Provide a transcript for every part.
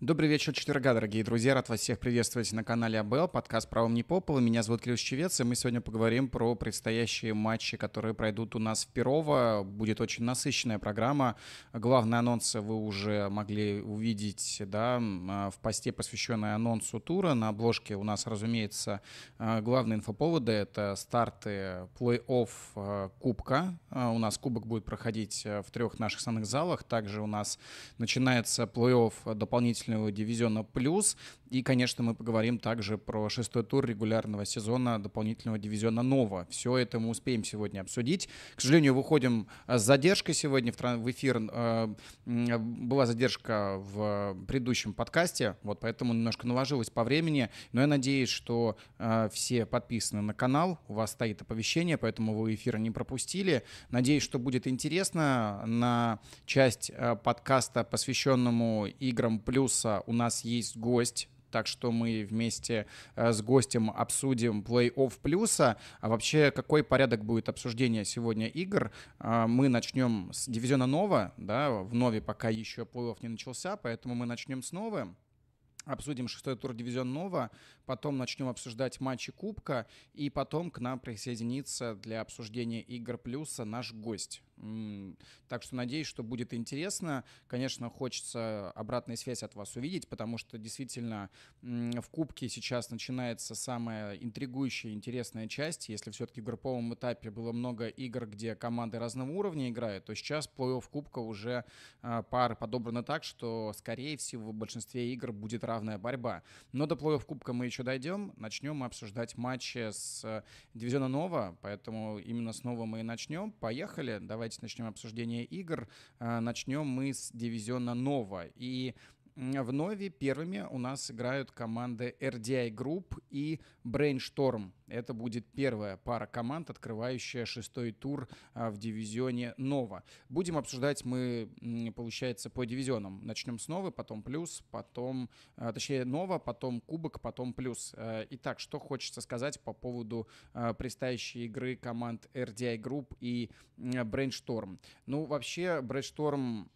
Добрый вечер, четверга, дорогие друзья. Рад вас всех приветствовать на канале АБЛ, подкаст «Правом не попало». Меня зовут Клюс Чевец, и мы сегодня поговорим про предстоящие матчи, которые пройдут у нас в Перово. Будет очень насыщенная программа. Главные анонсы вы уже могли увидеть да, а, в посте, посвященной анонсу тура. На обложке у нас, разумеется, а, главные инфоповоды. Это старты плей-офф а, Кубка. У нас Кубок будет проходить в трех наших санных залах. Также у нас начинается плей-офф дополнительный отечественного дивизиона плюс и, конечно, мы поговорим также про шестой тур регулярного сезона дополнительного дивизиона «Нова». Все это мы успеем сегодня обсудить. К сожалению, выходим э, с задержкой сегодня в эфир. Э, была задержка в предыдущем подкасте, вот поэтому немножко наложилось по времени. Но я надеюсь, что э, все подписаны на канал, у вас стоит оповещение, поэтому вы эфира не пропустили. Надеюсь, что будет интересно. На часть подкаста, посвященному играм плюса, у нас есть гость так что мы вместе э, с гостем обсудим плей-офф плюса. А вообще, какой порядок будет обсуждения сегодня игр? А, мы начнем с дивизиона Нова, да, в Нове пока еще плей-офф не начался, поэтому мы начнем с Новым обсудим шестой тур дивизион Нова, потом начнем обсуждать матчи Кубка, и потом к нам присоединится для обсуждения Игр Плюса наш гость. Так что надеюсь, что будет интересно. Конечно, хочется обратной связь от вас увидеть, потому что действительно в Кубке сейчас начинается самая интригующая, интересная часть. Если все-таки в групповом этапе было много игр, где команды разного уровня играют, то сейчас плей-офф Кубка уже а, пары подобраны так, что, скорее всего, в большинстве игр будет равная борьба. Но до плей-офф Кубка мы еще еще дойдем, начнем мы обсуждать матчи с э, дивизиона Нова, поэтому именно с Нова мы и начнем. Поехали, давайте начнем обсуждение игр. Э, начнем мы с дивизиона Нова. И в Нове первыми у нас играют команды RDI Group и Brainstorm. Это будет первая пара команд, открывающая шестой тур а, в дивизионе Нова. Будем обсуждать мы, получается, по дивизионам. Начнем с Новы, потом плюс, потом, а, точнее, Нова, потом Кубок, потом плюс. А, итак, что хочется сказать по поводу предстоящей игры команд RDI Group и Brainstorm. Ну, вообще, Brainstorm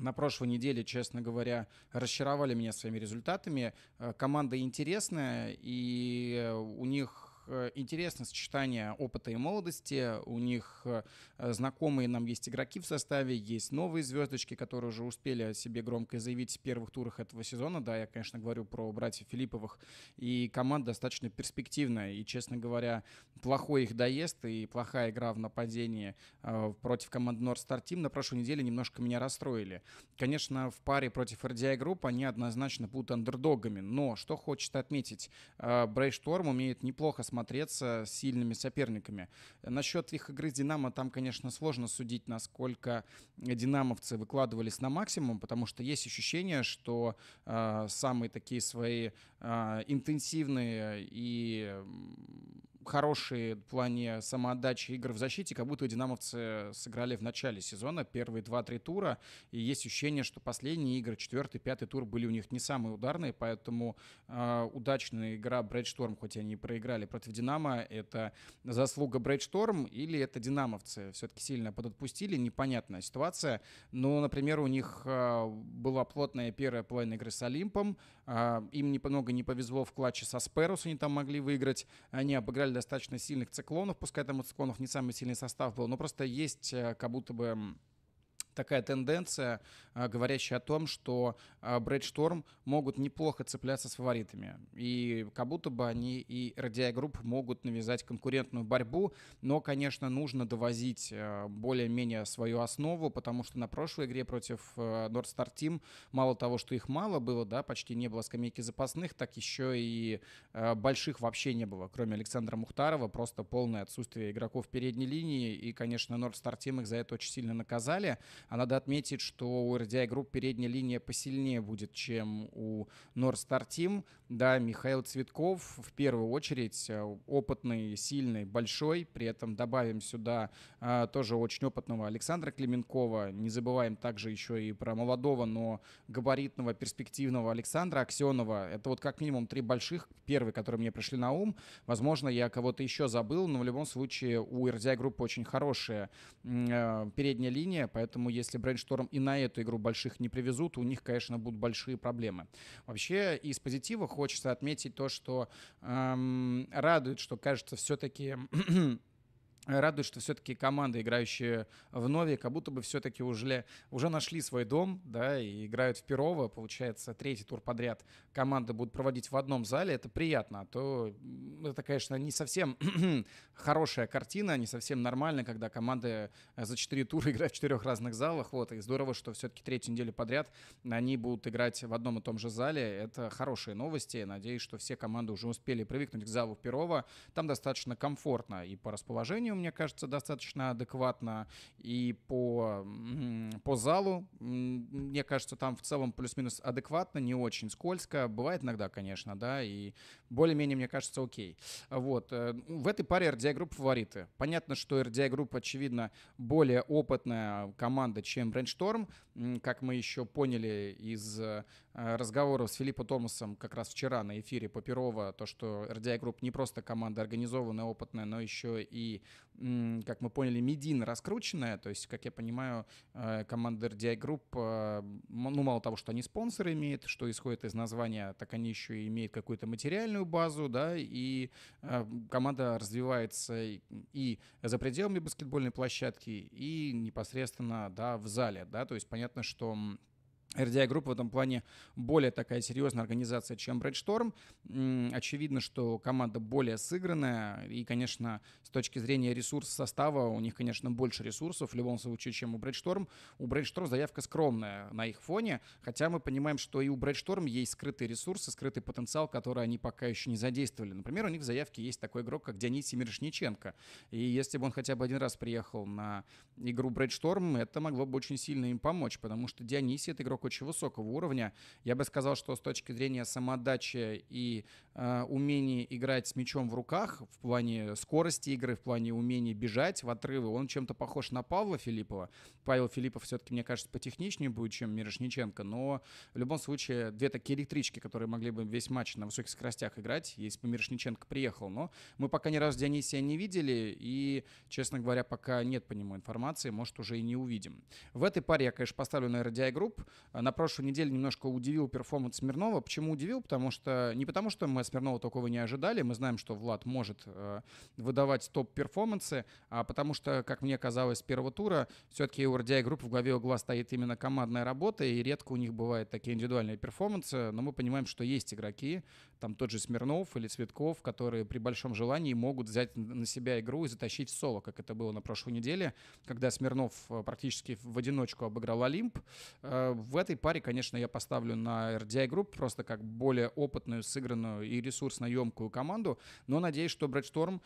на прошлой неделе, честно говоря, расчаровали меня своими результатами. Э, команда интересная, и э, у них Э, интересное сочетание опыта и молодости. У них э, знакомые нам есть игроки в составе, есть новые звездочки, которые уже успели о себе громко заявить в первых турах этого сезона. Да, я, конечно, говорю про братьев Филипповых. И команда достаточно перспективная. И, честно говоря, плохой их доезд и плохая игра в нападении э, против команды North Star Team на прошлой неделе немножко меня расстроили. Конечно, в паре против RDI Group они однозначно будут андердогами. Но что хочется отметить, Брейшторм умеет неплохо смотреть смотреться с сильными соперниками. Насчет их игры с «Динамо» там, конечно, сложно судить, насколько «Динамовцы» выкладывались на максимум, потому что есть ощущение, что э, самые такие свои э, интенсивные и хорошие в плане самоотдачи игр в защите, как будто динамовцы сыграли в начале сезона, первые два-три тура, и есть ощущение, что последние игры, четвертый, пятый тур были у них не самые ударные, поэтому э, удачная игра Брэдшторм, хоть они и проиграли против Динамо, это заслуга Брэдшторм или это динамовцы все-таки сильно подотпустили, непонятная ситуация, но, например, у них э, была плотная первая половина игры с Олимпом, э, им немного не повезло в клатче со Сперус, они там могли выиграть, они обыграли достаточно сильных циклонов, пускай там у циклонов не самый сильный состав был, но просто есть э, как будто бы такая тенденция, а, говорящая о том, что Брэдшторм а, могут неплохо цепляться с фаворитами. И как будто бы они и Радиа Групп могут навязать конкурентную борьбу, но, конечно, нужно довозить а, более-менее свою основу, потому что на прошлой игре против Nord Star Team мало того, что их мало было, да, почти не было скамейки запасных, так еще и больших вообще не было, кроме Александра Мухтарова, просто полное отсутствие игроков передней линии, и, конечно, Nord Star Team их за это очень сильно наказали, а надо отметить, что у RDI Group передняя линия посильнее будет, чем у Northstar Team. Да, Михаил Цветков в первую очередь э, опытный, сильный, большой. При этом добавим сюда а, тоже очень опытного Александра Клименкова. Не забываем также еще и про молодого, но габаритного, перспективного Александра Аксенова. Это вот как минимум три больших, первые, которые мне пришли на ум. Возможно, я кого-то еще забыл, но в любом случае у RDI Group очень хорошая э, передняя линия, поэтому если Брейншторм и на эту игру больших не привезут, у них, конечно, будут большие проблемы. Вообще, из позитива хочется отметить то, что эм, радует, что, кажется, все-таки Радует, что все-таки команды, играющие в Нове, как будто бы все-таки уже, уже нашли свой дом, да, и играют в Перово. Получается, третий тур подряд команды будут проводить в одном зале. Это приятно. А то это, конечно, не совсем хорошая картина, не совсем нормально, когда команды э, за четыре тура играют в четырех разных залах. Вот, и здорово, что все-таки третью неделю подряд они будут играть в одном и том же зале. Это хорошие новости. Надеюсь, что все команды уже успели привыкнуть к залу Перова. Там достаточно комфортно и по расположению мне кажется, достаточно адекватно и по, по залу. Мне кажется, там в целом плюс-минус адекватно, не очень скользко. Бывает иногда, конечно, да, и более-менее, мне кажется, окей. Вот. Э, в этой паре RDI Group фавориты. Понятно, что RDI Group, очевидно, более опытная команда, чем Brainstorm, как мы еще поняли из э, Э, разговору с Филиппом Томасом как раз вчера на эфире Попирова, то, что RDI Group не просто команда организованная, опытная, но еще и, как мы поняли, медийно раскрученная. То есть, как я понимаю, э, команда RDI Group, э, ну, мало того, что они спонсоры имеют, что исходит из названия, так они еще и имеют какую-то материальную базу, да, и команда развивается и за пределами баскетбольной площадки, и непосредственно, да, в зале, да, то есть понятно, что RDI Group в этом плане более такая серьезная организация, чем Brainstorm. Очевидно, что команда более сыгранная, и, конечно, с точки зрения ресурс состава у них, конечно, больше ресурсов в любом случае, чем у Brainstorm. У Brainstorm заявка скромная на их фоне, хотя мы понимаем, что и у Brainstorm есть скрытые ресурсы, скрытый потенциал, который они пока еще не задействовали. Например, у них в заявке есть такой игрок, как Дионис Семирошниченко. И если бы он хотя бы один раз приехал на игру Brainstorm, это могло бы очень сильно им помочь, потому что Дионисий — это игрок очень высокого уровня. Я бы сказал, что с точки зрения самоотдачи и э, умения играть с мячом в руках, в плане скорости игры, в плане умения бежать в отрывы, он чем-то похож на Павла Филиппова. Павел Филиппов все-таки, мне кажется, потехничнее будет, чем Мирошниченко, но в любом случае две такие электрички, которые могли бы весь матч на высоких скоростях играть, если бы Мирошниченко приехал. Но мы пока ни разу Дионисия не видели, и, честно говоря, пока нет по нему информации, может, уже и не увидим. В этой паре я, конечно, поставлю, на наверное, Диагрупп. А, на прошлой неделе немножко удивил перформанс Смирнова. Почему удивил? Потому что не потому, что мы от Смирнова такого не ожидали. Мы знаем, что Влад может э, выдавать топ-перформансы, а потому что, как мне казалось, с первого тура все-таки у RDI группы в главе угла стоит именно командная работа, и редко у них бывают такие индивидуальные перформансы. Но мы понимаем, что есть игроки, там тот же Смирнов или Цветков, которые при большом желании могут взять на себя игру и затащить в соло, как это было на прошлой неделе, когда Смирнов э, практически в одиночку обыграл Олимп. Э, в этой паре, конечно, я поставлю на RDI Group просто как более опытную, сыгранную и ресурсно-емкую команду, но надеюсь, что Брэдшторм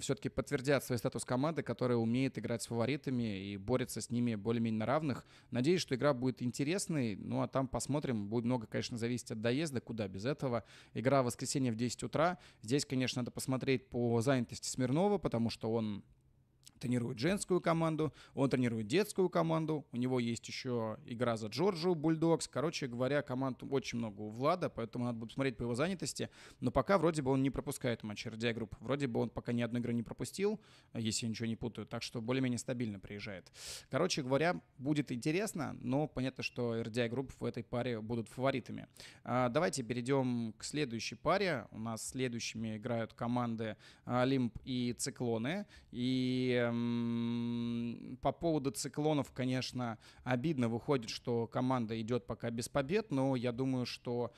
все-таки подтвердят свой статус команды, которая умеет играть с фаворитами и борется с ними более-менее на равных. Надеюсь, что игра будет интересной, ну а там посмотрим. Будет много, конечно, зависеть от доезда, куда без этого. Игра в воскресенье в 10 утра. Здесь, конечно, надо посмотреть по занятости Смирнова, потому что он тренирует женскую команду, он тренирует детскую команду, у него есть еще игра за Джорджию, Бульдогс. Короче говоря, команд очень много у Влада, поэтому надо будет смотреть по его занятости. Но пока вроде бы он не пропускает матч RDI Group. Вроде бы он пока ни одной игры не пропустил, если я ничего не путаю. Так что более-менее стабильно приезжает. Короче говоря, будет интересно, но понятно, что RDI Group в этой паре будут фаворитами. А, давайте перейдем к следующей паре. У нас следующими играют команды а, Олимп и Циклоны. И Эм, по поводу циклонов, конечно, обидно выходит, что команда идет пока без побед, но я думаю, что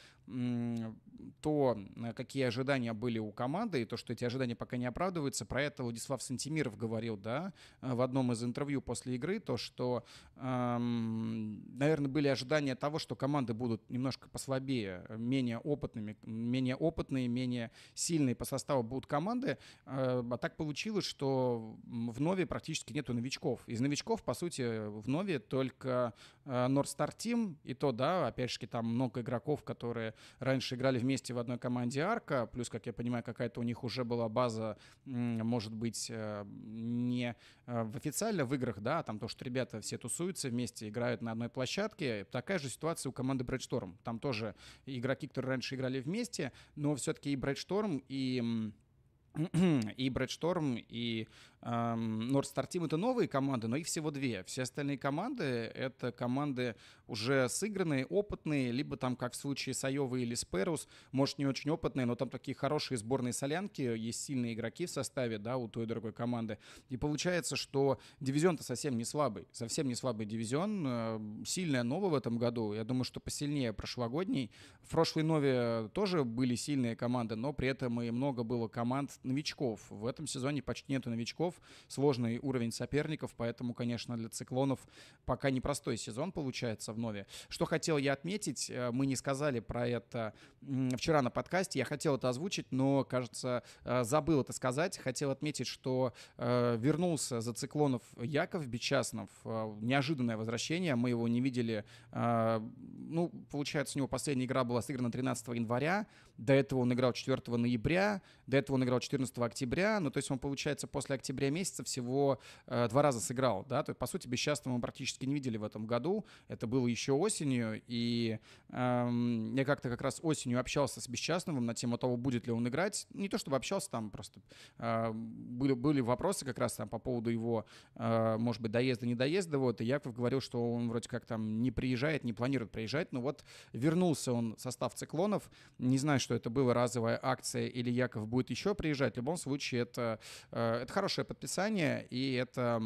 то, э, какие ожидания были у команды, и то, что эти ожидания пока не оправдываются. Про это Владислав Сантимиров говорил, да, э, в одном из интервью после игры, то, что, эм, наверное, были ожидания того, что команды будут немножко послабее, менее опытными, менее опытные, менее сильные по составу будут команды. Э, а так получилось, что в Нове практически нету новичков. Из новичков, по сути, в Нове только Э, Northstar Team, и то, да, опять же, там много игроков, которые раньше играли вместе в одной команде Арка, плюс, как я понимаю, какая-то у них уже была база, может быть, э, не э, в официально в играх, да, а там то, что ребята все тусуются вместе, играют на одной площадке. Такая же ситуация у команды Брэдшторм. Там тоже игроки, которые раньше играли вместе, но все-таки и Брэдшторм, и и Брэдшторм, и Нордстар Тим ну, — это новые команды, но их всего две. Все остальные команды — это команды уже сыгранные, опытные, либо там, как в случае с Айовой или Сперус, может, не очень опытные, но там такие хорошие сборные солянки, есть сильные игроки в составе, да, у той и другой команды. И получается, что дивизион-то совсем не слабый, совсем не слабый дивизион, э, сильная нова в этом году, я думаю, что посильнее прошлогодней. В прошлой нове тоже были сильные команды, но при этом и много было команд новичков. В этом сезоне почти нету новичков, игроков, сложный уровень соперников, поэтому, конечно, для циклонов пока непростой сезон получается в нове. Что хотел я отметить, э, мы не сказали про это вчера на подкасте, я хотел это озвучить, но, кажется, э, забыл это сказать. Хотел отметить, что э, вернулся за циклонов Яков Бичаснов, неожиданное возвращение, мы его не видели, ну, получается, у него последняя игра была сыграна 13 января, до этого он играл 4 ноября, до этого он играл 14 октября, ну, то есть он, получается, после октября октября месяца всего э, два раза сыграл, да, то есть, по сути, бесчастного мы практически не видели в этом году, это было еще осенью, и э, я как-то как раз осенью общался с Бесчастновым на тему того, будет ли он играть, не то чтобы общался, там просто э, были, были вопросы как раз там по поводу его, э, может быть, доезда, недоезда, вот, и Яков говорил, что он вроде как там не приезжает, не планирует приезжать, но вот вернулся он в состав «Циклонов», не знаю, что это было, разовая акция или Яков будет еще приезжать, в любом случае это, э, это хорошая подписание, и это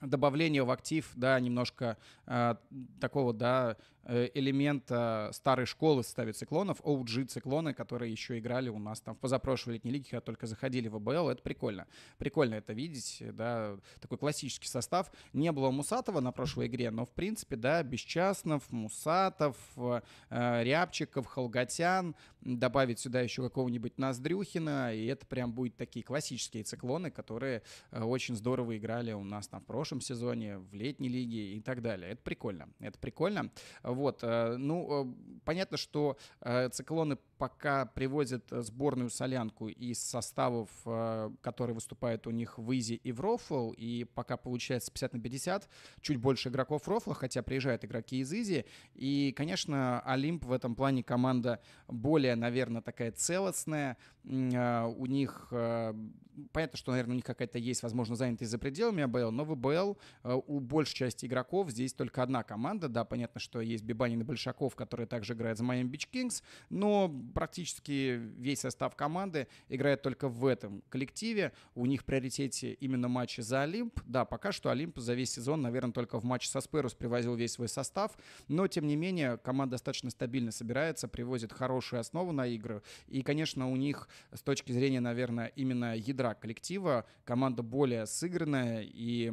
добавление в актив, да, немножко э, такого, да, Э, элемента э, старой школы ставит циклонов, OG циклоны, которые еще играли у нас там в позапрошлой летней лиге, когда только заходили в АБЛ, это прикольно. Прикольно это видеть, да, такой классический состав. Не было Мусатова на прошлой игре, но в принципе, да, Бесчастнов, Мусатов, э, Рябчиков, Холготян, добавить сюда еще какого-нибудь Ноздрюхина, и это прям будет такие классические циклоны, которые очень здорово играли у нас там в прошлом сезоне, в летней лиге и так далее. Это прикольно, это прикольно. Вот, э, ну, э, понятно, что э, циклоны пока привозят э, сборную солянку из составов, э, которые выступают у них в Изи и в Рофл, и пока получается 50 на 50, чуть больше игроков Рофла, хотя приезжают игроки из Изи, и, конечно, Олимп в этом плане команда более, наверное, такая целостная, э, у них, понятно, что, наверное, у них какая-то есть, возможно, занятость за пределами АБЛ, но в АБЛ у большей части игроков здесь только одна команда, да, понятно, что есть Бибанин и Большаков, которые также играют за Майами Бич Кингс, но практически весь состав команды играет только в этом коллективе. У них в приоритете именно матчи за Олимп. Да, пока что Олимп за весь сезон, наверное, только в матче со Сперус привозил весь свой состав. Но, тем не менее, команда достаточно стабильно собирается, привозит хорошую основу на игры. И, конечно, у них с точки зрения, наверное, именно ядра коллектива команда более сыгранная и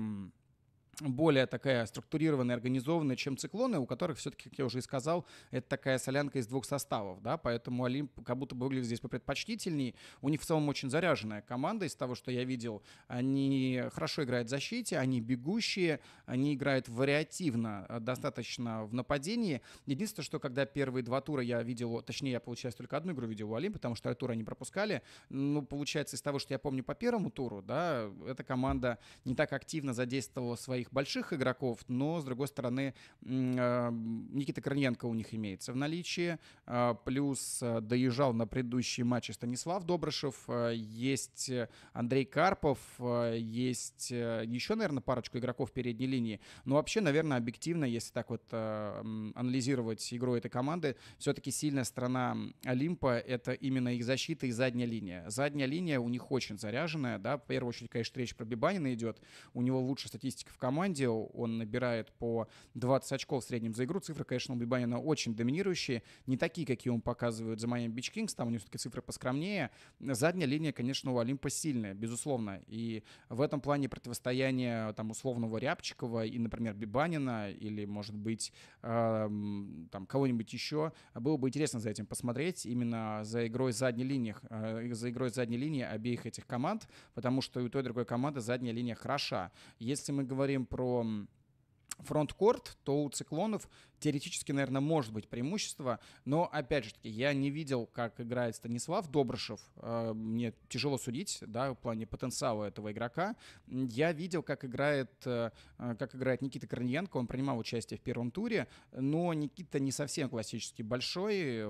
более такая структурированная, организованная, чем циклоны, у которых все-таки, как я уже и сказал, это такая солянка из двух составов, да, поэтому Олимп как будто бы выглядит здесь попредпочтительней. У них в целом очень заряженная команда из того, что я видел. Они хорошо играют в защите, они бегущие, они играют вариативно э, достаточно в нападении. Единственное, что когда первые два тура я видел, точнее, я, получается, только одну игру видел у Олимпа, потому что тура они пропускали, ну, получается, из того, что я помню по первому туру, да, эта команда не так активно задействовала своих своих больших игроков, но, с другой стороны, э, Никита Корниенко у них имеется в наличии, э, плюс э, доезжал на предыдущие матчи Станислав Добрышев, есть Андрей Карпов, есть еще, наверное, парочку игроков передней линии, но вообще, наверное, объективно, если так вот анализировать игру этой команды, все-таки сильная сторона Олимпа — это именно их защита и задняя линия. Задняя линия у них очень заряженная, да, в первую очередь, конечно, речь про Бибанина идет, у него лучшая статистика в команде, команде, он набирает по 20 очков в среднем за игру. Цифры, конечно, у Бибанина очень доминирующие, не такие, какие он показывает за Майами Бич Кингс, там у него все-таки цифры поскромнее. Задняя линия, конечно, у Олимпа сильная, безусловно, и в этом плане противостояние там условного Рябчикова и, например, Бибанина или, может быть, эм, там кого-нибудь еще, было бы интересно за этим посмотреть, именно за игрой задней линии, э, за игрой задней линии обеих этих команд, потому что и у той и другой команды задняя линия хороша. Если мы говорим говорим про фронткорт, то у циклонов теоретически, наверное, может быть преимущество, но, опять же таки, я не видел, как играет Станислав Добрышев, э, мне тяжело судить, да, в плане потенциала этого игрока, я видел, как играет, э, э, как играет Никита Корниенко, он принимал участие в первом туре, но Никита не совсем классический, большой,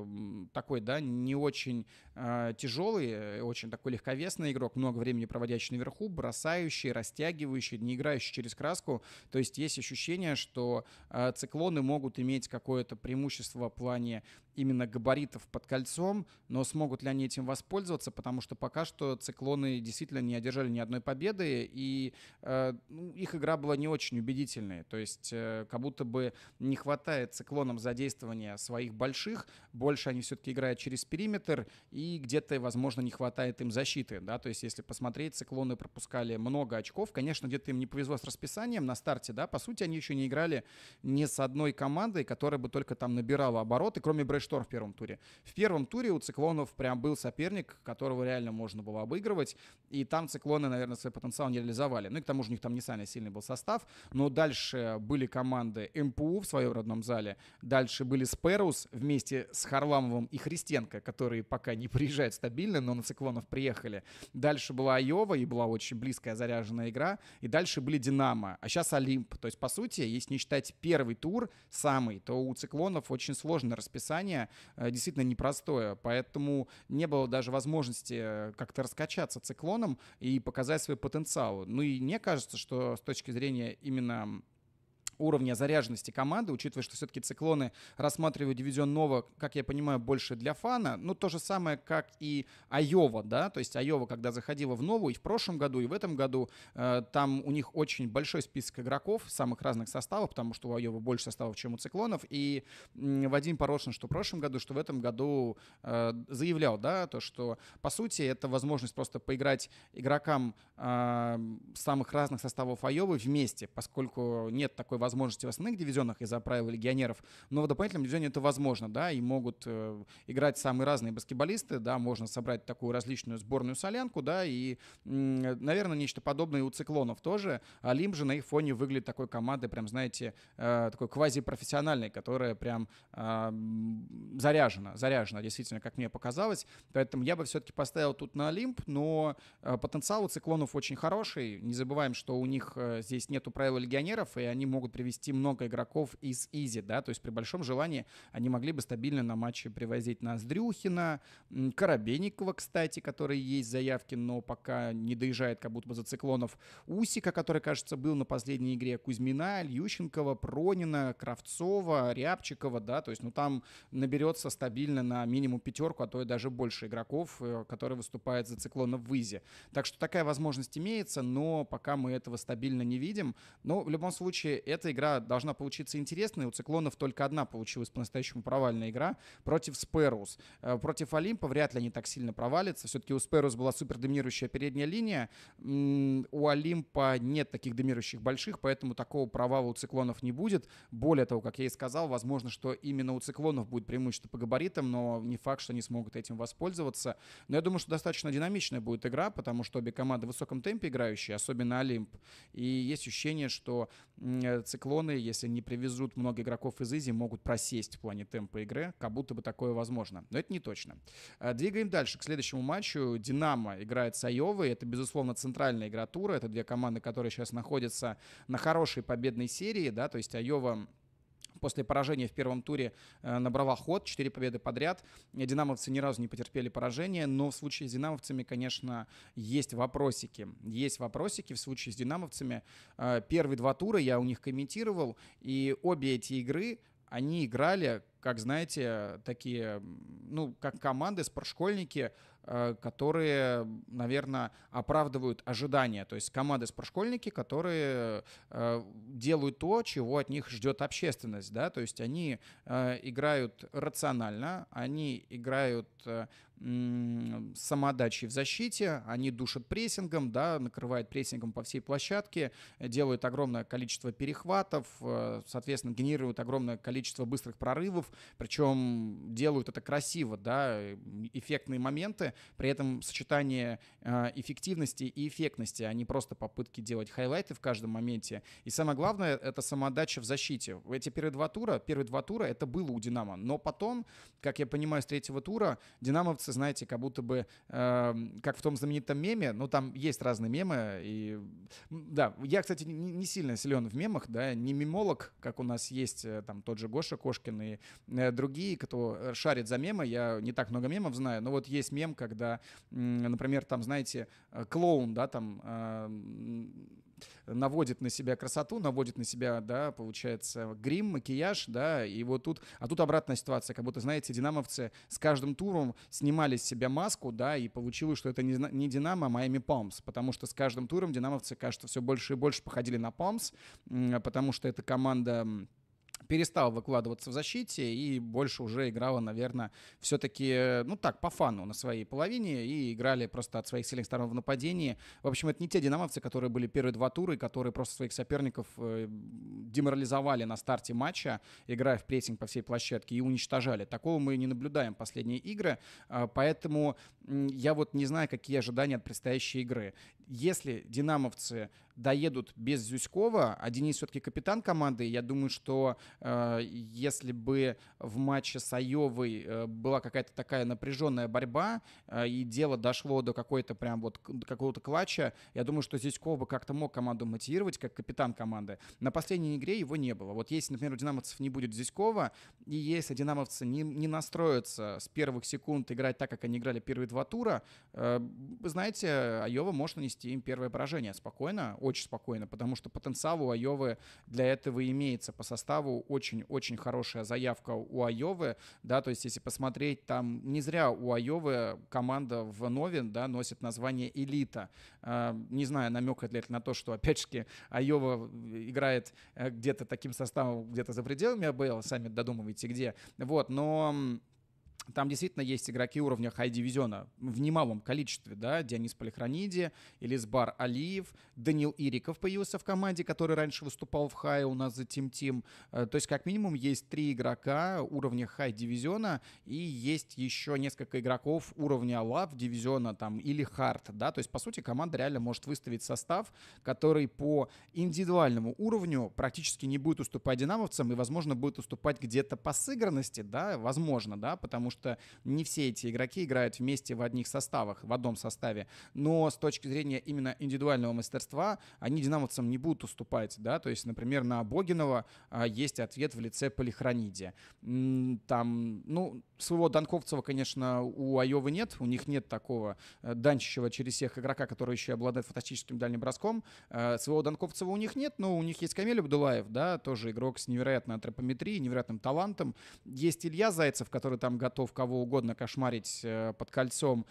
такой, да, не очень Э, тяжелый, э, очень такой легковесный игрок, много времени проводящий наверху, бросающий, растягивающий, не играющий через краску. То есть есть ощущение, что э, циклоны могут иметь какое-то преимущество в плане именно габаритов под кольцом, но смогут ли они этим воспользоваться, потому что пока что циклоны действительно не одержали ни одной победы, и э, ну, их игра была не очень убедительной, то есть э, как будто бы не хватает циклонам задействования своих больших, больше они все-таки играют через периметр, и где-то, возможно, не хватает им защиты, да, то есть если посмотреть, циклоны пропускали много очков, конечно, где-то им не повезло с расписанием на старте, да, по сути, они еще не играли ни с одной командой, которая бы только там набирала обороты, кроме Брэш Шторм в первом туре. В первом туре у Циклонов прям был соперник, которого реально можно было обыгрывать, и там Циклоны, наверное, свой потенциал не реализовали. Ну и к тому же у них там не самый сильный был состав, но дальше были команды МПУ в своем родном зале, дальше были Сперус вместе с Харламовым и Христенко, которые пока не приезжают стабильно, но на Циклонов приехали. Дальше была Айова, и была очень близкая заряженная игра, и дальше были Динамо, а сейчас Олимп. То есть, по сути, если не считать первый тур, самый, то у Циклонов очень сложное расписание, решение э, действительно непростое, поэтому не было даже возможности э, как-то раскачаться циклоном и показать свой потенциал. Ну и мне кажется, что с точки зрения именно уровня заряженности команды, учитывая, что все-таки циклоны рассматривают дивизион Нова, как я понимаю, больше для фана. Ну, то же самое, как и Айова, да, то есть Айова, когда заходила в Новую и в прошлом году, и в этом году, э, там у них очень большой список игроков самых разных составов, потому что у Айова больше составов, чем у циклонов. И э, Вадим Порошин, что в прошлом году, что в этом году э, заявлял, да, то, что, по сути, это возможность просто поиграть игрокам э, самых разных составов Айовы вместе, поскольку нет такой возможности возможности в основных дивизионах из-за правил легионеров, но в дополнительном дивизионе это возможно, да, и могут э, играть самые разные баскетболисты, да, можно собрать такую различную сборную солянку, да, и, э, наверное, нечто подобное и у циклонов тоже. Олимп а же на их фоне выглядит такой командой, прям, знаете, э, такой квазипрофессиональной, которая прям э, заряжена, заряжена, действительно, как мне показалось. Поэтому я бы все-таки поставил тут на Олимп, но э, потенциал у циклонов очень хороший. Не забываем, что у них э, здесь нету правил легионеров, и они могут привести много игроков из Изи, да, то есть при большом желании они могли бы стабильно на матче привозить Ноздрюхина, Коробейникова, кстати, который есть заявки, но пока не доезжает как будто бы за циклонов, Усика, который, кажется, был на последней игре, Кузьмина, Ильющенкова, Пронина, Кравцова, Рябчикова, да, то есть, ну, там наберется стабильно на минимум пятерку, а то и даже больше игроков, э, которые выступают за циклона в Изи. Так что такая возможность имеется, но пока мы этого стабильно не видим. Но в любом случае это эта игра должна получиться интересной. У циклонов только одна получилась по-настоящему провальная игра против Сперус. Э, против Олимпа вряд ли они так сильно провалятся. Все-таки у Сперус была супер доминирующая передняя линия. У Олимпа нет таких домирующих больших, поэтому такого провала у циклонов не будет. Более того, как я и сказал, возможно, что именно у циклонов будет преимущество по габаритам, но не факт, что они смогут этим воспользоваться. Но я думаю, что достаточно динамичная будет игра, потому что обе команды в высоком темпе играющие, особенно Олимп. И есть ощущение, что э, циклоны, если не привезут много игроков из Изи, могут просесть в плане темпа игры, как будто бы такое возможно. Но это не точно. Э, двигаем дальше, к следующему матчу. Динамо играет с Айовой. Это, безусловно, центральная игра тура. Это две команды, которые сейчас находятся на хорошей победной серии, да, то есть Айова после поражения в первом туре э, набрала ход, 4 победы подряд. Динамовцы ни разу не потерпели поражение, но в случае с динамовцами, конечно, есть вопросики. Есть вопросики в случае с динамовцами. Э, первые два тура я у них комментировал, и обе эти игры они играли, как знаете, такие, ну, как команды, спортшкольники, Э, которые, наверное, оправдывают ожидания. То есть команды спортшкольники, которые э, делают то, чего от них ждет общественность. Да? То есть они э, играют рационально, они играют самоотдачей в защите, они душат прессингом, да, накрывают прессингом по всей площадке, делают огромное количество перехватов, э, соответственно, генерируют огромное количество быстрых прорывов, причем делают это красиво, да, эффектные моменты, при этом сочетание э, эффективности и эффектности, а не просто попытки делать хайлайты в каждом моменте. И самое главное, это самоотдача в защите. Эти первые два тура, первые два тура это было у Динамо, но потом, как я понимаю, с третьего тура динамовцы реакция, знаете, как будто бы, э, как в том знаменитом меме, ну там есть разные мемы, и да, я, кстати, не, не сильно силен в мемах, да, не мемолог, как у нас есть э, там тот же Гоша Кошкин и э, другие, кто шарит за мемы, я не так много мемов знаю, но вот есть мем, когда, например, там, знаете, э, клоун, да, там... Э, наводит на себя красоту, наводит на себя, да, получается, грим, макияж, да, и вот тут, а тут обратная ситуация, как будто, знаете, динамовцы с каждым туром снимали с себя маску, да, и получилось, что это не, не Динамо, а Майами Палмс, потому что с каждым туром динамовцы, кажется, все больше и больше походили на Палмс, потому что эта команда перестала выкладываться в защите и больше уже играла, наверное, все-таки, э, ну так, по фану на своей половине и играли просто от своих сильных сторон в нападении. В общем, это не те динамовцы, которые были первые два тура и которые просто своих соперников э, деморализовали на старте матча, играя в прессинг по всей площадке и уничтожали. Такого мы не наблюдаем последние игры, э, поэтому э, я вот не знаю, какие ожидания от предстоящей игры. Если динамовцы доедут без Зюськова, а Денис все-таки капитан команды, я думаю, что Э, если бы в матче с Айовой э, была какая-то такая напряженная борьба, э, и дело дошло до какой-то прям вот какого-то клатча, я думаю, что Зиськов бы как-то мог команду мотивировать, как капитан команды. На последней игре его не было. Вот если, например, у динамовцев не будет Зиськова, и если динамовцы не, не настроятся с первых секунд играть так, как они играли первые два тура, вы знаете, Айова может нанести им первое поражение спокойно, очень спокойно, потому что потенциал у Айовы для этого имеется по составу очень-очень хорошая заявка у Айовы, да, то есть если посмотреть, там не зря у Айовы команда в Новин, да, носит название «Элита». А, не знаю, намекает ли это на то, что, опять-таки, Айова играет э, где-то таким составом, где-то за пределами АБЛ, сами додумывайте где, вот, но там действительно есть игроки уровня хай-дивизиона в немалом количестве, да, Денис Полихраниди, Элисбар Алиев, Данил Ириков появился в команде, который раньше выступал в хае у нас за Тим-Тим. Э, то есть как минимум есть три игрока уровня хай-дивизиона и есть еще несколько игроков уровня лав дивизиона там или хард, да, то есть по сути команда реально может выставить состав, который по индивидуальному уровню практически не будет уступать динамовцам и, возможно, будет уступать где-то по сыгранности, да, возможно, да, потому что что не все эти игроки играют вместе в одних составах, в одном составе. Но с точки зрения именно индивидуального мастерства они динамовцам не будут уступать, да, то есть, например, на Богинова а, есть ответ в лице Полихрониде. Там, ну, своего Данковцева, конечно, у Айовы нет. У них нет такого э, Данчичева через всех игрока, который еще обладает фантастическим дальним броском. Э, своего Данковцева у них нет, но у них есть Камиль Абдулаев, да, тоже игрок с невероятной антропометрией, невероятным талантом. Есть Илья Зайцев, который там готов кого угодно кошмарить э, под кольцом.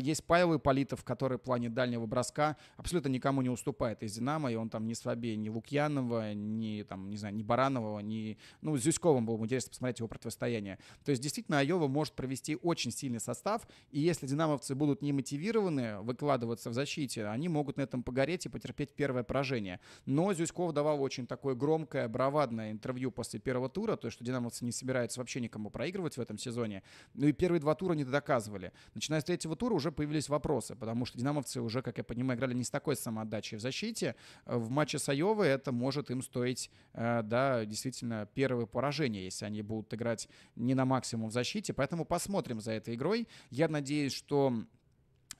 Есть Павел Политов, который в плане дальнего броска абсолютно никому не уступает из «Динамо», и он там не слабее ни Лукьянова, ни, там, не знаю, ни Баранова, ни... Ну, Зюськовым было бы интересно посмотреть его противостояние. То есть, действительно, Айова может провести очень сильный состав, и если динамовцы будут не мотивированы выкладываться в защите, они могут на этом погореть и потерпеть первое поражение. Но Зюськов давал очень такое громкое, бравадное интервью после первого тура, то, есть, что динамовцы не собираются вообще никому проигрывать в этом сезоне. Ну и первые два тура не доказывали. Начиная с третьего тура уже появились вопросы, потому что динамовцы уже, как я понимаю, играли не с такой самоотдачей в защите. В матче с Айовой это может им стоить, э, да, действительно, первое поражение, если они будут играть не на максимум в защите, защите, поэтому посмотрим за этой игрой. Я надеюсь, что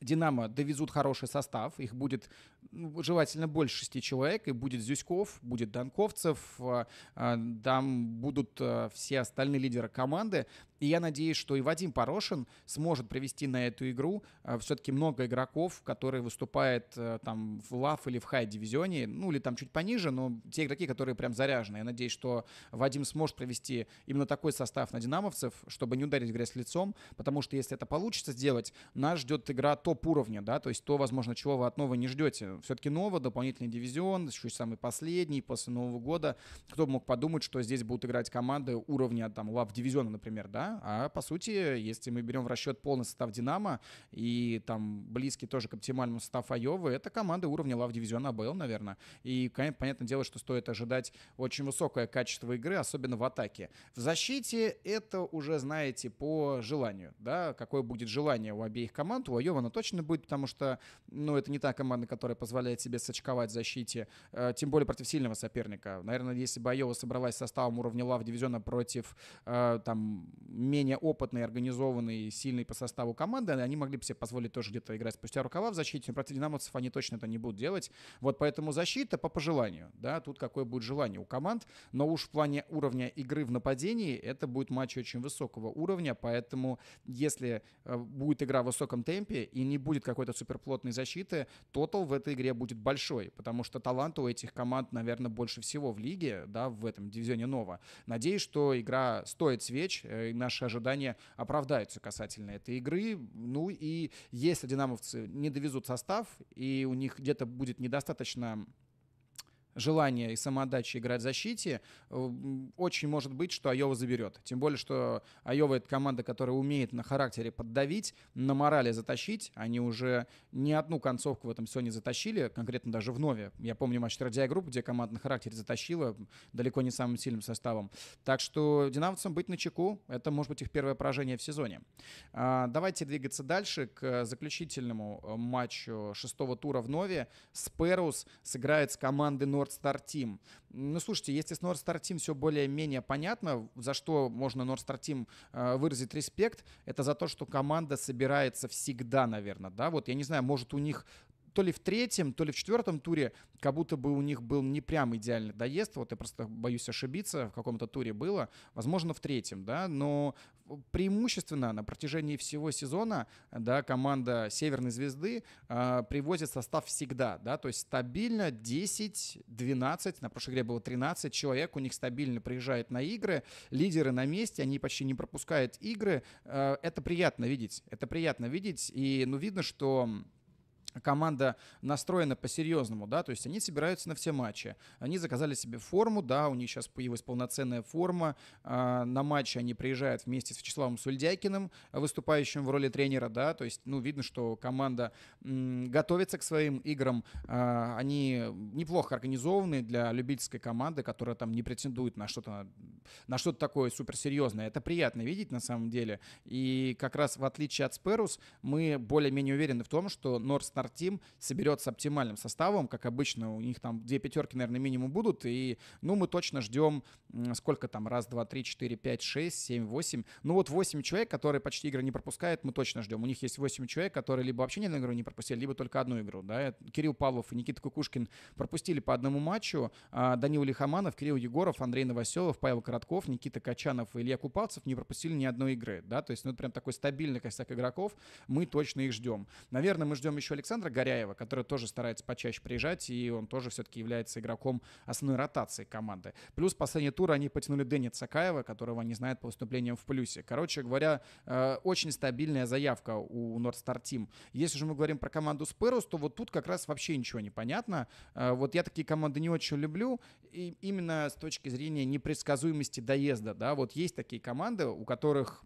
Динамо довезут хороший состав, их будет ну, желательно больше шести человек, и будет Зюськов, будет Донковцев, э, э, там будут э, все остальные лидеры команды, и я надеюсь, что и Вадим Порошин сможет привести на эту игру все-таки много игроков, которые выступают там в лав или в хай-дивизионе, ну или там чуть пониже, но те игроки, которые прям заряжены. Я надеюсь, что Вадим сможет привести именно такой состав на динамовцев, чтобы не ударить в грязь лицом, потому что если это получится сделать, нас ждет игра топ топ-уровня, да, то есть то, возможно, чего вы от Нова не ждете. Все-таки Нова, дополнительный дивизион, еще и самый последний после Нового года. Кто бы мог подумать, что здесь будут играть команды уровня там лав дивизиона, например, да, а по сути, если мы берем в расчет полный состав Динамо и там близкий тоже к оптимальному состав Айовы, это команды уровня лав дивизиона АБЛ, наверное. И, конечно, понятное дело, что стоит ожидать очень высокое качество игры, особенно в атаке. В защите это уже, знаете, по желанию, да, какое будет желание у обеих команд, у Айова то точно будет, потому что, ну, это не та команда, которая позволяет себе сочковать в защите, э, тем более против сильного соперника. Наверное, если бы Айова собралась составом уровня лав дивизиона против э, там менее опытной, организованной, сильной по составу команды, они могли бы себе позволить тоже где-то играть спустя рукава в защите, но против динамовцев они точно это не будут делать. Вот поэтому защита по пожеланию, да, тут какое будет желание у команд, но уж в плане уровня игры в нападении это будет матч очень высокого уровня, поэтому если э, будет игра в высоком темпе и не будет какой-то суперплотной защиты, тотал в этой игре будет большой, потому что талант у этих команд, наверное, больше всего в лиге, да, в этом дивизионе Нова. Надеюсь, что игра стоит свеч, э, и наши ожидания оправдаются касательно этой игры. Ну и если динамовцы не довезут состав, и у них где-то будет недостаточно желание и самоотдача играть в защите, э, очень может быть, что Айова заберет. Тем более, что Айова — это команда, которая умеет на характере поддавить, на морали затащить. Они уже не одну концовку в этом сезоне затащили, конкретно даже в Нове. Я помню матч Традиай Групп, где команда на характере затащила далеко не самым сильным составом. Так что динамовцам быть на чеку. Это, может быть, их первое поражение в сезоне. А, давайте двигаться дальше к заключительному э, матчу шестого тура в Нове. Сперус сыграет с командой Норд Nordstar Team. Ну, слушайте, если с Nordstar Team все более-менее понятно, за что можно Nordstar Team э, выразить респект, это за то, что команда собирается всегда, наверное, да, вот я не знаю, может у них то ли в третьем, то ли в четвертом туре, как будто бы у них был не прям идеальный доезд. Вот я просто боюсь ошибиться, в каком-то туре было. Возможно, в третьем, да. Но преимущественно на протяжении всего сезона, да, команда Северной Звезды э, привозит состав всегда, да. То есть стабильно 10-12, на прошлой игре было 13 человек, у них стабильно приезжает на игры, лидеры на месте, они почти не пропускают игры. Э, это приятно видеть, это приятно видеть. И, ну, видно, что команда настроена по-серьезному, да, то есть они собираются на все матчи. Они заказали себе форму, да, у них сейчас появилась полноценная форма. Э, на матчи они приезжают вместе с Вячеславом Сульдякиным, выступающим в роли тренера, да, то есть, ну, видно, что команда м, готовится к своим играм. Э, они неплохо организованы для любительской команды, которая там не претендует на что-то на что-то такое суперсерьезное. Это приятно видеть на самом деле. И как раз в отличие от Сперус, мы более-менее уверены в том, что Норстан Star Team соберет с оптимальным составом, как обычно, у них там две пятерки, наверное, минимум будут, и, ну, мы точно ждем, сколько там, раз, два, три, четыре, пять, шесть, семь, восемь, ну, вот восемь человек, которые почти игры не пропускают, мы точно ждем. У них есть восемь человек, которые либо вообще ни одну игру не пропустили, либо только одну игру, да, Кирилл Павлов и Никита Кукушкин пропустили по одному матчу, а Данил Лихоманов, Кирилл Егоров, Андрей Новоселов, Павел Коротков, Никита Качанов и Илья Купалцев не пропустили ни одной игры, да, то есть, ну, это прям такой стабильный костяк игроков, мы точно их ждем. Наверное, мы ждем еще Александра Александра Горяева, который тоже старается почаще приезжать, и он тоже все-таки является игроком основной ротации команды. Плюс последний тур они потянули Дэнни Цакаева, которого не знает по выступлениям в плюсе. Короче говоря, э, очень стабильная заявка у Star Team. Если же мы говорим про команду Спирус, то вот тут как раз вообще ничего не понятно. Э, вот я такие команды не очень люблю, и именно с точки зрения непредсказуемости доезда. Да, вот есть такие команды, у которых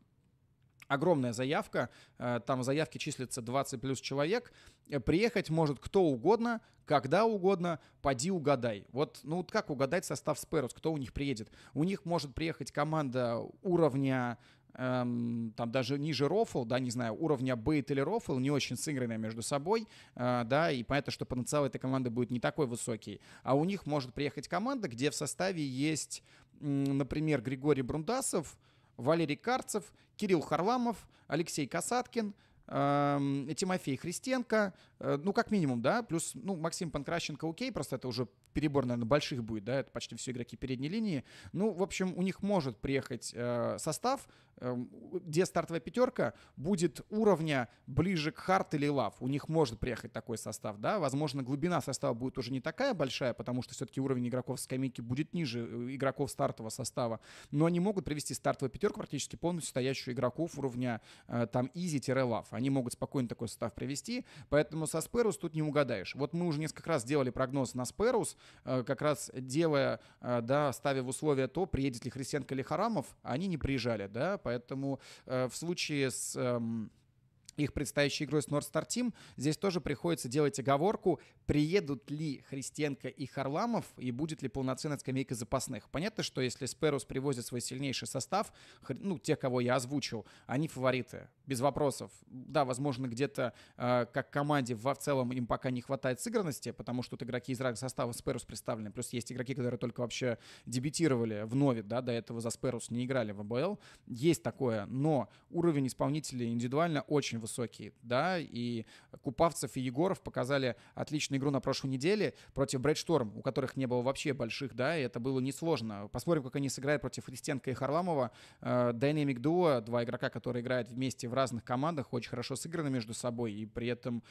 огромная заявка, э, там заявки числятся 20 плюс человек, э, приехать может кто угодно, когда угодно, поди угадай. Вот, ну вот как угадать состав Сперус, кто у них приедет? У них может приехать команда уровня эм, там даже ниже рофл, да, не знаю, уровня бейт или рофл, не очень сыгранная между собой, э, да, и понятно, что потенциал этой команды будет не такой высокий. А у них может приехать команда, где в составе есть, например, Григорий Брундасов, Валерий Карцев, Кирилл Харламов, Алексей Касаткин, эм, Тимофей Христенко, э, ну, как минимум, да, плюс, ну, Максим Панкращенко, окей, просто это уже перебор, наверное, больших будет, да, это почти все игроки передней линии. Ну, в общем, у них может приехать э, состав, Эм, где стартовая пятерка будет уровня ближе к Харт или Лав. У них может приехать такой состав, да. Возможно, глубина состава будет уже не такая большая, потому что все-таки уровень игроков с скамейки будет ниже э, игроков стартового состава. Но они могут привести стартовую пятерку практически полностью стоящую игроков уровня э, там Изи-Лав. Они могут спокойно такой состав привести, поэтому со Сперус тут не угадаешь. Вот мы уже несколько раз делали прогноз на Сперус, э, как раз делая, да, ставя в условия то, приедет ли Христенко или Харамов, а они не приезжали, да, поэтому э, в случае с эм, их предстоящей игрой с North Star Team, здесь тоже приходится делать оговорку, приедут ли Христенко и Харламов, и будет ли полноценная скамейка запасных. Понятно, что если Сперус привозит свой сильнейший состав, ну, те, кого я озвучил, они фавориты, без вопросов. Да, возможно, где-то э, как команде во в целом им пока не хватает сыгранности, потому что тут игроки из ранга состава Сперус представлены, плюс есть игроки, которые только вообще дебютировали в Нове, да, до этого за Сперус не играли в АБЛ. Есть такое, но уровень исполнителей индивидуально очень высокие, да, и Купавцев и Егоров показали отличную игру на прошлой неделе против Брэдшторм, у которых не было вообще больших, да, и это было несложно. Посмотрим, как они сыграют против Христенко и Харламова. Э, Dynamic Duo, два игрока, которые играют вместе в разных командах, очень хорошо сыграны между собой, и при этом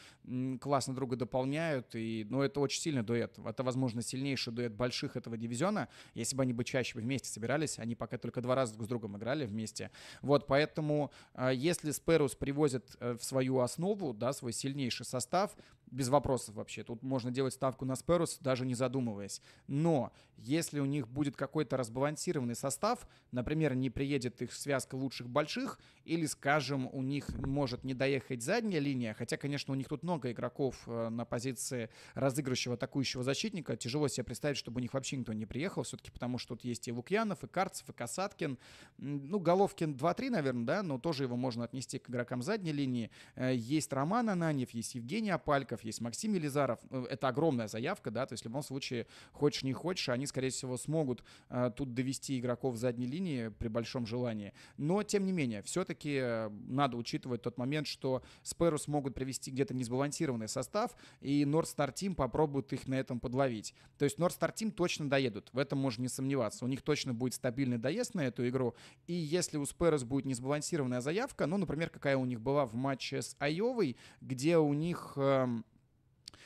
классно друга дополняют, и, ну, это очень сильный дуэт. Это, возможно, сильнейший дуэт больших этого дивизиона. Если бы они бы чаще вместе собирались, они пока только два раза друг с другом играли вместе. Вот, поэтому, э, если Сперус привозит Э, в свою основу, да, свой сильнейший состав, без вопросов вообще. Тут можно делать ставку на Сперус, даже не задумываясь. Но если у них будет какой-то разбалансированный состав, например, не приедет их связка лучших больших, или, скажем, у них может не доехать задняя линия, хотя, конечно, у них тут много игроков э, на позиции разыгрывающего атакующего защитника, тяжело себе представить, чтобы у них вообще никто не приехал, все-таки потому что тут есть и Лукьянов, и Карцев, и Касаткин. Ну, Головкин 2-3, наверное, да, но тоже его можно отнести к игрокам задней линии. Э, есть Роман Ананьев, есть Евгений Апалько, заявков есть Максим Елизаров. Э, это огромная заявка, да, то есть в любом случае, хочешь не хочешь, они, скорее всего, смогут э, тут довести игроков в задней линии при большом желании. Но, тем не менее, все-таки э, надо учитывать тот момент, что Сперу смогут привести где-то несбалансированный состав, и North Star Team попробуют их на этом подловить. То есть North Star Team точно доедут, в этом можно не сомневаться. У них точно будет стабильный доезд на эту игру, и если у Сперус будет несбалансированная заявка, ну, например, какая у них была в матче с Айовой, где у них... Э,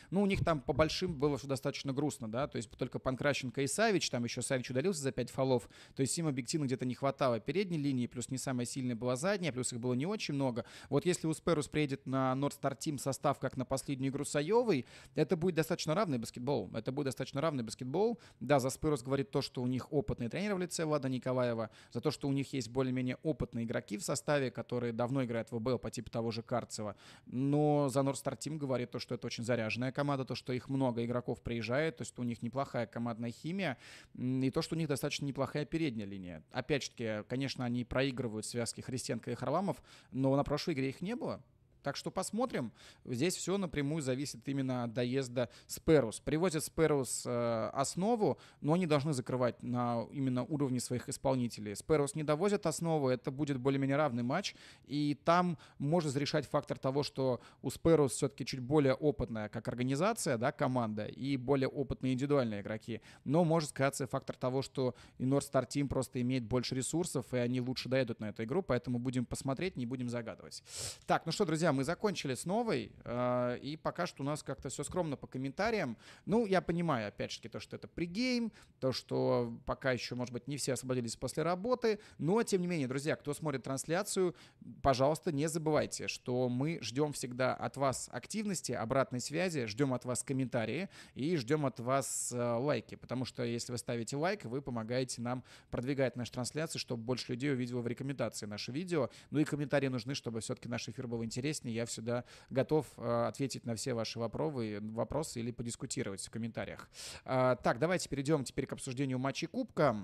ну, у них там по большим было что достаточно грустно, да, то есть только Панкращенко и Савич, там еще Савич удалился за 5 фолов, то есть им объективно где-то не хватало передней линии, плюс не самая сильная была задняя, плюс их было не очень много. Вот если Усперус приедет на North Star Team состав, как на последнюю игру с это будет достаточно равный баскетбол. Это будет достаточно равный баскетбол. Да, за Спирус говорит то, что у них опытный тренер в лице Влада Николаева, за то, что у них есть более-менее опытные игроки в составе, которые давно играют в ВБЛ по типу того же Карцева. Но за North Star Team говорит то, что это очень заряженная команда, то, что их много игроков приезжает, то есть у них неплохая командная химия, и то, что у них достаточно неплохая передняя линия. Опять же конечно, они проигрывают связки Христенко и Харламов, но на прошлой игре их не было. Так что посмотрим. Здесь все напрямую зависит именно от доезда Сперус. Привозят Сперус э, основу, но они должны закрывать на именно уровне своих исполнителей. Сперус не довозят основу, это будет более-менее равный матч. И там может зарешать фактор того, что у Сперус все-таки чуть более опытная как организация, да, команда, и более опытные индивидуальные игроки. Но может сказаться фактор того, что и North Star Team просто имеет больше ресурсов, и они лучше доедут на эту игру, поэтому будем посмотреть, не будем загадывать. Так, ну что, друзья, друзья, мы закончили с новой, э, и пока что у нас как-то все скромно по комментариям. Ну, я понимаю, опять же, то, что это пригейм, то, что пока еще, может быть, не все освободились после работы, но, тем не менее, друзья, кто смотрит трансляцию, пожалуйста, не забывайте, что мы ждем всегда от вас активности, обратной связи, ждем от вас комментарии и ждем от вас э, лайки, потому что если вы ставите лайк, вы помогаете нам продвигать нашу трансляцию, чтобы больше людей увидело в рекомендации наше видео, ну и комментарии нужны, чтобы все-таки наш эфир был интересен интереснее. Я всегда готов э, ответить на все ваши вопросы, вопросы или подискутировать в комментариях. А, так, давайте перейдем теперь к обсуждению матчей Кубка.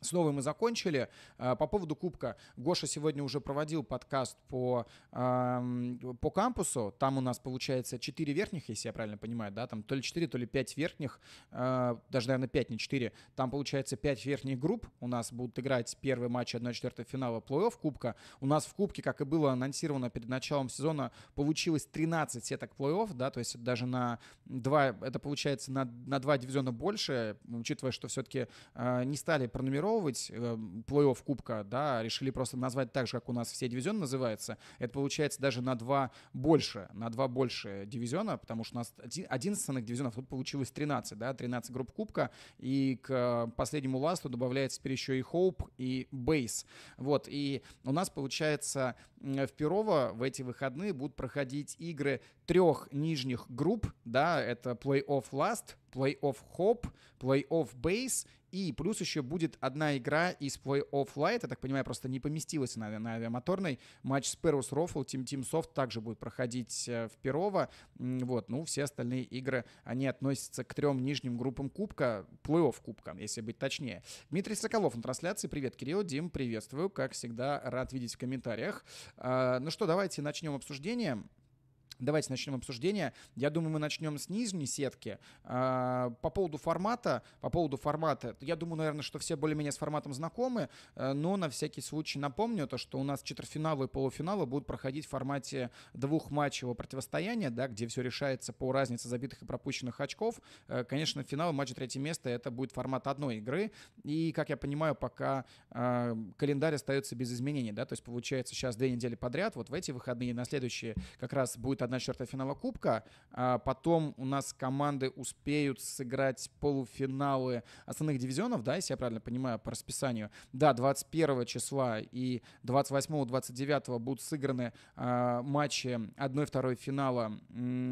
Снова мы закончили. Э, по поводу Кубка. Гоша сегодня уже проводил подкаст по, эм, по кампусу. Там у нас получается 4 верхних, если я правильно понимаю, да, там то ли 4, то ли 5 верхних, э, даже, наверное, 5, не 4. Там получается 5 верхних групп. У нас будут играть первый матч 1-4 финала плей-офф Кубка. У нас в Кубке, как и было анонсировано перед началом сезона, получилось 13 сеток плей-офф, да, то есть даже на 2, это получается на, на 2 дивизиона больше, учитывая, что все-таки э, не стали пронумеровать переформатировывать э, плей-офф Кубка, да, решили просто назвать так же, как у нас все дивизионы называются. Это получается даже на два больше, на два больше дивизиона, потому что у нас 11 основных дивизионов, тут получилось 13, да, 13 групп Кубка, и к последнему ласту добавляется теперь еще и Хоуп и Бейс. Вот, и у нас получается в Перово в эти выходные будут проходить игры трех нижних групп, да, это плей-офф Last, Playoff Hope, Playoff Base, и плюс еще будет одна игра из Playoff Light, я так понимаю, просто не поместилась на, на авиамоторной. Матч с Perus Рофл, Тим Team Soft также будет проходить э, в Перово. Вот, ну, все остальные игры, они относятся к трем нижним группам Кубка, Playoff Кубка, если быть точнее. Дмитрий Соколов на трансляции. Привет, Кирилл, Дим, приветствую. Как всегда, рад видеть в комментариях. А, ну что, давайте начнем обсуждение. Давайте начнем обсуждение. Я думаю, мы начнем с нижней сетки. А, по поводу формата, по поводу формата, я думаю, наверное, что все более-менее с форматом знакомы, э, но на всякий случай напомню то, что у нас четвертьфиналы и полуфиналы будут проходить в формате двух матчевого противостояния, да, где все решается по разнице забитых и пропущенных очков. Э, конечно, финал матча третье место это будет формат одной игры. И, как я понимаю, пока э, календарь остается без изменений, да, то есть получается сейчас две недели подряд, вот в эти выходные на следующие как раз будет одна одна черта финала Кубка. А потом у нас команды успеют сыграть полуфиналы основных дивизионов, да, если я правильно понимаю, по расписанию. Да, 21 числа и 28-29 будут сыграны а, матчи 1-2 финала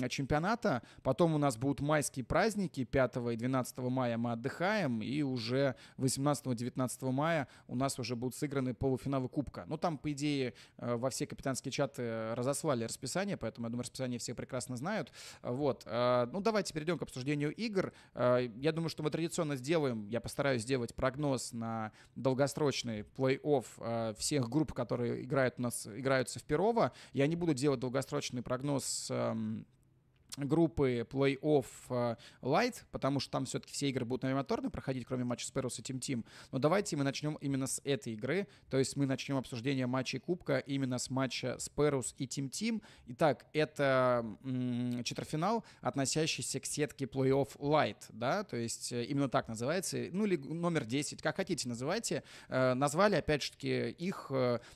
чемпионата. Потом у нас будут майские праздники. 5 и 12 мая мы отдыхаем. И уже 18-19 мая у нас уже будут сыграны полуфиналы Кубка. Ну, там, по идее, э, во все капитанские чаты разослали расписание, поэтому, я думаю, расписание все прекрасно знают. Вот. Э, ну, давайте перейдем к обсуждению игр. Э, я думаю, что мы традиционно сделаем, я постараюсь сделать прогноз на долгосрочный плей-офф э, всех групп, которые играют у нас, играются в Перово. Я не буду делать долгосрочный прогноз эм, группы плей-офф э, Light, потому что там все-таки все игры будут номинаторно проходить, кроме матча Sparrows и Тим Тим. Но давайте мы начнем именно с этой игры, то есть мы начнем обсуждение матчей Кубка именно с матча Sparrows и Тим Тим. Итак, это четвертьфинал, относящийся к сетке плей-офф Light, да, то есть э, именно так называется, ну или номер 10, как хотите называйте. Э, назвали, опять же таки, их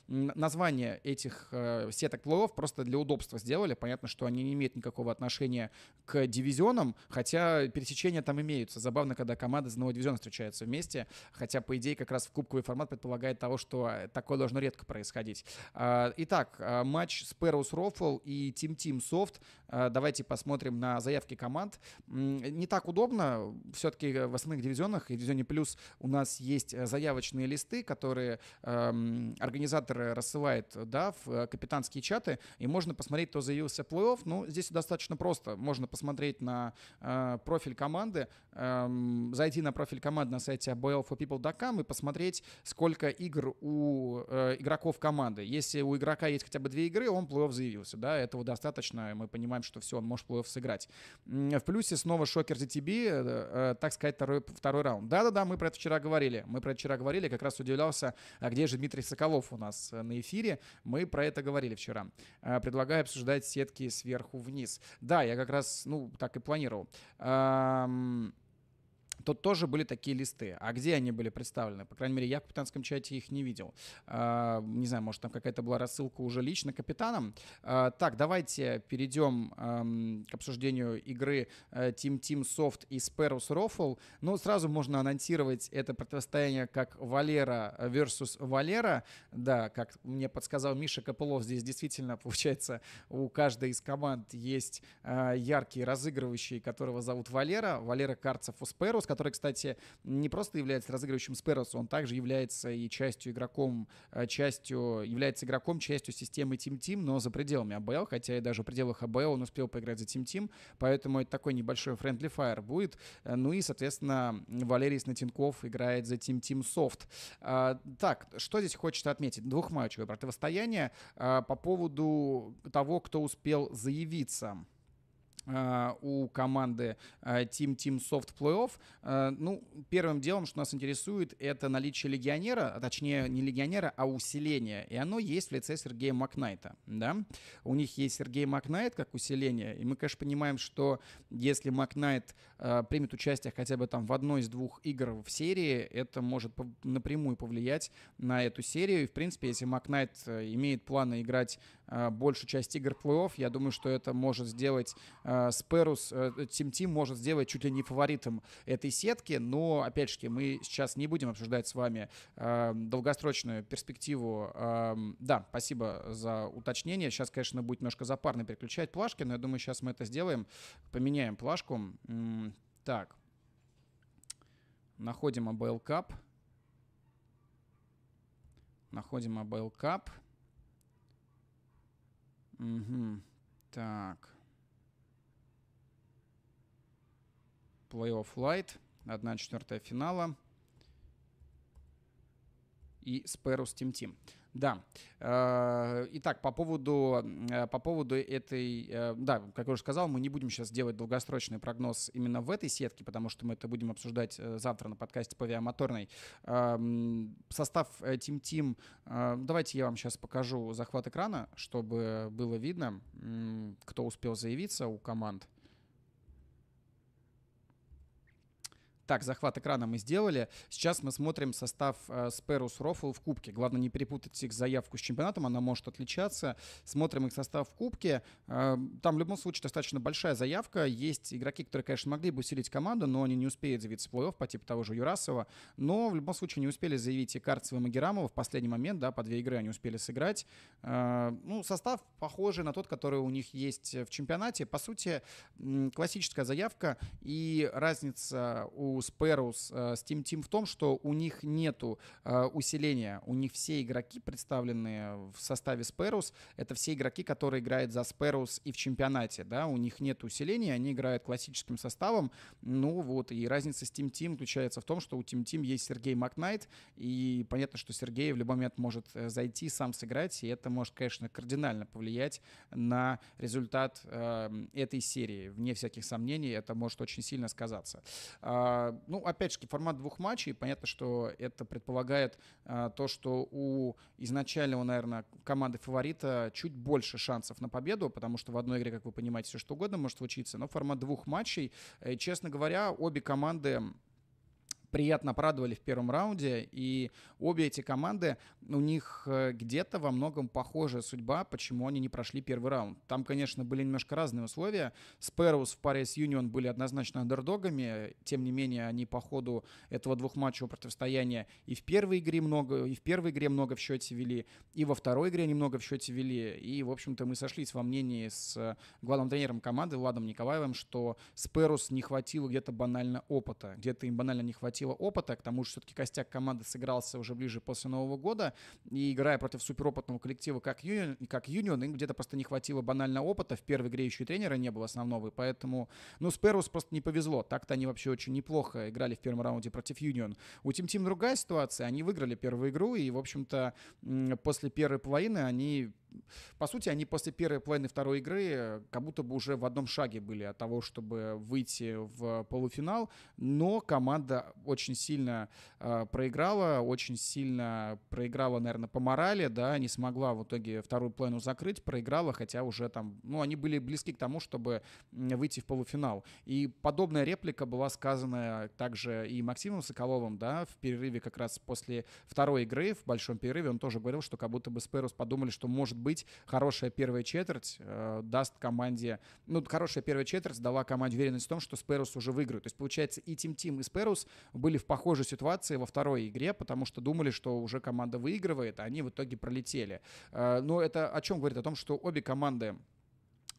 название этих сеток плей-офф просто для удобства сделали, понятно, что они не имеют никакого отношения пересечения к дивизионам, хотя пересечения там имеются. Забавно, когда команды из одного дивизиона встречаются вместе, хотя, по идее, как раз в кубковый формат предполагает того, что э, такое должно редко происходить. А, итак, э, матч Sparrows Рофл и Team Team Soft. Э, давайте посмотрим на заявки команд. Не так удобно, все-таки в основных дивизионах и дивизионе плюс у нас есть заявочные листы, которые эм, организаторы рассылают да, в капитанские чаты, и можно посмотреть, кто заявился в плей-офф. Ну, здесь достаточно просто просто. Можно посмотреть на э, профиль команды, э, зайти на профиль команды на сайте ablforpeople.com и посмотреть, сколько игр у э, игроков команды. Если у игрока есть хотя бы две игры, он плей-офф заявился, да, этого достаточно, мы понимаем, что все, он может плей-офф сыграть. В плюсе снова шокер ZTB, э, э, так сказать, второй, второй раунд. Да-да-да, мы про это вчера говорили, мы про это вчера говорили, как раз удивлялся, а где же Дмитрий Соколов у нас э, на эфире, мы про это говорили вчера. Э, предлагаю обсуждать сетки сверху вниз. Да, я как раз, ну, так и планировал то тоже были такие листы. А где они были представлены? По крайней мере, я в капитанском чате их не видел. А, не знаю, может, там какая-то была рассылка уже лично капитанам. А, так, давайте перейдем к обсуждению игры э, Team Team Soft и Sparrows Raffle. Ну, сразу можно анонсировать это противостояние как Валера э, versus Валера. Да, как мне подсказал Миша Копылов, здесь действительно, получается, у каждой из команд есть э, яркий разыгрывающий, которого зовут Валера. Валера Карцев у Sparrows, который, кстати, не просто является разыгрывающим сперос, он также является и частью игроком, э, частью, является игроком, частью системы Team Team, но за пределами АБЛ, хотя и даже в пределах АБЛ он успел поиграть за Team Team, поэтому это такой небольшой френдли фаер будет. Э, ну и, соответственно, Валерий Снатинков играет за Team Team Soft. Э, так, что здесь хочется отметить? Двухматчевое противостояние по поводу того, кто успел заявиться. Э, у команды э, Team Team Soft Playoff. Э, ну, первым делом, что нас интересует, это наличие легионера, а точнее не легионера, а усиления, И оно есть в лице Сергея Макнайта. Да? У них есть Сергей Макнайт как усиление. И мы, конечно, понимаем, что если Макнайт примет участие хотя бы там в одной из двух игр в серии, это может напрямую повлиять на эту серию. И, в принципе, если Макнайт имеет планы играть Э, большую часть игр плей-офф. Я думаю, что это может сделать э, Сперус, Тим э, Тим может сделать чуть ли не фаворитом этой сетки, но, опять же, мы сейчас не будем обсуждать с вами эм, долгосрочную перспективу. Эм, да, спасибо за уточнение. Сейчас, конечно, будет немножко запарно переключать плашки, но я думаю, сейчас мы это сделаем. Поменяем плашку. Так. Находим ABL Кап, Находим ABL Кап. Угу. Так. Плей-офф Light. 1 четвертая финала. И Сперус Тим Тим. Да. Э, итак, по поводу, э, по поводу этой... Э, да, как я уже сказал, мы не будем сейчас делать долгосрочный прогноз именно в этой сетке, потому что мы это будем обсуждать завтра на подкасте по авиамоторной. Эм, состав Team Team... Давайте я вам сейчас покажу захват экрана, чтобы было видно, кто успел заявиться у команд. Так, захват экрана мы сделали. Сейчас мы смотрим состав э, Sperus Рофл в Кубке. Главное не перепутать их заявку с чемпионатом, она может отличаться. Смотрим их состав в Кубке. Э, там в любом случае достаточно большая заявка. Есть игроки, которые, конечно, могли бы усилить команду, но они не успеют заявить в плей-офф по типу того же Юрасова. Но в любом случае не успели заявить и Карцева, и Магерамова в последний момент, да, по две игры они успели сыграть. Э, ну, состав похожий на тот, который у них есть в чемпионате. По сути, классическая заявка и разница у Лукус, Перус, э, Steam Team в том, что у них нету э, усиления. У них все игроки, представленные в составе Сперус, это все игроки, которые играют за Сперус и в чемпионате. Да? У них нет усиления, они играют классическим составом. Ну вот, и разница с Team Team заключается в том, что у Team Team есть Сергей Макнайт, и понятно, что Сергей в любой момент может э, зайти, сам сыграть, и это может, конечно, кардинально повлиять на результат э, этой серии. Вне всяких сомнений, это может очень сильно сказаться. А, а, ну, опять же, формат двух матчей, понятно, что это предполагает а, то, что у изначального, наверное, команды фаворита чуть больше шансов на победу, потому что в одной игре, как вы понимаете, все что угодно может случиться, но формат двух матчей, э, честно говоря, обе команды приятно порадовали в первом раунде, и обе эти команды, у них э, где-то во многом похожая судьба, почему они не прошли первый раунд. Там, конечно, были немножко разные условия. Спэроус в паре с Юнион были однозначно андердогами, тем не менее, они по ходу этого двухматчевого противостояния и в первой игре много, и в первой игре много в счете вели, и во второй игре немного в счете вели, и, в общем-то, мы сошлись во мнении с главным тренером команды Владом Николаевым, что Спэрус не хватило где-то банально опыта, где-то им банально не хватило хватило опыта, к тому же все-таки костяк команды сыгрался уже ближе после Нового года, и играя против суперопытного коллектива как Юнион, как Юнион им где-то просто не хватило банально опыта, в первой игре еще и тренера не было основного, и поэтому, ну, Сперус просто не повезло, так-то они вообще очень неплохо играли в первом раунде против Юнион. У Тим Тим другая ситуация, они выиграли первую игру, и, в общем-то, после первой половины они по сути, они после первой половины второй игры э, как будто бы уже в одном шаге были от того, чтобы выйти в полуфинал, но команда очень сильно э, проиграла, очень сильно проиграла, наверное, по морали, да, не смогла в итоге вторую половину закрыть, проиграла, хотя уже там, ну, они были близки к тому, чтобы выйти в полуфинал. И подобная реплика была сказана также и Максимом Соколовым, да, в перерыве как раз после второй игры, в большом перерыве, он тоже говорил, что как будто бы Сперус подумали, что может может быть, хорошая первая четверть э, даст команде... Ну, хорошая первая четверть дала команде уверенность в том, что Спэрус уже выиграет То есть, получается, и Тим Тим, и Спэрус были в похожей ситуации во второй игре, потому что думали, что уже команда выигрывает, а они в итоге пролетели. Э, но это о чем говорит? О том, что обе команды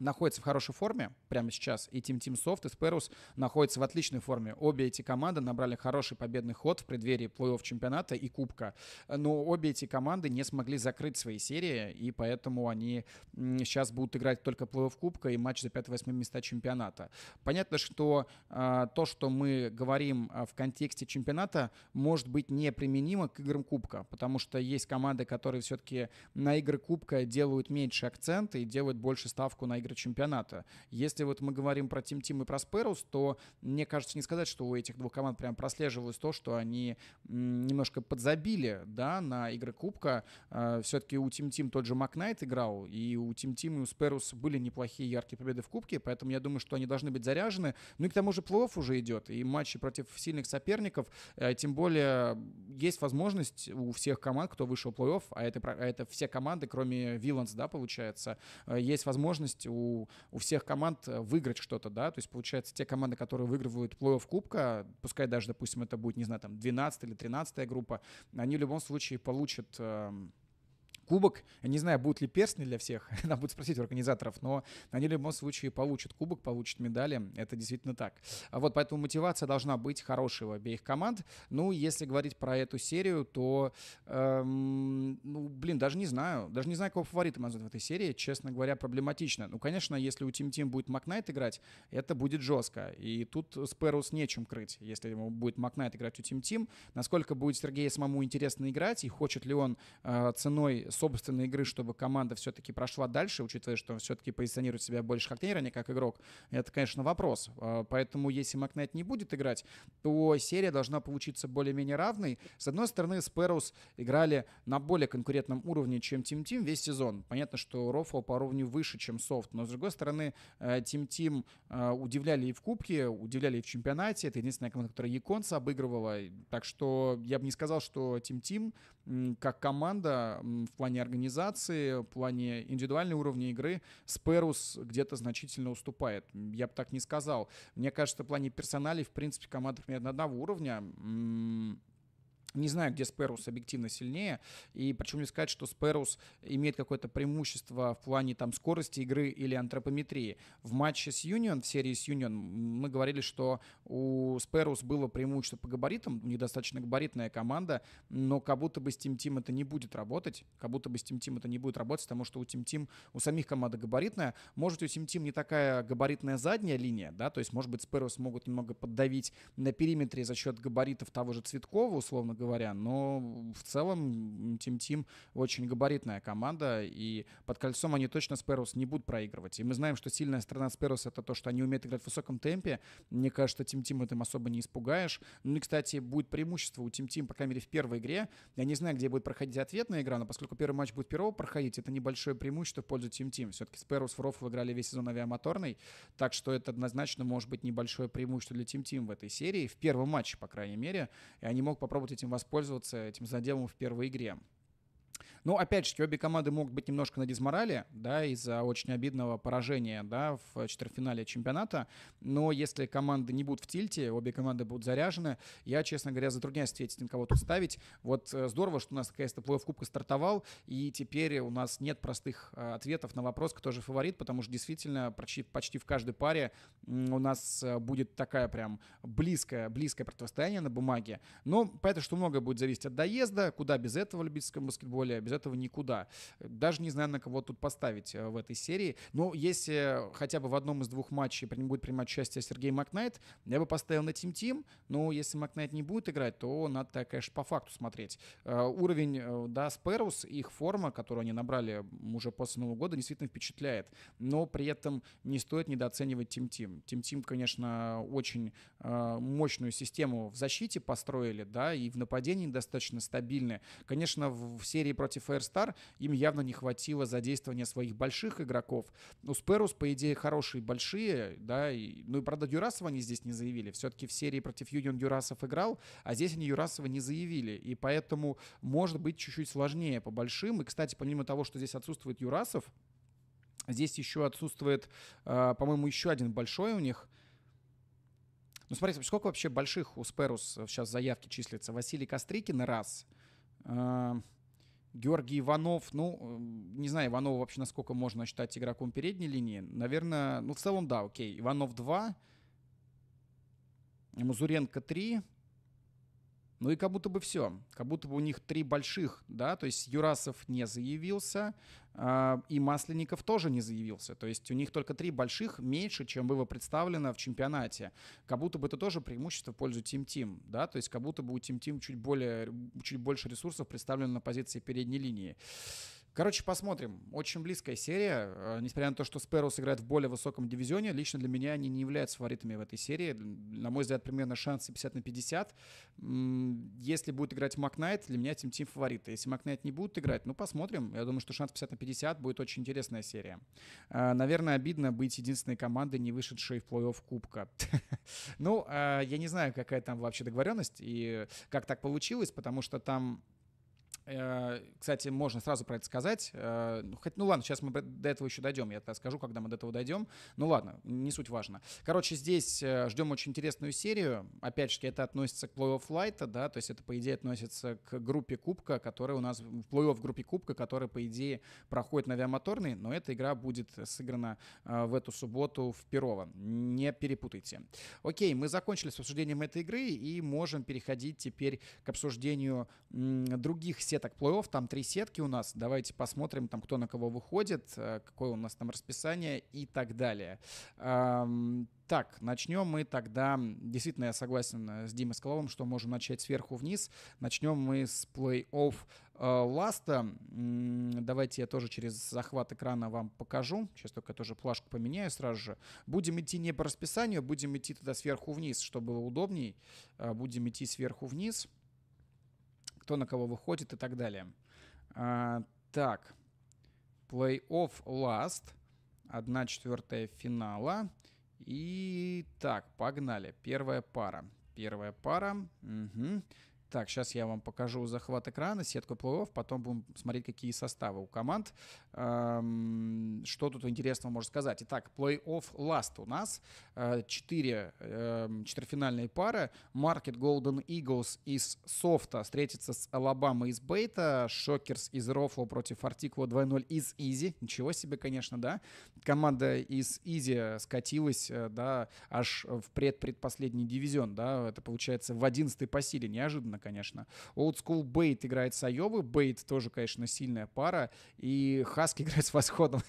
находится в хорошей форме прямо сейчас, и Team Team Soft и Sparrows находятся в отличной форме. Обе эти команды набрали хороший победный ход в преддверии плей-офф чемпионата и кубка, но обе эти команды не смогли закрыть свои серии, и поэтому они сейчас будут играть только плей-офф кубка и матч за 5-8 места чемпионата. Понятно, что э, то, что мы говорим а, в контексте чемпионата, может быть неприменимо к играм кубка, потому что есть команды, которые все-таки на игры кубка делают меньше акцента и делают больше ставку на игры игры чемпионата. Если вот мы говорим про Тим Тим и про Sparrows, то мне кажется не сказать, что у этих двух команд прям прослеживалось то, что они немножко подзабили, да, на игры Кубка. А, Все-таки у Тим Тим тот же Макнайт играл, и у Тим Тим и у Sparrows были неплохие яркие победы в Кубке, поэтому я думаю, что они должны быть заряжены. Ну и к тому же плей уже идет, и матчи против сильных соперников, э, тем более есть возможность у всех команд, кто вышел в плей-офф, а это, а это все команды, кроме Виланс, да, получается, э, есть возможность у, у всех команд э, выиграть что-то, да, то есть получается те команды, которые выигрывают плей-офф кубка, пускай даже, допустим, это будет, не знаю, там 12 или 13 группа, они в любом случае получат эм, кубок. Я не знаю, будет ли перстни для всех, надо будет спросить у организаторов, но они в любом случае получат кубок, получат медали. Это действительно так. А вот, поэтому мотивация должна быть хорошая у обеих команд. Ну, если говорить про эту серию, то, эм, ну, блин, даже не знаю. Даже не знаю, кого фаворитом назвать в этой серии. Честно говоря, проблематично. Ну, конечно, если у Тим Тим будет Макнайт играть, это будет жестко. И тут Сперус нечем крыть, если ему будет Макнайт играть у Тим Тим. Насколько будет Сергею самому интересно играть и хочет ли он э, ценой собственной игры, чтобы команда все-таки прошла дальше, учитывая, что он все-таки позиционирует себя больше как тренер, а не как игрок, это, конечно, вопрос. А, поэтому если Макнайт не будет играть, то серия должна получиться более-менее равной. С одной стороны, Спэрус играли на более конкурентном уровне, чем Тим Тим весь сезон. Понятно, что Рофл по уровню выше, чем Софт, но с другой стороны, Тим э, Тим э, удивляли и в Кубке, удивляли и в чемпионате. Это единственная команда, которая Яконца обыгрывала. Так что я бы не сказал, что Тим Тим как команда в плане плане организации, в плане индивидуального уровня игры Сперус где-то значительно уступает. Я бы так не сказал. Мне кажется, в плане персоналей, в принципе, команда примерно одного уровня. Не знаю, где Sparrows объективно сильнее. И почему не сказать, что Sparrows имеет какое-то преимущество в плане там скорости игры или антропометрии. В матче с Юнион в серии с Юнион мы говорили, что у Sparrows было преимущество по габаритам, недостаточно габаритная команда, но как будто бы с Тим Тим это не будет работать, как будто бы с Тим Тим это не будет работать, потому что у Тим Тим у самих команда габаритная, может у Тим Тим не такая габаритная задняя линия, да, то есть, может быть, Sparrows могут немного поддавить на периметре за счет габаритов того же Цветкова, условно говоря, говоря. Но в целом Тим Тим очень габаритная команда, и под кольцом они точно Сперус не будут проигрывать. И мы знаем, что сильная сторона Сперус — это то, что они умеют играть в высоком темпе. Мне кажется, Тим Тим этим особо не испугаешь. Ну и, кстати, будет преимущество у Тим Тим, по крайней мере, в первой игре. Я не знаю, где будет проходить ответная игра, но поскольку первый матч будет первого проходить, это небольшое преимущество в пользу Тим Тим. Все-таки Сперус в Рофл играли весь сезон авиамоторный, так что это однозначно может быть небольшое преимущество для Тим Тим в этой серии, в первом матче, по крайней мере. И они могут попробовать этим воспользоваться этим заделом в первой игре. Ну, опять же, обе команды могут быть немножко на дизморале, да, из-за очень обидного поражения, да, в четвертьфинале чемпионата. Но если команды не будут в тильте, обе команды будут заряжены, я, честно говоря, затрудняюсь ответить, на кого тут ставить. Вот э, здорово, что у нас какая то плей-офф Кубка стартовал, и теперь у нас нет простых э, ответов на вопрос, кто же фаворит, потому что действительно почти, почти в каждой паре у нас э, будет такая прям близкая, близкое противостояние на бумаге. Но поэтому, что много будет зависеть от доезда, куда без этого в любительском баскетболе, без этого никуда. Даже не знаю, на кого тут поставить э, в этой серии. Но если хотя бы в одном из двух матчей будет принимать участие Сергей Макнайт, я бы поставил на Тим Тим, но если Макнайт не будет играть, то надо, так, конечно, по факту смотреть. Э, уровень, э, да, Сперус, их форма, которую они набрали уже после Нового года, действительно впечатляет. Но при этом не стоит недооценивать Тим Тим. Тим Тим, конечно, очень мощную систему в защите построили, да, и в нападении достаточно стабильны. Конечно, в серии против Firestar им явно не хватило задействования своих больших игроков. У ну, Сперус, по идее, хорошие большие, да, и, ну и, правда, Дюрасова они здесь не заявили. Все-таки в серии против Юнион Дюрасов играл, а здесь они Дюрасова не заявили, и поэтому может быть чуть-чуть сложнее по большим. И, кстати, помимо того, что здесь отсутствует Юрасов, здесь еще отсутствует, э, по-моему, еще один большой у них – ну, смотрите, сколько вообще больших у Сперус сейчас заявки числится? Василий Кострикин раз. А, Георгий Иванов, ну, не знаю, Иванова вообще насколько можно считать игроком передней линии. Наверное, ну, в целом, да, окей. Иванов 2, Мазуренко 3, ну и как будто бы все. Как будто бы у них три больших, да, то есть Юрасов не заявился, а, и Масленников тоже не заявился. То есть у них только три больших меньше, чем было представлено в чемпионате. Как будто бы это тоже преимущество в пользу Тим Тим, да, то есть как будто бы у Тим Тим чуть, более, чуть больше ресурсов представлено на позиции передней линии. Короче, посмотрим. Очень близкая серия. Э, несмотря на то, что Сперус играет в более высоком дивизионе, лично для меня они не являются фаворитами в этой серии. На мой взгляд, примерно шансы 50 на 50. Если будет играть Макнайт, для меня Тим Тим фаворит. Если Макнайт не будет играть, ну, посмотрим. Я думаю, что шанс 50 на 50 будет очень интересная серия. Э, наверное, обидно быть единственной командой, не вышедшей в плей-офф Кубка. Ну, э, я не знаю, какая там вообще договоренность и как так получилось, потому что там Э, кстати, можно сразу про это сказать. Э, ну, ну ладно, сейчас мы до этого еще дойдем. Я это скажу, когда мы до этого дойдем. Ну ладно, не суть важно. Короче, здесь э, ждем очень интересную серию. Опять же, это относится к плей-офф лайта, да, то есть это, по идее, относится к группе Кубка, которая у нас в плей-офф группе Кубка, которая, по идее, проходит на авиамоторной, но эта игра будет сыграна в эту субботу в Перово. Не перепутайте. Окей, мы закончили с обсуждением этой игры и можем переходить теперь к обсуждению других сетов сеток плей-офф, там три сетки у нас, давайте посмотрим, там кто на кого выходит, э, какое у нас там расписание и так далее. Так, начнем мы тогда, действительно я согласен э, с Димой Скаловым, что можем начать сверху вниз. Начнем мы с плей-офф э, Ласта. Давайте я тоже через захват экрана вам покажу. Сейчас только я тоже плашку поменяю сразу же. Будем идти не по расписанию, будем идти туда сверху вниз, чтобы было удобней. Будем идти сверху вниз кто на кого выходит и так далее. А, так, плей-офф last, 1 четвертая финала. И так, погнали. Первая пара. Первая пара. Угу. Так, сейчас я вам покажу захват экрана, сетку плей-офф, потом будем смотреть, какие составы у команд. Эм, что тут интересного можно сказать? Итак, плей-офф ласт у нас. Э, четыре, эм, четверфинальные пары. Market Golden Eagles из Софта встретится с Алабама из Бейта. Шокерс из Рофло против Артикула 2.0 из Изи. Ничего себе, конечно, да. Команда из Изи скатилась, э, да, аж в предпредпоследний дивизион, да. Это получается в 11 по силе, неожиданно шикарно, конечно. Old School Бейт играет с Айовы. Бейт тоже, конечно, сильная пара. И Хаски играет с Восходом.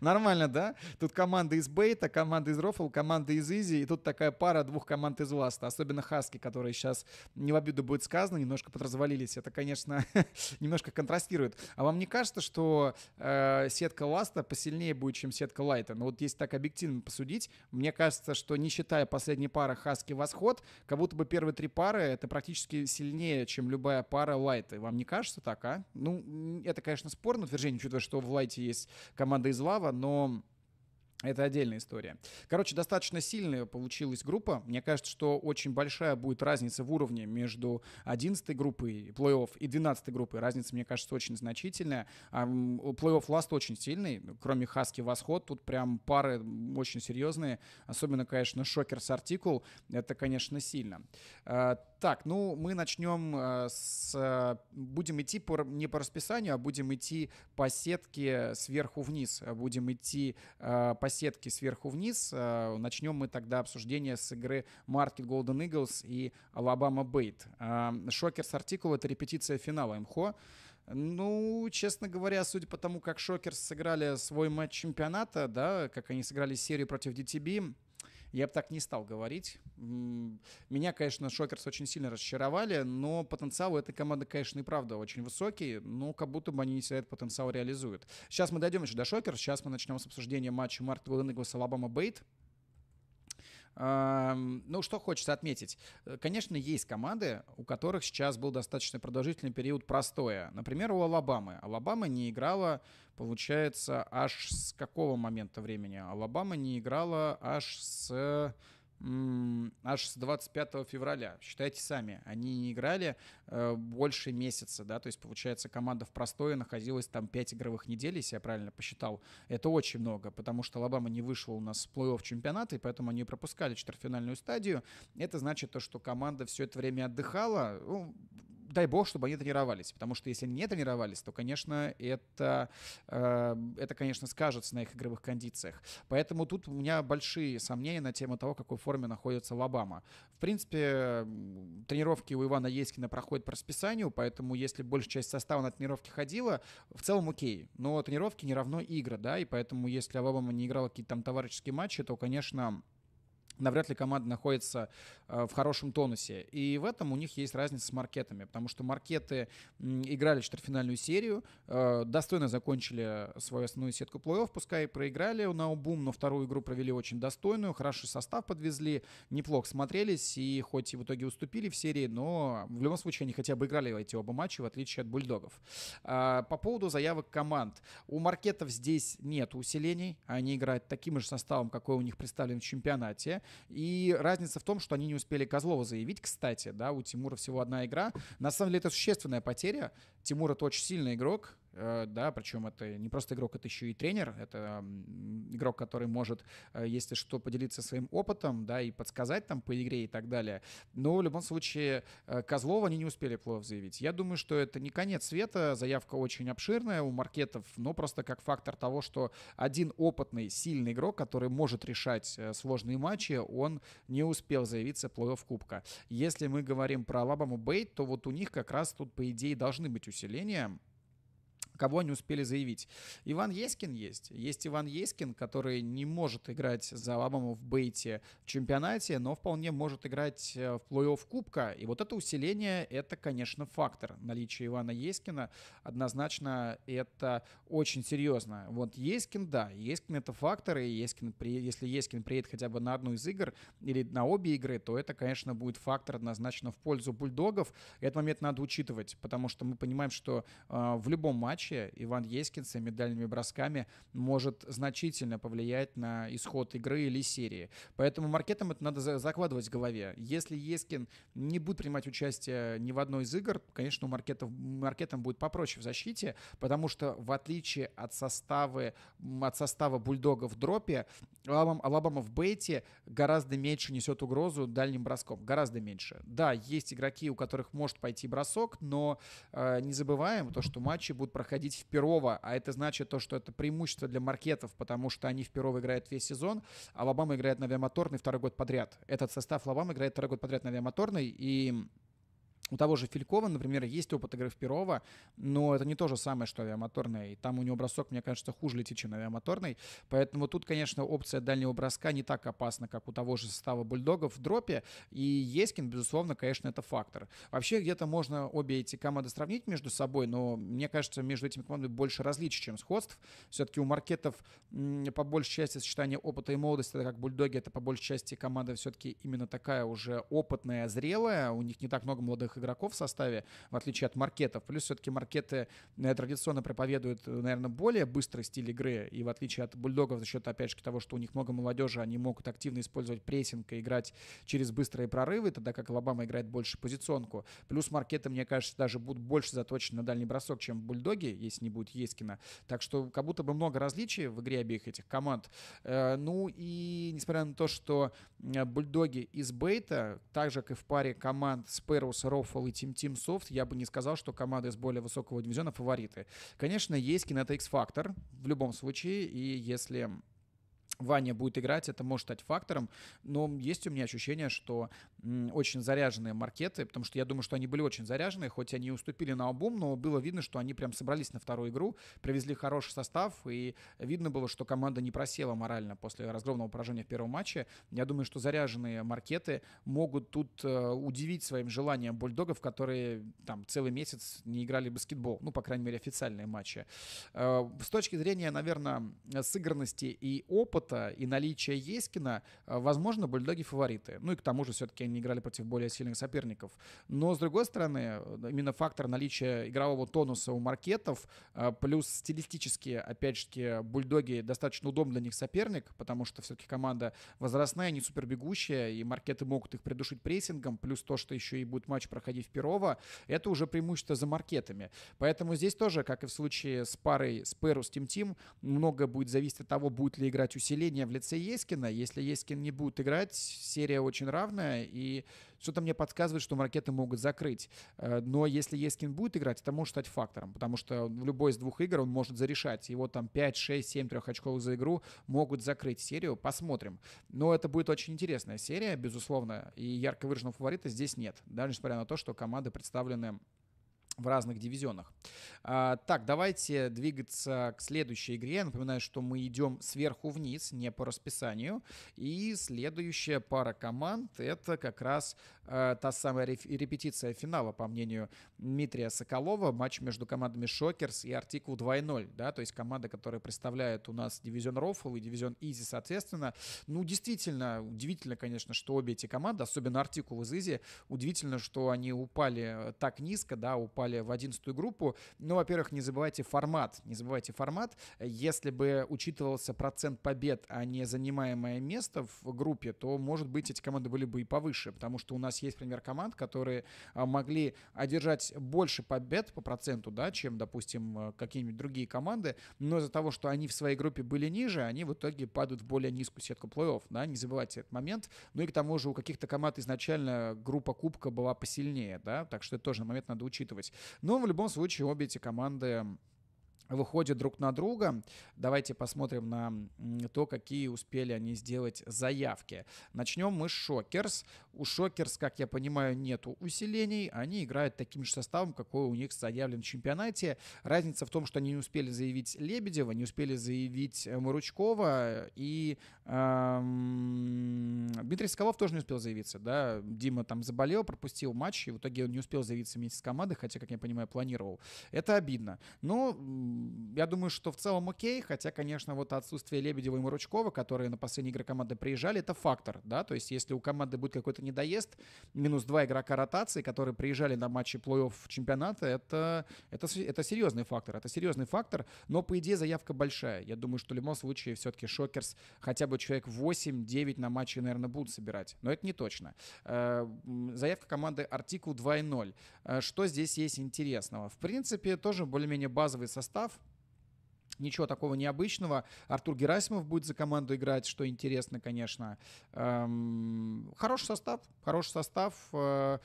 Нормально, да? Тут команда из Бейта, команда из Рофл, команда из Изи. И тут такая пара двух команд из Ласта. Особенно Хаски, которые сейчас не в обиду будет сказано, немножко подразвалились. Это, конечно, немножко контрастирует. А вам не кажется, что э, сетка Ласта посильнее будет, чем сетка Лайта? Но ну, вот если так объективно посудить, мне кажется, что не считая последней пары Хаски-Восход, как будто бы первые три пары — это практически физически сильнее, чем любая пара лайта. Вам не кажется так, а? Ну, это, конечно, спорное утверждение, учитывая, что в лайте есть команда из лава, но это отдельная история. Короче, достаточно сильная получилась группа. Мне кажется, что очень большая будет разница в уровне между 11 группой плей-офф и 12 группой. Разница, мне кажется, очень значительная. А плей-офф ласт очень сильный. Кроме Хаски Восход, тут прям пары очень серьезные. Особенно, конечно, Шокер с Артикул. Это, конечно, сильно. Э, так, ну мы начнем э, с... Э, будем идти по, не по расписанию, а будем идти по сетке сверху вниз. Будем идти по сетки сверху вниз. Э, начнем мы тогда обсуждение с игры марки Golden Eagles и Alabama Bait. Э, Шокерс Артикула. это репетиция финала МХО. Ну, честно говоря, судя по тому, как Шокерс сыграли свой матч чемпионата, да, как они сыграли серию против DTB, я бы так не стал говорить. Меня, конечно, Шокерс очень сильно разочаровали, но потенциал у этой команды, конечно, и правда очень высокий, но как будто бы они не этот потенциал реализуют. Сейчас мы дойдем еще до Шокерс, сейчас мы начнем с обсуждения матча Марта Уиллинглс Алабама Бейт. Ну, что хочется отметить. Э, конечно, есть команды, у которых сейчас был достаточно продолжительный период простоя. Например, у Алабамы. Алабама не играла, получается, аж с какого момента времени? Алабама не играла аж с аж с 25 февраля. Считайте сами, они не играли э, больше месяца, да, то есть, получается, команда в простое находилась там 5 игровых недель, если я правильно посчитал. Это очень много, потому что Алабама не вышла у нас в плей-офф чемпионата, и поэтому они пропускали четвертьфинальную стадию. Это значит то, что команда все это время отдыхала. Ну, дай бог, чтобы они тренировались, потому что если они не тренировались, то, конечно, это, э, это, конечно, скажется на их игровых кондициях. Поэтому тут у меня большие сомнения на тему того, в какой форме находится Лобама. В принципе, тренировки у Ивана Ейскина проходят по расписанию, поэтому если большая часть состава на тренировке ходила, в целом окей. Но тренировки не равно игры, да, и поэтому если Лобама не играл какие-то там товарищеские матчи, то, конечно, навряд ли команда находится э, в хорошем тонусе. И в этом у них есть разница с маркетами, потому что маркеты играли четвертьфинальную серию, э, достойно закончили свою основную сетку плей-офф, пускай проиграли на убум, но вторую игру провели очень достойную, хороший состав подвезли, неплохо смотрелись, и хоть и в итоге уступили в серии, но в любом случае они хотя бы играли эти оба матча, в отличие от бульдогов. А, по поводу заявок команд. У маркетов здесь нет усилений, они играют таким же составом, какой у них представлен в чемпионате. И разница в том, что они не успели Козлова заявить, кстати, да, у Тимура всего одна игра. На самом деле это существенная потеря. Тимур это очень сильный игрок, Э, да, причем это не просто игрок, это еще и тренер, это игрок, который может, э, если что, поделиться своим опытом, да, и подсказать там по игре и так далее. Но в любом случае э, Козлова они не успели плов заявить. Я думаю, что это не конец света, заявка очень обширная у маркетов, но просто как фактор того, что один опытный, сильный игрок, который может решать сложные матчи, он не успел заявиться плей-офф Кубка. Если мы говорим про Лабаму Бейт, то вот у них как раз тут, по идее, должны быть усиления, кого они успели заявить. Иван Ескин есть. Есть Иван Ескин, который не может играть за Алабаму в бейте в чемпионате, но вполне может играть э, в плей-офф Кубка. И вот это усиление, это, конечно, фактор. Наличие Ивана Ескина однозначно это очень серьезно. Вот Ескин, да, Ескин это фактор, и Ескин, если Ескин приедет хотя бы на одну из игр или на обе игры, то это, конечно, будет фактор однозначно в пользу бульдогов. И этот момент надо учитывать, потому что мы понимаем, что э, в любом матче матче Иван Ескин с медальными бросками может значительно повлиять на исход игры или серии. Поэтому маркетам это надо закладывать в голове. Если Ескин не будет принимать участие ни в одной из игр, конечно, у маркетов, маркетам будет попроще в защите, потому что в отличие от составы, от состава Бульдога в дропе, Алабама в бейте гораздо меньше несет угрозу дальним броском. Гораздо меньше. Да, есть игроки, у которых может пойти бросок, но э, не забываем то, что матчи будут проходить ходить в Перово, а это значит то, что это преимущество для маркетов, потому что они в Перово играют весь сезон, а Лобама играет на Авиамоторной второй год подряд. Этот состав Лобама играет второй год подряд на Авиамоторной, и у того же Филькова, например, есть опыт игры в Перова, но это не то же самое, что авиамоторное. И там у него бросок, мне кажется, хуже летит, чем авиамоторный. Поэтому тут, конечно, опция дальнего броска не так опасна, как у того же состава бульдогов в дропе. И Ескин, безусловно, конечно, это фактор. Вообще, где-то можно обе эти команды сравнить между собой, но мне кажется, между этими командами больше различий, чем сходств. Все-таки у маркетов по большей части сочетание опыта и молодости, это как бульдоги, это по большей части команда все-таки именно такая уже опытная, зрелая. У них не так много молодых игроков в составе, в отличие от маркетов. Плюс все-таки маркеты э, традиционно проповедуют, э, наверное, более быстрый стиль игры. И в отличие от бульдогов, за счет, опять же, того, что у них много молодежи, они могут активно использовать прессинг и играть через быстрые прорывы, тогда как Алабама играет больше позиционку. Плюс маркеты, мне кажется, даже будут больше заточены на дальний бросок, чем бульдоги, если не будет Ескина. Так что как будто бы много различий в игре обеих этих команд. Э, ну и несмотря на то, что бульдоги из Бейта, так же, как и в паре команд Сперус, Роф Titanfall и Team Team Soft, я бы не сказал, что команды из более высокого дивизиона фавориты. Конечно, есть Kinetic X-Factor в любом случае, и если Ваня будет играть, это может стать фактором, но есть у меня ощущение, что очень заряженные маркеты, потому что я думаю, что они были очень заряженные, хоть они уступили на обум, но было видно, что они прям собрались на вторую игру, привезли хороший состав, и видно было, что команда не просела морально после разгромного поражения в первом матче. Я думаю, что заряженные маркеты могут тут э, удивить своим желанием бульдогов, которые там целый месяц не играли в баскетбол, ну, по крайней мере, официальные матчи. Э, с точки зрения, наверное, сыгранности и опыта, старта и наличия Ескина, э, возможно, Бульдоги фавориты. Ну и к тому же все-таки они играли против более сильных соперников. Но, с другой стороны, э, именно фактор наличия игрового тонуса у маркетов, э, плюс стилистически, опять же, Бульдоги достаточно удобный для них соперник, потому что все-таки команда возрастная, не супербегущая, и маркеты могут их придушить прессингом, плюс то, что еще и будет матч проходить в Перово, это уже преимущество за маркетами. Поэтому здесь тоже, как и в случае с парой Сперу с Тим Тим, многое будет зависеть от того, будет ли играть Усин усиление в лице Ескина. Если Ескин не будет играть, серия очень равная, и что-то мне подсказывает, что ракеты могут закрыть. Э, но если Ескин будет играть, это может стать фактором, потому что в любой из двух игр он может зарешать. Его там 5, 6, 7 трехочковых за игру могут закрыть серию. Посмотрим. Но это будет очень интересная серия, безусловно, и ярко выраженного фаворита здесь нет. Даже несмотря на то, что команды представлены в разных дивизионах. А, так, давайте двигаться к следующей игре. Я напоминаю, что мы идем сверху вниз, не по расписанию. И следующая пара команд — это как раз а, та самая репетиция финала, по мнению Дмитрия Соколова. Матч между командами «Шокерс» и «Артикул 2.0». Да? То есть команда, которая представляет у нас дивизион «Рофл» и дивизион «Изи», соответственно. Ну, действительно, удивительно, конечно, что обе эти команды, особенно «Артикул» из «Изи», удивительно, что они упали э, так низко, да, упали попали в одиннадцатую группу. Ну, во-первых, не забывайте формат. Не забывайте формат. Если бы учитывался процент побед, а не занимаемое место в группе, то, может быть, эти команды были бы и повыше, потому что у нас есть пример команд, которые а, могли одержать больше побед по проценту, да, чем, допустим, э, какие-нибудь другие команды, но из-за того, что они в своей группе были ниже, они в итоге падают в более низкую сетку плей-офф, да, не забывайте этот момент. Ну и к тому же у каких-то команд изначально группа кубка была посильнее, да, так что это тоже на момент надо учитывать. Но в любом случае обе эти команды выходят друг на друга. Давайте посмотрим на то, какие успели они сделать заявки. Начнем мы с Шокерс. У Шокерс, как я понимаю, нету усилений. Они играют таким же составом, какой у них заявлен в чемпионате. Разница в том, что они не успели заявить Лебедева, не успели заявить э, Маручкова и эм, Дмитрий Соколов тоже не успел заявиться. Да? Дима там заболел, пропустил матч, и в итоге он не успел заявиться вместе с командой, хотя, как я понимаю, планировал. Это обидно. Но я думаю, что в целом окей, хотя, конечно, вот отсутствие Лебедева и Муручкова, которые на последние игры команды приезжали, это фактор, да, то есть если у команды будет какой-то недоезд, минус два игрока ротации, которые приезжали на матчи плей-офф чемпионата, это, это, это серьезный фактор, это серьезный фактор, но, по идее, заявка большая. Я думаю, что в любом случае все-таки Шокерс хотя бы человек 8-9 на матче, наверное, будут собирать, но это не точно. Э, заявка команды Артикул 2.0. Э, что здесь есть интересного? В принципе, тоже более-менее базовый состав, Ничего такого необычного. Артур Герасимов будет за команду играть, что интересно, конечно. Эм, хороший состав, хороший состав. эм,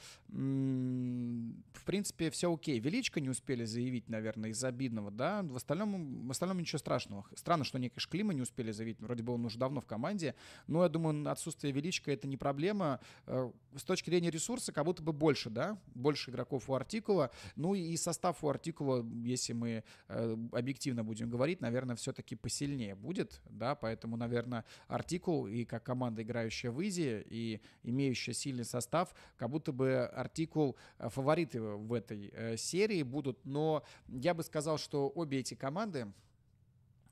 в принципе, все окей. Величко не успели заявить, наверное, из за обидного, да. В остальном, в остальном ничего страшного. Странно, что они, конечно, Клима не успели заявить. Вроде бы он уже давно в команде. Но я думаю, отсутствие Величко — это не проблема. Э, с точки зрения ресурса, как будто бы больше, да. Больше игроков у Артикова Ну и состав у Артикова если мы э, объективно будем говорить, говорит, наверное, все-таки посильнее будет, да, поэтому, наверное, Артикул и как команда, играющая в Изи, и имеющая сильный состав, как будто бы Артикул э, фавориты в этой э, серии будут, но я бы сказал, что обе эти команды,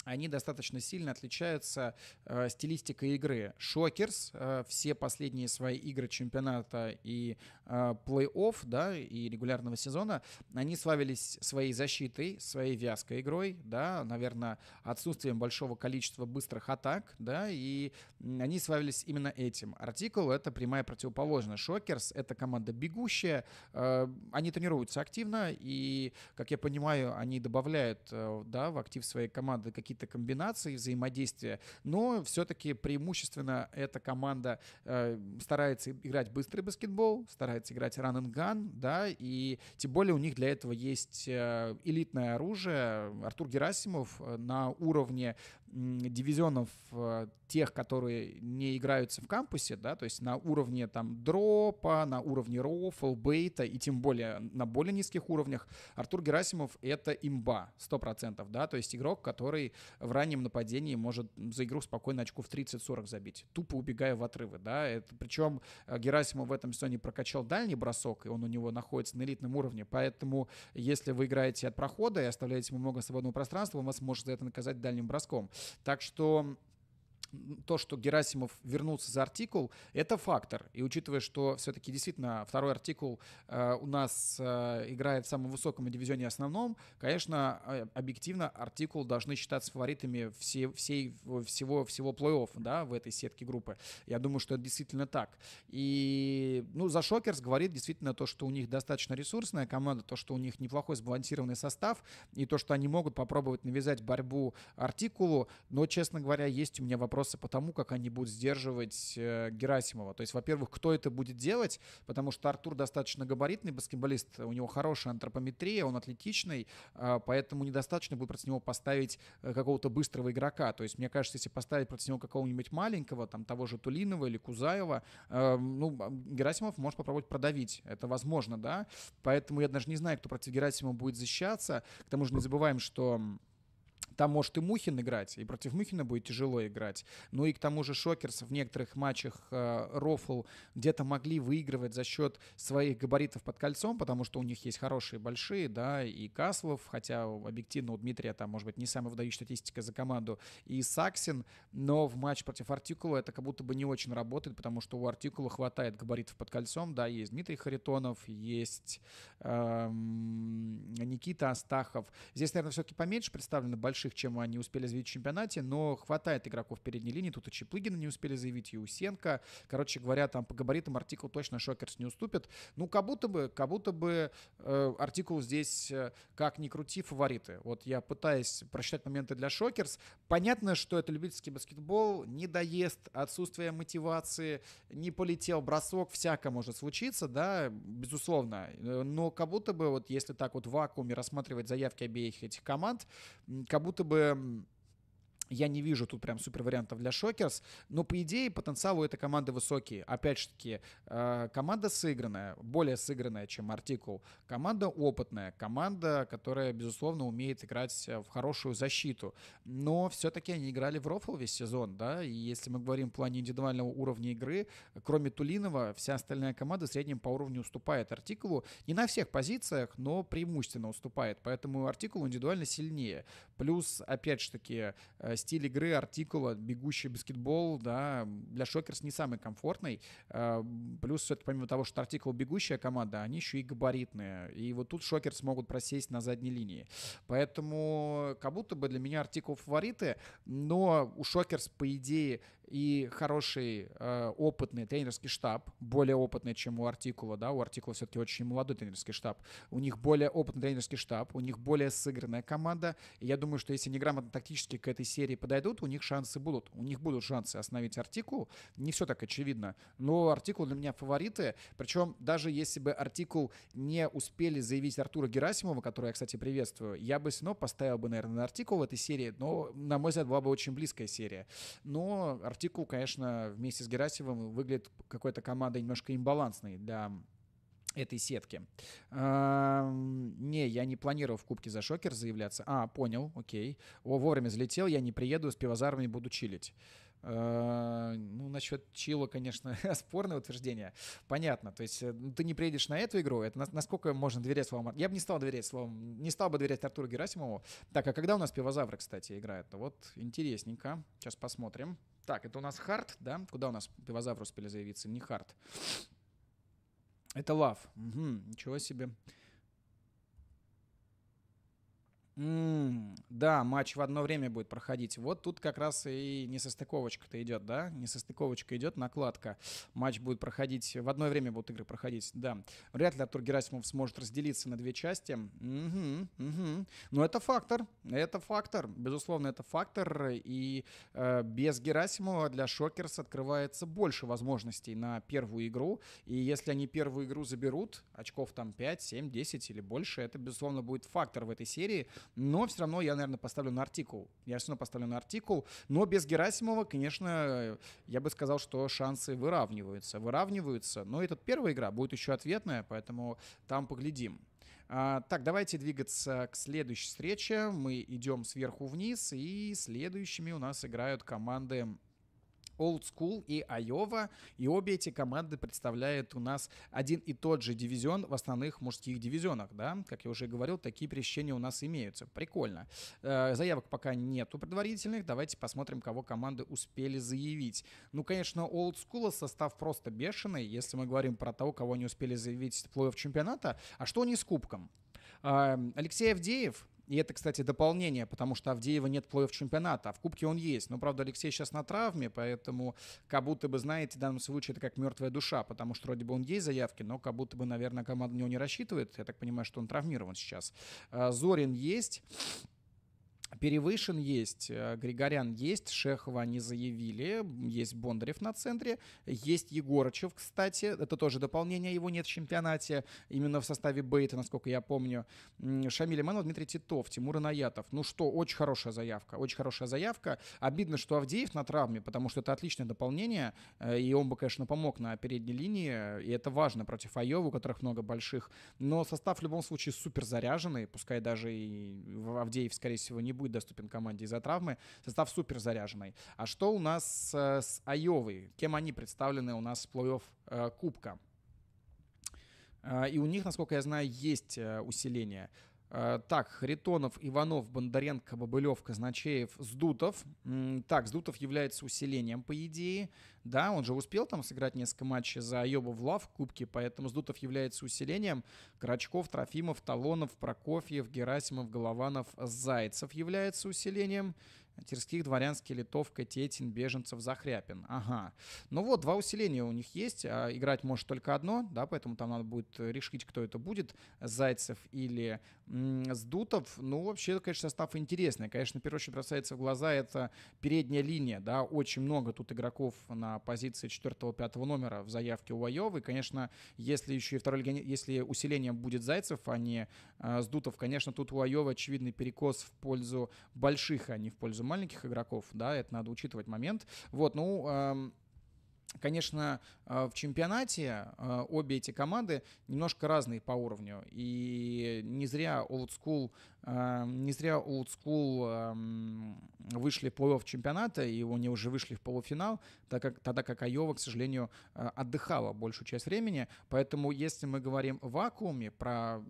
они достаточно сильно отличаются э, стилистикой игры. Шокерс э, все последние свои игры чемпионата и э, плей-офф, да, и регулярного сезона, они славились своей защитой, своей вязкой игрой, да, наверное, отсутствием большого количества быстрых атак, да, и они славились именно этим. Артикул — это прямая противоположность. Шокерс — это команда бегущая, э, они тренируются активно, и, как я понимаю, они добавляют, э, да, в актив своей команды какие-то какие-то комбинации взаимодействия, но все-таки преимущественно эта команда э, старается играть быстрый баскетбол, старается играть run and gun, да, и тем более у них для этого есть э, элитное оружие. Артур Герасимов э, на уровне дивизионов э, тех, которые не играются в кампусе, да, то есть на уровне там дропа, на уровне рофл, бейта и тем более на более низких уровнях, Артур Герасимов — это имба, 100%, да, то есть игрок, который в раннем нападении может за игру спокойно очков 30-40 забить, тупо убегая в отрывы, да, это, причем э, Герасимов в этом сезоне прокачал дальний бросок, и он у него находится на элитном уровне, поэтому если вы играете от прохода и оставляете ему много свободного пространства, он вас может за это наказать дальним броском. Так что то, что Герасимов вернулся за артикул, это фактор. И учитывая, что все-таки действительно второй артикул э, у нас э, играет в самом высоком дивизионе основном, конечно, а, объективно артикул должны считаться фаворитами все, всей, всего, всего плей-офф да, в этой сетке группы. Я думаю, что это действительно так. И ну, за Шокерс говорит действительно то, что у них достаточно ресурсная команда, то, что у них неплохой сбалансированный состав, и то, что они могут попробовать навязать борьбу артикулу. Но, честно говоря, есть у меня вопрос вопросы по тому, как они будут сдерживать э, Герасимова. То есть, во-первых, кто это будет делать, потому что Артур достаточно габаритный баскетболист, у него хорошая антропометрия, он атлетичный, а, поэтому недостаточно будет против него поставить э, какого-то быстрого игрока. То есть, мне кажется, если поставить против него какого-нибудь маленького, там того же Тулинова или Кузаева, э, ну, Герасимов может попробовать продавить. Это возможно, да? Поэтому я даже не знаю, кто против Герасимова будет защищаться. К тому же не забываем, что там может и Мухин играть, и против Мухина будет тяжело играть. Ну и к тому же Шокерс в некоторых матчах э, Рофл где-то могли выигрывать за счет своих габаритов под кольцом, потому что у них есть хорошие большие, да, и Каслов, хотя объективно у Дмитрия там, может быть, не самая выдающая статистика за команду, и Саксин, но в матч против Артикула это как будто бы не очень работает, потому что у Артикула хватает габаритов под кольцом, да, есть Дмитрий Харитонов, есть эм, Никита Астахов. Здесь, наверное, все-таки поменьше представлены большие больших, чем они успели заявить в чемпионате, но хватает игроков передней линии. Тут и Чеплыгина не успели заявить, и Усенко. Короче говоря, там по габаритам артикул точно Шокерс не уступит. Ну, как будто бы, как будто бы э, артикул здесь, э, как ни крути, фавориты. Вот я пытаюсь просчитать моменты для Шокерс. Понятно, что это любительский баскетбол, не доест, отсутствие мотивации, не полетел бросок, всякое может случиться, да, безусловно. Э, но как будто бы, вот если так вот в вакууме рассматривать заявки обеих этих команд, как будто будто бы я не вижу тут прям супер вариантов для Шокерс, но по идее потенциал у этой команды высокий. Опять же таки, э, команда сыгранная, более сыгранная, чем Артикул. Команда опытная, команда, которая, безусловно, умеет играть э, в хорошую защиту. Но все-таки они играли в рофл весь сезон, да, и если мы говорим в плане индивидуального уровня игры, кроме Тулинова, вся остальная команда в среднем по уровню уступает Артикулу. Не на всех позициях, но преимущественно уступает, поэтому Артикул индивидуально сильнее. Плюс, опять же таки, э, стиль игры, артикула, бегущий баскетбол, да, для Шокерс не самый комфортный. А, плюс все помимо того, что артикул бегущая команда, они еще и габаритные. И вот тут Шокерс могут просесть на задней линии. Поэтому как будто бы для меня артикул фавориты, но у Шокерс, по идее, и хороший э, опытный тренерский штаб, более опытный, чем у Артикула, да, у Артикула все-таки очень молодой тренерский штаб, у них более опытный тренерский штаб, у них более сыгранная команда, и я думаю, что если они грамотно тактически к этой серии подойдут, у них шансы будут, у них будут шансы остановить Артикул, не все так очевидно, но Артикул для меня фавориты, причем даже если бы Артикул не успели заявить Артура Герасимова, которого я, кстати, приветствую, я бы все равно поставил бы, наверное, на Артикул в этой серии, но, на мой взгляд, была бы очень близкая серия, но Артикул, конечно, вместе с Герасимовым выглядит какой-то командой немножко имбалансной для этой сетки. А, не, я не планировал в Кубке за Шокер заявляться. А, понял, окей. О, вовремя залетел, я не приеду, с Пивозаром буду чилить. А, ну, насчет чила, конечно, спорное утверждение. Понятно. То есть э, ну, ты не приедешь на эту игру. Это на, насколько можно доверять словам... Я бы не стал доверять словам... Не стал бы доверять Артуру Герасимову. Так, а когда у нас Пивозавры, кстати, играют? Вот интересненько. Сейчас посмотрим. Так, это у нас хард, да? Куда у нас пивозавр успели заявиться? Не хард. Это лав. Угу, ничего себе. Mm, да, матч в одно время будет проходить. Вот тут как раз и несостыковочка-то идет, да? Несостыковочка идет, накладка. Матч будет проходить, в одно время будут игры проходить, да. Вряд ли Артур Герасимов сможет разделиться на две части. Угу, угу. Но это фактор, это фактор. Безусловно, это фактор. И э, без Герасимова для Шокерс открывается больше возможностей на первую игру. И если они первую игру заберут, очков там 5, 7, 10 или больше, это, безусловно, будет фактор в этой серии но все равно я, наверное, поставлю на артикул. Я все равно поставлю на артикул, но без Герасимова, конечно, я бы сказал, что шансы выравниваются. Выравниваются, но этот первая игра будет еще ответная, поэтому там поглядим. А, так, давайте двигаться к следующей встрече. Мы идем сверху вниз, и следующими у нас играют команды Old School и Айова. И обе эти команды представляют у нас один и тот же дивизион в основных мужских дивизионах, да. Как я уже говорил, такие пересечения у нас имеются. Прикольно. Э, заявок пока нету предварительных. Давайте посмотрим, кого команды успели заявить. Ну, конечно, у Old School состав просто бешеный, если мы говорим про того, кого они успели заявить в плей-офф чемпионата. А что они с кубком? Эм, Алексей Авдеев, и это, кстати, дополнение, потому что Авдеева нет плей-офф чемпионата, а в Кубке он есть. Но, правда, Алексей сейчас на травме, поэтому как будто бы, знаете, в данном случае это как мертвая душа, потому что вроде бы он есть заявки, но как будто бы, наверное, команда на него не рассчитывает. Я так понимаю, что он травмирован сейчас. А, Зорин есть. Перевышин есть, э, Григорян есть, Шехова они заявили, есть Бондарев на центре, есть Егорычев, кстати, это тоже дополнение, его нет в чемпионате, именно в составе Бейта, насколько я помню. Шамиль Иманов, Дмитрий Титов, Тимур Наятов. Ну что, очень хорошая заявка, очень хорошая заявка. Обидно, что Авдеев на травме, потому что это отличное дополнение, э, и он бы, конечно, помог на передней линии, и это важно против Айовы, у которых много больших. Но состав в любом случае супер заряженный, пускай даже и Авдеев, скорее всего, не будет будет доступен команде из-за травмы. Состав супер заряженный. А что у нас э, с Айовой? Кем они представлены у нас в плей-офф э, Кубка? Э, и у них, насколько я знаю, есть усиление. Э, так, Харитонов, Иванов, Бондаренко, Бобылев, Казначеев, Сдутов. Так, Сдутов является усилением, по идее. Да, он же успел там сыграть несколько матчей за Йоба в лав в Кубке, поэтому Сдутов является усилением. Крачков, Трофимов, Талонов, Прокофьев, Герасимов, Голованов, Зайцев является усилением терских Дворянский, Литовка, Тетин, Беженцев, Захряпин. Ага. Ну вот, два усиления у них есть. А играть может только одно, да, поэтому там надо будет решить, кто это будет, Зайцев или м- Сдутов. Ну, вообще, конечно, состав интересный. Конечно, в первую очередь бросается в глаза это передняя линия, да, очень много тут игроков на позиции 4-5 номера в заявке у Айовы. Конечно, если еще и второй если усилением будет Зайцев, а не э, Сдутов, конечно, тут у Айова очевидный перекос в пользу больших, а не в пользу маленьких игроков, да, это надо учитывать момент. Вот, ну, Конечно, а, в чемпионате а, обе эти команды немножко разные по уровню. И не зря Old School Эм, не зря Old School эм, вышли в плей-офф чемпионата, и они уже вышли в полуфинал, так как, тогда как Айова, к сожалению, э, отдыхала большую часть времени. Поэтому если мы говорим в вакууме про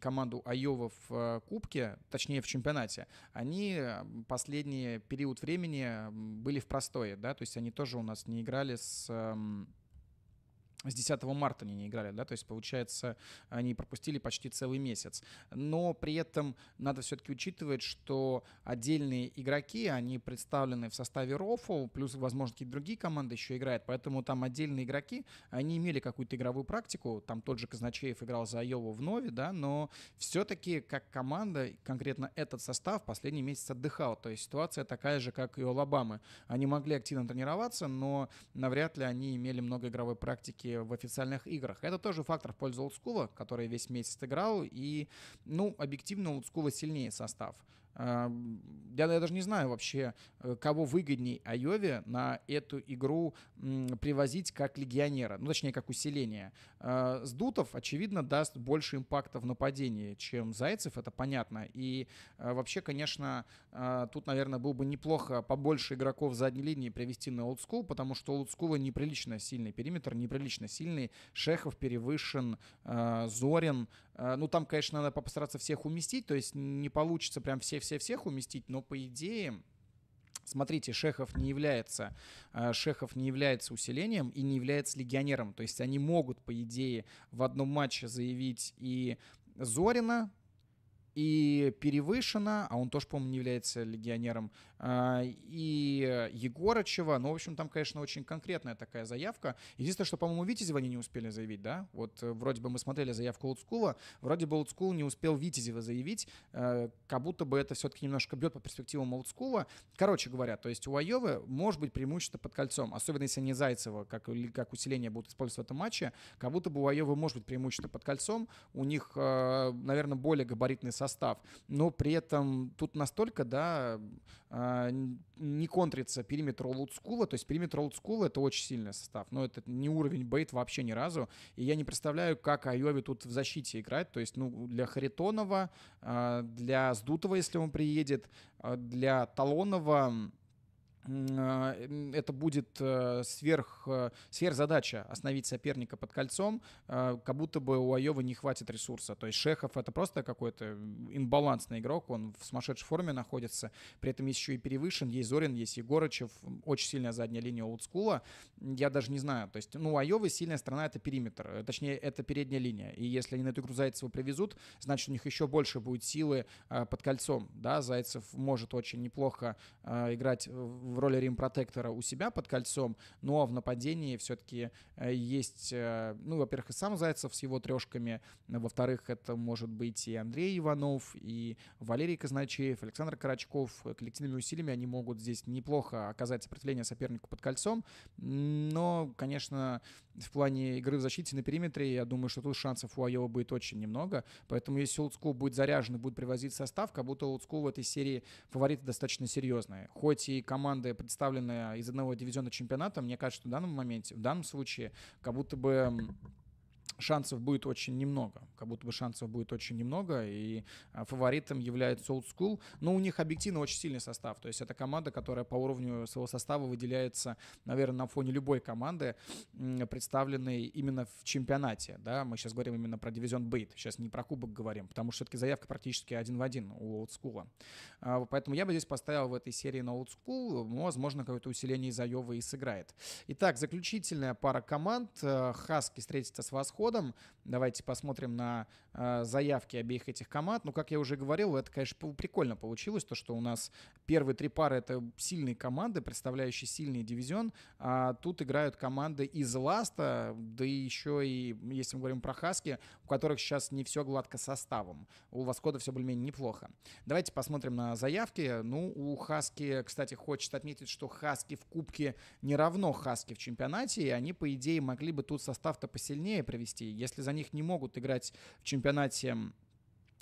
команду Айова в э, Кубке, точнее в чемпионате, они э, последний период времени были в простое, да, то есть они тоже у нас не играли с эм, с 10 марта они не играли, да, то есть, получается, они пропустили почти целый месяц. Но при этом надо все-таки учитывать, что отдельные игроки, они представлены в составе РОФУ, плюс, возможно, какие-то другие команды еще играют, поэтому там отдельные игроки, они имели какую-то игровую практику, там тот же Казначеев играл за Айову в Нове, да, но все-таки как команда, конкретно этот состав последний месяц отдыхал, то есть ситуация такая же, как и у Алабамы. Они могли активно тренироваться, но навряд ли они имели много игровой практики практически в официальных играх. Это тоже фактор в пользу олдскула, который весь месяц играл, и, ну, объективно, у олдскула сильнее состав. А, я, ну, я даже не знаю вообще, э, кого выгодней Айове на эту игру привозить как легионера, ну, точнее, как усиление. А, Сдутов, очевидно, даст больше импакта в нападении, чем Зайцев, это понятно. И а, вообще, конечно, тут, наверное, было бы неплохо побольше игроков задней линии привести на олдскул, потому что олдскула неприлично сильный периметр, неприлично сильный. Шехов перевышен, Зорин, а, ну, там, конечно, надо постараться всех уместить, то есть не получится прям все все всех уместить, но по идее... Смотрите, Шехов не является, а, Шехов не является усилением и не является легионером. То есть они могут, по идее, в одном матче заявить и Зорина, и Перевышина, а он тоже, по-моему, не является легионером, а, и э, Егорычева. Ну, в общем, там, конечно, очень конкретная такая заявка. Единственное, что, по-моему, Витязева они не успели заявить, да? Вот э, вроде бы мы смотрели заявку Луцкула, вроде бы Луцкул не успел Витязева заявить, э, как будто бы это все-таки немножко бьет по перспективам Луцкула. Короче говоря, то есть у Айовы может быть преимущество под кольцом, особенно если не Зайцева как, как усиление будут использовать в этом матче, как будто бы у Айовы может быть преимущество под кольцом, у них, наверное, более габаритный состав, но при этом тут настолько, да, а, не контрится периметр олдскула, то есть периметр олдскула — это очень сильный состав, но это не уровень бейт вообще ни разу, и я не представляю, как Айови тут в защите играть, то есть ну, для Харитонова, а, для Сдутова, если он приедет, а, для Талонова, а, это будет э, сверх, э, сверхзадача остановить соперника под кольцом, а, как будто бы у Айовы не хватит ресурса. То есть Шехов это просто какой-то имбалансный игрок, он в сумасшедшей форме находится, при этом есть еще и Перевышин, есть Зорин, есть Егорычев, очень сильная задняя линия олдскула, я даже не знаю. То есть, ну, у Айовы сильная сторона — это периметр, э, точнее, это передняя линия. И если они на эту игру Зайцева привезут, значит, у них еще больше будет силы а, под кольцом, да, Зайцев может очень неплохо играть в в роли рим-протектора у себя под кольцом, но в нападении все-таки э, есть, э, ну, во-первых, и сам Зайцев с его трешками, во-вторых, это может быть и Андрей Иванов, и Валерий Казначеев, Александр Карачков. Э, коллективными усилиями они могут здесь неплохо оказать сопротивление сопернику под кольцом, но, конечно, в плане игры в защите на периметре, я думаю, что тут шансов у Айова будет очень немного, поэтому если Олдскул будет заряжен и будет привозить состав, как будто Олдскул в этой серии фавориты достаточно серьезные. Хоть и команда команды, представленные из одного дивизиона чемпионата, мне кажется, в данном моменте, в данном случае, как будто бы шансов будет очень немного. Как будто бы шансов будет очень немного, и а, фаворитом является Old School. Но у них объективно очень сильный состав. То есть это команда, которая по уровню своего состава выделяется, наверное, на фоне любой команды, представленной именно в чемпионате. Да? Мы сейчас говорим именно про дивизион Бейт, сейчас не про кубок говорим, потому что все-таки заявка практически один в один у Old School. А, поэтому я бы здесь поставил в этой серии на Old School. Возможно, какое-то усиление из Айовы и сыграет. Итак, заключительная пара команд. Э, Хаски встретится с Восходом годом. Давайте посмотрим на э, заявки обеих этих команд. Ну, как я уже говорил, это, конечно, прикольно получилось, то, что у нас первые три пары — это сильные команды, представляющие сильный дивизион, а тут играют команды из Ласта, да и еще и, если мы говорим про Хаски, у которых сейчас не все гладко составом. У Воскода все более-менее неплохо. Давайте посмотрим на заявки. Ну, у Хаски, кстати, хочет отметить, что Хаски в Кубке не равно Хаски в чемпионате, и они, по идее, могли бы тут состав-то посильнее провести если за них не могут играть в чемпионате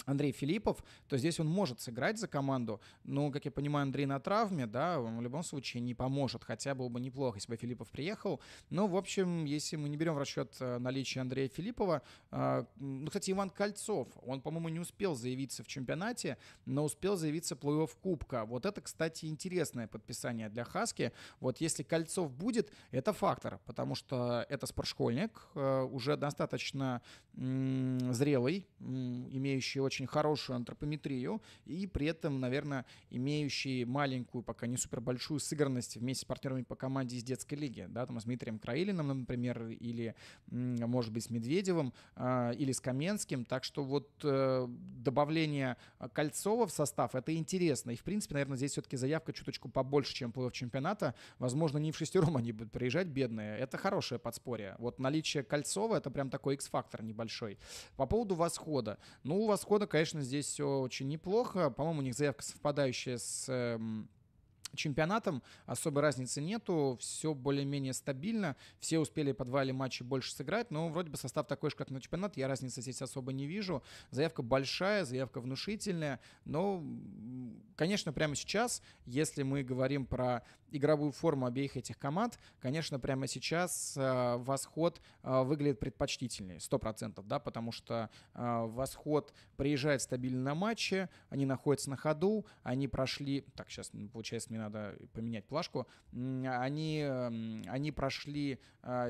Андрей Филиппов, то здесь он может сыграть за команду, но, как я понимаю, Андрей на травме, да, он в любом случае не поможет, хотя было бы неплохо, если бы Филиппов приехал. Но, в общем, если мы не берем в расчет э, наличие Андрея Филиппова, э, ну, кстати, Иван Кольцов, он, по-моему, не успел заявиться в чемпионате, но успел заявиться плей-офф Кубка. Вот это, кстати, интересное подписание для Хаски. Вот если Кольцов будет, это фактор, потому что это спортшкольник, э, уже достаточно э, зрелый, э, имеющий очень хорошую антропометрию и при этом, наверное, имеющий маленькую, пока не супер большую сыгранность вместе с партнерами по команде из детской лиги, да, там с Дмитрием Краилиным, например, или, может быть, с Медведевым, а, или с Каменским, так что вот э, добавление Кольцова в состав, это интересно, и, в принципе, наверное, здесь все-таки заявка чуточку побольше, чем плей чемпионата, возможно, не в шестером они будут приезжать, бедные, это хорошее подспорье, вот наличие Кольцова, это прям такой X-фактор небольшой. По поводу восхода, ну, восход года, конечно, здесь все очень неплохо. По-моему, у них заявка совпадающая с эм, чемпионатом особой разницы нету, все более-менее стабильно, все успели по два или матча больше сыграть, но вроде бы состав такой же, как на чемпионат, я разницы здесь особо не вижу. Заявка большая, заявка внушительная, но, конечно, прямо сейчас, если мы говорим про игровую форму обеих этих команд, конечно, прямо сейчас э, Восход э, выглядит предпочтительнее, сто процентов, да, потому что э, Восход приезжает стабильно на матче, они находятся на ходу, они прошли, так, сейчас, получается, мне надо поменять плашку, они, эм, они прошли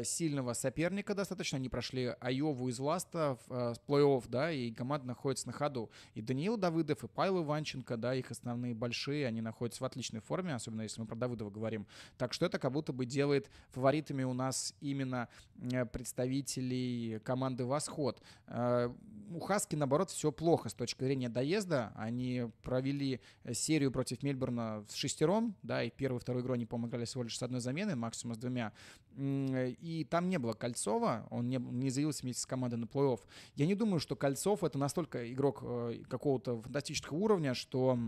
сильного соперника достаточно, они прошли Айову из Ласта в плей-офф, да, и команда находится на ходу. И Даниил Давыдов, и Павел Иванченко, да, их основные большие, они находятся в отличной форме, особенно если мы про Давыдова этого говорим. Так что это как будто бы делает фаворитами у нас именно э, представителей команды «Восход». Э, у «Хаски», наоборот, все плохо с точки зрения доезда. Они провели серию против Мельбурна с шестером, да, и первую, вторую игру они, по играли всего лишь с одной замены, максимум с двумя. И там не было Кольцова, он не, не заявился вместе с командой на плей-офф. Я не думаю, что Кольцов — это настолько игрок э, какого-то фантастического уровня, что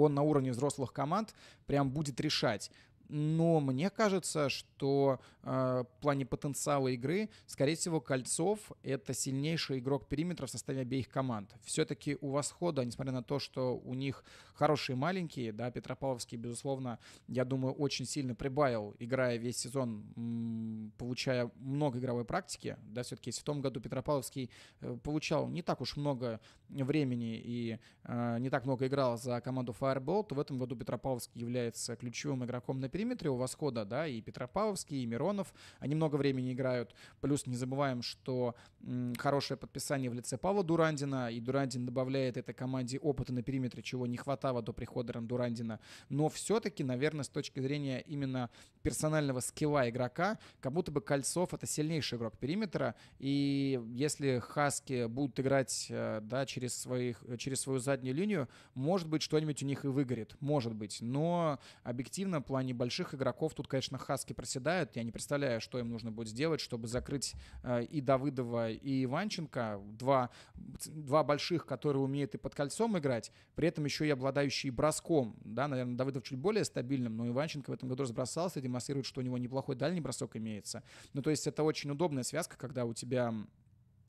он на уровне взрослых команд прям будет решать но мне кажется, что э, в плане потенциала игры, скорее всего, Кольцов — это сильнейший игрок периметра в составе обеих команд. Все-таки у восхода, несмотря на то, что у них хорошие маленькие, да, Петропавловский, безусловно, я думаю, очень сильно прибавил, играя весь сезон, получая много игровой практики, да, все-таки если в том году Петропавловский э, получал не так уж много времени и э, не так много играл за команду Fireball, то в этом году Петропавловский является ключевым игроком на периметре у восхода, да, и Петропавловский, и Миронов, они много времени играют. Плюс не забываем, что м, хорошее подписание в лице Павла Дурандина, и Дурандин добавляет этой команде опыта на периметре, чего не хватало до прихода Дурандина. Но все-таки, наверное, с точки зрения именно персонального скилла игрока, как будто бы Кольцов — это сильнейший игрок периметра, и если Хаски будут играть, э, да, через, своих, э, через свою заднюю линию, может быть, что-нибудь у них и выгорит, может быть. Но объективно в плане больших игроков тут, конечно, Хаски проседают. Я не представляю, что им нужно будет сделать, чтобы закрыть э, и Давыдова, и Иванченко. Два, два больших, которые умеют и под кольцом играть, при этом еще и обладающие броском. Да, наверное, Давыдов чуть более стабильным, но Иванченко в этом году разбросался, демонстрирует, что у него неплохой дальний бросок имеется. Ну, то есть это очень удобная связка, когда у тебя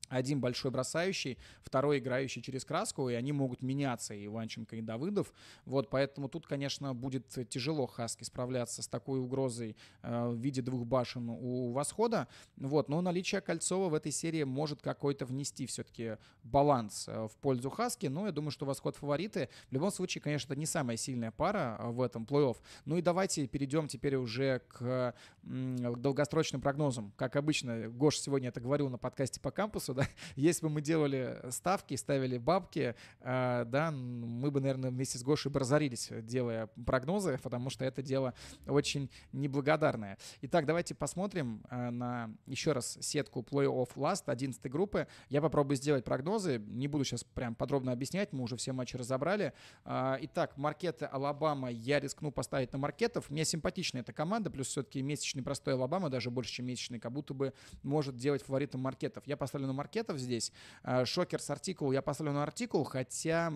один большой бросающий, второй играющий через краску, и они могут меняться, и Ванченко и Давыдов. Вот, поэтому тут, конечно, будет тяжело Хаски справляться с такой угрозой э, в виде двух башен у Восхода. Вот, но наличие Кольцова в этой серии может какой-то внести все-таки баланс э, в пользу Хаски, но я думаю, что Восход фавориты. В любом случае, конечно, это не самая сильная пара э, в этом плей-офф. Ну и давайте перейдем теперь уже к, к долгосрочным прогнозам. Как обычно, Гош сегодня это говорил на подкасте по кампусу, да, если бы мы делали э, ставки, ставили бабки, а, да, мы бы, наверное, вместе с Гошей бы разорились, э, делая прогнозы, потому что это дело очень неблагодарное. Итак, давайте посмотрим а, на еще раз сетку плей-офф Last 11 группы. Я попробую сделать прогнозы, не буду сейчас прям подробно объяснять, мы уже все матчи разобрали. А, итак, Маркеты Алабама я рискну поставить на Маркетов. Мне симпатична эта команда, плюс все-таки месячный простой Алабама, даже больше, чем месячный, как будто бы может делать фаворитом Маркетов. Я поставлю на Маркетов паркетов здесь. Э, Шокерс артикул я поставлю на артикул, хотя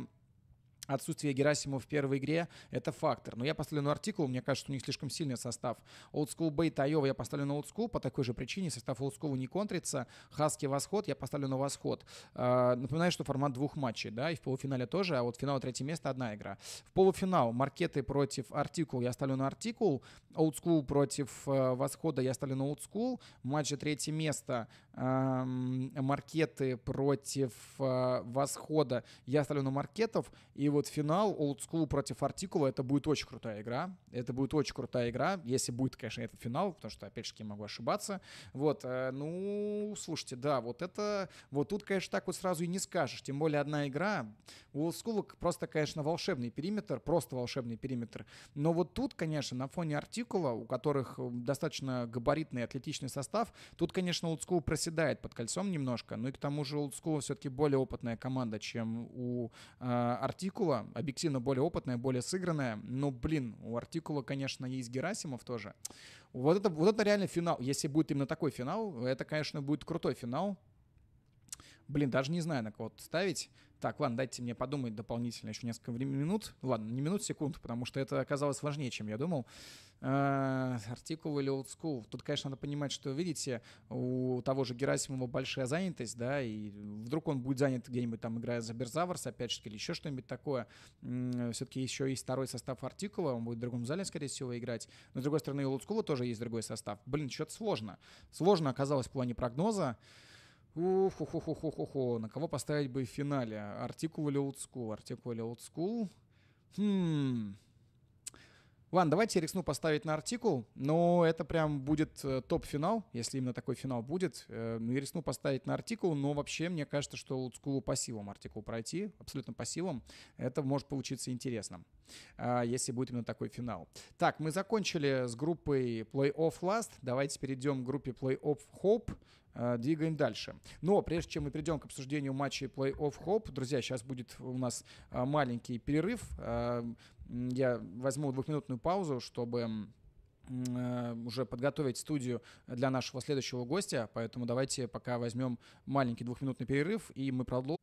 отсутствие Герасимова в первой игре — это фактор. Но я поставлю на артикул, мне кажется, у них слишком сильный состав. Олдскул Бейт Айова я поставлю на олдскул по такой же причине. Состав олдскула не контрится. Хаски Восход я поставлю на Восход. А, напоминаю, что формат двух матчей, да, и в полуфинале тоже, а вот финал третье место — одна игра. В полуфинал Маркеты против Артикул я ставлю на Артикул. Олдскул против э, Восхода я ставлю на Олдскул. Матч третье место Маркеты против э, Восхода я ставлю на Маркетов. И вот вот финал Old School против Артикула, это будет очень крутая игра. Это будет очень крутая игра, если будет, конечно, этот финал, потому что, опять же, я могу ошибаться. Вот, э, ну, слушайте, да, вот это, вот тут, конечно, так вот сразу и не скажешь. Тем более одна игра. У Old School просто, конечно, волшебный периметр, просто волшебный периметр. Но вот тут, конечно, на фоне Артикула, у которых э, достаточно габаритный атлетичный состав, тут, конечно, Old School проседает под кольцом немножко. Ну и к тому же Old School все-таки более опытная команда, чем у э, Артикула Артикула, объективно более опытная, более сыгранная, но, блин, у Артикула, конечно, есть Герасимов тоже. Вот это, вот это реально финал. Если будет именно такой финал, это, конечно, будет крутой финал. Блин, даже не знаю, на кого ставить. Так, ладно, дайте мне подумать дополнительно еще несколько минут. Ладно, не минут, секунд, потому что это оказалось сложнее, чем я думал. Э, артикул или old school. Тут, конечно, надо понимать, что, видите, у того же Герасимова большая занятость, да, и вдруг он будет занят где-нибудь там, играя за Берзаврс, опять же, или еще что-нибудь такое. Все-таки еще есть второй состав Артикула, он будет в другом зале, скорее всего, играть. Но, с другой стороны, у Олдскула тоже есть другой состав. Блин, что-то сложно. Сложно оказалось в плане прогноза уф ху ху ху ху ху На кого поставить бы в финале? Артикул или олдскул? Артикул или олдскул? Хм... Ван, давайте рискну поставить на артикул, но это прям будет э, топ-финал, если именно такой финал будет. Я э, ну рискну поставить на артикул, но вообще мне кажется, что олдскулу по силам артикул пройти, абсолютно по силам. Это может получиться интересно, э, если будет именно такой финал. Так, мы закончили с группой Play Off Last. Давайте перейдем к группе Play Off Hope. Э, двигаем дальше. Но прежде чем мы перейдем к обсуждению матчей плей-офф Хоп, друзья, сейчас будет у нас э, маленький перерыв. Э, я возьму двухминутную паузу, чтобы уже подготовить студию для нашего следующего гостя, поэтому давайте пока возьмем маленький двухминутный перерыв, и мы продолжим.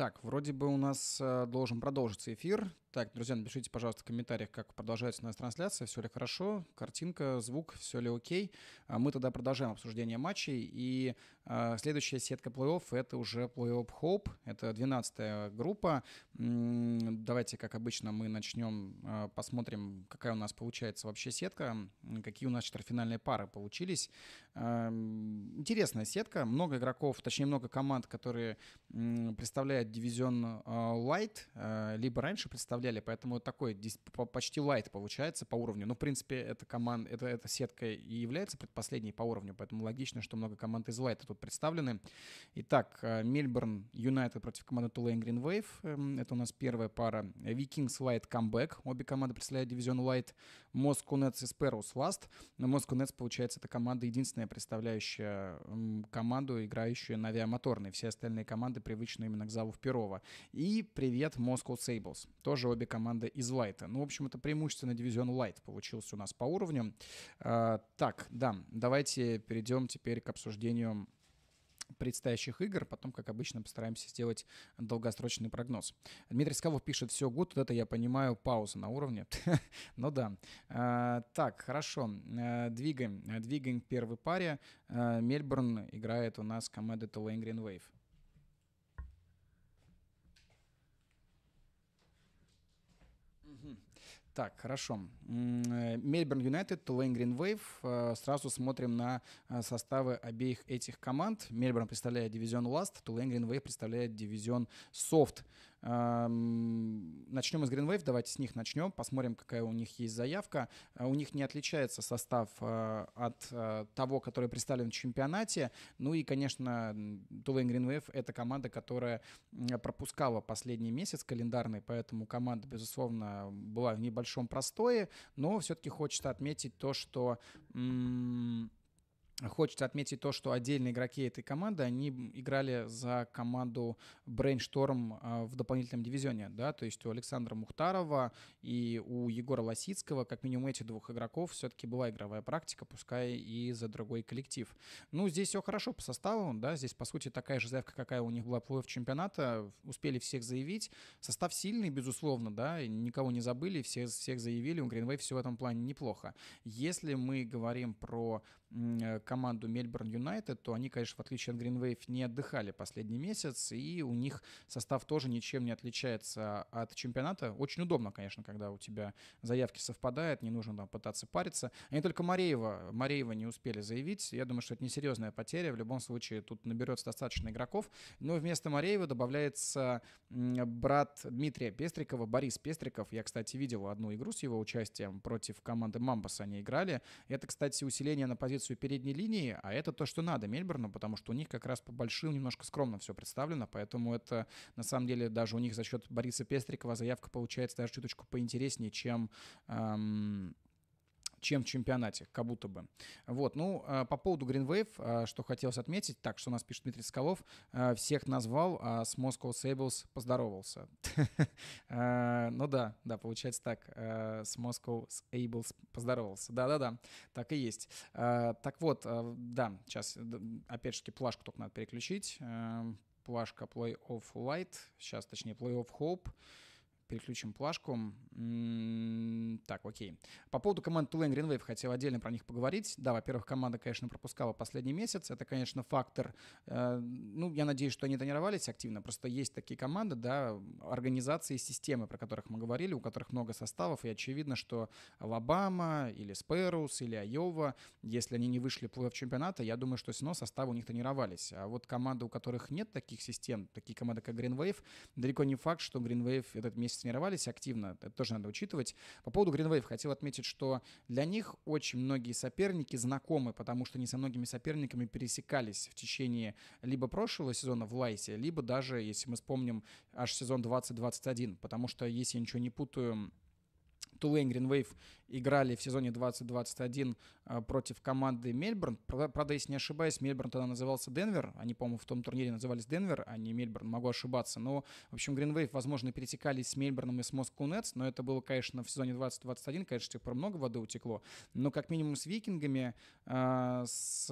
Так, вроде бы у нас э, должен продолжиться эфир. Так, друзья, напишите, пожалуйста, в комментариях, как продолжается у нас трансляция, все ли хорошо, картинка, звук, все ли окей. А мы тогда продолжаем обсуждение матчей. И а, следующая сетка плей-офф — это уже плей-офф Hope, это 12-я группа. Давайте, как обычно, мы начнем, а, посмотрим, какая у нас получается вообще сетка, какие у нас четвертьфинальные пары получились. А, интересная сетка, много игроков, точнее, много команд, которые представляют дивизион Light, либо раньше представляли, поэтому такой почти Light получается по уровню. но ну, в принципе, эта, команда, эта, эта сетка и является предпоследней по уровню, поэтому логично, что много команд из Light тут представлены. Итак, э, Мельбурн Юнайтед против команды Тулейн Грин Вейв. Это у нас первая пара. Викингс Лайт Камбэк. Обе команды представляют дивизион Лайт. Москва Нетс и Сперус Ласт. Москва Нетс, получается, эта команда единственная представляющая команду, играющую на авиамоторной. Все остальные команды привычны именно к залу в Перова. И привет Moscow Сейблс. Тоже обе команды из Лайта. Ну, в общем, это преимущественно дивизион Лайт получился у нас по уровню. Э, так, да, давайте перейдем теперь к обсуждению предстоящих игр. Потом, как обычно, постараемся сделать долгосрочный прогноз. Дмитрий Скалов пишет, все гуд, вот это я понимаю, пауза на уровне. ну да. А, так, хорошо. А, двигаем. Двигаем к первой паре. А, Мельбурн играет у нас команда Tulane Green Wave. Так, хорошо. Э, Мельбурн Юнайтед, Тулейн Гринвейв. Э, сразу смотрим на э, составы обеих этих команд. Мельбурн представляет дивизион Ласт, Тулейн Гринвейв представляет дивизион Софт. Начнем из GreenWave, давайте с них начнем, посмотрим, какая у них есть заявка. Э, у них не отличается состав э, от э, того, который представлен в чемпионате. Ну и, конечно, Tulane GreenWave — это команда, которая пропускала последний месяц календарный, поэтому команда, безусловно, была в небольшом простое, но все-таки хочется отметить то, что м- Хочется отметить то, что отдельные игроки этой команды, они играли за команду Brainstorm а, в дополнительном дивизионе, да, то есть у Александра Мухтарова и у Егора Лосицкого, как минимум этих двух игроков, все-таки была игровая практика, пускай и за другой коллектив. Ну, здесь все хорошо по составу, да, здесь, по сути, такая же заявка, какая у них была в чемпионата, успели всех заявить. Состав сильный, безусловно, да, никого не забыли, все, всех заявили, у Гринвей все в этом плане неплохо. Если мы говорим про Э, команду Мельбурн Юнайтед, то они, конечно, в отличие от Гринвейв, не отдыхали последний месяц, и у них состав тоже ничем не отличается от чемпионата. Очень удобно, конечно, когда у тебя заявки совпадают, не нужно там пытаться париться. Они только Мареева, Мареева не успели заявить. Я думаю, что это несерьезная потеря. В любом случае, тут наберется достаточно игроков. Но вместо Мареева добавляется брат Дмитрия Пестрикова, Борис Пестриков. Я, кстати, видел одну игру с его участием против команды Мамбас они играли. Это, кстати, усиление на позицию позицию передней линии, а это то, что надо Мельбурну, потому что у них как раз по большим немножко скромно все представлено, поэтому это на самом деле даже у них за счет Бориса Пестрикова заявка получается даже чуточку поинтереснее, чем эм, чем в чемпионате, как будто бы. Вот, ну, а, по поводу Green Wave, а, что хотелось отметить, так, что у нас пишет Дмитрий Скалов а, всех назвал, а с Moscow Sables поздоровался. Ну да, да, получается так, с Moscow Sables поздоровался, да-да-да, так и есть. Так вот, да, сейчас, опять же, плашку только надо переключить, эм, плашка Play of Light, сейчас, точнее, Play of Hope, переключим плашку. так, окей. По поводу команд Tulane Greenwave хотел отдельно про них поговорить. Да, во-первых, команда, конечно, пропускала последний месяц. Это, конечно, фактор. Э, ну, я надеюсь, что они тренировались активно. Просто есть такие команды, да, организации, системы, про которых мы говорили, у которых много составов. И очевидно, что Алабама или Спэрус или Айова, если они не вышли в чемпионата, я думаю, что все равно составы у них тренировались. А вот команды, у которых нет таких систем, такие команды, как Greenwave, далеко не факт, что Greenwave этот месяц сформировались активно, это тоже надо учитывать. По поводу Greenwave хотел отметить, что для них очень многие соперники знакомы, потому что они со многими соперниками пересекались в течение либо прошлого сезона в Лайсе, либо даже, если мы вспомним, аж сезон 2021, потому что, если я ничего не путаю, Тулейн Гринвейв играли в сезоне 2021 а, против команды Мельбурн. Правда, если не ошибаюсь, Мельбурн тогда назывался Денвер. Они, по-моему, в том турнире назывались Денвер, а не Мельбурн. Могу ошибаться. Но, в общем, Гринвейв, возможно, перетекали с Мельбурном и с Москву Нетс, но это было, конечно, в сезоне 2021, конечно, с тех пор много воды утекло. Но, как минимум, с Викингами, а, с,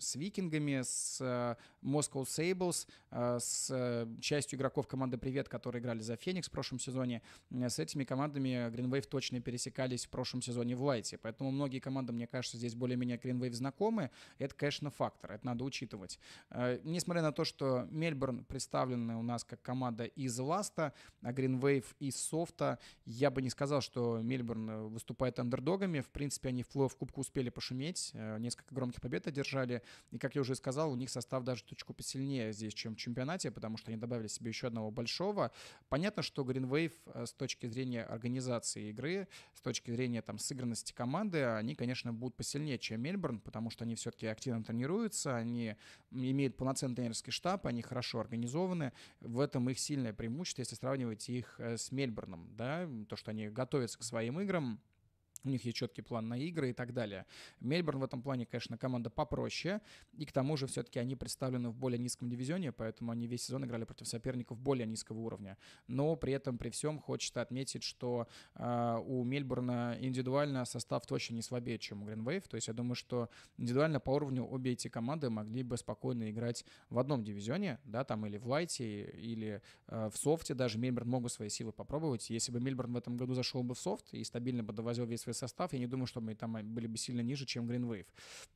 с Викингами, с а, Moscow Сейблс, с э, частью игроков команды «Привет», которые играли за «Феникс» в прошлом сезоне, э, с этими командами Гринвейв Green Wave точно пересекались в прошлом сезоне в Лайте. Поэтому многие команды, мне кажется, здесь более-менее Green Wave знакомы. Это, конечно, фактор, это надо учитывать. Э, несмотря на то, что Мельбурн представлена у нас как команда из Ласта, а Green Wave из Софта, я бы не сказал, что Мельбурн э, выступает андердогами. В принципе, они в Кубку успели пошуметь, э, несколько громких побед одержали. И, как я уже сказал, у них состав даже точку посильнее здесь, чем в чемпионате, потому что они добавили себе еще одного большого. Понятно, что Green Wave с точки зрения организации концепции игры, с точки зрения там сыгранности команды, они, конечно, будут посильнее, чем Мельбурн, потому что они все-таки активно тренируются, они имеют полноценный тренерский штаб, они хорошо организованы. В этом их сильное преимущество, если сравнивать их э, с Мельбурном, да, то, что они готовятся к своим играм, у них есть четкий план на игры и так далее. Мельбурн в этом плане, конечно, команда попроще, и к тому же все-таки они представлены в более низком дивизионе, поэтому они весь сезон играли против соперников более низкого уровня. Но при этом, при всем, хочется отметить, что э, у Мельбурна индивидуально состав точно не слабее, чем у Гринвейв, то есть я думаю, что индивидуально по уровню обе эти команды могли бы спокойно играть в одном дивизионе, да, там или в лайте, или э, в софте, даже Мельбурн могут свои силы попробовать. Если бы Мельбурн в этом году зашел бы в софт и стабильно бы довозил весь свой состав, я не думаю, что мы там а, были бы сильно ниже, чем Green Wave.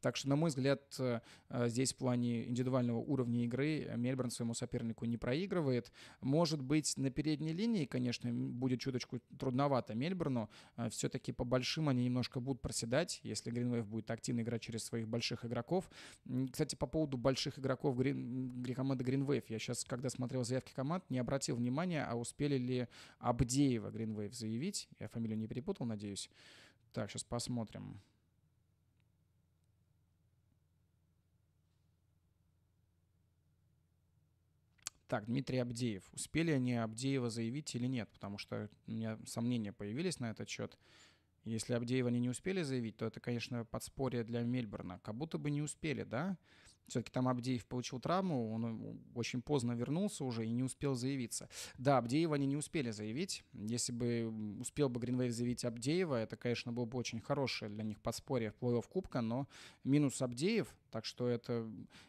Так что, на мой взгляд, э, здесь в плане индивидуального уровня игры Мельбурн своему сопернику не проигрывает. Может быть, на передней линии, конечно, будет чуточку трудновато Мельбурну. Э, Все-таки по большим они немножко будут проседать, если Green Wave будет активно играть через своих больших игроков. Кстати, по поводу больших игроков Green, команды Green Wave. Я сейчас, когда смотрел заявки команд, не обратил внимания, а успели ли Абдеева Green Wave заявить. Я фамилию не перепутал, надеюсь. Так, сейчас посмотрим. Так, Дмитрий Абдеев. Успели они Абдеева заявить или нет? Потому что у меня сомнения появились на этот счет. Если Абдеева они не успели заявить, то это, конечно, подспорье для Мельбурна. Как будто бы не успели, да? Все-таки там Абдеев получил травму, он э, очень поздно вернулся уже и не успел заявиться. Да, Абдеева они не успели заявить. Если бы успел бы Гринвейв заявить Абдеева, это, конечно, было бы очень хорошее для них подспорье в плей-офф Кубка, но минус Абдеев, так что это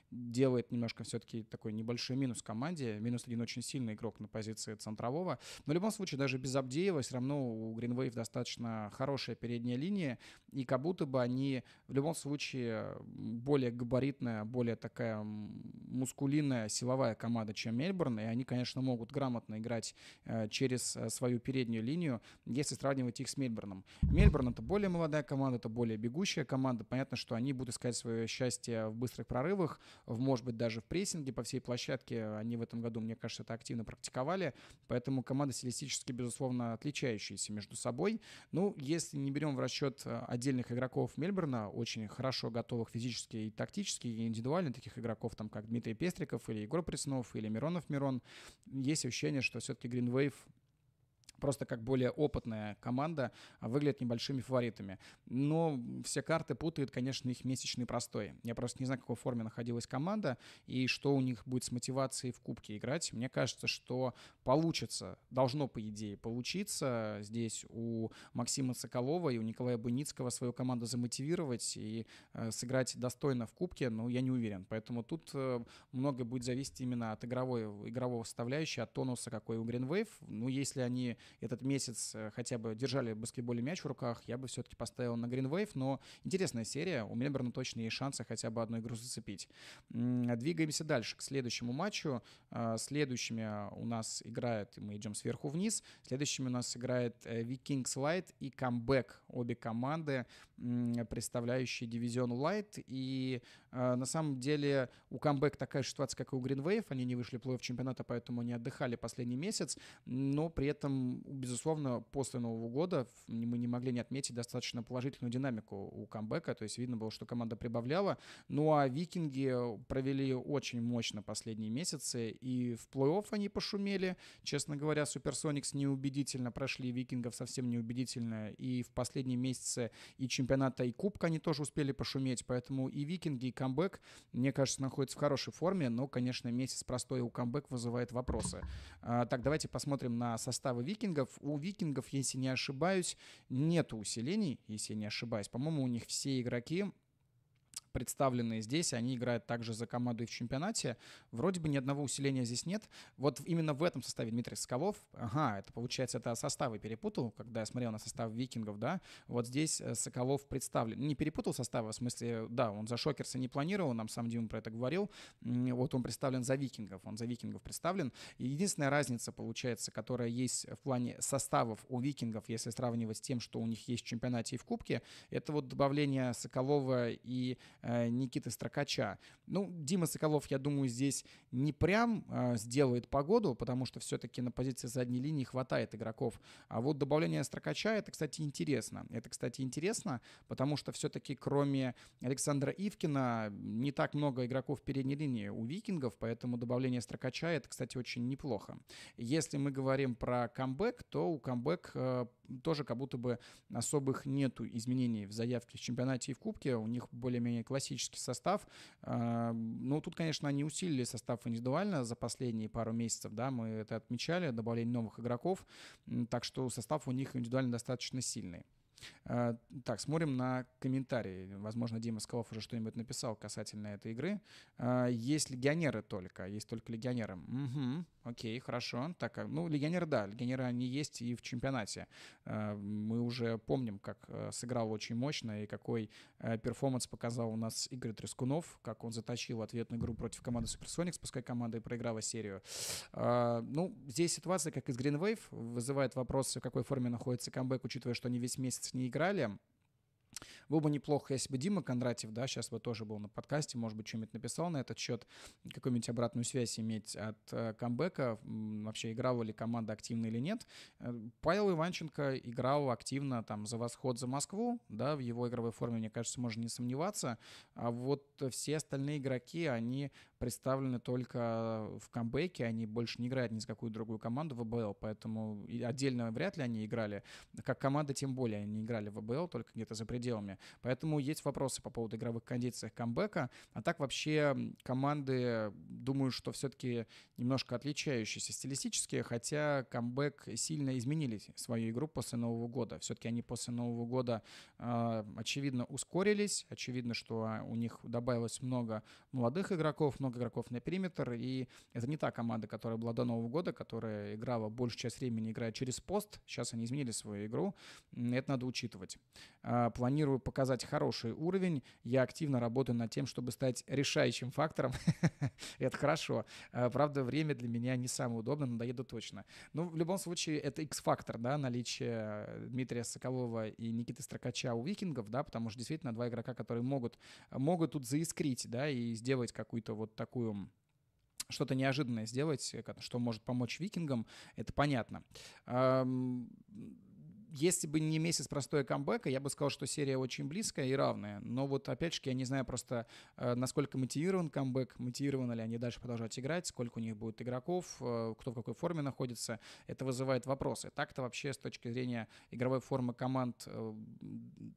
делает немножко все-таки такой небольшой минус команде. Минус один очень сильный игрок на позиции центрового. Но в любом случае, даже без Абдеева все равно у Гринвейв достаточно хорошая передняя линия. И как будто бы они в любом случае более габаритная, более такая мускулинная силовая команда, чем Мельбурн. И они, конечно, могут грамотно играть э, через э, свою переднюю линию, если сравнивать их с Мельбурном. Мельбурн — это более молодая команда, это более бегущая команда. Понятно, что они будут искать свое счастье развитие в быстрых прорывах, в, может быть, даже в прессинге по всей площадке. Они в этом году, мне кажется, это активно практиковали. Поэтому команда стилистически, безусловно, отличающаяся между собой. Ну, если не берем в расчет э, отдельных игроков Мельбурна, очень хорошо готовых физически и тактически, и индивидуально, таких игроков, там, как Дмитрий Пестриков или Егор Преснов или Миронов Мирон, есть ощущение, что все-таки Green Wave просто как более опытная команда а выглядит небольшими фаворитами. Но все карты путают, конечно, их месячный простой. Я просто не знаю, в какой форме находилась команда и что у них будет с мотивацией в Кубке играть. Мне кажется, что получится, должно, по идее, получиться здесь у Максима Соколова и у Николая Буницкого свою команду замотивировать и э, сыграть достойно в Кубке, но я не уверен. Поэтому тут э, многое будет зависеть именно от игровой, игрового составляющего, от тонуса, какой у Green Wave. Ну, если они этот месяц э, хотя бы держали баскетбольный мяч в руках, я бы все-таки поставил на Green Wave, но интересная серия, у Мельбурна точно есть шансы хотя бы одну игру зацепить. Двигаемся дальше, к следующему матчу. А, следующими у нас играет, мы идем сверху вниз, следующими у нас играет Vikings э, Light и Comeback, обе команды, представляющие дивизион Light, и а, на самом деле у камбэк такая же ситуация, как и у Greenwave. Они не вышли в плей-офф чемпионата, поэтому они отдыхали последний месяц. Но при этом, безусловно, после Нового года мы не могли не отметить достаточно положительную динамику у камбэка. То есть видно было, что команда прибавляла. Ну а викинги провели очень мощно последние месяцы. И в плей-офф они пошумели. Честно говоря, Суперсоникс неубедительно прошли викингов совсем неубедительно. И в последние месяцы и чемпионата, и кубка они тоже успели пошуметь. Поэтому и викинги, и камбэк, мне кажется, находится в хорошей форме, но, конечно, месяц простой у камбэк вызывает вопросы. А, так, давайте посмотрим на составы викингов. У викингов, если не ошибаюсь, нет усилений, если я не ошибаюсь. По-моему, у них все игроки представленные здесь, они играют также за команду и в чемпионате. Вроде бы ни одного усиления здесь нет. Вот именно в этом составе Дмитрий Соколов, ага, это получается, это составы перепутал, когда я смотрел на состав викингов, да, вот здесь э, Соколов представлен. Не перепутал составы, в смысле, да, он за шокерса не планировал, нам сам Дима про это говорил. Вот он представлен за викингов, он за викингов представлен. единственная разница, получается, которая есть в плане составов у викингов, если сравнивать с тем, что у них есть в чемпионате и в кубке, это вот добавление Соколова и Э, Никиты Строкача. Ну, Дима Соколов, я думаю, здесь не прям э, сделает погоду, потому что все-таки на позиции задней линии хватает игроков. А вот добавление Строкача, это, кстати, интересно. Это, кстати, интересно, потому что все-таки кроме Александра Ивкина не так много игроков передней линии у викингов, поэтому добавление Строкача, это, кстати, очень неплохо. Если мы говорим про камбэк, то у камбэк э, тоже как будто бы особых нету изменений в заявке в чемпионате и в кубке. У них более-менее классический состав. А, ну, тут, конечно, они усилили состав индивидуально за последние пару месяцев, да, мы это отмечали, добавление новых игроков, так что состав у них индивидуально достаточно сильный. Э, так, смотрим на комментарии. Возможно, Дима Скалов уже что-нибудь написал касательно этой игры. Э, есть легионеры только, есть только легионеры. Угу, окей, хорошо. Так, а, ну, легионеры, да, легионеры они есть и в чемпионате. Э, мы уже помним, как сыграл очень мощно и какой перформанс показал у нас Игорь Трескунов, как он заточил ответную игру против команды Суперсоникс, пускай команда и проиграла серию. Ну, здесь ситуация, как из Green Wave, вызывает вопрос, в какой форме находится камбэк, учитывая, что они весь месяц не играли. Было бы неплохо, если бы Дима Кондратьев, да, сейчас бы тоже был на подкасте, может быть, что-нибудь написал на этот счет, какую-нибудь обратную связь иметь от э, камбэка, вообще играла ли команда активно или нет. Э, Павел Иванченко играл активно там за восход за Москву, да, в его игровой форме, мне кажется, можно не сомневаться, а вот все остальные игроки, они представлены только в камбэке, они больше не играют ни с какую другую команду в АБЛ, поэтому отдельно вряд ли они играли. Как команда тем более они играли в АБЛ, только где-то за пределами. Поэтому есть вопросы по поводу игровых кондиций камбэка. А так вообще команды, думаю, что все-таки немножко отличающиеся стилистически, хотя камбэк сильно изменили свою игру после Нового года. Все-таки они после Нового года, а, очевидно, ускорились. Очевидно, что а, у них добавилось много молодых игроков, много много игроков на периметр, и это не та команда, которая была до Нового года, которая играла большую часть времени, играя через пост. Сейчас они изменили свою игру, это надо учитывать. А, планирую показать хороший уровень. Я активно работаю над тем, чтобы стать решающим фактором. Это хорошо. А, правда, время для меня не самое удобное, надоеду точно. Но ну, в любом случае, это X-фактор, да, наличие Дмитрия Соколова и Никиты Строкача у викингов, да, потому что действительно два игрока, которые могут, могут тут заискрить, да, и сделать какую-то вот такую что-то неожиданное сделать, э, что может помочь викингам, это понятно если бы не месяц простой камбэка, я бы сказал, что серия очень близкая и равная. Но вот, опять же, я не знаю просто, э, насколько мотивирован камбэк, мотивированы ли они дальше продолжать играть, сколько у них будет игроков, э, кто в какой форме находится. Это вызывает вопросы. Так-то вообще с точки зрения игровой формы команд э,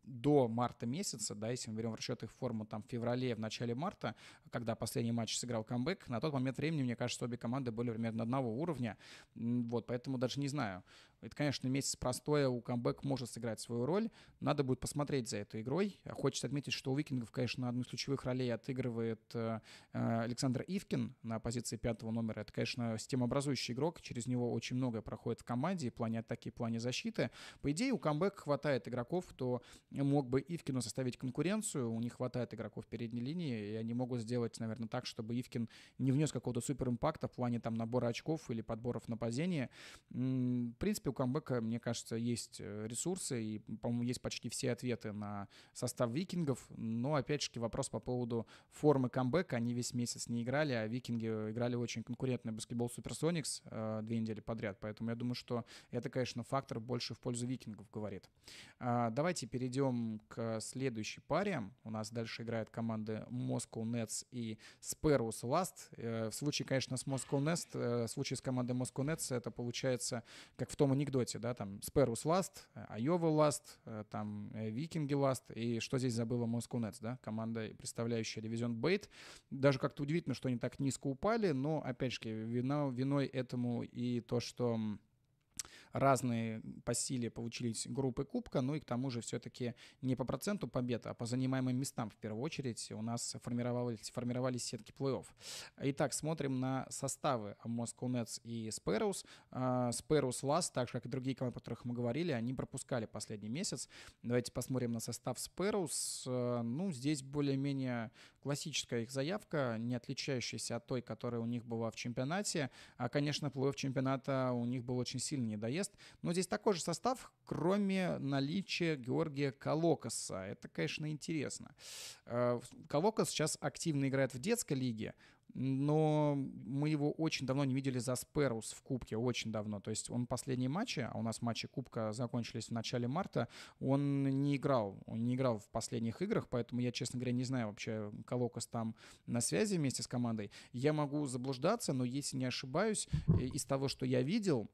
до марта месяца, да, если мы берем в расчет их форму там в феврале, в начале марта, когда последний матч сыграл камбэк, на тот момент времени, мне кажется, обе команды были примерно одного уровня. Вот, поэтому даже не знаю. Это, конечно, месяц простое а у камбэк может сыграть свою роль. Надо будет посмотреть за этой игрой. Хочется отметить, что у викингов, конечно, одну из ключевых ролей отыгрывает э, э, Александр Ивкин на позиции пятого номера. Это, конечно, системообразующий игрок. Через него очень многое проходит в команде в плане атаки, в плане защиты. По идее, у камбэк хватает игроков, кто мог бы Ивкину составить конкуренцию. У них хватает игроков передней линии, и они могут сделать, наверное, так, чтобы Ивкин не внес какого-то супер импакта в плане там набора очков или подборов нападения. В принципе, у камбэка, мне кажется, есть есть э, ресурсы, и, по-моему, есть почти все ответы на состав викингов. Но, опять же, вопрос по поводу формы камбэка. Они весь месяц не играли, а викинги э, играли очень конкурентный баскетбол Суперсоникс э, две недели подряд. Поэтому я думаю, что это, конечно, фактор больше в пользу викингов говорит. Э, давайте перейдем к следующей паре. У нас дальше играют команды Moscow Nets и Sparrows Last. Э, в случае, конечно, с Moscow Nets, э, в случае с командой Moscow Nets это получается, как в том анекдоте, да, там Sparrows Last, Last, Айова э, Last, э, там э, Викинги Last и что здесь забыла Moscow Nets, да, команда, представляющая дивизион Бейт. Даже как-то удивительно, что они так низко упали, но, опять же, вина, виной этому и то, что разные по силе получились группы Кубка, ну и к тому же все-таки не по проценту побед, а по занимаемым местам в первую очередь у нас формировались, формировались сетки плей-офф. Итак, смотрим на составы Moscow Nets и Sparrows. А, Sparrows Last, так же, как и другие команды, о которых мы говорили, они пропускали последний месяц. Давайте посмотрим на состав Sparrows. А, ну, здесь более-менее классическая их заявка, не отличающаяся от той, которая у них была в чемпионате. А, конечно, плей-офф чемпионата у них был очень сильный недоезд, мест. Но здесь такой же состав, кроме наличия Георгия Колокоса. Это, конечно, интересно. Э, Колокос сейчас активно играет в детской лиге, но мы его очень давно не видели за Сперус в Кубке, очень давно. То есть он последние матчи, а у нас матчи Кубка закончились в начале марта, он не играл, он не играл в последних играх, поэтому я, честно говоря, не знаю вообще, Колокос там на связи вместе с командой. Я могу заблуждаться, но если не ошибаюсь, э, из того, что я видел,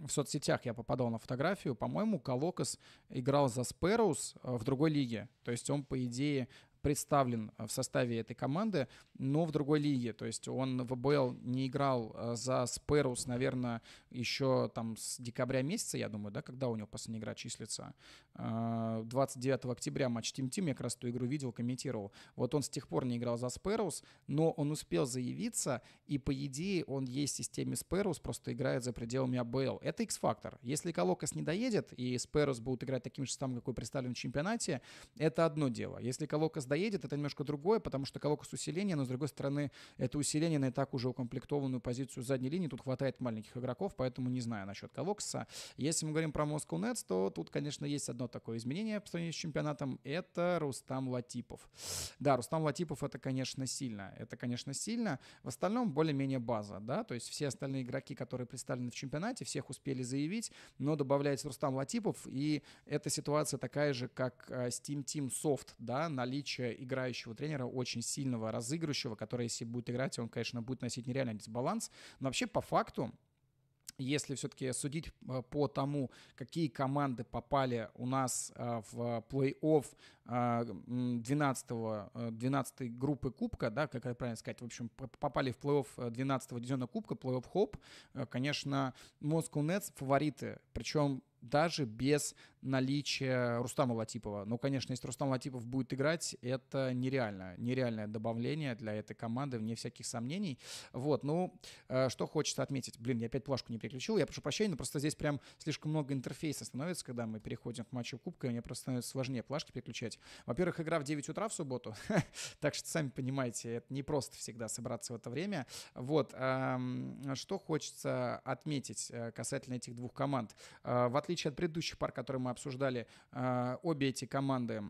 в соцсетях я попадал на фотографию, по-моему, Колокос играл за Сперус э, в другой лиге. То есть он, по идее, представлен э, в составе этой команды, но в другой лиге. То есть он в БЛ не играл э, за Сперус, наверное, еще там с декабря месяца, я думаю, да, когда у него последняя игра числится. 29 э, октября матч Тим-Тим, я как раз ту игру видел, комментировал. Вот он с тех пор не играл за Сперус, но он успел заявиться, и по идее он есть в системе Сперус, просто играет за пределами АБЛ. Это X-фактор. Если Колокос не доедет, и Сперус будут играть таким же самым, какой представлен в чемпионате, это одно дело. Если Колокос доедет, это немножко другое, потому что Калокас усиление, но, с другой стороны, это усиление на и так уже укомплектованную позицию задней линии, тут хватает маленьких игроков, поэтому не знаю насчет Калокса. Если мы говорим про Moscow Nets, то тут, конечно, есть одно такое изменение по сравнению с чемпионатом, это Рустам Латипов. Да, Рустам Латипов это, конечно, сильно, это, конечно, сильно. В остальном более-менее база, да, то есть все остальные игроки, которые представлены в чемпионате, всех успели заявить, но добавляется Рустам Латипов, и эта ситуация такая же, как Steam э, Team Soft, да, наличие отличие э, играющего тренера, очень сильного разыгрывающего, который, если будет играть, он, конечно, будет носить нереальный дисбаланс. Но вообще, по факту, если все-таки судить э, по тому, какие команды попали у нас э, в плей-офф 12, 12 группы Кубка, да, как это правильно сказать, в общем, попали в плей-офф 12 дивизиона Кубка, плей-офф Хоп, конечно, Moscow Nets фавориты, причем даже без наличия Рустама Латипова. Ну, конечно, если Рустам Латипов будет играть, это нереально. Нереальное добавление для этой команды, вне всяких сомнений. Вот, ну, э, что хочется отметить. Блин, я опять плашку не переключил. Я прошу прощения, но просто здесь прям слишком много интерфейса становится, когда мы переходим к матчу Кубка, и мне просто становится сложнее плашки переключать. Во-первых, игра в 9 утра в субботу, так что сами понимаете, это не просто всегда собраться в это время. Вот, что хочется отметить э, касательно этих двух команд. Э, в отличие отличие от предыдущих пар, которые мы обсуждали, а, обе эти команды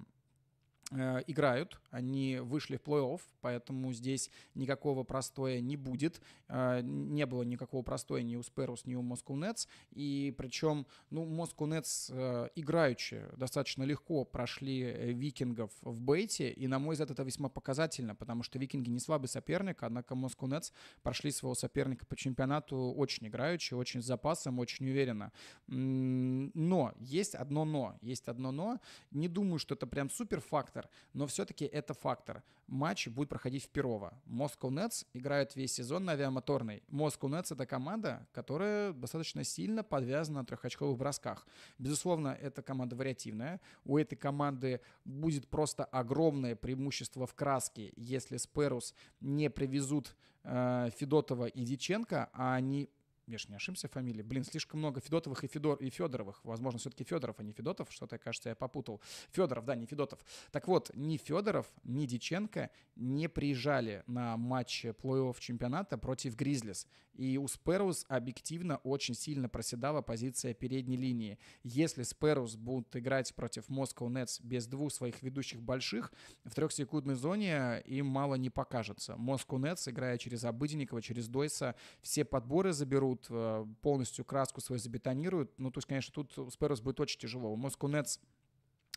Э, играют, они вышли в плей-офф, поэтому здесь никакого простоя не будет. Э, не было никакого простоя ни у Сперус, ни у Moscow Nets. И причем, ну, Moscow Nets э, играючи достаточно легко прошли викингов в бейте, и, на мой взгляд, это весьма показательно, потому что викинги не слабый соперник, однако Moscow Nets прошли своего соперника по чемпионату очень играючи, очень с запасом, очень уверенно. Но, есть одно но, есть одно но. Не думаю, что это прям супер факт, фактор, но все-таки это фактор. Матч будет проходить в Перово. Moscow Nets играют весь сезон на авиамоторной. Moscow Nets — это команда, которая достаточно сильно подвязана на трехочковых бросках. Безусловно, эта команда вариативная. У этой команды будет просто огромное преимущество в краске, если Сперус не привезут э, Федотова и Диченко, а они Веш, не ошибся фамилии. Блин, слишком много Федотовых и, Федор, и Федоровых. Возможно, все-таки Федоров, а не Федотов. Что-то, кажется, я попутал. Федоров, да, не Федотов. Так вот, ни Федоров, ни Диченко не приезжали на матч плей-офф чемпионата против Гризлис. И у Сперус объективно очень сильно проседала позиция передней линии. Если Сперус будут играть против Москва Нетс без двух своих ведущих больших, в трехсекундной зоне им мало не покажется. Москва Нетс, играя через Обыденникова, через Дойса, все подборы заберут уберут э, полностью краску свою, забетонируют. Ну, то есть, конечно, тут Сперос будет очень тяжело. У Москунец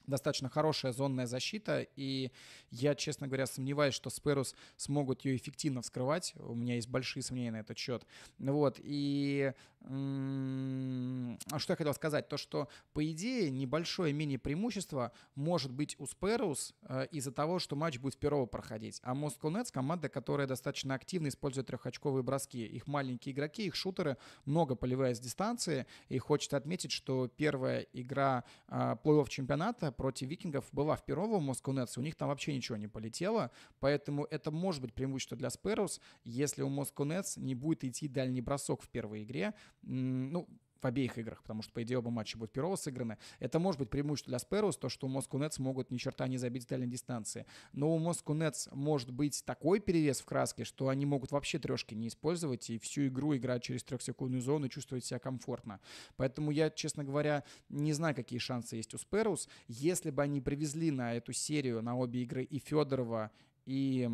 достаточно хорошая зонная защита, и я, честно говоря, сомневаюсь, что Сперус смогут ее эффективно вскрывать. У меня есть большие сомнения на этот счет. Вот, и а что я хотел сказать? То, что, по идее, небольшое мини-преимущество может быть у Спэроус из-за того, что матч будет впервые проходить. А Moscow Nets — команда, которая достаточно активно использует трехочковые броски. Их маленькие игроки, их шутеры много поливая с дистанции. И хочется отметить, что первая игра э, плей-офф чемпионата против викингов была в Перово у Moscow Nets. У них там вообще ничего не полетело. Поэтому это может быть преимущество для Спэроус, если у Moscow Nets не будет идти дальний бросок в первой игре, ну, в обеих играх, потому что, по идее, оба матча будут Перова сыграны. Это может быть преимущество для Сперус, то, что у Москву Нетс могут ни черта не забить с дальней дистанции. Но у Москву Нетс может быть такой перевес в краске, что они могут вообще трешки не использовать и всю игру играть через трехсекундную зону и чувствовать себя комфортно. Поэтому я, честно говоря, не знаю, какие шансы есть у Сперус. Если бы они привезли на эту серию, на обе игры и Федорова, и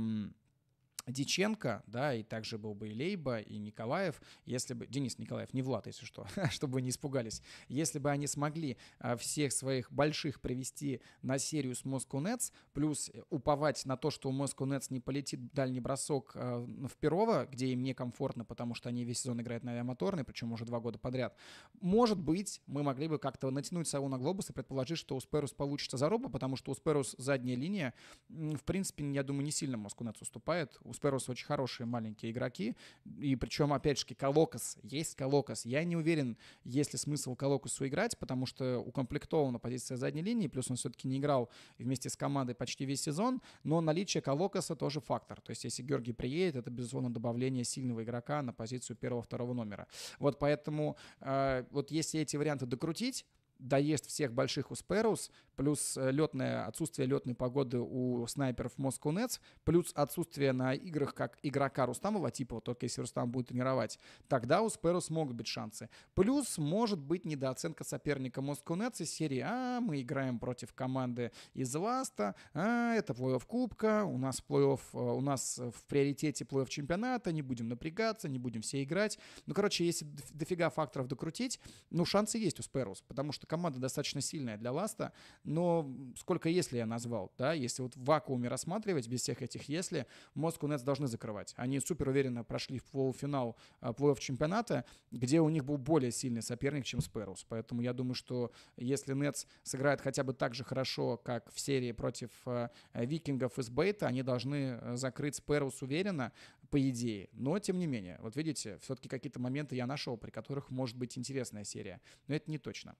Диченко, да, и также был бы и Лейба, и Николаев, если бы... Денис Николаев, не Влад, если что, чтобы вы не испугались. Если бы они смогли а, всех своих больших привести на серию с Moscow Nets, плюс э, уповать на то, что у Moscow Nets не полетит дальний бросок а, в Перово, где им некомфортно, потому что они весь сезон играют на авиамоторной, причем уже два года подряд. Может быть, мы могли бы как-то натянуть сову на глобус и предположить, что у Сперус получится заруба, потому что у Сперус задняя линия, в принципе, я думаю, не сильно Moscow Nets уступает. У у Спероса очень хорошие маленькие игроки. И причем, опять же, Калокас есть Калокас. Я не уверен, есть ли смысл Калокасу играть, потому что укомплектована позиция задней линии, плюс он все-таки не играл вместе с командой почти весь сезон, но наличие Калокаса тоже фактор. То есть, если Георгий приедет, это, безусловно, добавление сильного игрока на позицию первого-второго номера. Вот поэтому, э, вот если эти варианты докрутить, доест всех больших у Сперус, плюс э, летное, отсутствие летной погоды у снайперов Москва Нетс, плюс отсутствие на играх как игрока Рустамова, типа вот только если Рустам будет тренировать, тогда у Сперус могут быть шансы. Плюс может быть недооценка соперника Москва Нетс из серии «А, мы играем против команды из Ласта, а, это плей-офф Кубка, у нас плей-офф, э, у нас в приоритете плей-офф чемпионата, не будем напрягаться, не будем все играть». Ну, короче, если дофига факторов докрутить, ну, шансы есть у Сперус, потому что команда достаточно сильная для Ласта, но сколько «если» я назвал, да, если вот в вакууме рассматривать, без всех этих «если», у Nets должны закрывать. Они супер уверенно прошли в полуфинал э, плей-офф чемпионата, где у них был более сильный соперник, чем Спэрус. Поэтому я думаю, что если Nets сыграет хотя бы так же хорошо, как в серии против э, Викингов из Бейта, они должны э, закрыть Спэрус уверенно, по идее. Но, тем не менее, вот видите, все-таки какие-то моменты я нашел, при которых может быть интересная серия. Но это не точно.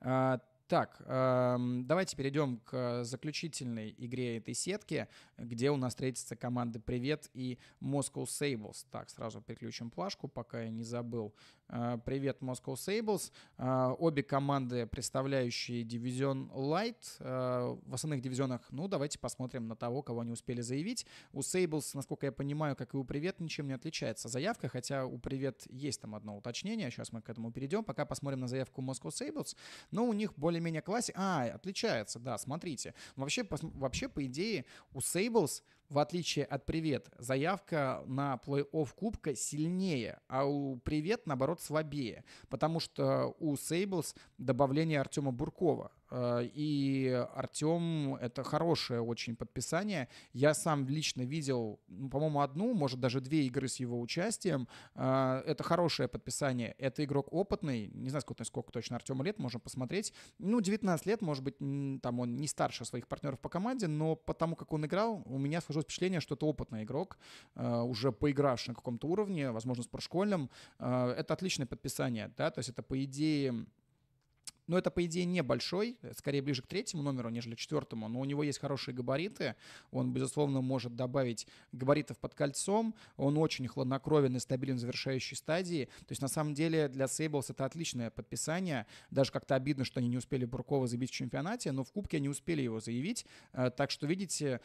А, так, эм, давайте перейдем к заключительной игре этой сетки, где у нас встретятся команды «Привет» и «Moscow Sables». Так, сразу переключим плашку, пока я не забыл. А, привет, Moscow Sables. А, обе команды, представляющие дивизион Light а, в основных дивизионах. Ну, давайте посмотрим на того, кого они успели заявить. У Sables, насколько я понимаю, как и у Привет, ничем не отличается заявка, хотя у Привет есть там одно уточнение. Сейчас мы к этому перейдем. Пока посмотрим на заявку Moscow Sables. Но у них более-менее классик. А, отличается, да, смотрите. Вообще, по вообще, по идее, у Sables в отличие от «Привет», заявка на плей-офф Кубка сильнее, а у «Привет», наоборот, слабее, потому что у «Сейблс» добавление Артема Буркова – Э, и Артем — это хорошее очень подписание. Я сам лично видел, ну, по-моему, одну, может, даже две игры с его участием. Э, это хорошее подписание. Это игрок опытный. Не знаю, сколько, сколько точно Артему лет, можем посмотреть. Ну, 19 лет, может быть, там он не старше своих партнеров по команде, но потому как он играл, у меня сложилось впечатление, что это опытный игрок, э, уже поигравший на каком-то уровне, возможно, с прошкольным. Это отличное подписание, да, то есть это, по идее, но это, по идее, небольшой, э, скорее ближе к третьему номеру, нежели к четвертому. Но у него есть хорошие габариты. Он, безусловно, может добавить габаритов под кольцом. Он очень хладнокровен и стабилен в завершающей стадии. То есть, на самом деле, для Сейблс это отличное подписание. Даже как-то обидно, что они не успели Буркова забить в чемпионате, но в Кубке они успели его заявить. Э, так что, видите,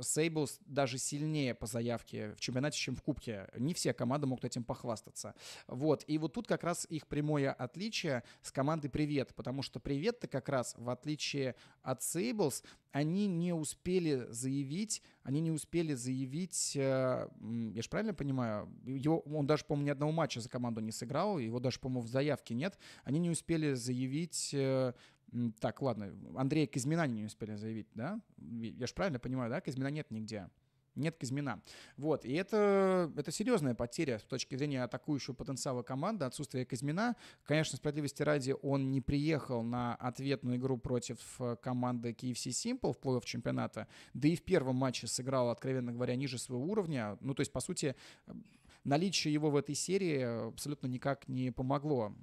Сейблс э, даже сильнее по заявке в чемпионате, чем в Кубке. Не все команды могут этим похвастаться. Вот. И вот тут как раз их прямое отличие с командой «Привет» привет, потому что привет-то как раз, в отличие от Сейблс, они не успели заявить, они не успели заявить, э, я же правильно понимаю, его, он даже, по-моему, ни одного матча за команду не сыграл, его даже, по-моему, в заявке нет, они не успели заявить, э, так, ладно, Андрея Казмина не успели заявить, да? Я же правильно понимаю, да, Казмина нет нигде нет Казмина. Вот, и это, это серьезная потеря с точки зрения атакующего потенциала команды, отсутствие Казмина. Конечно, справедливости ради, он не приехал на ответную игру против э, команды KFC Simple в плей-офф чемпионата, да и в первом матче сыграл, откровенно говоря, ниже своего уровня. Ну, то есть, по сути, наличие его в этой серии э, абсолютно никак не помогло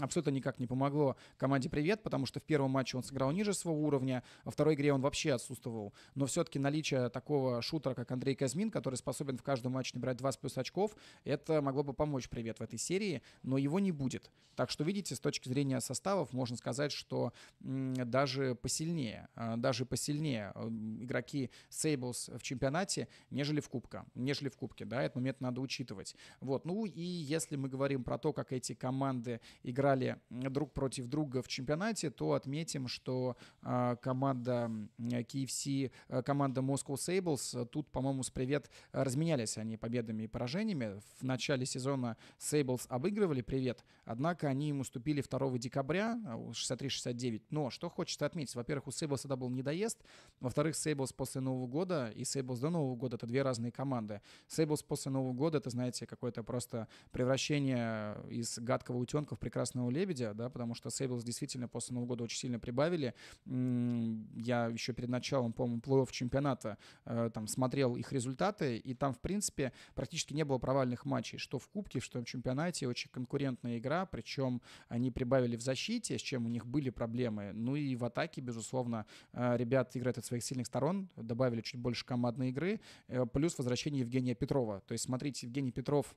абсолютно никак не помогло команде «Привет», потому что в первом матче он сыграл ниже своего уровня, во второй игре он вообще отсутствовал. Но все-таки наличие такого шутера, как Андрей Казмин, который способен в каждом матче набирать 20 плюс очков, это могло бы помочь «Привет» в этой серии, но его не будет. Так что, видите, с точки зрения составов можно сказать, что даже посильнее, а, даже посильнее э, игроки Сейблс в чемпионате, нежели в Кубке, нежели в Кубке, да, этот момент надо учитывать. Вот, ну и если мы говорим про то, как эти команды играют играли друг против друга в чемпионате, то отметим, что а, команда KFC, э, команда Moscow Sables, э, тут, по-моему, с привет э, разменялись они победами и поражениями. В начале сезона Sables обыгрывали привет, однако они им уступили 2 декабря 63-69. Но что хочется отметить, во-первых, у Sables тогда был недоезд, во-вторых, Sables после Нового года и Sables до Нового года — это две разные команды. Sables после Нового года — это, знаете, какое-то просто превращение из гадкого утенка в прекрасный «Красного лебедя», да, потому что Сейблс действительно после Нового года очень сильно прибавили. Я еще перед началом, по-моему, плей-офф чемпионата э, там смотрел их результаты, и там, в принципе, практически не было провальных матчей, что в Кубке, что в чемпионате. Очень конкурентная игра, причем они прибавили в защите, с чем у них были проблемы. Ну и в атаке, безусловно, э, ребят играют от своих сильных сторон, добавили чуть больше командной игры, э, плюс возвращение Евгения Петрова. То есть, смотрите, Евгений Петров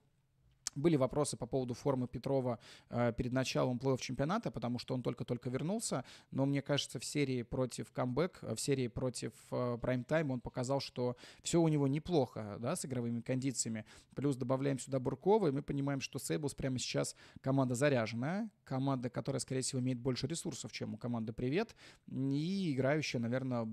были вопросы по поводу формы Петрова э, перед началом плей-офф чемпионата, потому что он только-только вернулся. Но мне кажется, в серии против камбэк, э, в серии против э, прайм-тайм он показал, что все у него неплохо да, с игровыми кондициями. Плюс добавляем сюда Буркова, и мы понимаем, что Сейбус прямо сейчас команда заряженная, команда, которая, скорее всего, имеет больше ресурсов, чем у команды «Привет», и играющая, наверное,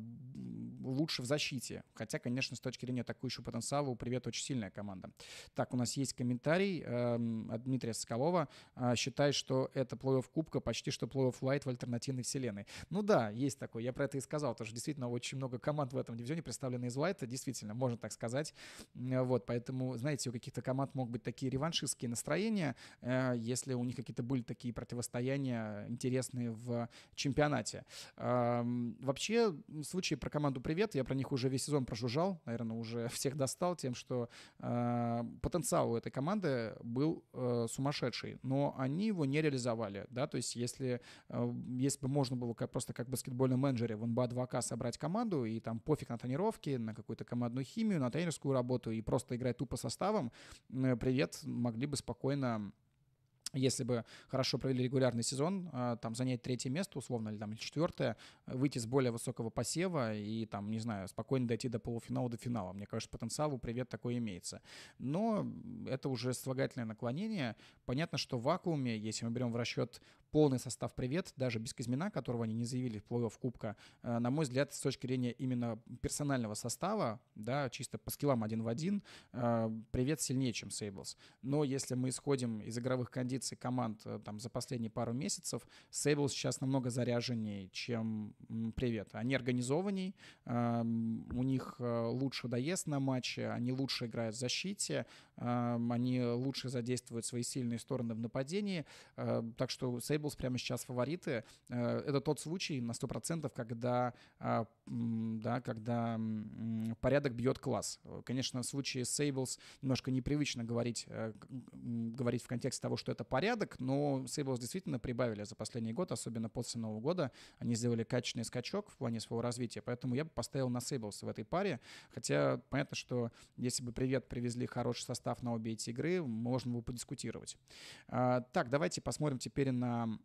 лучше в защите. Хотя, конечно, с точки зрения атакующего потенциала у «Привет» очень сильная команда. Так, у нас есть комментарий э, Эм, от Дмитрия Соколова а, считает, что это плей-офф Кубка почти что плей-офф Лайт в альтернативной вселенной. Ну да, есть такое. Я про это и сказал, потому что действительно очень много команд в этом дивизионе представлены из Лайта. Действительно, можно так сказать. Вот, поэтому, знаете, у каких-то команд могут быть такие реваншистские настроения, э, если у них какие-то были такие противостояния интересные в чемпионате. Вообще, случай про команду «Привет», я про них уже весь сезон прожужжал, наверное, уже всех достал тем, что э, потенциал у этой команды был э, сумасшедший, но они его не реализовали, да, то есть если, э, если бы можно было как, просто как баскетбольном менеджере в НБА 2К собрать команду и там пофиг на тренировки, на какую-то командную химию, на тренерскую работу и просто играть тупо составом, э, привет, могли бы спокойно если бы хорошо провели регулярный сезон, а, там занять третье место условно или там четвертое, выйти с более высокого посева и там, не знаю, спокойно дойти до полуфинала, до финала. Мне кажется, потенциал у «Привет» такой имеется. Но это уже слагательное наклонение. Понятно, что в вакууме, если мы берем в расчет полный состав «Привет», даже без Казмина, которого они не заявили в плей-офф Кубка, э, на мой взгляд, с точки зрения именно персонального состава, да, чисто по скиллам один в один, э, «Привет» сильнее, чем Сейблс. Но если мы исходим из игровых кондиций команд э, там за последние пару месяцев, Сейблс сейчас намного заряженнее, чем «Привет». Они организованней, у них лучше доезд на матче, они лучше играют в защите, они лучше задействуют свои сильные стороны в нападении. Так что Сейблс прямо сейчас фавориты. Э, это тот случай на 100%, когда, а, да, когда порядок бьет класс. Конечно, в случае Сейблс немножко непривычно говорить, э, говорить в контексте того, что это порядок, но Сейблс действительно прибавили за последний год, особенно после Нового года. Они сделали качественный скачок в плане своего развития, поэтому я бы поставил на Сейблс в этой паре. Хотя понятно, что если бы привет привезли хороший состав состав на обе эти игры, можно его подискутировать. А, так, давайте посмотрим теперь на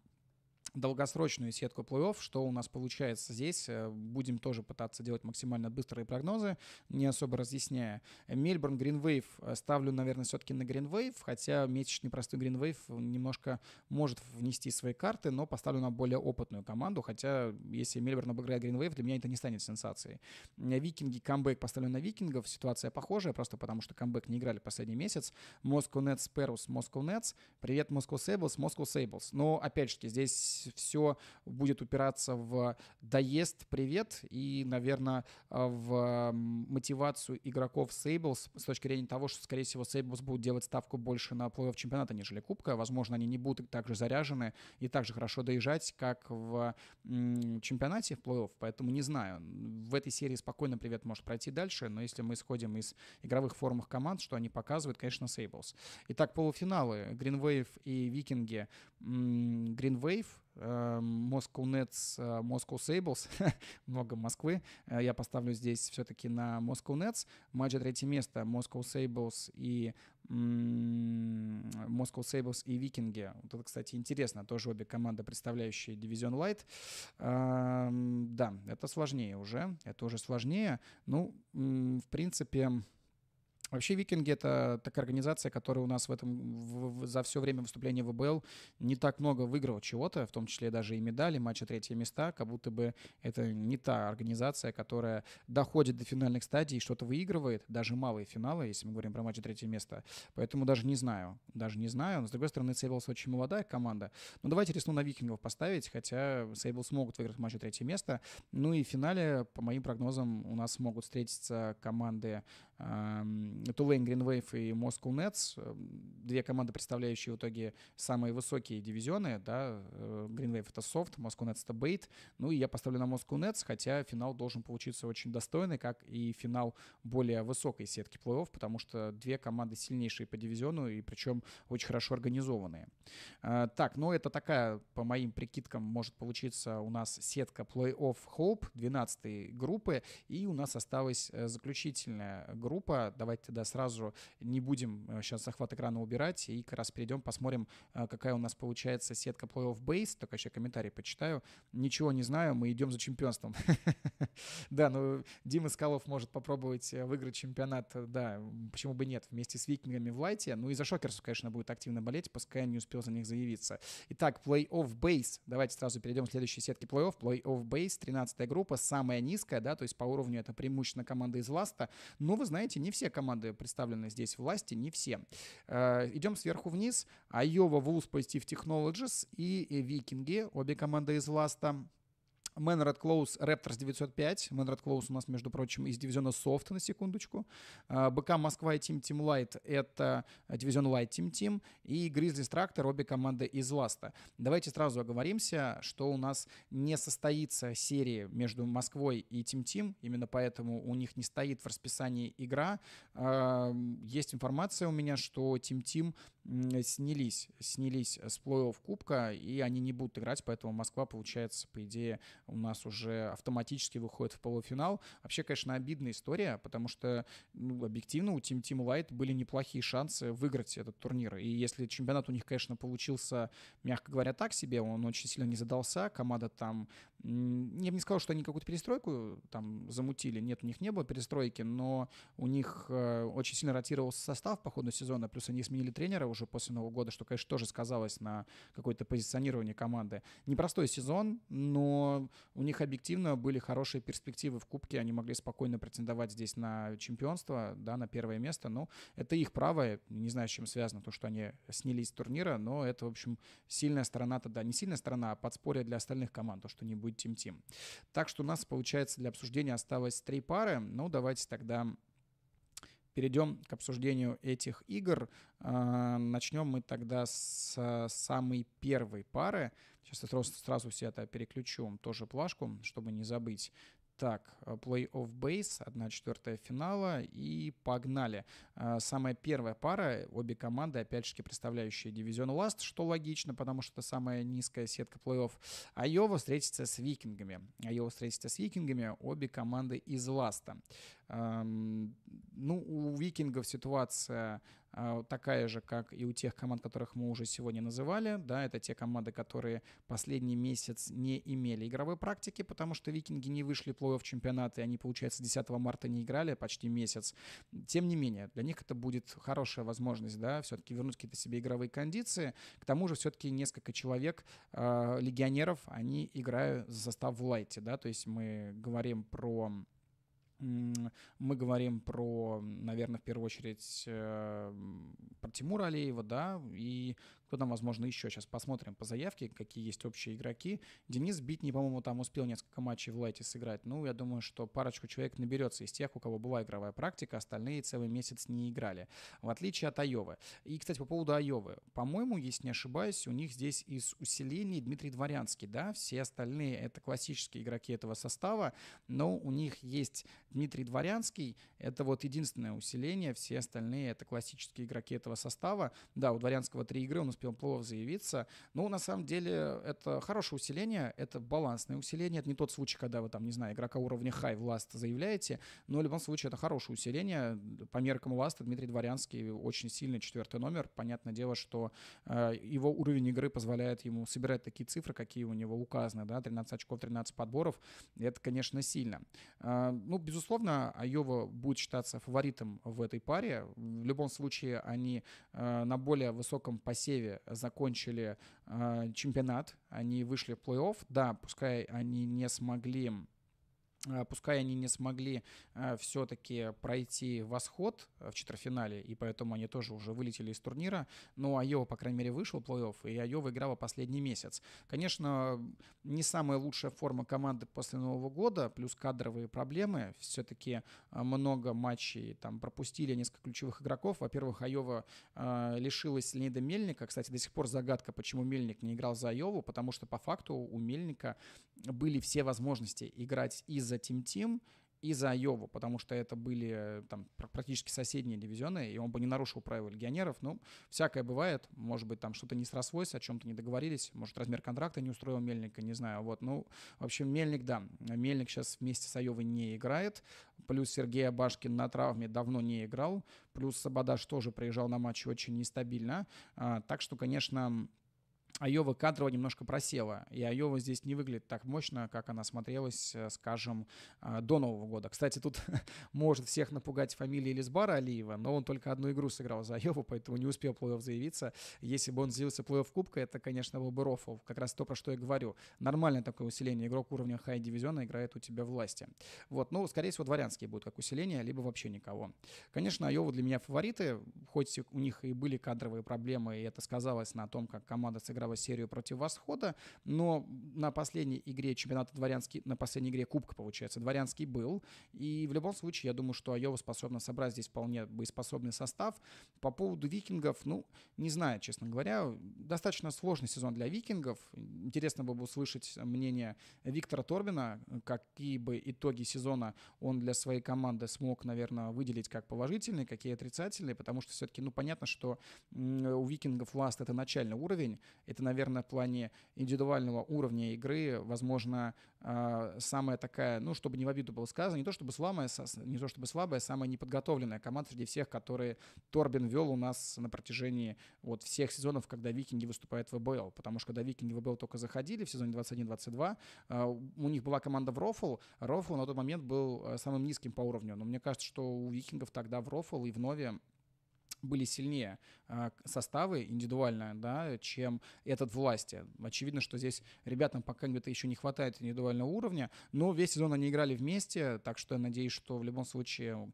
долгосрочную сетку плей-офф, что у нас получается здесь. Э, будем тоже пытаться делать максимально быстрые прогнозы, не особо разъясняя. Мельбурн, Гринвейв. Э, ставлю, наверное, все-таки на Гринвейв, хотя месячный простой Гринвейв немножко может внести свои карты, но поставлю на более опытную команду, хотя если Мельбурн обыграет Гринвейв, для меня это не станет сенсацией. Э, Викинги, камбэк поставлю на Викингов. Ситуация похожая, просто потому что камбэк не играли последний месяц. Москва Нетс, Перус, Москва Нетс. Привет, Москва Сейблс, Москва Сейблс. Но, опять же, здесь здесь все будет упираться в доезд, привет и, наверное, а, в мотивацию игроков Сейблс с точки зрения того, что, скорее всего, Сейблс будут делать ставку больше на плей-офф чемпионата, нежели Кубка. Возможно, они не будут так же заряжены и так же хорошо доезжать, как в чемпионате в плей-офф, поэтому не знаю. В этой серии спокойно привет может пройти дальше, но если мы исходим из игровых формах команд, что они показывают, конечно, Сейблс. Итак, полуфиналы. Гринвейв и Викинги Green Wave, эм, Moscow Nets, э, Moscow Sables, много Москвы. Э, я поставлю здесь все-таки на Moscow Nets. Матч третье место Moscow Sables и Moscow Sables и Викинги. Вот это, кстати, интересно. Тоже обе команды, представляющие дивизион Light. Эм, да, это сложнее уже. Это уже сложнее. Ну, в принципе, Вообще «Викинги» — это такая организация, которая у нас в этом, в, в, за все время выступления в ВБЛ не так много выиграла чего-то, в том числе даже и медали, матча третье места, как будто бы это не та организация, которая доходит до финальных стадий и что-то выигрывает, даже малые финалы, если мы говорим про матча третье место. Поэтому даже не знаю, даже не знаю. Но, с другой стороны, Сейблс очень молодая команда. Но давайте рискну на «Викингов» поставить, хотя Сейблс могут выиграть матч третье место. Ну и в финале, по моим прогнозам, у нас могут встретиться команды Тулейн Гринвейв и Moscow Nets, э, две команды, представляющие в итоге самые высокие дивизионы, да, э, Гринвейв это софт, Moscow Nets это бейт, ну и я поставлю на Moscow Nets, хотя финал должен получиться очень достойный, как и финал более высокой сетки плей-офф, потому что две команды сильнейшие по дивизиону и причем очень хорошо организованные. Э, так, ну это такая, по моим прикидкам, может получиться у нас сетка плей-офф Hope, 12 группы, и у нас осталась заключительная группа группа. Давайте тогда сразу не будем сейчас э, захват экрана убирать и как раз перейдем, посмотрим, э, какая у нас получается сетка плей-офф бейс. Только еще комментарий почитаю. Ничего не знаю, мы идем за чемпионством. Да, ну Дима Скалов может попробовать э, выиграть чемпионат, да, почему бы нет, вместе с викингами в лайте. Ну и за шокерсов, конечно, будет активно болеть, пускай не успел за них заявиться. Итак, плей-офф бейс. Давайте сразу перейдем к следующей сетке Плей-офф бейс, 13 группа, самая низкая, да, то есть по уровню это преимущественно команда из Ласта. Ну вы знаете, знаете, не все команды представлены здесь власти, не все. Э, идем сверху вниз. Айова, Вулс, Позитив Технологис и Викинги, обе команды из власта. Мэнред Клоус Репторс 905. Мэнред Клоус у нас, между прочим, из дивизиона Софт на секундочку. А, БК Москва и Тим Тим Лайт — это дивизион Лайт Тим Тим. И Гризли Трактор, обе команды из Ласта. Давайте сразу оговоримся, что у нас не состоится серии между Москвой и Тим Тим. Именно поэтому у них не стоит в расписании игра. А, есть информация у меня, что Тим Тим снялись, снялись с плей-офф Кубка, и они не будут играть, поэтому Москва, получается, по идее, у нас уже автоматически выходит в полуфинал. Вообще, конечно, обидная история, потому что, ну, объективно, у Team Team Лайт были неплохие шансы выиграть этот турнир. И если чемпионат у них, конечно, получился, мягко говоря, так себе, он очень сильно не задался, команда там я бы не сказал, что они какую-то перестройку там замутили. Нет, у них не было перестройки, но у них э, очень сильно ротировался состав по ходу сезона, плюс они сменили тренера уже после Нового года, что, конечно, тоже сказалось на какое-то позиционирование команды. Непростой сезон, но у них объективно были хорошие перспективы в Кубке. Они могли спокойно претендовать здесь на чемпионство, да, на первое место. но ну, это их право. Не знаю, с чем связано то, что они снялись с турнира, но это, в общем, сильная сторона тогда. Не сильная сторона, а подспорье для остальных команд, то, что не будет будет Тим-Тим. Так что у нас, получается, для обсуждения осталось три пары. Ну, давайте тогда перейдем к обсуждению этих игр. А, начнем мы тогда с самой первой пары. Сейчас я сразу, сразу все это переключу, тоже плашку, чтобы не забыть. Так, плей-офф бейс, 1-4 финала и погнали. Э, самая первая пара, обе команды, опять же, представляющие дивизион Ласт, что логично, потому что это самая низкая сетка плей-офф. Айова встретится с Викингами. Айова встретится с Викингами, обе команды из Ласта. Ну, у викингов ситуация а, такая же, как и у тех команд, которых мы уже сегодня называли. Да, это те команды, которые последний месяц не имели игровой практики, потому что викинги не вышли плей в чемпионаты, они, получается, 10 марта не играли почти месяц. Тем не менее, для них это будет хорошая возможность, да, все-таки вернуть какие-то себе игровые кондиции. К тому же все-таки несколько человек, э, легионеров, они играют за состав в лайте, да, то есть мы говорим про мы говорим про, наверное, в первую очередь э, про Тимура Алиева, да, и кто там, возможно, еще. Сейчас посмотрим по заявке, какие есть общие игроки. Денис Битни, по-моему, там успел несколько матчей в лайте сыграть. Ну, я думаю, что парочку человек наберется из тех, у кого была игровая практика, остальные целый месяц не играли, в отличие от Айовы. И, кстати, по поводу Айовы. По-моему, если не ошибаюсь, у них здесь из усилений Дмитрий Дворянский, да, все остальные — это классические игроки этого состава, но у них есть Дмитрий Дворянский, это вот единственное усиление, все остальные — это классические игроки этого состава. Да, у Дворянского три игры, он успел плов заявиться. Ну, на самом деле, это хорошее усиление, это балансное усиление. Это не тот случай, когда вы там, не знаю, игрока уровня хай в ласт заявляете, но в любом случае это хорошее усиление. По меркам ласта Дмитрий Дворянский очень сильный четвертый номер. Понятное дело, что э, его уровень игры позволяет ему собирать такие цифры, какие у него указаны, да, 13 очков, 13 подборов. Это, конечно, сильно. Э, ну, безусловно, Айова будет считаться фаворитом в этой паре. В любом случае, они э, на более высоком посеве закончили э, чемпионат, они вышли в плей-офф. Да, пускай они не смогли а, пускай они не смогли а, все-таки пройти восход а, в четвертьфинале, и поэтому они тоже уже вылетели из турнира, но Айова, по крайней мере, вышел в плей-офф, и Айова играла последний месяц. Конечно, не самая лучшая форма команды после Нового года, плюс кадровые проблемы. Все-таки много матчей там пропустили несколько ключевых игроков. Во-первых, Айова э, лишилась Леонида Мельника. Кстати, до сих пор загадка, почему Мельник не играл за Айову, потому что по факту у Мельника были все возможности играть из за Тим Тим и за Айову, потому что это были э, там практически соседние дивизионы, и он бы не нарушил правила легионеров. Ну, всякое бывает. Может быть, там что-то не срослось, о чем-то не договорились. Может, размер контракта не устроил Мельника, не знаю. Вот, ну, в общем, Мельник, да. Мельник сейчас вместе с Айовой не играет. Плюс Сергей Абашкин на травме давно не играл. Плюс Сабадаш тоже приезжал на матч очень нестабильно. А, так что, конечно, Айова кадрово немножко просела, и Айова здесь не выглядит так мощно, как она смотрелась, э, скажем, э, до Нового года. Кстати, тут может всех напугать фамилия Лисбара Алиева, но он только одну игру сыграл за Айову, поэтому не успел плей-офф заявиться. Если бы он заявился плей-офф Кубка, это, конечно, был бы Рофл. Как раз то, про что я говорю. Нормальное такое усиление. Игрок уровня хай-дивизиона играет у тебя власти. Вот, ну, скорее всего, дворянские будут как усиление, либо вообще никого. Конечно, Айова для меня фавориты, хоть у них и были кадровые проблемы, и это сказалось на том, как команда сыграла отыграла серию против Восхода, но на последней игре чемпионата дворянский, на последней игре Кубка, получается, дворянский был. И в любом случае, я думаю, что Айова способна собрать здесь вполне боеспособный состав. По поводу викингов, ну, не знаю, честно говоря, достаточно сложный сезон для викингов. Интересно было бы услышать мнение Виктора Торбина, какие бы итоги сезона он для своей команды смог, наверное, выделить как положительные, какие отрицательные, потому что все-таки, ну, понятно, что у викингов ласт — это начальный уровень, это, наверное, в плане индивидуального уровня игры, возможно, а, самая такая, ну, чтобы не в обиду было сказано, не то чтобы слабая, не то чтобы слабая, самая неподготовленная команда среди всех, которые Торбин вел у нас на протяжении вот всех сезонов, когда Викинги выступают в ВБЛ, потому что когда Викинги в ВБЛ только заходили в сезоне 21-22, а, у них была команда в Рофл, Рофл на тот момент был а, самым низким по уровню, но мне кажется, что у Викингов тогда в Рофл и в Нове были сильнее а, составы индивидуально, да, чем этот власти. Очевидно, что здесь ребятам пока где-то еще не хватает индивидуального уровня, но весь сезон они играли вместе, так что я надеюсь, что в любом случае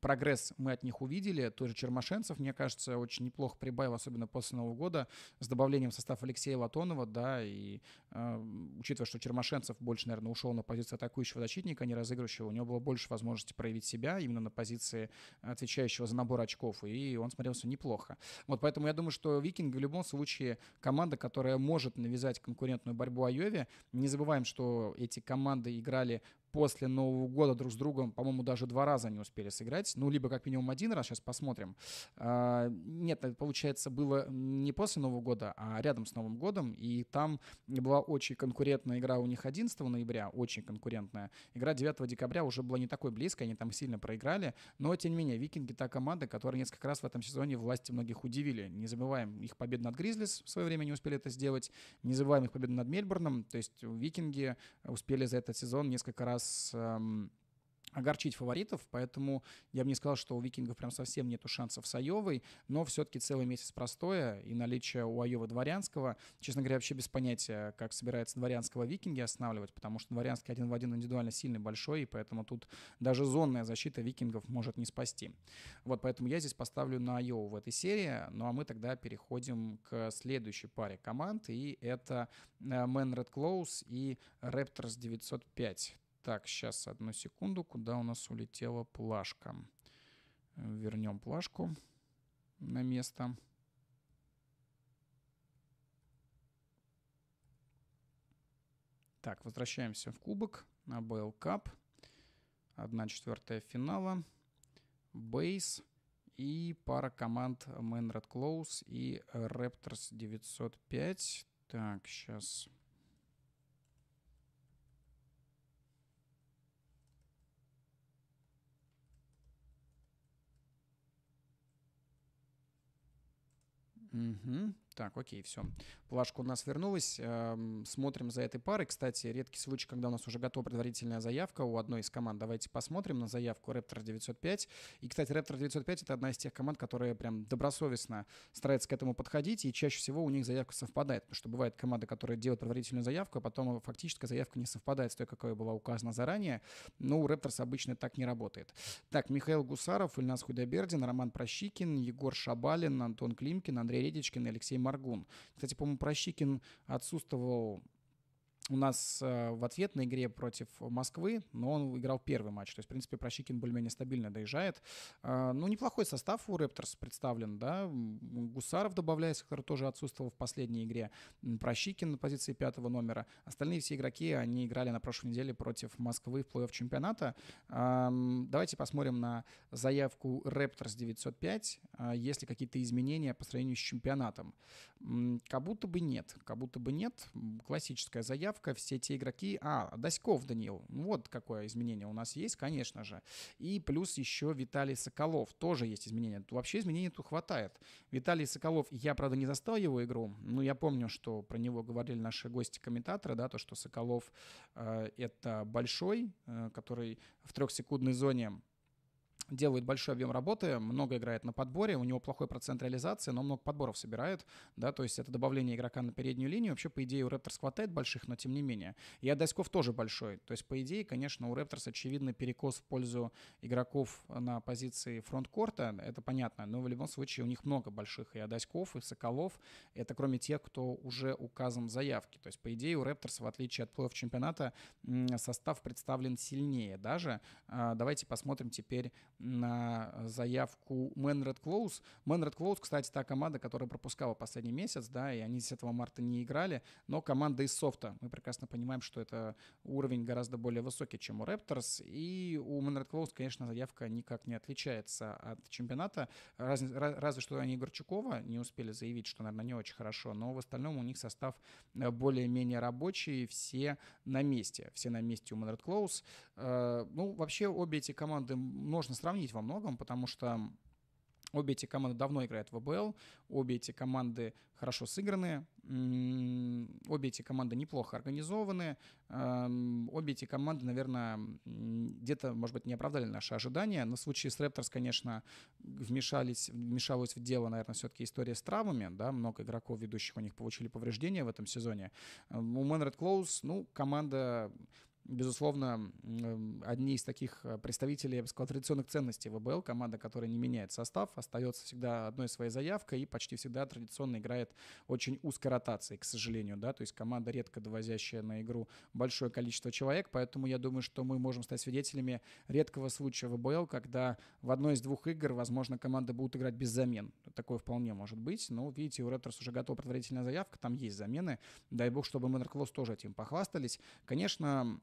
прогресс мы от них увидели. Тоже Чермашенцев, мне кажется, очень неплохо прибавил, особенно после Нового года, с добавлением в состав Алексея Латонова, да, и э, учитывая, что Чермашенцев больше, наверное, ушел на позицию атакующего защитника, а не разыгрывающего, у него было больше возможности проявить себя именно на позиции отвечающего за набор очков, и он смотрелся неплохо. Вот поэтому я думаю, что Викинг в любом случае команда, которая может навязать конкурентную борьбу Айове. Не забываем, что эти команды играли после Нового года друг с другом, по-моему, даже два раза не успели сыграть. Ну, либо как минимум один раз, сейчас посмотрим. А, нет, э, получается, было не после Нового года, а рядом с Новым годом. И там была очень конкурентная игра у них 11 ноября, очень конкурентная. Игра 9 декабря уже была не такой близкой, они там сильно проиграли. Но, тем не менее, Викинги та команда, которая несколько раз в этом сезоне власти многих удивили. Не забываем их победу над Гризлис в свое время не успели это сделать. Не забываем их победу над Мельбурном. То есть Викинги успели за этот сезон несколько раз раз эм, огорчить фаворитов, поэтому я бы не сказал, что у викингов прям совсем нету шансов с Айовой, но все-таки целый месяц простое и наличие у Айовы дворянского, честно говоря, вообще без понятия, как собирается дворянского викинги останавливать, потому что дворянский один в один индивидуально сильный, большой, и поэтому тут даже зонная защита викингов может не спасти. Вот, поэтому я здесь поставлю на Айову в этой серии, ну а мы тогда переходим к следующей паре команд, и это э, Man Red Close и Raptors 905. Так, сейчас одну секунду, куда у нас улетела плашка. Вернем плашку на место. Так, возвращаемся в кубок на BL Cup. 1 четвертая финала. Бейс и пара команд Man Red Close и Raptors 905. Так, сейчас Mm-hmm. Так, окей, все. Плашка у нас вернулась. Эм, смотрим за этой парой. Кстати, редкий случай, когда у нас уже готова предварительная заявка у одной из команд. Давайте посмотрим на заявку Raptor 905. И, кстати, Raptor 905 — это одна из тех команд, которые прям добросовестно стараются к этому подходить, и чаще всего у них заявка совпадает. Потому что бывают команды, которые делают предварительную заявку, а потом фактическая заявка не совпадает с той, какая была указана заранее. Но у Raptors обычно так не работает. Так, Михаил Гусаров, Ильнас Худобердин, Роман Прощикин, Егор Шабалин, Антон Климкин, Андрей Редичкин, Алексей Маргун. Кстати, по-моему, Прощикин отсутствовал у нас э, в ответ на игре против Москвы, но он играл первый матч. То есть, в принципе, Прощикин более-менее стабильно доезжает. А, ну, неплохой состав у Репторс представлен, да. Гусаров добавляется, который тоже отсутствовал в последней игре. Прощикин на позиции пятого номера. Остальные все игроки, они играли на прошлой неделе против Москвы в плей-офф чемпионата. Давайте посмотрим на заявку Репторс 905. А, есть ли какие-то изменения по сравнению с чемпионатом? Как будто бы нет. Как будто бы нет. Классическая заявка заявка, все те игроки... А, Доськов Даниил. Ну, вот какое изменение у нас есть, конечно же. И плюс еще Виталий Соколов. Тоже есть изменения. Вообще изменений тут хватает. Виталий Соколов, я, правда, не застал его игру, но я помню, что про него говорили наши гости-комментаторы, да, то, что Соколов э, — это большой, э, который в трехсекундной зоне делает большой объем работы, много играет на подборе, у него плохой процент реализации, но много подборов собирает, да, то есть это добавление игрока на переднюю линию. Вообще, по идее, у Репторс хватает больших, но тем не менее. И от тоже большой. То есть, по идее, конечно, у Репторс очевидный перекос в пользу игроков на позиции фронт корта, это понятно, но в любом случае у них много больших и Адаськов, и Соколов, это кроме тех, кто уже указан в заявке. То есть, по идее, у Репторс, в отличие от плей-офф чемпионата, состав представлен сильнее даже. А, давайте посмотрим теперь на заявку Manred Close. Manred Close, кстати, та команда, которая пропускала последний месяц, да, и они 10 марта не играли, но команда из софта. Мы прекрасно понимаем, что это уровень гораздо более высокий, чем у Raptors, и у Manred Close, конечно, заявка никак не отличается от чемпионата, раз, раз, разве что они Горчакова не успели заявить, что, наверное, не очень хорошо, но в остальном у них состав э, более-менее рабочий, все на месте, все на месте у Manred Close. Э, ну, вообще, обе эти команды можно сравнить во многом, потому что Обе эти команды давно играют в ВБЛ, обе эти команды хорошо сыграны, обе эти команды неплохо организованы, эм, обе эти команды, наверное, где-то, может быть, не оправдали наши ожидания. Но в случае с Репторс, конечно, вмешались, вмешалась в дело, наверное, все-таки история с травмами, да, много игроков ведущих у них получили повреждения в этом сезоне. Эм, у Мэнред Клоус, ну, команда безусловно, одни из таких э, представителей, я бы сказал, традиционных ценностей ВБЛ, команда, которая не меняет состав, остается всегда одной своей заявкой и почти всегда традиционно играет очень узкой ротацией, к сожалению, да, то есть команда редко довозящая на игру большое количество человек, поэтому я думаю, что мы можем стать свидетелями редкого случая ВБЛ, когда в одной из двух игр, возможно, команда будет играть без замен. Такое вполне может быть, но, видите, у Ретрос уже готова предварительная заявка, там есть замены, дай бог, чтобы мы Клосс тоже этим похвастались. Конечно,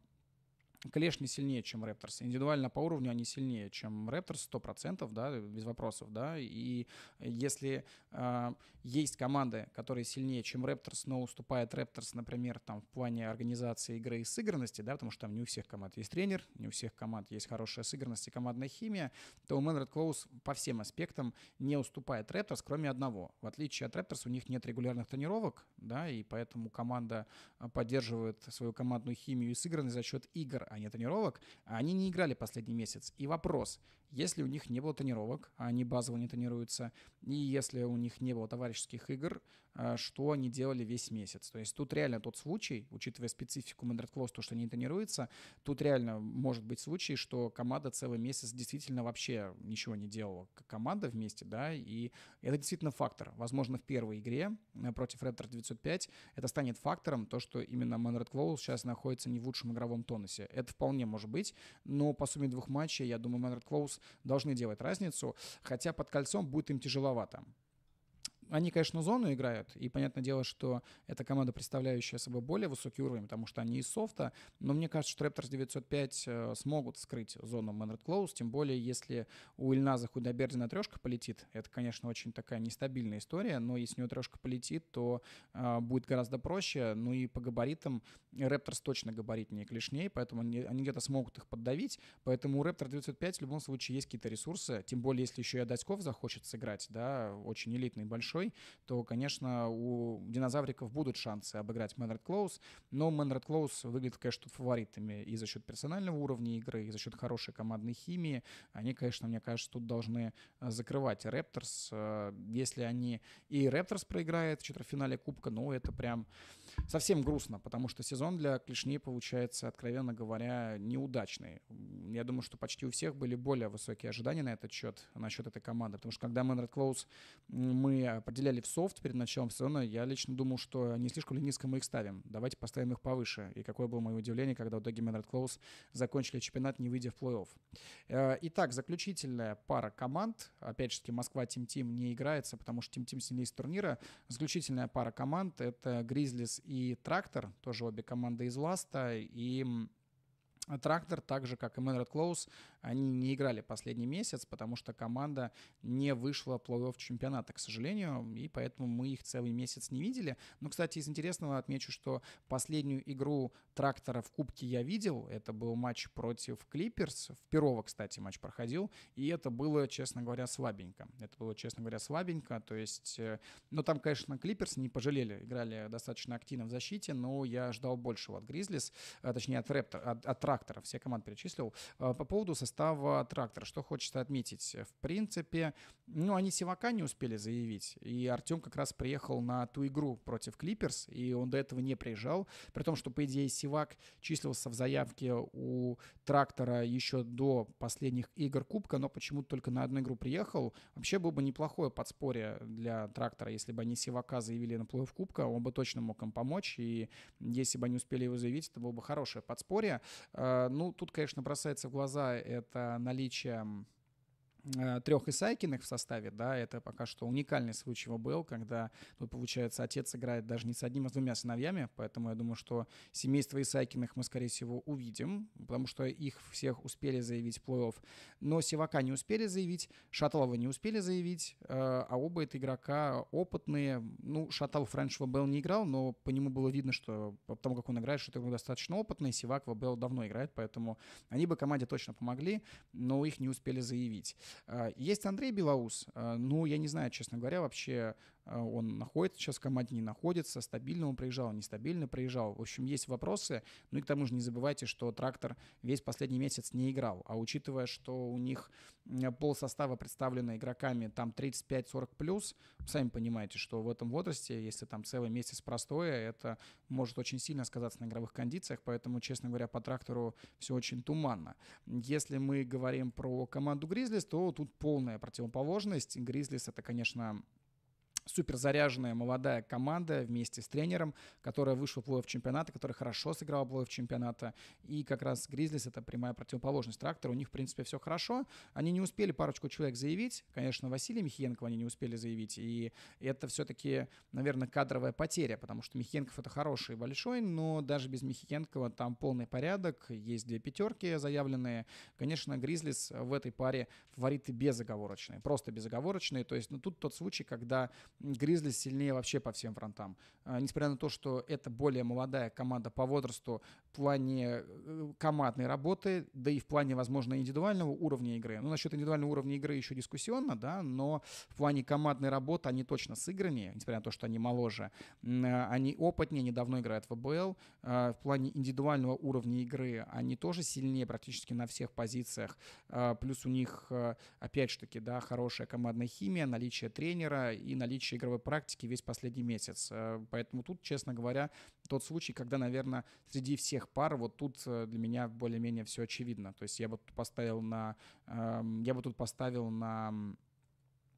Клеш не сильнее, чем Репторс. Индивидуально по уровню они сильнее, чем Репторс, 100%, да, без вопросов, да. И если э, есть команды, которые сильнее, чем Репторс, но уступает Репторс, например, там в плане организации игры и сыгранности, да, потому что там не у всех команд есть тренер, не у всех команд есть хорошая сыгранность и командная химия, то Мэнред Клоус по всем аспектам не уступает Репторс, кроме одного. В отличие от Репторс, у них нет регулярных тренировок, да, и поэтому команда а, поддерживает свою командную химию и сыгранность за счет игр, а не тренировок, а они не играли последний месяц. И вопрос, если у них не было тренировок, а они базово не тренируются, и если у них не было товарищеских игр, э, что они делали весь месяц. То есть тут реально тот случай, учитывая специфику Мандерквост, то, что они тренируются, тут реально может быть случай, что команда целый месяц действительно вообще ничего не делала. Команда вместе, да, и это действительно фактор. Возможно, в первой игре э, против Ретро 905 это станет фактором, то, что именно Манред сейчас находится не в лучшем игровом тонусе. Это вполне может быть, но по сумме двух матчей, я думаю, Манред Квоус должны делать разницу, хотя под кольцом будет им тяжеловато они, конечно, зону играют, и понятное дело, что это команда, представляющая собой более высокий уровень, потому что они из софта, но мне кажется, что Raptors 905 э, смогут скрыть зону Мэннерд Клоуз, тем более, если у Ильназа Худобердина трешка полетит, это, конечно, очень такая нестабильная история, но если у него трешка полетит, то э, будет гораздо проще, ну и по габаритам Raptors точно габаритнее клешней, поэтому они, они где-то смогут их поддавить, поэтому у Raptor 905 в любом случае есть какие-то ресурсы, тем более, если еще и Адаськов захочет сыграть, да, очень элитный, большой, большой, то, конечно, у динозавриков будут шансы обыграть Мэнред Клоус, но Мэнред Клоус выглядит, конечно, тут фаворитами и за счет персонального уровня игры, и за счет хорошей командной химии. Они, конечно, мне кажется, тут должны э, закрывать Репторс. Э, если они и Репторс проиграет в четвертьфинале Кубка, ну, это прям совсем грустно, потому что сезон для Клешни получается, откровенно говоря, неудачный. Я думаю, что почти у всех были более высокие ожидания на этот счет, насчет этой команды, потому что когда Мэнред Клоус мы определяли в софт перед началом сезона, я лично думал, что не слишком ли низко мы их ставим. Давайте поставим их повыше. И какое было мое удивление, когда в итоге Менред Клоус закончили чемпионат, не выйдя в плей-офф. Э, итак, заключительная пара команд. Опять же Москва Тим-Тим не играется, потому что Тим-Тим сильнее из турнира. Заключительная пара команд — это Гризлис и Трактор, тоже обе команды из Ласта. И Э, трактор, так же как и Мэнред Клоус, они не играли последний месяц, потому что команда не вышла в плей-офф чемпионата, к сожалению, и поэтому мы их целый месяц не видели. Но, кстати, из интересного отмечу, что последнюю игру Трактора в Кубке я видел. Это был матч против Клиперс. В Перово, кстати, матч проходил. И это было, честно говоря, слабенько. Это было, честно говоря, слабенько. То есть, ну там, конечно, Клиперс не пожалели. Играли достаточно активно в защите, но я ждал большего от Гризлис, э, точнее от, Рептор, от, от Трактора трактора. Все команды перечислил. Э, по поводу состава трактора, что хочется отметить. В принципе, ну, они Сивака не успели заявить. И Артем как раз приехал на ту игру против Клиперс, и он до этого не приезжал. При том, что, по идее, Сивак числился в заявке у трактора еще до последних игр Кубка, но почему-то только на одну игру приехал. Вообще было бы неплохое подспорье для трактора, если бы они Сивака заявили на плей-офф Кубка, он бы точно мог им помочь. И если бы они успели его заявить, это было бы хорошее подспорье. Э, Э, ну, тут, конечно, бросается в глаза это наличие Э, трех Исайкиных в составе, да, это пока что уникальный случай в был, когда, ну, получается, отец играет даже не с одним, а с двумя сыновьями, поэтому я думаю, что семейство Исайкиных мы, скорее всего, увидим, потому что их всех успели заявить в плей-офф, но Сивака не успели заявить, Шаталова не успели заявить, э, а оба это игрока опытные, ну, Шатал Френч в ВБЛ не играл, но по нему было видно, что по тому, как он играет, что это достаточно опытный, Сивак в ВБЛ давно играет, поэтому они бы команде точно помогли, но их не успели заявить. Э, есть Андрей Белоус, э, ну, я не знаю, честно говоря, вообще, Э, он находится сейчас в команде, не находится, стабильно он проезжал, нестабильно проезжал. В общем, есть вопросы. Ну и к тому же не забывайте, что трактор весь последний месяц не играл. А учитывая, что у них пол состава представлено игроками там 35-40+, плюс, сами понимаете, что в этом возрасте, если там целый месяц простое, это может очень сильно сказаться на игровых кондициях, поэтому, честно говоря, по трактору все очень туманно. Если мы говорим про команду Гризлис, то тут полная противоположность. Гризлис — это, конечно, супер заряженная молодая команда вместе с тренером, которая вышла в плей-офф чемпионата, которая хорошо сыграла плей-офф чемпионата. И как раз Гризлис — это прямая противоположность трактора. У них, в принципе, все хорошо. Они не успели парочку человек заявить. Конечно, Василий Михиенков они не успели заявить. И это все-таки, наверное, кадровая потеря, потому что Михиенков — это хороший и большой, но даже без Михиенкова там полный порядок. Есть две пятерки заявленные. Конечно, Гризлис в этой паре фавориты безоговорочные, просто безоговорочные. То есть ну, тут тот случай, когда Гризли сильнее вообще по всем фронтам. А, несмотря на то, что это более молодая команда по возрасту в плане э, командной работы, да и в плане, возможно, индивидуального уровня игры. Ну, насчет индивидуального уровня игры еще дискуссионно, да, но в плане командной работы они точно сыграннее, несмотря на то, что они моложе. А, они опытнее, недавно играют в ВБЛ. А, в плане индивидуального уровня игры они тоже сильнее практически на всех позициях. Плюс у них, опять же таки, да, хорошая командная химия, наличие тренера и наличие общей игровой практики весь последний месяц. Э, поэтому тут, честно говоря, тот случай, когда, наверное, среди всех пар вот тут э, для меня более-менее все очевидно. То есть эм, я бы тут поставил на... Я бы тут поставил на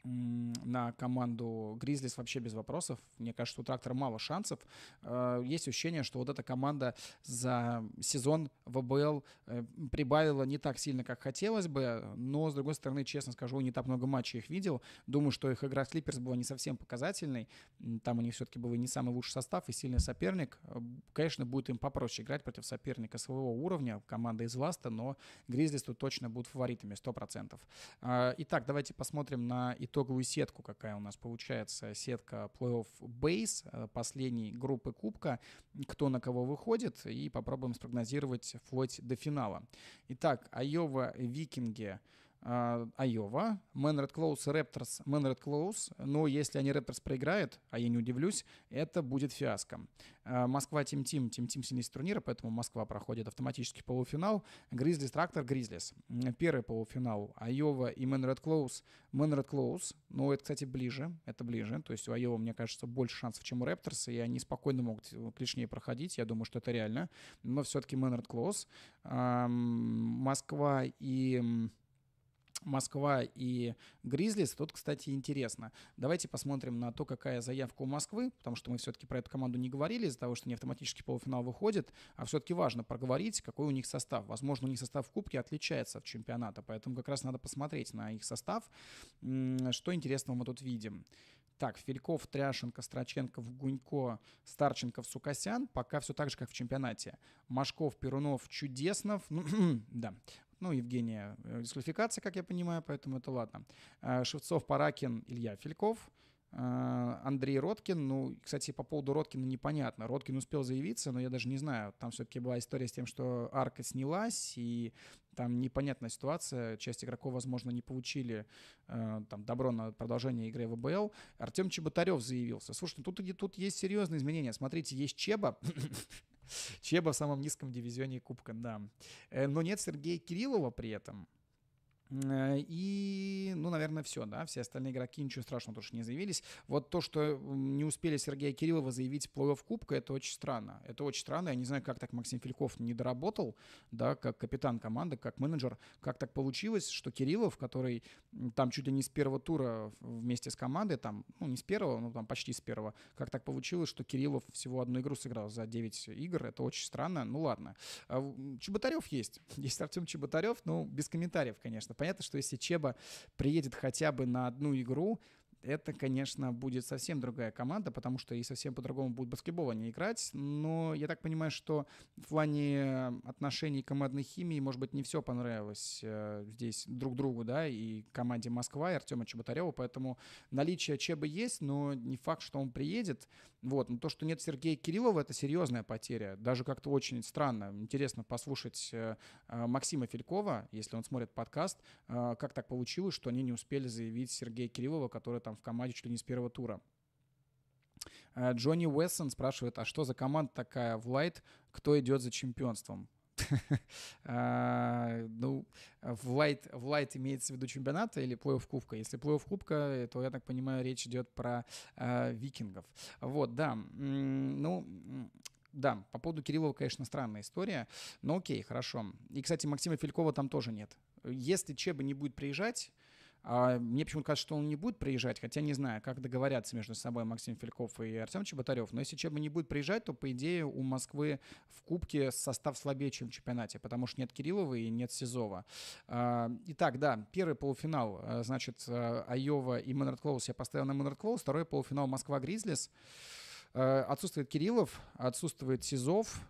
на команду Гризлис вообще без вопросов. Мне кажется, у трактора мало шансов. Э, есть ощущение, что вот эта команда за сезон ВБЛ э, прибавила не так сильно, как хотелось бы, но, с другой стороны, честно скажу, не так много матчей их видел. Думаю, что их игра с Клиперс была не совсем показательной. Там у них все-таки был не самый лучший состав и сильный соперник. Э, конечно, будет им попроще играть против соперника своего уровня, команда из Ласта, но Гризлис тут точно будут фаворитами, 100%. Итак, давайте посмотрим на итоговую сетку, какая у нас получается, сетка плей-офф бейс, э, последней группы кубка, кто на кого выходит, и попробуем спрогнозировать вплоть до финала. Итак, Айова Викинги — а, Айова, Мэнред Клоус и Репторс. Мэнред Клоус, но если они Репторс проиграют, а я не удивлюсь, это будет фиаско. А, Москва Тим Тим, Тим Тим сильнейший турнира, поэтому Москва проходит автоматически полуфинал. Гризлис Трактор, Гризлис. Первый полуфинал Айова и Мэнред Клоус. Мэнред Клоус, Но, это, кстати, ближе, это ближе. То есть у Айова, мне кажется, больше шансов, чем у Репторс, и они спокойно могут к лишней проходить. Я думаю, что это реально. Но все-таки Мэнред Клоус. Москва и Москва и Гризлис. Тут, кстати, интересно. Давайте посмотрим на то, какая заявка у Москвы, потому что мы все-таки про эту команду не говорили из-за того, что не автоматически полуфинал выходит, а все-таки важно проговорить, какой у них состав. Возможно, у них состав в Кубке отличается от чемпионата, поэтому как раз надо посмотреть на их состав, что интересного мы тут видим. Так, Фельков, Тряшенко, Страченков, Гунько, Старченков, Сукасян. Пока все так же, как в чемпионате. Машков, Перунов, Чудеснов. да, ну, Евгения э, дисквалификация, как я понимаю, поэтому это ладно. Э, Шевцов, Паракин, Илья Фильков. Э, Андрей Роткин. Ну, кстати, по поводу Роткина непонятно. Роткин успел заявиться, но я даже не знаю. Там все-таки была история с тем, что арка снялась, и там непонятная ситуация. Часть игроков, возможно, не получили э, там добро на продолжение игры в ВБЛ. Артем Чеботарев заявился. Слушайте, ну тут, тут есть серьезные изменения. Смотрите, есть Чеба, Чеба в самом низком дивизионе Кубка, да. Э, но нет Сергея Кириллова при этом. Э, и, ну, наверное, все, да, все остальные игроки ничего страшного тоже не заявились. Вот то, что не успели Сергея Кириллова заявить плей-офф Кубка, это очень странно. Это очень странно. Я не знаю, как так Максим Фильков не доработал, да, как капитан команды, как менеджер. Как так получилось, что Кириллов, который там чуть ли не с первого тура вместе с командой, там, ну, не с первого, ну, там почти с первого, как так получилось, что Кириллов всего одну игру сыграл за 9 игр, это очень странно, ну ладно. А Чеботарев есть, есть Артем Чеботарев, ну, без комментариев, конечно, понятно, что если Чеба приедет хотя бы на одну игру, это, конечно, будет совсем другая команда, потому что и совсем по-другому будут баскетбол они а играть. Но я так понимаю, что в плане отношений командной химии, может быть, не все понравилось э, здесь друг другу, да, и команде Москва, и Артема Чеботарева. Поэтому наличие Чеба есть, но не факт, что он приедет. Вот. Но то, что нет Сергея Кириллова, это серьезная потеря. Даже как-то очень странно. Интересно послушать э, э, Максима Филькова, если он смотрит подкаст, э, как так получилось, что они не успели заявить Сергея Кириллова, который там там в команде чуть ли не с первого тура. Э, Джонни Уэссон спрашивает, а что за команда такая в Лайт, кто идет за чемпионством? Э, ну, в лайт, в лайт имеется в виду чемпионат, или плей-офф кубка? Если плей-офф кубка, то, я так понимаю, речь идет про э, викингов. Вот, да. Ну, да, по поводу Кириллова, конечно, странная история, но окей, хорошо. И, кстати, Максима Филькова там тоже нет. Если Чеба не будет приезжать, а мне почему-то кажется, что он не будет приезжать, хотя не знаю, как договорятся между собой Максим Фельков и Артем Чеботарев. Но если Чеба не будет приезжать, то, по идее, у Москвы в Кубке состав слабее, чем в чемпионате, потому что нет Кириллова и нет Сизова. А, итак, да, первый полуфинал, а, значит, Айова и Монрад Клоус я поставил на Монрад Клоус, второй полуфинал Москва-Гризлис. Отсутствует Кириллов, отсутствует Сизов,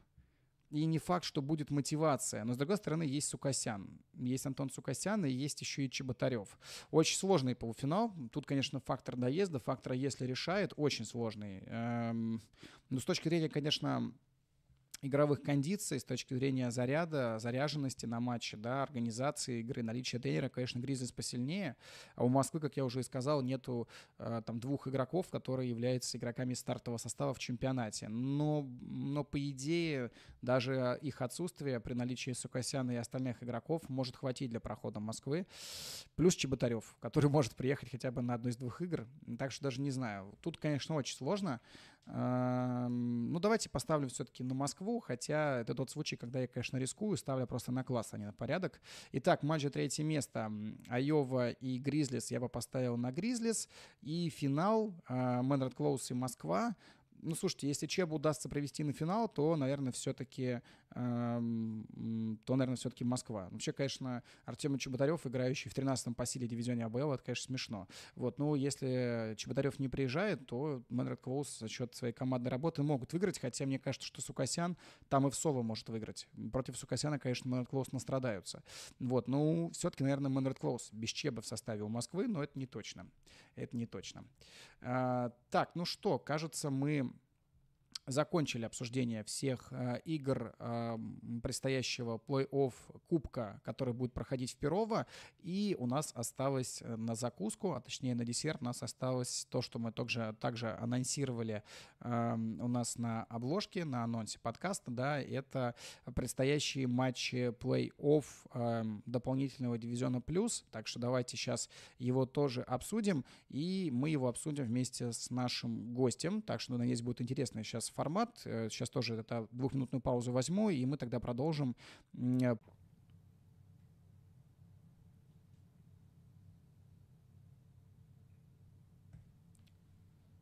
и не факт, что будет мотивация. Но, с другой стороны, есть Сукасян. Есть Антон Сукасян и есть еще и Чеботарев. Очень сложный полуфинал. Тут, конечно, фактор доезда, фактор «если решает» очень сложный. Эм, Но ну, с точки зрения, конечно, игровых кондиций с точки зрения заряда, заряженности на матче, да, организации игры, наличия тренера, конечно, Гризлис посильнее. А у Москвы, как я уже и сказал, нету э, там двух игроков, которые являются игроками стартового состава в чемпионате. Но, но по идее, даже их отсутствие при наличии Сукасяна и остальных игроков может хватить для прохода Москвы. Плюс Чеботарев, который может приехать хотя бы на одну из двух игр. Так что даже не знаю. Тут, конечно, очень сложно. Ну, давайте поставлю все-таки на Москву, хотя это тот случай, когда я, конечно, рискую, ставлю просто на класс, а не на порядок. Итак, матч за третье место. Айова и Гризлис я бы поставил на Гризлис. И финал а, Мэнред Клоус и Москва ну, слушайте, если Чебу удастся провести на финал, то, наверное, все-таки то, наверное, все-таки Москва. Вообще, конечно, Артем Чеботарев, играющий в 13-м по силе дивизионе АБЛ, это, конечно, смешно. Вот, но ну, если Чеботарев не приезжает, то Манред Квоус за счет своей командной работы могут выиграть, хотя мне кажется, что Сукасян там и в Сова может выиграть. Против Сукасяна, конечно, Манред Квоус настрадаются. Вот, ну, все-таки, наверное, Манред Квоус без Чеба в составе у Москвы, но это не точно. Это не точно. А, так, ну что, кажется, мы закончили обсуждение всех э, игр э, предстоящего плей-офф Кубка, который будет проходить в Перово, и у нас осталось э, на закуску, а точнее на десерт, у нас осталось то, что мы также, также анонсировали э, у нас на обложке, на анонсе подкаста, да, это предстоящие матчи плей-офф э, дополнительного дивизиона плюс, так что давайте сейчас его тоже обсудим, и мы его обсудим вместе с нашим гостем, так что, надеюсь, будет интересно сейчас формат. Э, сейчас тоже это двухминутную паузу возьму, и мы тогда продолжим э,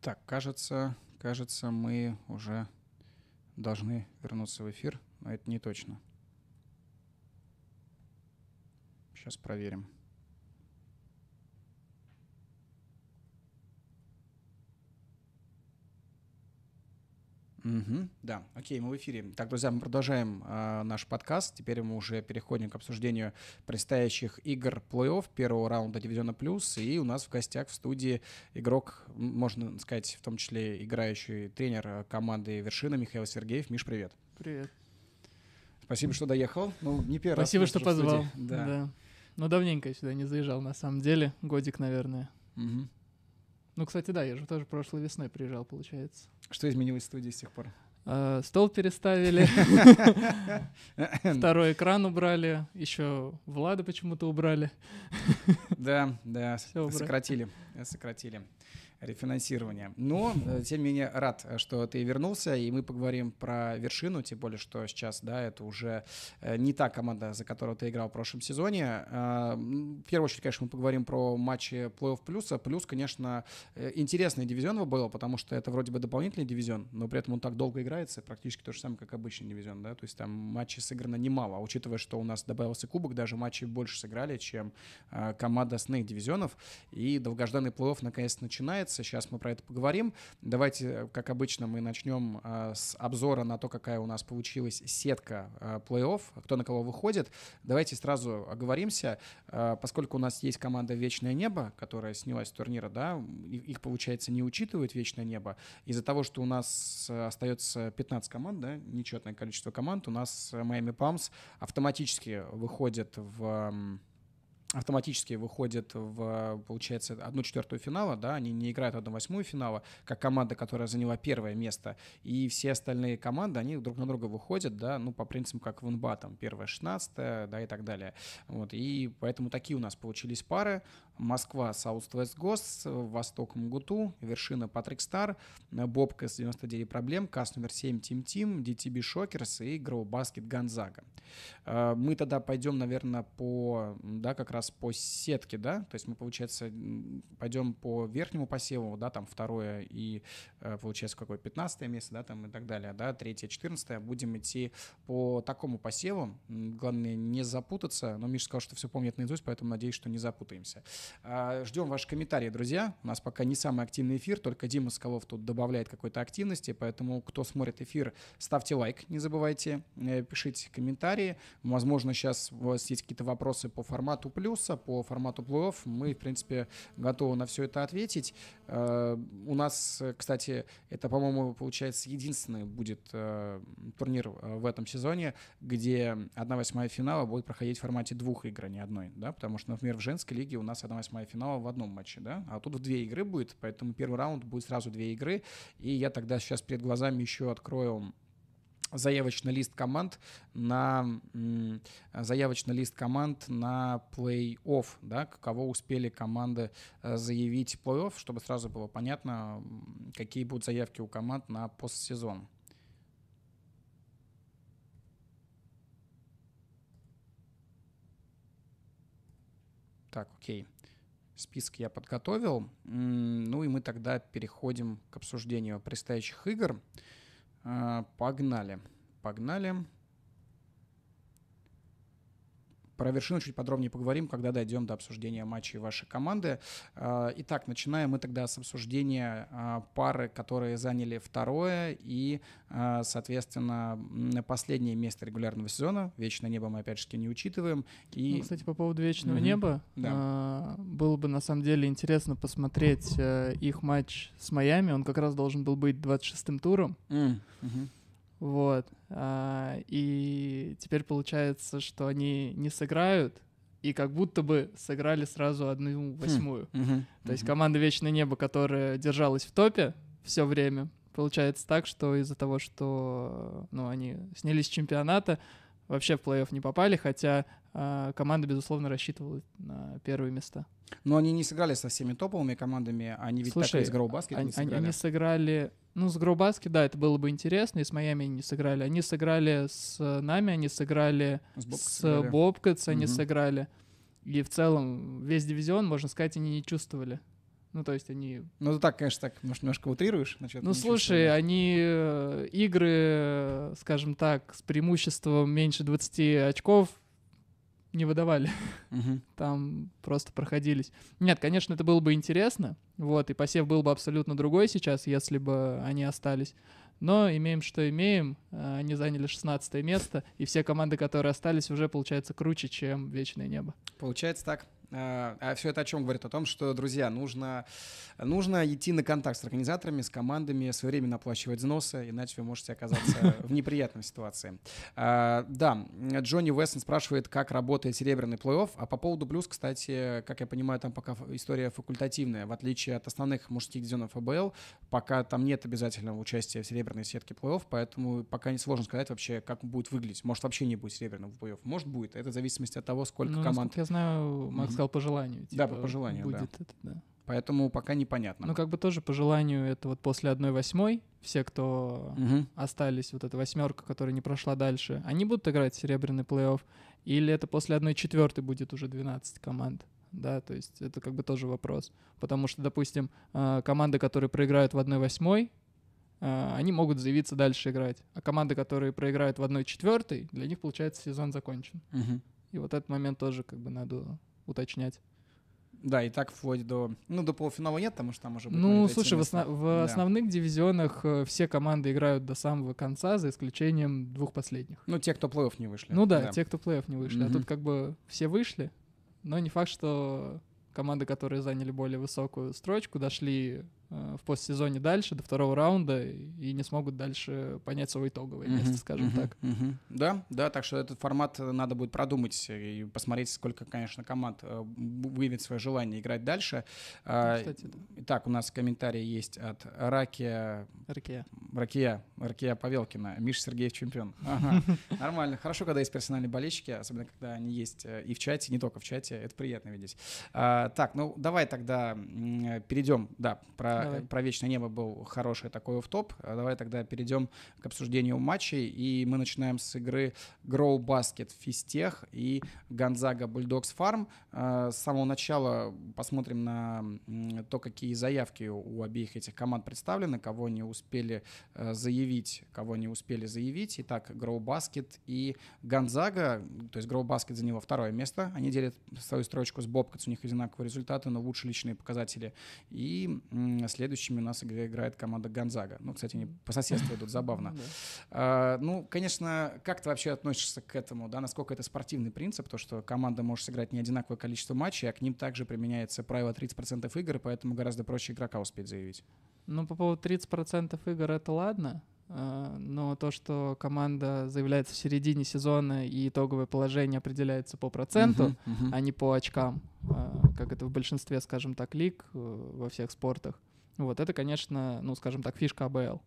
Так, кажется, кажется, мы уже должны вернуться в эфир, но это не точно. Сейчас проверим. Угу, да, окей, мы в эфире. Так, друзья, мы продолжаем э, наш подкаст. Теперь мы уже переходим к обсуждению предстоящих игр плей-офф первого раунда Дивизиона Плюс. И у нас в гостях в студии игрок, можно сказать, в том числе играющий тренер а, команды «Вершина» Михаил Сергеев. Миш, привет. Привет. Спасибо, что доехал. Ну, не первый Спасибо, раз, что позвал. Да. да. Ну, давненько я сюда не заезжал, на самом деле. Годик, наверное. Угу. Ну, кстати, да, я же тоже прошлой весной приезжал, получается. Что изменилось в студии с тех пор? А, стол переставили, второй экран убрали, еще Влада почему-то убрали. Да, да, сократили, сократили рефинансирования. Но, э, тем не менее, рад, что ты вернулся, и мы поговорим про вершину, тем более, что сейчас, да, это уже э, не та команда, за которую ты играл в прошлом сезоне. А, в первую очередь, конечно, мы поговорим про матчи плей-офф плюса. Плюс, конечно, э, интересный дивизион был, потому что это вроде бы дополнительный дивизион, но при этом он так долго играется, практически то же самое, как обычный дивизион, да, то есть там матчи сыграно немало, а учитывая, что у нас добавился кубок, даже матчи больше сыграли, чем команда основных дивизионов, и долгожданный плей-офф наконец начинается, меняется. Сейчас мы про это поговорим. Давайте, э, как обычно, мы начнем э, с обзора на то, какая у нас получилась сетка э, плей-офф, кто на кого выходит. Давайте сразу оговоримся, поскольку у нас есть команда «Вечное небо», которая снялась с турнира, да, их, получается, не учитывает «Вечное небо». Из-за того, что у нас остается 15 команд, да, нечетное количество команд, у нас Майами Памс автоматически выходит в автоматически выходят в, получается, одну четвертую финала, да, они не играют одну восьмую финала, как команда, которая заняла первое место, и все остальные команды, они друг на друга выходят, да, ну, по принципу, как в НБА, там, первая, шестнадцатая, да, и так далее, вот, и поэтому такие у нас получились пары, Москва, Southwest Гос, Восток МГУТУ, Вершина Патрик Стар, Бобка с 99 проблем, Кас номер 7 Тим Тим, DTB Шокерс и Grow Баскет Гонзага. А, мы тогда пойдем, наверное, по, да, как раз по сетке, да, то есть мы, получается, пойдем по верхнему посеву, да, там второе и, э, получается, какое 15 место, да, там и так далее, да, третье, четырнадцатое, будем идти по такому посеву, главное не запутаться, но Миша сказал, что все помнит наизусть, поэтому надеюсь, что не запутаемся. А, ждем ваши комментарии, друзья. У нас пока не самый активный эфир, только Дима Скалов тут добавляет какой-то активности, поэтому кто смотрит эфир, ставьте лайк, не забывайте, э, пишите комментарии. Возможно, сейчас у вас есть какие-то вопросы по формату плюса, по формату плей-офф. Мы, в принципе, готовы на все это ответить. Э, у нас, кстати, это, по-моему, получается единственный будет э, турнир в этом сезоне, где 1-8 финала будет проходить в формате двух игр, а не одной, да, потому что, например, в женской лиге у нас одна восьмая финала в одном матче, да? А тут в две игры будет, поэтому первый раунд будет сразу две игры. И я тогда сейчас перед глазами еще открою заявочный лист команд на заявочный лист команд на плей-офф, да, кого успели команды э, заявить плей-офф, чтобы сразу было понятно, какие будут заявки у команд на постсезон. Так, окей. Okay список я подготовил. Ну и мы тогда переходим к обсуждению предстоящих игр. А, погнали. Погнали. Про вершину чуть подробнее поговорим, когда дойдем до обсуждения матчей вашей команды. А, итак, начинаем мы тогда с обсуждения а, пары, которые заняли второе и, а, соответственно, последнее место регулярного сезона. Вечное небо мы, опять же, не учитываем. И... Ну, кстати, по поводу вечного mm-hmm. неба, да. было бы, на самом деле, интересно посмотреть э, их матч с Майами. Он как раз должен был быть 26-м туром. Mm-hmm. Вот. А, и теперь получается, что они не сыграют, и как будто бы сыграли сразу одну хм, восьмую. Хм. То есть команда Вечное Небо, которая держалась в топе все время, получается так, что из-за того, что ну, они снялись с чемпионата, вообще в плей-офф не попали, хотя э, команда, безусловно, рассчитывала на первые места. Но они не сыграли со всеми топовыми командами, они ведь Слушай, так и с Гроубаскет они, не сыграли. Они сыграли, ну, с Гроубаскет, да, это было бы интересно, и с Майами они не сыграли. Они сыграли с нами, они сыграли с, Бобкетс, с Бобкетс они угу. сыграли. И в целом весь дивизион, можно сказать, они не чувствовали ну, то есть они... Ну, ты так, конечно, так, может, немножко утрируешь насчет... Ну, слушай, чувства. они э, игры, э, скажем так, с преимуществом меньше 20 очков не выдавали. Угу. Там просто проходились. Нет, конечно, это было бы интересно, вот, и посев был бы абсолютно другой сейчас, если бы они остались. Но имеем, что имеем. Э, они заняли 16 место, и все команды, которые остались, уже, получается, круче, чем «Вечное небо». Получается так. А, а все это о чем говорит? О том, что, друзья, нужно, нужно идти на контакт с организаторами, с командами, своевременно оплачивать взносы, иначе вы можете оказаться в неприятной ситуации. А, да, Джонни Уэстон спрашивает, как работает серебряный плей-офф. А по поводу плюс, кстати, как я понимаю, там пока история факультативная, в отличие от основных мужских дивизионов АБЛ, пока там нет обязательного участия в серебряной сетке плей-офф, поэтому пока не сложно сказать вообще, как будет выглядеть. Может, вообще не будет серебряного плей-офф, может, будет. Это в зависимости от того, сколько ну, команд... я знаю, Макс сказал по желанию. Типа, да, по желанию, будет да. Это, да. Поэтому пока непонятно. Ну, как бы тоже по желанию, это вот после 1 восьмой все, кто угу. остались, вот эта восьмерка, которая не прошла дальше, они будут играть серебряный плей-офф? Или это после 1 четвертой будет уже 12 команд? Да, то есть это как бы тоже вопрос. Потому что, допустим, э, команды, которые проиграют в 1 восьмой, э, они могут заявиться дальше играть. А команды, которые проиграют в 1 четвертой, для них, получается, сезон закончен. Угу. И вот этот момент тоже как бы надо уточнять. Да, и так вплоть до... Ну, до полуфинала нет, потому что там уже... Ну, слушай, в, осно... в да. основных дивизионах э, все команды играют до самого конца, за исключением двух последних. Ну, те, кто плей-офф не вышли. Ну да, да. те, кто плей-офф не вышли. Угу. А тут как бы все вышли, но не факт, что команды, которые заняли более высокую строчку, дошли Э, в постсезоне дальше, до второго раунда, и не смогут дальше понять свое итоговое uh-huh, скажем uh-huh, так. Uh-huh. Да, да, так что этот формат надо будет продумать и посмотреть, сколько, конечно, команд э, выявит свое желание играть дальше. А, ну, кстати, да. Итак, у нас комментарии есть от Ракия... Ракия. Ракия, Ракия Павелкина. Миша Сергеев чемпион. Нормально. Хорошо, когда есть персональные болельщики, особенно когда они есть э, и в чате, не только в чате. Это приятно видеть. А, так, ну давай тогда перейдем, да, про Давай. Э, про вечное небо был хороший такой в топ. Э, давай тогда перейдем к обсуждению матчей. И мы начинаем с игры Grow Basket Фистех и Gonzaga Bulldogs Farm. С самого начала посмотрим на то, какие заявки у обеих этих команд представлены, кого не успели э, заявить, кого не успели заявить. Итак, Grow Basket и Gonzaga то есть Grow Basket за него второе место. Они делят свою строчку с Бобкотс, у них одинаковые результаты, но лучше личные показатели. И следующими у нас играет команда Гонзага. Ну, кстати, они по соседству идут, забавно. А, ну, конечно, как ты вообще относишься к этому, да, насколько это спортивный принцип, то, что команда может сыграть не одинаковое количество матчей, а к ним также применяется правило 30% игр, поэтому гораздо проще игрока успеть заявить. Ну, по поводу 30% игр это ладно, э, но то, что команда заявляется в середине сезона и итоговое положение определяется по проценту, uh-huh, uh-huh. а не по очкам, э, как это в большинстве, скажем так, лиг э, во всех спортах, вот, это, конечно, ну, скажем так, фишка АБЛ.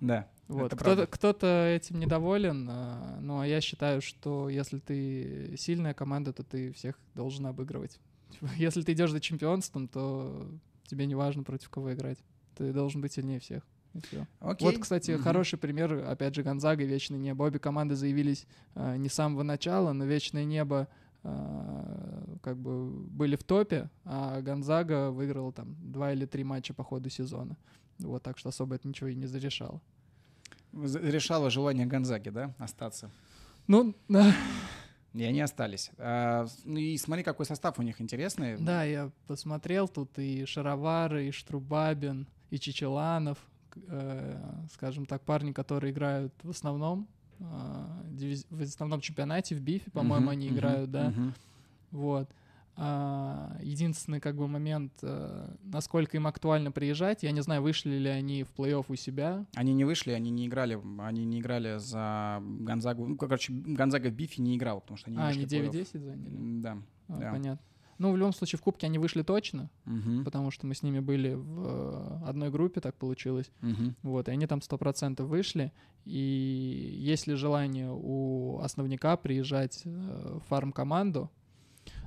Да. Вот. Кто-то, кто-то этим недоволен, а, но ну, а я считаю, что если ты сильная команда, то ты всех должен обыгрывать. Если ты идешь за чемпионством, то тебе не важно, против кого играть. Ты должен быть сильнее всех. Окей. Вот, кстати, mm-hmm. хороший пример, опять же, Гонзага и Вечное небо. Обе команды заявились э, не с самого начала, но Вечное небо Э, как бы были в топе, а Гонзага выиграл там два или три матча по ходу сезона. Вот, так что особо это ничего и не зарешало. Решало желание Гонзаги, да, остаться? Ну, и они остались. А, ну и смотри, какой состав у них интересный. Да, я посмотрел, тут и Шаровары, и Штрубабин, и Чичеланов, э, скажем так, парни, которые играют в основном а, в основном чемпионате, в Бифе, по-моему, uh-huh, они uh-huh, играют, да. Uh-huh. Вот. А, единственный как бы момент, э, насколько им актуально приезжать, я не знаю, вышли ли они в плей-офф у себя. Они не вышли, они не играли, они не играли за Гонзагу, ну, короче, Гонзага в Бифе не играл, потому что они не а, вышли они 9-10 заняли? Да. А, да. Понятно. Ну, в любом случае, в Кубке они вышли точно, угу. потому что мы с ними были в э, одной группе, так получилось. Угу. Вот, и они там 100% вышли. И есть ли желание у основника приезжать э, в фарм-команду,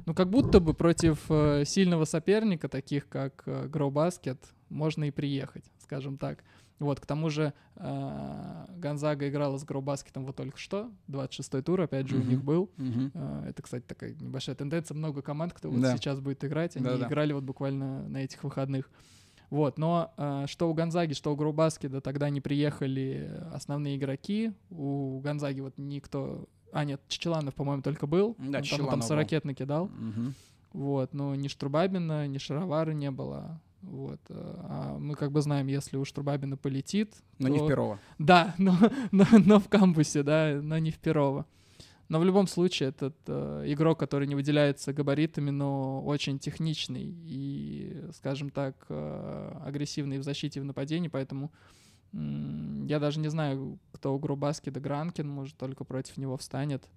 ну, как будто бы против э, сильного соперника, таких как Гроу Баскет, можно и приехать, скажем так. Вот, к тому же э, Гонзага играла с Гробаскетом вот только что, 26-й тур, опять же, у них был. Э, это, кстати, такая небольшая тенденция, много команд, кто вот сейчас будет играть, они играли вот буквально на этих выходных. Вот, но э, что у Гонзаги, что у Грубаски, да тогда не приехали основные игроки, у Гонзаги вот никто... А, нет, Чечеланов, по-моему, только был, да, он там, ну, там с ракет накидал. Угу. Вот, но ни Штрубабина, ни Шаровары не было. Вот. Э, а мы как бы знаем, если уж Трубабина полетит... Но то... не в Перово. Да, но, но, но в кампусе, да, но не в Перово. Но в любом случае этот э, игрок, который не выделяется габаритами, но очень техничный и, скажем так, э, агрессивный в защите и в нападении, поэтому э, я даже не знаю, кто у Грубаскида Гранкин, может, только против него встанет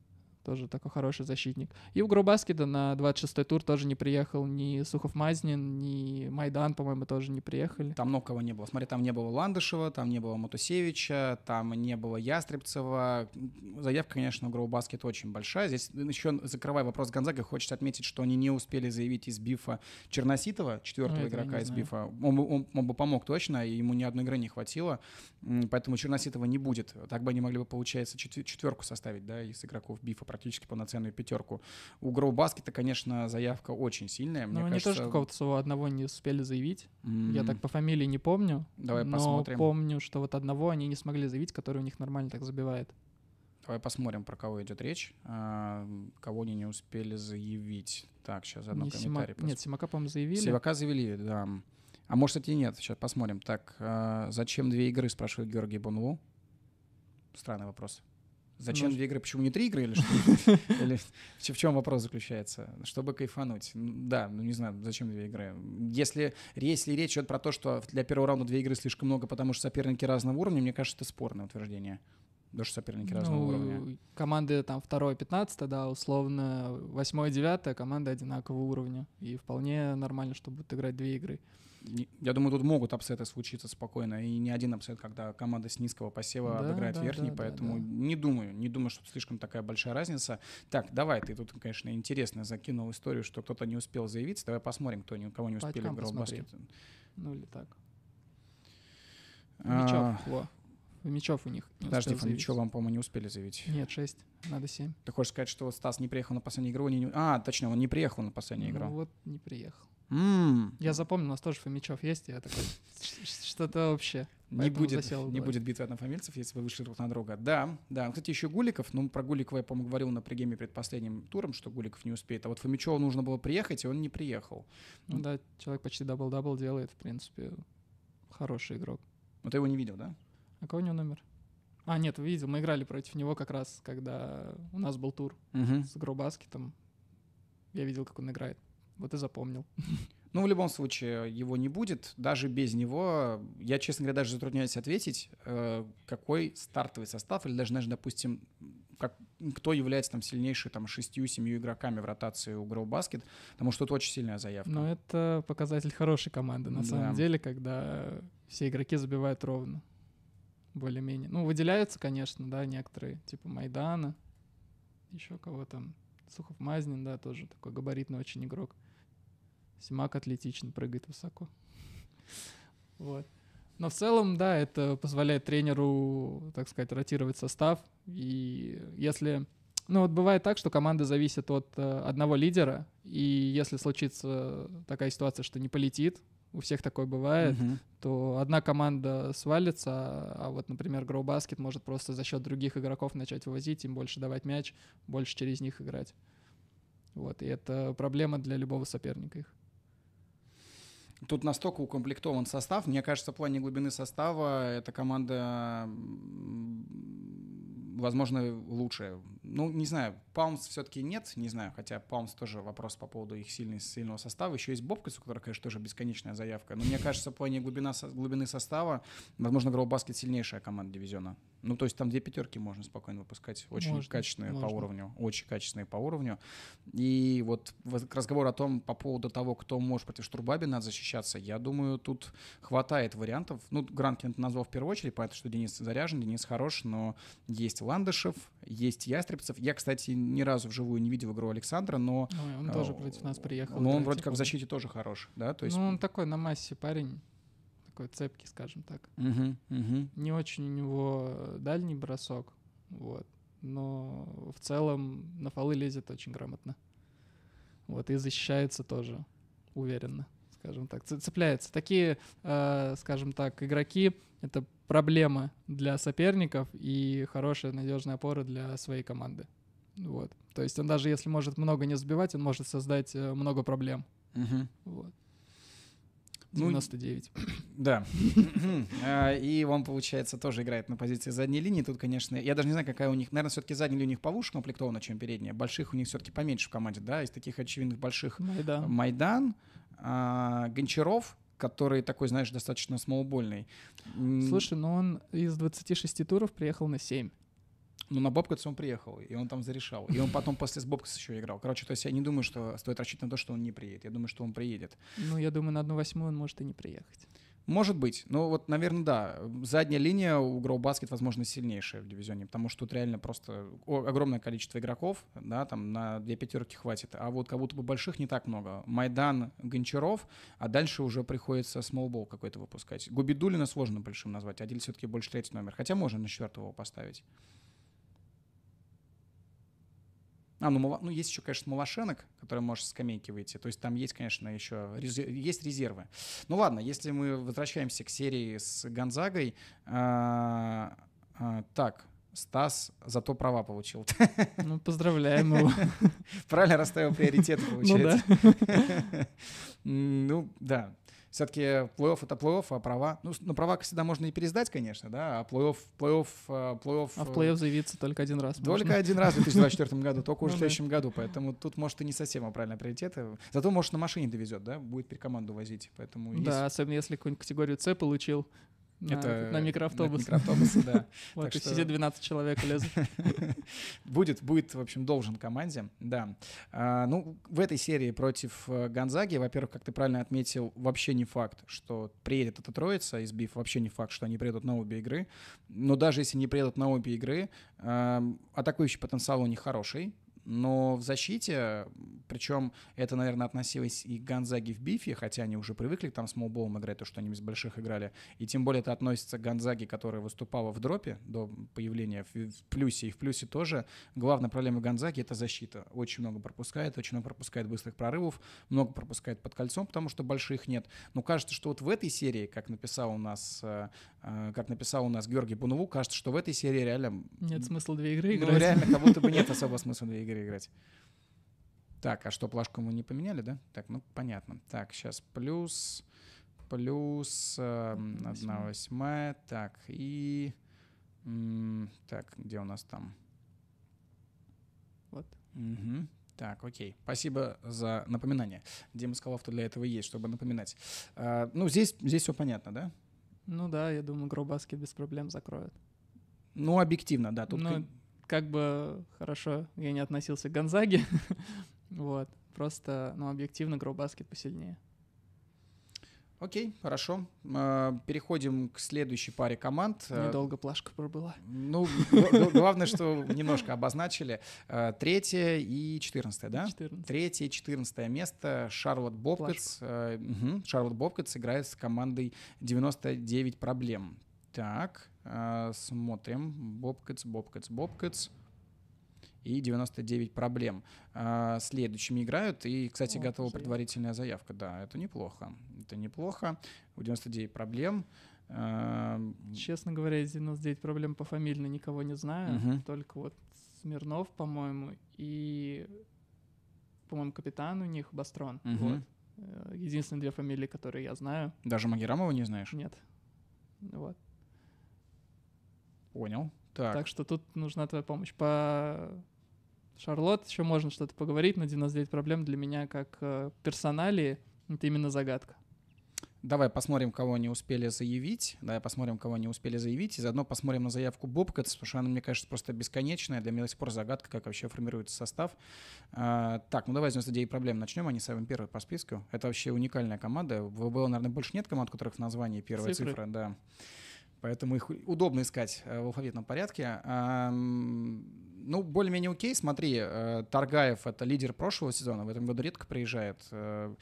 тоже такой хороший защитник. И у Грубаскида на 26-й тур тоже не приехал ни Сухов Мазнин, ни Майдан, по-моему, тоже не приехали. Там много кого не было. Смотри, там не было Ландышева, там не было Матусевича, там не было Ястребцева. Заявка, конечно, у Грубаскет очень большая. Здесь еще, закрывая вопрос Гонзага, хочется отметить, что они не успели заявить из бифа Черноситова, четвертого ну, игрока из бифа. Он, он, он бы помог точно, и ему ни одной игры не хватило. Поэтому Черноситова не будет. Так бы они могли бы, получается, четверку составить, да, из игроков бифа практически практически полноценную пятерку. У Grow Basket, конечно, заявка очень сильная. Мне ну, кажется... они тоже какого-то своего одного не успели заявить. mm Я так по фамилии не помню. Давай но посмотрим. помню, что вот одного они не смогли заявить, который у них нормально так забивает. Давай посмотрим, про кого идет речь, а, кого они не успели заявить. Так, сейчас одну не комментарий. Сима... Нет, Симака, по-моему, заявили. Симака заявили, да. А может, это и нет. Сейчас посмотрим. Так, а, зачем две игры, спрашивает Георгий Бонву. Странный вопрос. Зачем Может... Ну, две игры? Почему не три игры или что? Или в чем вопрос заключается? Чтобы кайфануть. Да, ну не знаю, зачем две игры. Если, если речь идет про то, что для первого раунда две игры слишком много, потому что соперники разного уровня, мне кажется, это спорное утверждение. Потому что соперники разного ну, уровня. Команды там 2-15, да, условно 8-9, команды одинакового уровня. И вполне нормально, что будут играть две игры я думаю, тут могут апсеты случиться спокойно, и не один апсет, когда команда с низкого посева да, обыграет да, верхний, да, поэтому да, да. не думаю, не думаю, что слишком такая большая разница. Так, давай, ты тут, конечно, интересно закинул историю, что кто-то не успел заявиться, давай посмотрим, кто ни, кого не успели играл в баскет. Ну или так. Мечев а, Фомичев у них. Не Подожди, мечев вам, по-моему, не успели заявить. Нет, 6, надо 7. Ты хочешь сказать, что Стас не приехал на последнюю игру? Не... А, точнее, он не приехал на последнюю ну, вот не приехал. Mm. Я запомнил, у нас тоже Фомичев есть, я такой, что-то вообще. Не будет, не будет битвы однофамильцев, если вы вышли друг на друга. Да, да. Кстати, еще Гуликов, ну, про Гуликова я, по-моему, говорил на прегеме перед последним туром, что Гуликов не успеет. А вот Фомичеву нужно было приехать, и он не приехал. Ну да, человек почти дабл-дабл делает, в принципе, хороший игрок. Но ты его не видел, да? А какой у него номер? А, нет, видел. Мы играли против него как раз, когда у нас был тур угу. с Гробаскетом. Я видел, как он играет. Вот и запомнил. Ну, в любом случае, его не будет. Даже без него, я, честно говоря, даже затрудняюсь ответить, э, какой стартовый состав, или даже, даже допустим, как, кто является там сильнейшей там шестью-семью игроками в ротации у Grow Basket, потому что тут очень сильная заявка. Но это показатель хорошей команды, на да. самом деле, когда все игроки забивают ровно, более-менее. Ну, выделяются, конечно, да, некоторые, типа Майдана, еще кого там, Сухов Мазнин, да, тоже такой габаритный очень игрок. — Симак атлетичен, прыгает высоко. Вот. Но в целом, да, это позволяет тренеру, так сказать, ротировать состав. И если... Ну вот бывает так, что команда зависит от э, одного лидера, и если случится такая ситуация, что не полетит, у всех такое бывает, Uh -huh. то одна команда свалится, а, а вот, например, Гроубаскет может просто за счет других игроков начать вывозить, им больше давать мяч, больше через них играть. Вот, и это проблема для любого соперника их. Тут настолько укомплектован состав. Мне кажется, в плане глубины состава эта команда, возможно, лучшая ну, не знаю, Палмс все-таки нет, не знаю, хотя Палмс тоже вопрос по поводу их сильный, сильного состава. Еще есть Бобкас, у которого, конечно, тоже бесконечная заявка. Но мне кажется, в плане глубина, глубины состава, возможно, Гроубаскет сильнейшая команда дивизиона. Ну, то есть там две пятерки можно спокойно выпускать. Очень можно, качественные можно. по уровню. Очень качественные по уровню. И вот разговор о том, по поводу того, кто может против Штурбабина защищаться, я думаю, тут хватает вариантов. Ну, Гранкин назвал в первую очередь, поэтому что Денис заряжен, Денис хорош, но есть Ландышев, есть Ястреб, ястребцев. Я, кстати, ни разу вживую не видел игру Александра, но... Ой, он тоже а, против нас приехал. Но он вроде как в типа. защите тоже хорош, да? То есть... Ну, он такой на массе парень такой цепкий, скажем так. Угу, угу. Не очень у него дальний бросок, вот. Но в целом на фолы лезет очень грамотно. Вот, и защищается тоже уверенно скажем так, цепляется. Такие, э, скажем так, игроки — это проблема для соперников и хорошая, надежная опора для своей команды. Вот. То есть он даже если может много не сбивать, он может создать э, много проблем. Угу. Вот. 99. Ну, да. А, и он, получается, тоже играет на позиции задней линии. Тут, конечно, я даже не знаю, какая у них... Наверное, все-таки задняя линия у них повыше комплектована, чем передняя. Больших у них все-таки поменьше в команде, да? Из таких очевидных больших Майдан. Майдан а, Гончаров, который такой, знаешь, достаточно смолбольный. Слушай, но ну он из 26 туров приехал на 7. Ну, на Бобкетс он приехал, и он там зарешал. И он потом после с Бобкетс еще играл. Короче, то есть я не думаю, что стоит рассчитывать на то, что он не приедет. Я думаю, что он приедет. Ну, я думаю, на одну восьмую он может и не приехать. Может быть. Ну вот, наверное, да. Задняя линия у Grow Basket, возможно, сильнейшая в дивизионе, потому что тут реально просто огромное количество игроков, да, там на две пятерки хватит. А вот как будто бы больших не так много. Майдан, Гончаров, а дальше уже приходится смолбол какой-то выпускать. Губидулина сложно большим назвать, Адиль все-таки больше третий номер, хотя можно на четвертого его поставить. А, ну, Мала... ну есть еще, конечно, Малашенок, который может с скамейки выйти. То есть там есть, конечно, еще резер... есть резервы. Ну ладно, если мы возвращаемся к серии с Гонзагой. А, а, так, Стас зато права получил. Ну, поздравляем его. Правильно расставил приоритеты, получается. Ну, да. Ну все-таки плей-офф это плей-офф, а права... Ну, на ну, права всегда можно и пересдать, конечно, да, а плей-офф... плей-офф, э, плей-офф а в э, плей-офф заявиться только один раз Только можно. один раз в 2024 году, только уже в ну следующем году, поэтому тут, может, и не совсем правильно приоритеты. Зато, может, на машине довезет, да, будет перекоманду возить, поэтому... Да, особенно если какую-нибудь категорию C получил, на, это, на микроавтобус. На микроавтобус, да. Вот, что... сидит 12 человек лезут. Будет, будет, в общем, должен команде, да. А, ну, в этой серии против э, Гонзаги, во-первых, как ты правильно отметил, вообще не факт, что приедет эта троица из Биф, вообще не факт, что они приедут на обе игры. Но даже если не приедут на обе игры, а, атакующий потенциал у них хороший, но в защите, причем это, наверное, относилось и к Гонзаге в Бифе, хотя они уже привыкли там с Молболом играть, то, что они без больших играли. И тем более это относится к Гонзаге, которая выступала в дропе до появления в плюсе. И в плюсе тоже главная проблема Гонзаги — это защита. Очень много пропускает, очень много пропускает быстрых прорывов, много пропускает под кольцом, потому что больших нет. Но кажется, что вот в этой серии, как написал у нас, э, э, как написал у нас Георгий Бунову, кажется, что в этой серии реально... Нет смысла две игры ну, играть. Ну, реально, как будто бы нет особого смысла две игры игре играть. Так, а что, плашку мы не поменяли, да? Так, ну понятно. Так, сейчас плюс, плюс, э, эм, 1 восьмая. Так, и... так, где у нас там? Вот. Угу. Так, окей. Спасибо за напоминание. Дима скалов для этого есть, чтобы напоминать. А, ну, здесь, здесь все понятно, да? Ну да, я думаю, Гробаски без проблем закроют. Ну, объективно, да. Тут Но как бы хорошо я не относился к Гонзаге, вот, просто, ну, объективно Гроубаскет посильнее. Окей, хорошо. А, переходим к следующей паре команд. Э, Недолго плашка пробыла. Ну, главное, что немножко обозначили. Э, третье и четырнадцатое, да? Третье и четырнадцатое место. Шарлотт Бобкетс. Э, Шарлотт Бобкетс играет с командой 99 проблем. Так. Э, смотрим. Бобкетс, Бобкетс, Бобкетс. И 99 проблем. Э, следующими играют. И, кстати, О, готова жив. предварительная заявка. Да, это неплохо. Это неплохо. У 99 проблем. Эм, Честно говоря, из 99 проблем по фамилии никого не знаю. Угу. Только вот Смирнов, по-моему, и, по-моему, капитан у них Бастрон. Угу. Вот. Э, единственные две фамилии, которые я знаю. Даже Магирамова не знаешь? Нет. Вот. Понял. Так. так что тут нужна твоя помощь. По Шарлот еще можно что-то поговорить, но 99 проблем для меня как э, персоналии это именно загадка. Давай посмотрим, кого они успели заявить. Давай посмотрим, кого они успели заявить. И заодно посмотрим на заявку Бобкетс, потому что она, мне кажется, просто бесконечная. Для меня до сих пор загадка, как вообще формируется состав. А, так, ну давай с 99 проблем начнем. Они самые первые по списку. Это вообще уникальная команда. В ВБЛ, наверное, больше нет команд, у которых в названии первая цифры. цифра. Да. Поэтому их удобно искать э, в алфавитном порядке. Ну, более-менее окей. Смотри, э, Таргаев — это лидер прошлого сезона, в этом году редко приезжает. Э,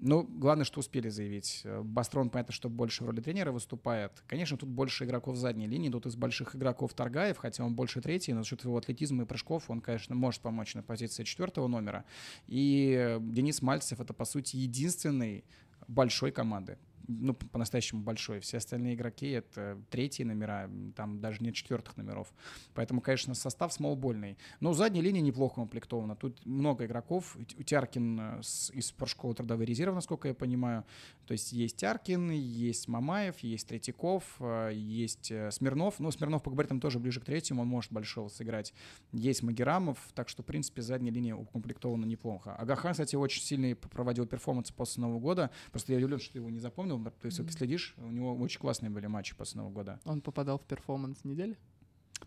ну, главное, что успели заявить. Бастрон, понятно, что больше в роли тренера выступает. Конечно, тут больше игроков задней линии. Тут из больших игроков Таргаев, хотя он больше третий, но за счет его атлетизма и прыжков он, конечно, может помочь на позиции четвертого номера. И Денис Мальцев — это, по сути, единственный большой команды ну, по-настоящему большой. Все остальные игроки — это третьи номера, там даже нет четвертых номеров. Поэтому, конечно, состав смолбольный. Но задняя линия неплохо комплектована. Тут много игроков. у Тяркин э, из Поршкова трудовой резервы, насколько я понимаю. То есть есть Тяркин, есть Мамаев, есть Третьяков, э, есть э, Смирнов. Ну, Смирнов по габаритам тоже ближе к третьему, он может большого сыграть. Есть Магерамов, так что, в принципе, задняя линия укомплектована неплохо. Агахан, кстати, очень сильный проводил перформанс после Нового года. Просто я удивлен, что ты его не запомнил то есть, mm-hmm. ты следишь, у него очень классные были матчи после Нового года. Он попадал в перформанс недели?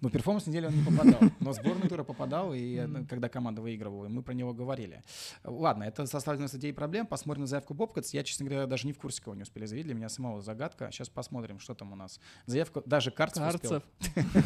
но ну, перформанс недели он не попадал, но сборную тура попадал, и ну, когда команда выигрывала, мы про него говорили. Ладно, это составлено с идеей проблем. Посмотрим на заявку Бобкотс. Я, честно говоря, даже не в курсе, кого не успели заявить. Для меня самого загадка. Сейчас посмотрим, что там у нас. Заявку даже Карцев Карцев.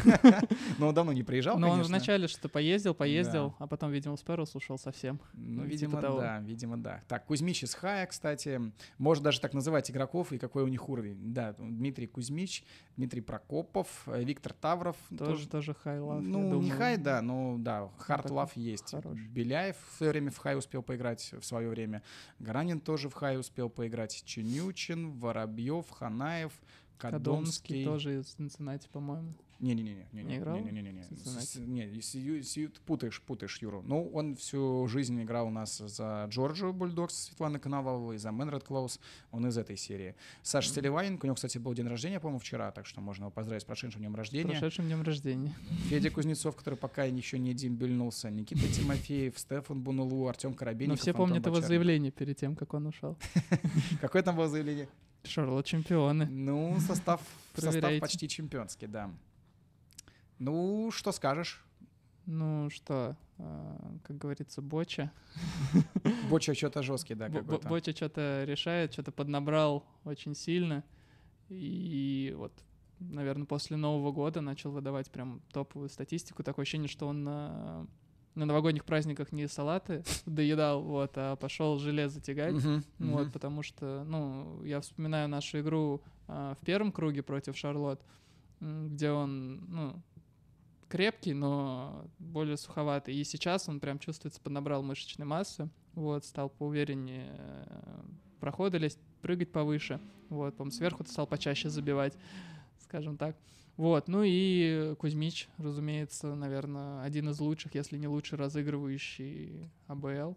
Но он давно не приезжал, Но он вначале что-то поездил, поездил, а потом, видимо, Сперус ушел совсем. Ну, типа видимо, да, видимо, да. Так, Кузьмич из Хая, кстати. Можно даже так называть игроков и какой у них уровень. Да, Дмитрий Кузьмич, Дмитрий Прокопов, э, Виктор Тавров тоже даже даже хай лав. Ну, думаю. не хай, да, но да, хард лав есть. Хороший. Беляев в свое время в хай успел поиграть в свое время. Гаранин тоже в хай успел поиграть. Чинючин, Воробьев, Ханаев, Кадомский. Кадомский тоже из Цинциннати, по-моему. Не-не-не. Не не, Не-не-не. Не, не, Сию, путаешь, путаешь Юру. Ну, он всю жизнь играл у нас за Джорджию Бульдогс Светланы Коноваловой, за Мэнред Клаус. Он из этой серии. Саша mm-hmm. Селиваненко, у него, кстати, был день рождения, по-моему, вчера, так что можно его поздравить с прошедшим днем рождения. Прошедшим днем рождения. Федя Кузнецов, который пока еще не дембельнулся, Никита Тимофеев, Стефан Бунулу, Артем Коробейников. Но все Антон помнят Бочарник. его заявление перед тем, как он ушел. Какое там было заявление? Шарлот чемпионы. Ну, состав, состав почти чемпионский, да. Ну, что скажешь? Ну что, а, как говорится, Боча. Боча что-то жесткий, да, какой-то. Боча что-то решает, что-то поднабрал очень сильно. И вот, наверное, после Нового года начал выдавать прям топовую статистику. Такое ощущение, что он на, на новогодних праздниках не салаты доедал, вот, а пошел железо тягать. Uh-huh, uh-huh. Вот, потому что, ну, я вспоминаю нашу игру а, в первом круге против Шарлот, где он, ну, крепкий, но более суховатый. И сейчас он прям чувствуется, поднабрал мышечной массы, вот, стал поувереннее э, проходы лезть, прыгать повыше, вот, по сверху стал почаще забивать, скажем так. Вот, ну и Кузьмич, разумеется, наверное, один из лучших, если не лучший разыгрывающий АБЛ,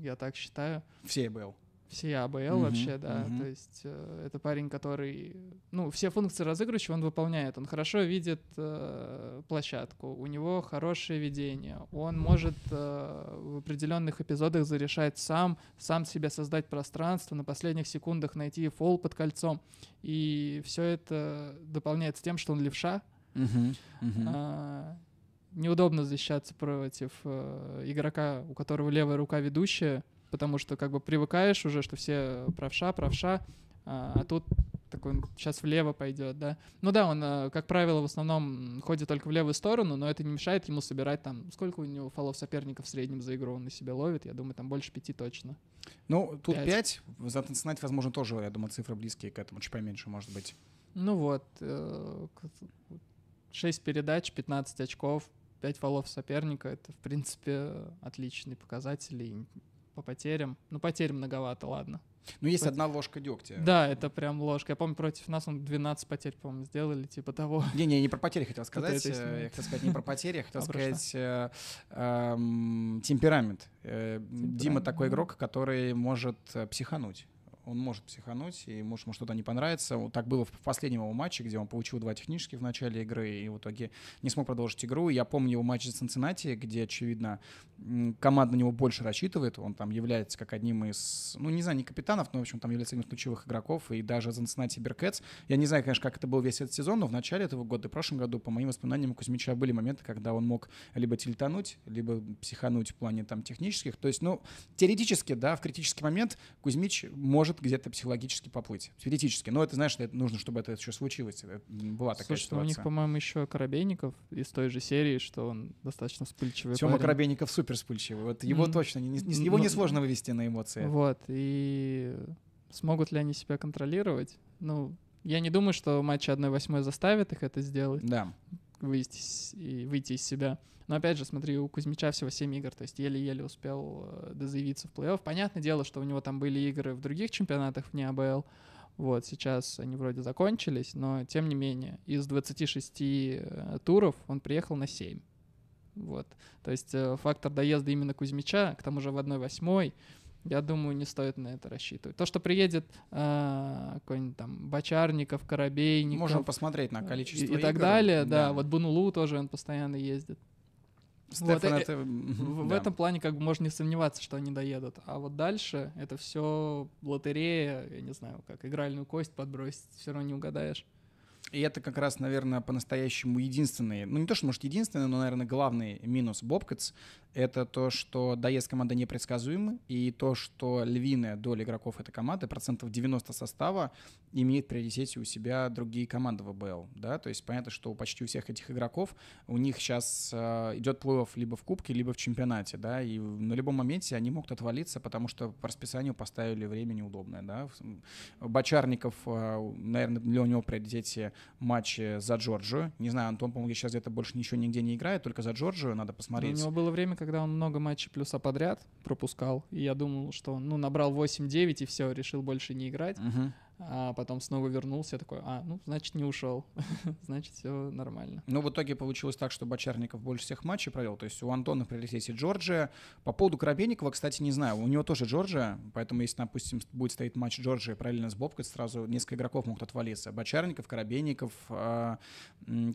я так считаю. Все АБЛ. Все АБЛ mm вообще, да. mm То есть э, это парень, который, ну, все функции разыгрывающего он выполняет. Он хорошо видит э, площадку, у него хорошее видение. Он может э, в определенных эпизодах зарешать сам, сам себе создать пространство, на последних секундах найти фол под кольцом. И все это дополняется тем, что он левша. Mm-hmm, А, неудобно защищаться против э, игрока, у которого левая рука ведущая потому что как бы привыкаешь уже, что все э, правша, правша, а, а тут такой сейчас влево пойдет, да. Ну да, он, э, как правило, в основном ходит только в левую сторону, но это не мешает ему собирать там, сколько у него фолов соперников в среднем за игру он на себя ловит, я думаю, там больше пяти точно. Ну, тут пять, пять. за Танцинать, возможно, тоже, я думаю, цифры близкие к этому, чуть поменьше, может быть. Ну вот, 6 э, передач, 15 очков, 5 фолов соперника, это, в принципе, отличные показатели, по потерям. Ну, потерь многовато, ладно. Ну, есть одна ложка дегтя. Да, это прям ложка. Я помню, против нас он 12 потерь, по-моему, сделали, типа того. Не-не, не про потери хотел сказать. Э, я хотел сказать не про потери, я а хотел сказать э, эм, темперамент. Э, Дима такой игрок, который может психануть он может психануть, и может ему что-то не понравится. Вот так было в последнем его матче, где он получил два технических в начале игры, и в итоге не смог продолжить игру. Я помню его матч с Цинциннати, где, очевидно, команда на него больше рассчитывает. Он там является как одним из, ну, не знаю, не капитанов, но, в общем, там является одним из ключевых игроков, и даже Цинциннати Беркетс. Я не знаю, конечно, как это был весь этот сезон, но в начале этого года и в прошлом году, по моим воспоминаниям, у Кузьмича были моменты, когда он мог либо тильтануть, либо психануть в плане там технических. То есть, ну, теоретически, да, в критический момент Кузьмич может может где-то психологически поплыть, спиритически. Но это, знаешь, это нужно, чтобы это еще случилось. Это была такая Слушай, ситуация. Ну, у них, по-моему, еще Коробейников из той же серии, что он достаточно вспыльчивый Тёма парень. Коробейников супер вспыльчивый. Вот его mm. точно, не, не, его ну, несложно вывести на эмоции. Вот, и смогут ли они себя контролировать? Ну, я не думаю, что матч 1-8 заставит их это сделать. Да выйти, и выйти из себя. Но опять же, смотри, у Кузьмича всего 7 игр, то есть еле-еле успел э, дозаявиться в плей-офф. Понятное дело, что у него там были игры в других чемпионатах вне АБЛ, вот, сейчас они вроде закончились, но тем не менее, из 26 э, туров он приехал на 7. Вот. То есть э, фактор доезда именно Кузьмича, к тому же в 1-8, я думаю, не стоит на это рассчитывать. То, что приедет э, какой-нибудь там Бочарников, Коробейников. Можно посмотреть на количество И, и так игр. далее, да. да. Вот Бунулу тоже он постоянно ездит. Стефан, вот, это... В, да. в этом плане как бы можно не сомневаться, что они доедут. А вот дальше это все лотерея, я не знаю, как игральную кость подбросить, все равно не угадаешь. И это как раз, наверное, по-настоящему единственный, ну не то, что, может, единственный, но, наверное, главный минус Бобкетс — это то, что доезд команды непредсказуемы, и то, что львиная доля игроков этой команды, процентов 90 состава, имеет приоритете у себя другие команды в ВБЛ, да, то есть понятно, что почти у всех этих игроков у них сейчас э, а, идет плей либо в Кубке, либо в чемпионате, да, и на любом моменте они могут отвалиться, потому что по расписанию поставили время неудобное, да. Бочарников, э, а, наверное, для него приоритете матч за Джорджию. Не знаю, Антон, по-моему, сейчас где-то больше ничего нигде не играет, только за Джорджию надо посмотреть. Но у него было время, когда он много матчей плюса подряд пропускал, и я думал, что он ну, набрал 8-9 и все, решил больше не играть. Угу а потом снова вернулся, такой, а, ну, значит, не ушел, значит, все нормально. Ну, в итоге получилось так, что Бочарников больше всех матчей провел, то есть у Антона в приоритете Джорджия. По поводу Коробейникова, кстати, не знаю, у него тоже Джорджия, поэтому если, допустим, будет стоять матч Джорджия параллельно с Бобкой, сразу несколько игроков могут отвалиться. Бочарников, Коробейников, э,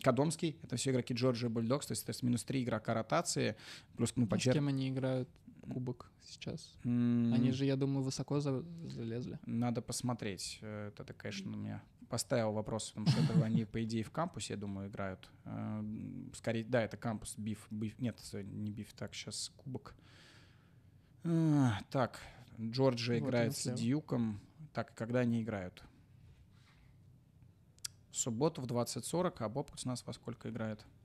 Кадомский, это все игроки Джорджия Бульдокс, то есть это минус три игрока ротации, плюс, ну, Бочар... Ну, с кем они играют? кубок сейчас? Mm. Они же, я думаю, высоко за залезли. Надо посмотреть. Это, конечно, у меня поставил вопрос, потому что это, они, по идее, в кампусе, я думаю, играют. Э, скорее, да, это кампус, биф, биф. Нет, не биф, так, сейчас кубок. А, так, Джорджия вот играет с Дьюком. Так, когда они играют? В субботу в 20.40, а Бобкус у нас во сколько играет? —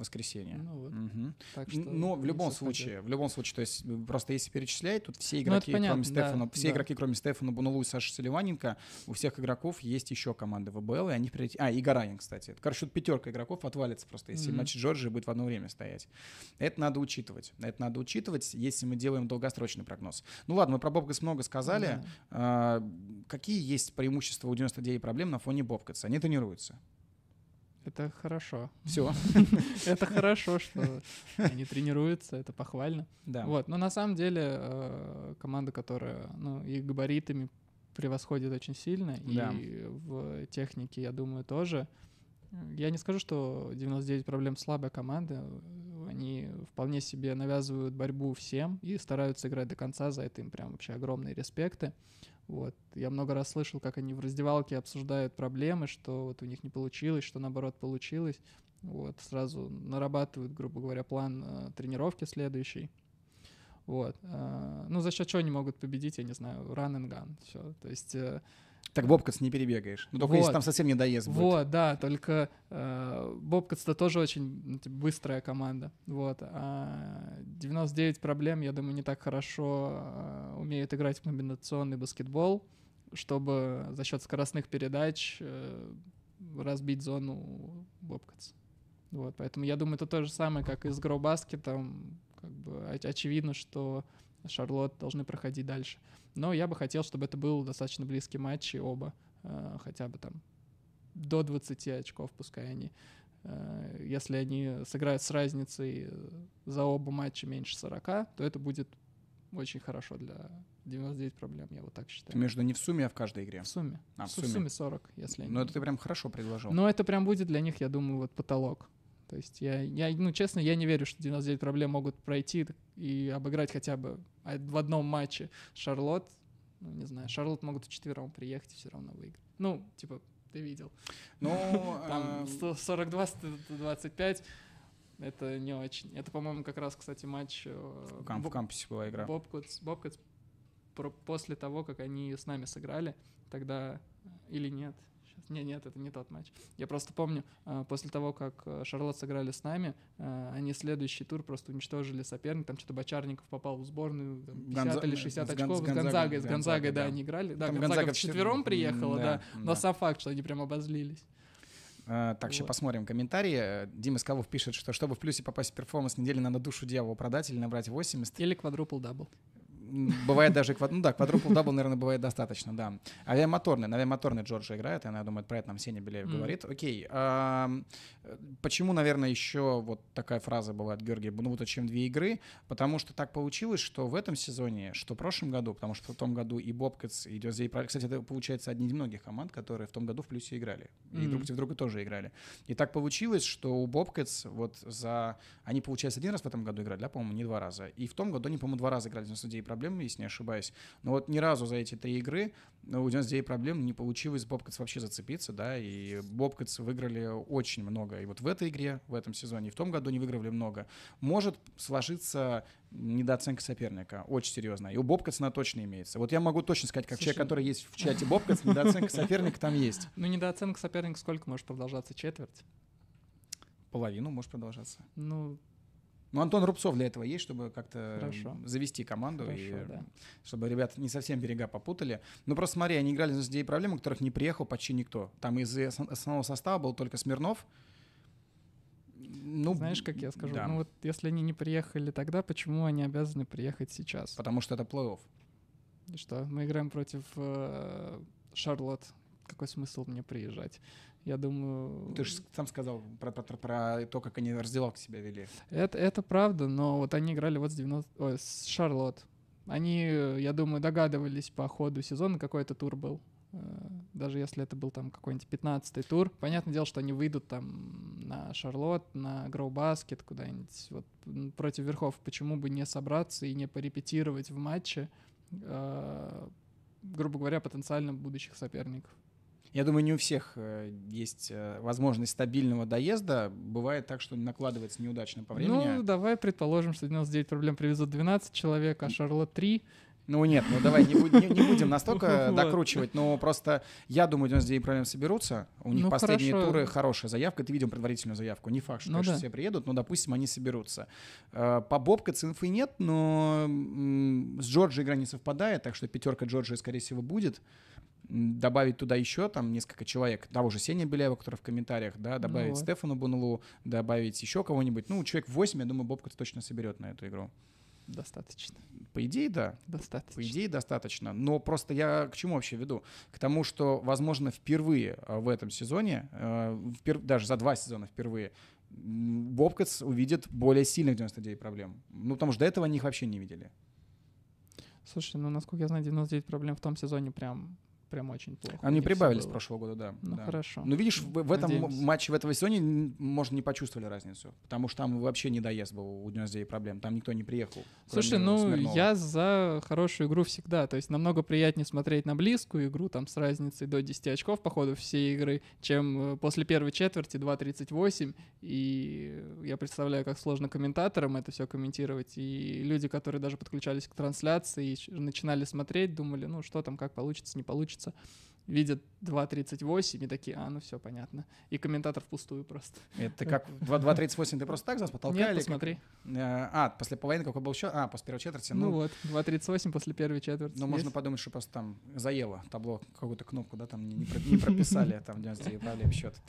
воскресенье. Ну, вот. угу. так что Но в любом случае, хотят. в любом случае, то есть э, просто если перечислять, тут все ну, игроки, ну, кроме Стефана, да, все да. игроки, кроме Стефана Бунулу и Саши Селиваненко, у всех игроков есть еще команда ВБЛ, и они приорит... А, и Гаранин, кстати. короче, тут пятерка игроков отвалится просто, если mm-hmm. матч Джорджи будет в одно время стоять. Это надо учитывать. Это надо учитывать, если мы делаем долгосрочный прогноз. Ну ладно, мы про Бобкас много сказали. Mm-hmm. А, какие есть преимущества у 99 проблем на фоне Бобкаса? Они тренируются. Это хорошо. Все. Это хорошо, что они тренируются, это похвально. Да. Вот. Но на самом деле э, команда, которая ну, и габаритами превосходит очень сильно, да. и в технике, я думаю, тоже. Я не скажу, что 99 проблем слабая команда. Они вполне себе навязывают борьбу всем и стараются играть до конца, за это им прям вообще огромные респекты. Вот. Я много раз слышал, как они в раздевалке обсуждают проблемы, что вот у них не получилось, что наоборот получилось. Вот. Сразу нарабатывают, грубо говоря, план э, тренировки следующий. Вот. Э, ну, за счет чего они могут победить, я не знаю, run and gun. Все. То есть э, так Бобкотс не перебегаешь. Ну, только вот. если там совсем не доезд будет. Вот, да, только э, Бобкотс-то тоже очень ну, типа, быстрая команда. Вот. А 99 проблем, я думаю, не так хорошо э, умеют играть в комбинационный баскетбол, чтобы за счет скоростных передач э, разбить зону Бобкотс. Вот, поэтому я думаю, это то же самое, как и с Гроу Как бы очевидно, что Шарлот должны проходить дальше. Но я бы хотел, чтобы это был достаточно близкий матч, и оба э, хотя бы там до 20 очков, пускай они. Э, если они сыграют с разницей э, за оба матча меньше 40, то это будет очень хорошо для 99 проблем, я вот так считаю. Между не в сумме, а в каждой игре? В сумме. А, в, в сумме. сумме 40, если... Ну, они... это ты прям хорошо предложил. Но это прям будет для них, я думаю, вот потолок. То есть я, я, ну, честно, я не верю, что 99 проблем могут пройти и обыграть хотя бы в одном матче Шарлот. Ну, не знаю, Шарлот могут в вчетвером приехать и все равно выиграть. Ну, типа, ты видел. Ну, э, там 42-25 это не очень. Это, по-моему, как раз, кстати, матч... Э, в, кампусе была игра. Бобкотс, Бобкотс после того, как они с нами сыграли, тогда или нет, не, нет, это не тот матч. Я просто помню, а, после того, как э, Шарлот сыграли с нами, а, они следующий тур просто уничтожили соперника, там что-то Бочарников попал в сборную, 50 Гонза... или 60 очков, с Гонзагой, с Гонзагой, да, да, они играли, да, там Гонзага, Гонзага вчетвером приехала, да, да, но да. сам факт, что они прям обозлились. А, так, вот. сейчас посмотрим комментарии. Дима Скалов пишет, что чтобы в плюсе попасть в перформанс недели, надо душу дьявола продать или набрать 80. Или квадрупл дабл. Бывает даже квад... Ну да, квадрупл дабл, наверное, бывает достаточно, да. Авиамоторный, на авиамоторный Джорджи играет, она, я думаю, про это нам Сеня Беляев mm. говорит. Окей, а, почему, наверное, еще вот такая фраза бывает, Георгий, ну вот чем две игры? Потому что так получилось, что в этом сезоне, что в прошлом году, потому что в том году и Бобкетс, и Дерзей, кстати, это, получается, одни из многих команд, которые в том году в плюсе играли. Mm. И друг против друга тоже играли. И так получилось, что у Бобкетс вот за... Они, получается, один раз в этом году играли, да, по-моему, не два раза. И в том году они, по-моему, два раза играли, на судей проблем, если не ошибаюсь. Но вот ни разу за эти три игры э, у 99 проблем не получилось Бобкетс вообще зацепиться, да, и Бобкетс выиграли очень много. И вот в этой игре, в этом сезоне, и в том году не выиграли много. Может сложиться недооценка соперника, очень серьезно. И у Бобкетс она точно имеется. Вот я могу точно сказать, как Слушай, человек, который ну есть в чате Бобкетс, недооценка соперника там есть. Ну, недооценка соперника сколько может продолжаться? Четверть? Половину может продолжаться. Ну, ну, Антон Рубцов для этого есть, чтобы как-то завести команду, Хорошо, и, да. чтобы ребят не совсем берега попутали. Ну, просто смотри, они играли за людей проблемы, которых не приехал почти никто. Там из э, основного состава был только Смирнов. Ну, Знаешь, как я скажу? Да. Ну вот если они не приехали тогда, почему они обязаны приехать сейчас? Потому что это плей-офф. И что, мы играем против э, Шарлотт. Какой смысл мне приезжать? Я думаю... Ты же сам сказал про, про, про то, как они раздевалку себя вели. Это, это правда, но вот они играли вот с 90... Ой, с Шарлот. Они, я думаю, догадывались по ходу сезона, какой это тур был. Э, даже если это был там какой-нибудь 15-й тур. Понятное дело, что они выйдут там на Шарлот, на Гроубаскет куда-нибудь вот, против верхов. Почему бы не собраться и не порепетировать в матче, э, грубо говоря, потенциально будущих соперников? Я думаю, не у всех э, есть э, возможность стабильного доезда. Бывает так, что накладывается неудачно по времени. Ну, давай предположим, что 99 проблем привезут 12 человек, а Шарлот 3. Ну нет, ну давай не, не, не будем настолько докручивать, но просто я думаю, 99 проблем соберутся. У них ну, последние хорошо. туры хорошая заявка, ты видел предварительную заявку. Не факт, что ну, конечно, да. все приедут, но, допустим, они соберутся. Э, по бобка инфы нет, но с Джорджией игра не совпадает, так что пятерка Джорджии, скорее всего, будет добавить туда еще там несколько человек, того же Сеня Беляева, который в комментариях, да, ну добавить ну, вот. Стефану Бунулу, добавить еще кого-нибудь. Ну, человек 8, я думаю, Бобка точно соберет на эту игру. Достаточно. По идее, да. Достаточно. По идее, достаточно. Но просто я к чему вообще веду? К тому, что, возможно, впервые э, в этом сезоне, э, впер... даже за два сезона впервые, Бобкетс увидит более сильных 99 проблем. Ну, потому что до этого они их вообще не видели. Слушай, ну, насколько я знаю, 99 проблем в том сезоне прям прям очень плохо. Они прибавились с прошлого года, да. Ну да. хорошо. Ну видишь, в, в этом Надеемся. матче в этом сезоне, может, не почувствовали разницу, потому что там вообще не доезд был у Дюназей проблем, там никто не приехал. Слушай, ну Смирнова. я за хорошую игру всегда, то есть намного приятнее смотреть на близкую игру, там с разницей до 10 очков по ходу всей игры, чем э, после первой четверти 2.38, и я представляю, как сложно комментаторам это все комментировать, и люди, которые даже подключались к трансляции и начинали смотреть, думали, ну что там, как получится, не получится, ça. видят 2.38 и такие, а, ну все, понятно. И комментатор впустую просто. Это как 2.38 ты просто так за нас Нет, посмотри. Э, а, после половины какой был счет? А, после первой четверти. Ну, ну вот, 2.38 после первой четверти. Ну, можно подумать, что просто там заело табло, какую-то кнопку, да, там не, не, не прописали, там 99 в счет.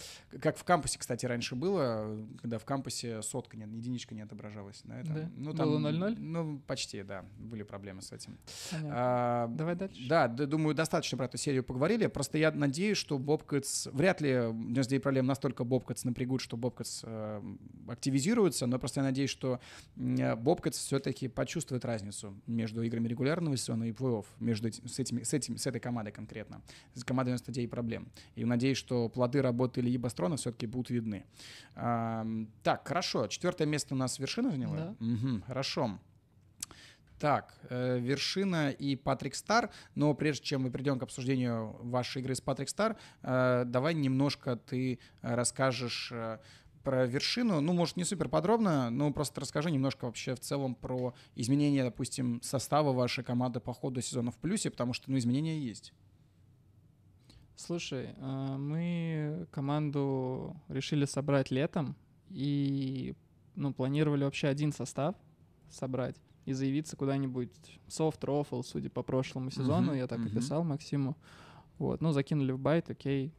Как в кампусе, кстати, раньше было, когда в кампусе сотка, не, единичка не отображалась. На этом. Ну, там, было 0.0? Ну, почти, да, были проблемы с этим. А, Давай дальше. Да, думаю, достаточно про эту серию поговорили деле. Просто я надеюсь, что Бобкетс... Вряд ли Нерздей проблем настолько Бобкетс напрягут, что Бобкетс э, активизируется, но просто я надеюсь, что э, Бобкетс все-таки почувствует разницу между играми регулярного сезона и плей-офф, между с, этими, с, этим, с этой командой конкретно, с командой 99 проблем. И надеюсь, что плоды работы Ильи Бастрона все-таки будут видны. А, так, хорошо. Четвертое место у нас вершина заняла? Да. Угу, хорошо. Так, э, Вершина и Патрик Стар. Но прежде чем мы перейдем к обсуждению вашей игры с Патрик Стар, э, давай немножко ты э, расскажешь э, про вершину. Ну, может, не супер подробно, но просто расскажи немножко вообще в целом про изменения, допустим, состава вашей команды по ходу сезона в плюсе, потому что, ну, изменения есть. Слушай, э, мы команду решили собрать летом и, ну, планировали вообще один состав собрать и заявиться куда-нибудь софт, рофл, судя по прошлому сезону, uh-huh, я так uh-huh. и писал Максиму. Вот, ну, закинули в байт, окей,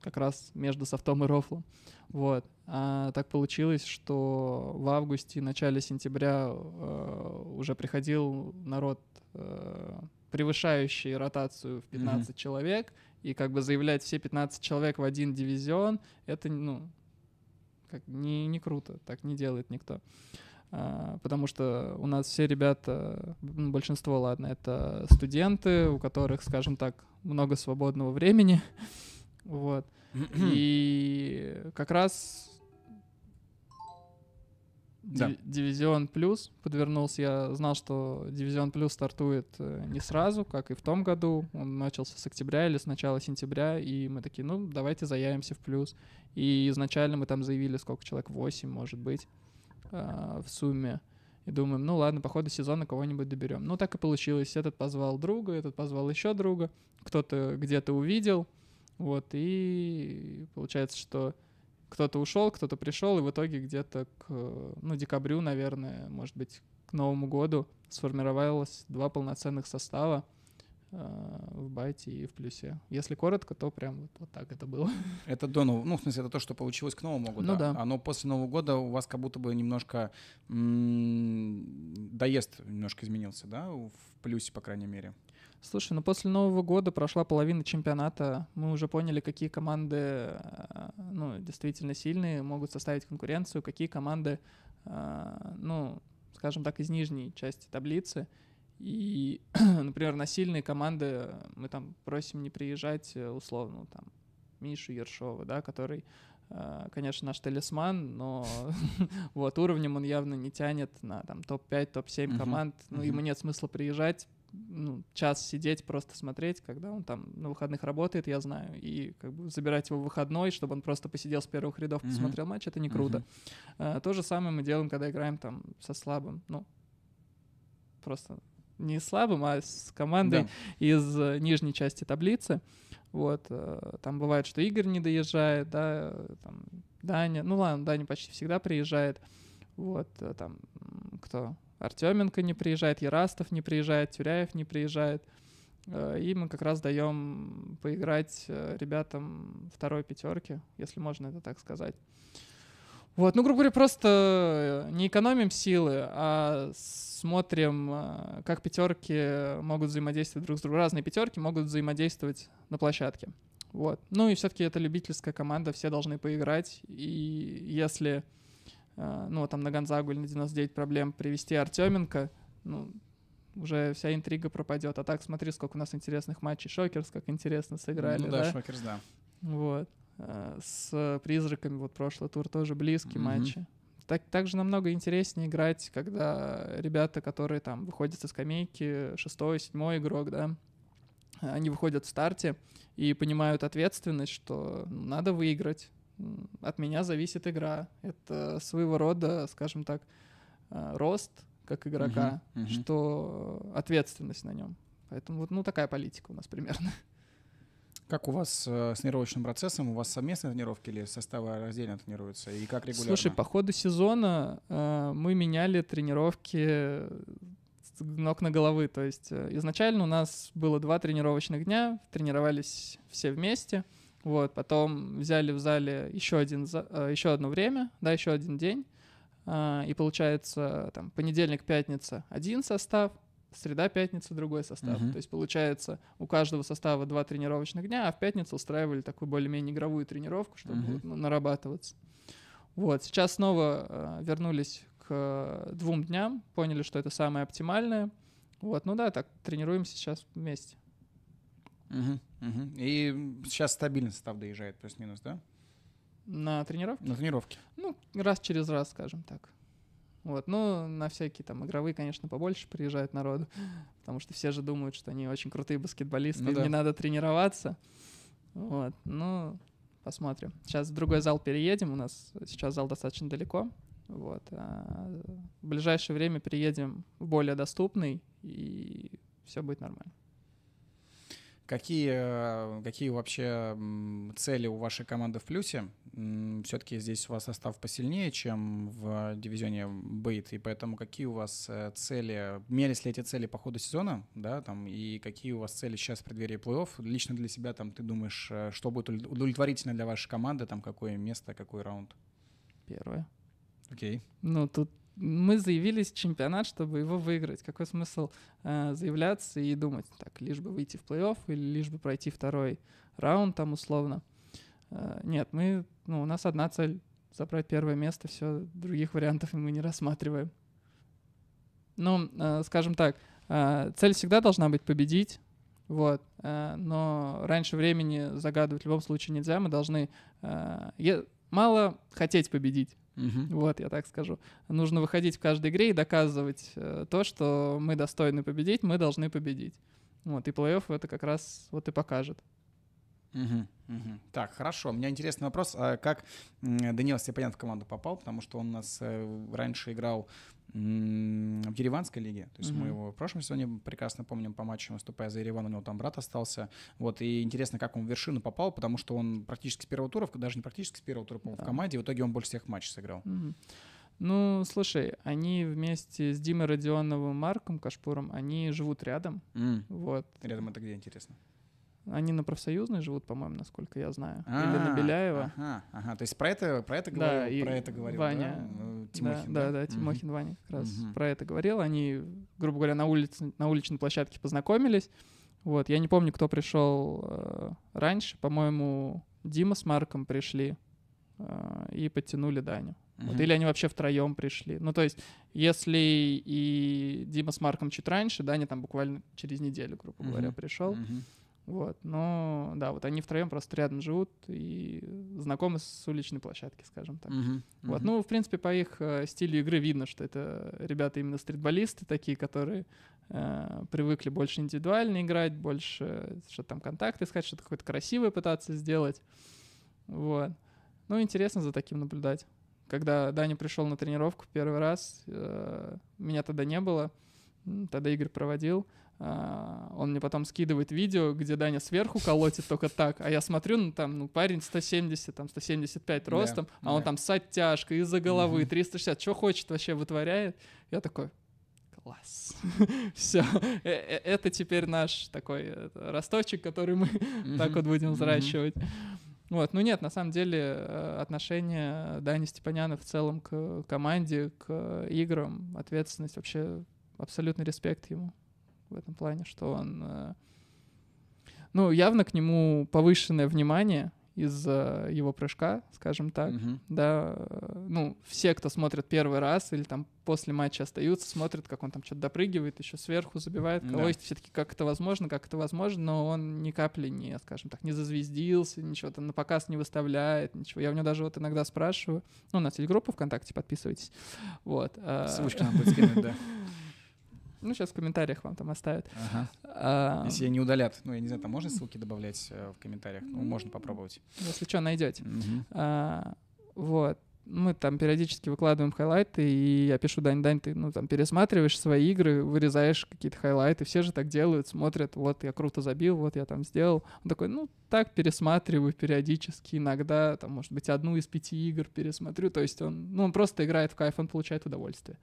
как раз между софтом и рофлом. Вот. А так получилось, что в августе, начале сентября э, уже приходил народ, э, превышающий ротацию в 15 mm-hmm. человек, и как бы заявлять все 15 человек в один дивизион, это, ну, как не, не круто, так не делает никто. А, потому что у нас все ребята, большинство, ладно, это студенты, у которых, скажем так, много свободного времени, вот. И как раз да. Дивизион Плюс подвернулся. Я знал, что Дивизион Плюс стартует э, не сразу, как и в том году. Он начался с октября или с начала сентября, и мы такие, ну, давайте заявимся в Плюс. И изначально мы там заявили, сколько человек, 8, может быть э, в сумме. И думаем, ну ладно, по ходу сезона кого-нибудь доберем. Ну так и получилось. Этот позвал друга, этот позвал еще друга, кто-то где-то увидел. Вот, и получается, что кто-то ушел, кто-то пришел, и в итоге где-то к, ну, декабрю, наверное, может быть, к Новому году сформировалось два полноценных состава — Э, в байте и в плюсе. Если коротко, то прям вот, вот так это было. Это до Нового, ну, ну, в смысле, это то, что получилось к Новому году. Ну да. Оно после Нового года у вас как будто бы немножко доезд немножко изменился, да, в плюсе, по крайней мере. Слушай, ну после Нового года прошла половина чемпионата. Мы уже поняли, какие команды э, ну, действительно сильные, могут составить конкуренцию, какие команды, э, ну, скажем так, из нижней части таблицы — и, например, на сильные команды мы там просим не приезжать э, условно там Мишу Ершова, да, который, э, конечно, наш талисман, но вот уровнем он явно не тянет на там топ-5, топ-7 команд. Ну, ему нет смысла приезжать, ну, час сидеть, просто смотреть, когда он там на выходных работает, я знаю, и как бы забирать его в выходной, чтобы он просто посидел с первых рядов, посмотрел матч, это не круто. Э, то же самое мы делаем, когда играем там со слабым, ну, просто не слабым, а с командой да. из э, нижней части таблицы. Вот, э, там бывает, что Игорь не доезжает, да, э, там Даня, ну ладно, Даня почти всегда приезжает. Вот, там кто? Артеменко не приезжает, Ярастов не приезжает, Тюряев не приезжает. И мы как раз даем поиграть ребятам второй пятерки, если можно это так сказать. Вот, ну, грубо говоря, просто э, не экономим силы, а смотрим, э, как пятерки могут взаимодействовать друг с другом. Разные пятерки могут взаимодействовать на площадке. Вот. Ну и все-таки это любительская команда, все должны поиграть. И если, э, ну, там на Гонзагу или на 99 проблем привести Артеменко, ну, уже вся интрига пропадет. А так смотри, сколько у нас интересных матчей. Шокерс, как интересно сыграли. Ну да, да? Шокерс, да. Вот. Э, с призраками вот прошлый тур тоже близкие mm-hmm. матчи. Так, также намного интереснее играть, когда ребята, которые там выходят со скамейки, шестой, седьмой игрок, да, они выходят в старте и понимают ответственность, что ну, надо выиграть. От меня зависит игра. Это своего рода, скажем так, э, рост как игрока, uh-huh, uh-huh. что ответственность на нем. Поэтому вот ну такая политика у нас примерно. Как у вас э, с тренировочным процессом? У вас совместные тренировки или составы раздельно тренируются? И как регулярно? Слушай, по ходу сезона э, мы меняли тренировки ног на головы. То есть э, изначально у нас было два тренировочных дня, тренировались все вместе. Вот, потом взяли в зале еще, один, э, еще одно время, да, еще один день. Э, и получается там понедельник, пятница один состав, среда, пятница, другой состав. Угу. То есть, получается, у каждого состава два тренировочных дня, а в пятницу устраивали такую более-менее игровую тренировку, чтобы угу. вот, ну, нарабатываться. Вот, сейчас снова э, вернулись к двум дням, поняли, что это самое оптимальное. Вот, ну да, так тренируемся сейчас вместе. Угу, угу. И сейчас стабильный состав доезжает плюс-минус, да? На тренировке? На тренировке. Ну, раз через раз, скажем так. Вот, ну, на всякие там игровые, конечно, побольше приезжает народу, потому что все же думают, что они очень крутые баскетболисты, ну, им не надо тренироваться. Вот, ну, посмотрим. Сейчас в другой зал переедем, у нас сейчас зал достаточно далеко. Вот, а в ближайшее время переедем в более доступный, и все будет нормально. Какие, э, какие вообще цели у вашей команды в плюсе? Все-таки здесь у вас состав посильнее, чем в дивизионе Бейт, и поэтому какие у вас э, цели, мерились ли эти цели по ходу сезона, да, там, и какие у вас цели сейчас в преддверии плей-офф? Лично для себя там ты думаешь, э, что будет удовлетворительно для вашей команды, там, какое место, какой раунд? Первое. Окей. Okay. Ну, тут мы заявились в чемпионат, чтобы его выиграть. Какой смысл э, заявляться и думать, так, лишь бы выйти в плей-офф или лишь бы пройти второй раунд там условно. Э, нет, мы, ну, у нас одна цель — забрать первое место, все, других вариантов мы не рассматриваем. Ну, э, скажем так, э, цель всегда должна быть победить, вот. Э, но раньше времени загадывать в любом случае нельзя. Мы должны э, мало хотеть победить, Угу. Вот, я так скажу. Нужно выходить в каждой игре и доказывать э, то, что мы достойны победить, мы должны победить. Вот, и плей-офф это как раз вот и покажет. Угу, угу. Так, хорошо. У меня интересный вопрос. А как Даниил Степанян в команду попал? Потому что он у нас э, раньше играл в Ереванской лиге. То есть угу. мы его в прошлом сезоне прекрасно помним по матчам, выступая за Ереван, у него там брат остался. Вот, и интересно, как он в вершину попал, потому что он практически с первого тура, даже не практически с первого тура, по-моему, да. в команде, в итоге он больше всех матчей сыграл. Угу. Ну, слушай, они вместе с Димой Родионовым, Марком Кашпуром, они живут рядом. Mm. Вот. Рядом это где, интересно? Они на профсоюзной живут, по-моему, насколько я знаю. А, Или на Беляева. Ага, ага. То есть про это, про это да, говорил, про это говорил. Ваня. Ну, да? Тимохин, да, да, да, угу. Тимохин Ваня как раз угу. про это говорил. Они, грубо говоря, на улице, на уличной площадке познакомились. Вот, я не помню, кто пришел э, раньше. По-моему, Дима с Марком пришли э, и подтянули Даню. Uh-huh. Вот, или они вообще втроем пришли. Ну, то есть, если и Дима с Марком чуть раньше, Даня там буквально через неделю, грубо говоря, uh-huh. пришел. Uh-huh. Вот, но да, вот они втроем просто рядом живут и знакомы с уличной площадки, скажем так. Uh-huh, uh-huh. Вот, ну, в принципе, по их э, стилю игры видно, что это ребята именно стритболисты такие, которые э, привыкли больше индивидуально играть, больше что-то там контакты искать, что-то какое-то красивое пытаться сделать. Вот. Ну, интересно за таким наблюдать. Когда Даня пришел на тренировку первый раз, э, меня тогда не было, тогда Игорь проводил. А, он мне потом скидывает видео, где Даня сверху колотит только так, а я смотрю, ну там, ну парень 170, там 175 ростом, yeah, а yeah. он там с оттяжкой из-за головы, mm-hmm. 360, что хочет вообще вытворяет. Я такой, класс. Все, э, э, это теперь наш такой росточек, который мы так вот будем взращивать. Вот, ну нет, на самом деле э, отношение Дани Степаняна в целом к команде, к играм, ответственность вообще абсолютный респект ему в этом плане, что он... Э, ну, явно к нему повышенное внимание из-за его прыжка, скажем так, mm-hmm. да, э, ну, все, кто смотрит первый раз или там после матча остаются, смотрят, как он там что-то допрыгивает, еще сверху забивает, mm-hmm. колотит, все-таки как это возможно, как это возможно, но он ни капли не, скажем так, не зазвездился, ничего там на показ не выставляет, ничего. Я у него даже вот иногда спрашиваю, ну, у нас ВКонтакте, подписывайтесь, вот. А Ссылочка нам будет скинуть, да. Ну, сейчас в комментариях вам там оставят. Ага. А, Если не удалят. Ну, я не знаю, там можно ссылки добавлять э, в комментариях? Ну, можно попробовать. Если что, найдете. Угу. А, вот мы там периодически выкладываем хайлайты, и я пишу, Дань, Дань, ты ну, там, пересматриваешь свои игры, вырезаешь какие-то хайлайты, все же так делают, смотрят, вот я круто забил, вот я там сделал. Он такой, ну, так пересматриваю периодически, иногда, там, может быть, одну из пяти игр пересмотрю, то есть он, ну, он просто играет в кайф, он получает удовольствие.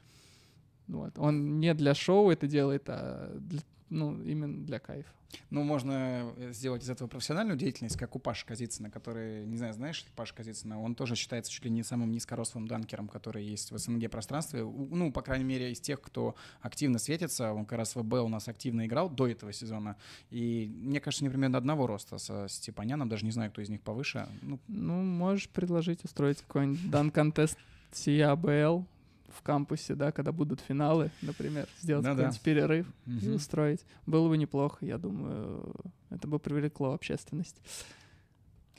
Вот. Он не для шоу это делает, а для, ну, именно для кайфа. Ну, можно э, сделать из этого профессиональную деятельность, как у Паши Козицына, который, не знаю, знаешь ли Паша Казицына, он тоже считается чуть ли не самым низкорослым данкером, который есть в СНГ пространстве. Ну, по крайней мере, из тех, кто активно светится, он как раз в ВБ у нас активно играл до этого сезона. И мне кажется, непременно одного роста со Степаняном, даже не знаю, кто из них повыше. Ну, ну можешь предложить устроить какой-нибудь дан-контест Сия АБЛ, в кампусе, да, когда будут финалы, например, сделать ну, какой-нибудь да. перерыв угу. и устроить. Было бы неплохо, я думаю, это бы привлекло общественность.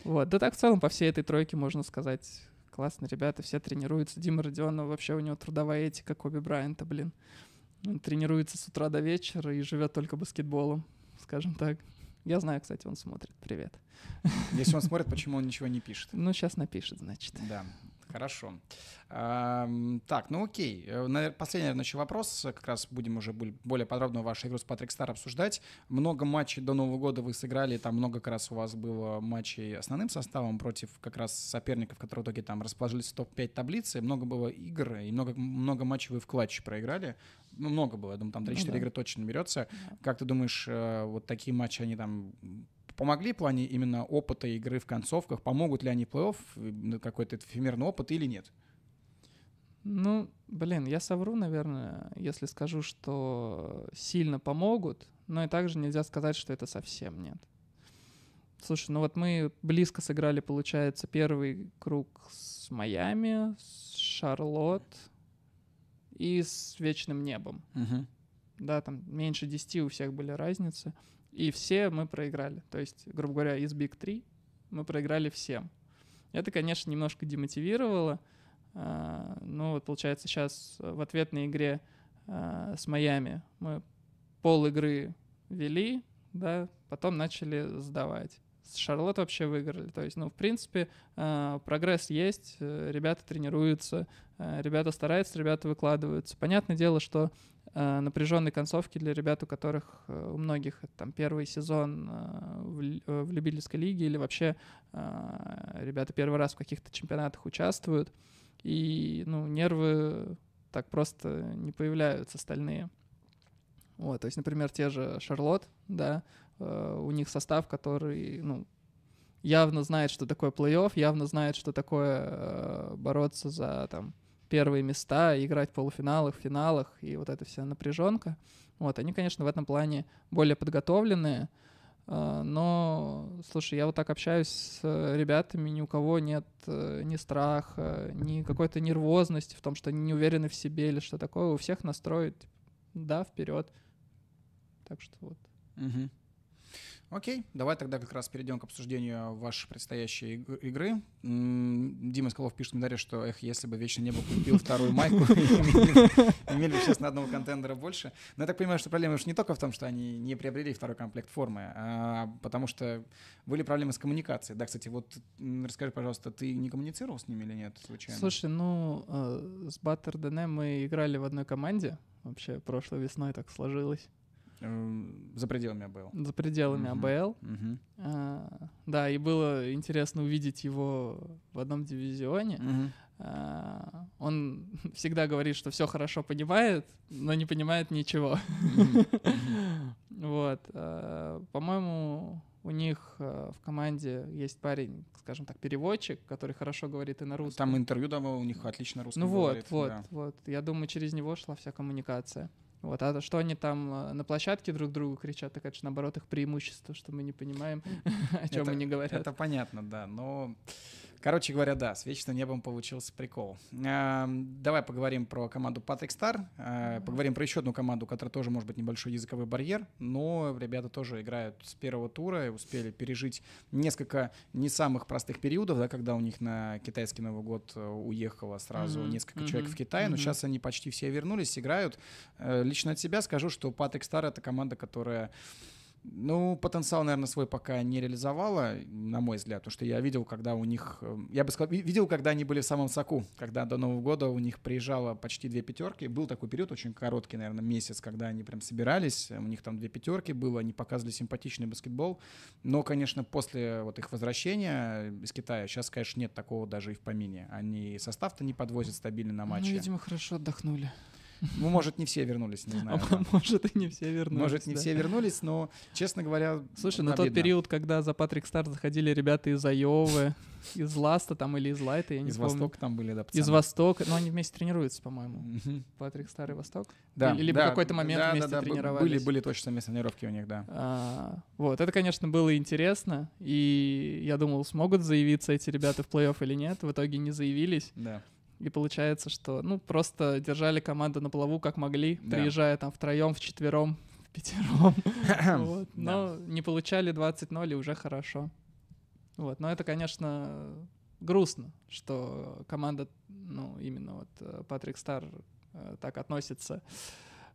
Вот, да так в целом по всей этой тройке можно сказать, классно, ребята, все тренируются. Дима Родионов, вообще у него трудовая этика Коби Брайанта, блин. Он тренируется с утра до вечера и живет только баскетболом, скажем так. Я знаю, кстати, он смотрит. Привет. Если он смотрит, почему он ничего не пишет? Ну, сейчас напишет, значит. Да. Хорошо. Так, ну окей. Э, последний, наверное, еще вопрос. Как раз будем уже более подробно вашу игру с Патрик Стар обсуждать. Много матчей до Нового года вы сыграли. Там много как раз у вас было матчей основным составом против как раз соперников, которые в итоге там расположились в топ-5 таблицы. Много было игр и много, много матчей вы в клатче проиграли. Ну, много было. Я думаю, там 3-4 ну, да. игры точно берется. Да. Как ты думаешь, э, вот такие матчи, они там помогли в плане именно опыта игры в концовках? Помогут ли они плей-офф, э, какой-то эфемерный опыт или нет? Ну, блин, я совру, наверное, если скажу, что сильно помогут, но и также нельзя сказать, что это совсем нет. Слушай, ну вот мы близко сыграли, получается, первый круг с Майами, с Шарлот и с Вечным Небом. Угу. Да, там меньше 10 у всех были разницы. И все мы проиграли. То есть, грубо говоря, из Big 3 мы проиграли всем. Это, конечно, немножко демотивировало. Ну, вот получается, сейчас э, в ответной игре а, с Майами мы пол игры вели, да, потом начали сдавать. С Шарлотт вообще выиграли. То есть, ну, в принципе, а, прогресс есть, э, ребята тренируются, э, ребята стараются, ребята выкладываются. Понятное дело, что Э, напряженной концовки для ребят, у которых э, у многих там первый сезон э, в любительской лиге или вообще ребята первый раз в каких-то чемпионатах участвуют, и ну, нервы так просто не появляются остальные. Вот, то есть, например, те же Шарлот, да, у них состав, который, ну, явно знает, что такое плей-офф, явно знает, что такое бороться за там первые места, играть в полуфиналах, финалах и вот эта вся напряженка. Вот, они, конечно, в этом плане более подготовленные, а, но, слушай, я вот так общаюсь с э, ребятами, ни у кого нет э, ни страха, ни какой-то нервозности в том, что они не уверены в себе или что такое. У всех настроит, типа, да, вперед. Так что вот. Угу. Окей, давай тогда как раз перейдем к обсуждению вашей предстоящей игры. Дима Скалов пишет в комментариях, что, эх, если бы Вечный Небо купил вторую майку, имели бы сейчас на одного контендера больше. Но я так понимаю, что проблема уж не только в том, что они не приобрели второй комплект формы, а потому что были проблемы с коммуникацией. Да, кстати, вот расскажи, пожалуйста, ты не коммуницировал с ними или нет случайно? Слушай, ну, э, с Баттер мы играли в одной команде, вообще прошлой весной так сложилось. Эм, за пределами АБЛ. За пределами угу. АБЛ. Угу. А, да, и было интересно увидеть его в одном дивизионе. Угу. А, он всегда говорит, что все хорошо понимает, но не понимает ничего. Вот. Э, по-моему, у них э, в команде есть парень, скажем так, переводчик, который хорошо говорит и на русском. Там интервью давал, у них отлично русский Ну вот, вот, вот. Я думаю, через него шла вся коммуникация. Вот, а что они там э, на площадке друг другу кричат, так это же наоборот их преимущество, что мы не понимаем, о чем они говорят. Это понятно, да, но Короче говоря, да, с вечным небом получился прикол. Эм, давай поговорим про команду Patrick Star, э, поговорим про еще одну команду, которая тоже может быть небольшой языковой барьер, но ребята тоже играют с первого тура и успели пережить несколько не самых простых периодов, да, когда у них на китайский Новый год э, уехало сразу mm-hmm. несколько mm-hmm. человек в Китай, mm-hmm. но сейчас они почти все вернулись, играют. Э, лично от себя скажу, что Patrick Star — это команда, которая ну, потенциал, наверное, свой пока не реализовала, на мой взгляд, потому что я видел, когда у них, эм, я бы сказал, видел, когда они были в самом соку, когда до Нового года у них приезжало почти две пятерки. Был такой период, очень короткий, наверное, месяц, когда они прям собирались, у них там две пятерки было, они показывали симпатичный баскетбол. Но, конечно, после вот их возвращения из Китая, сейчас, конечно, нет такого даже и в помине. Они состав-то не подвозят стабильно на ну, матче. Ну, видимо, хорошо отдохнули. Ну, может, не все вернулись, не а знаю. А, может, и не все вернулись. Может, не да. все вернулись, но, честно говоря, Слушай, на тот период, когда за Патрик Стар заходили ребята из Айовы, из Ласта там или из Лайта, я не из помню. Из Востока там были, да, пацаны. Из Востока, но они вместе тренируются, по-моему. Патрик Стар и Восток? Да. Или да, какой-то момент да, вместе да, тренировались. Были, были точно совместные тренировки у них, да. А, вот, это, конечно, было интересно, и я думал, смогут заявиться эти ребята в плей-офф или нет, в итоге не заявились. Да. И получается, что, ну, просто держали команду на плаву как могли, да. приезжая там втроем, вчетвером, в пятером. Но не получали 20-0, и уже хорошо. Вот. Но это, конечно, грустно, что команда, ну, именно вот э, Патрик Стар э, так относится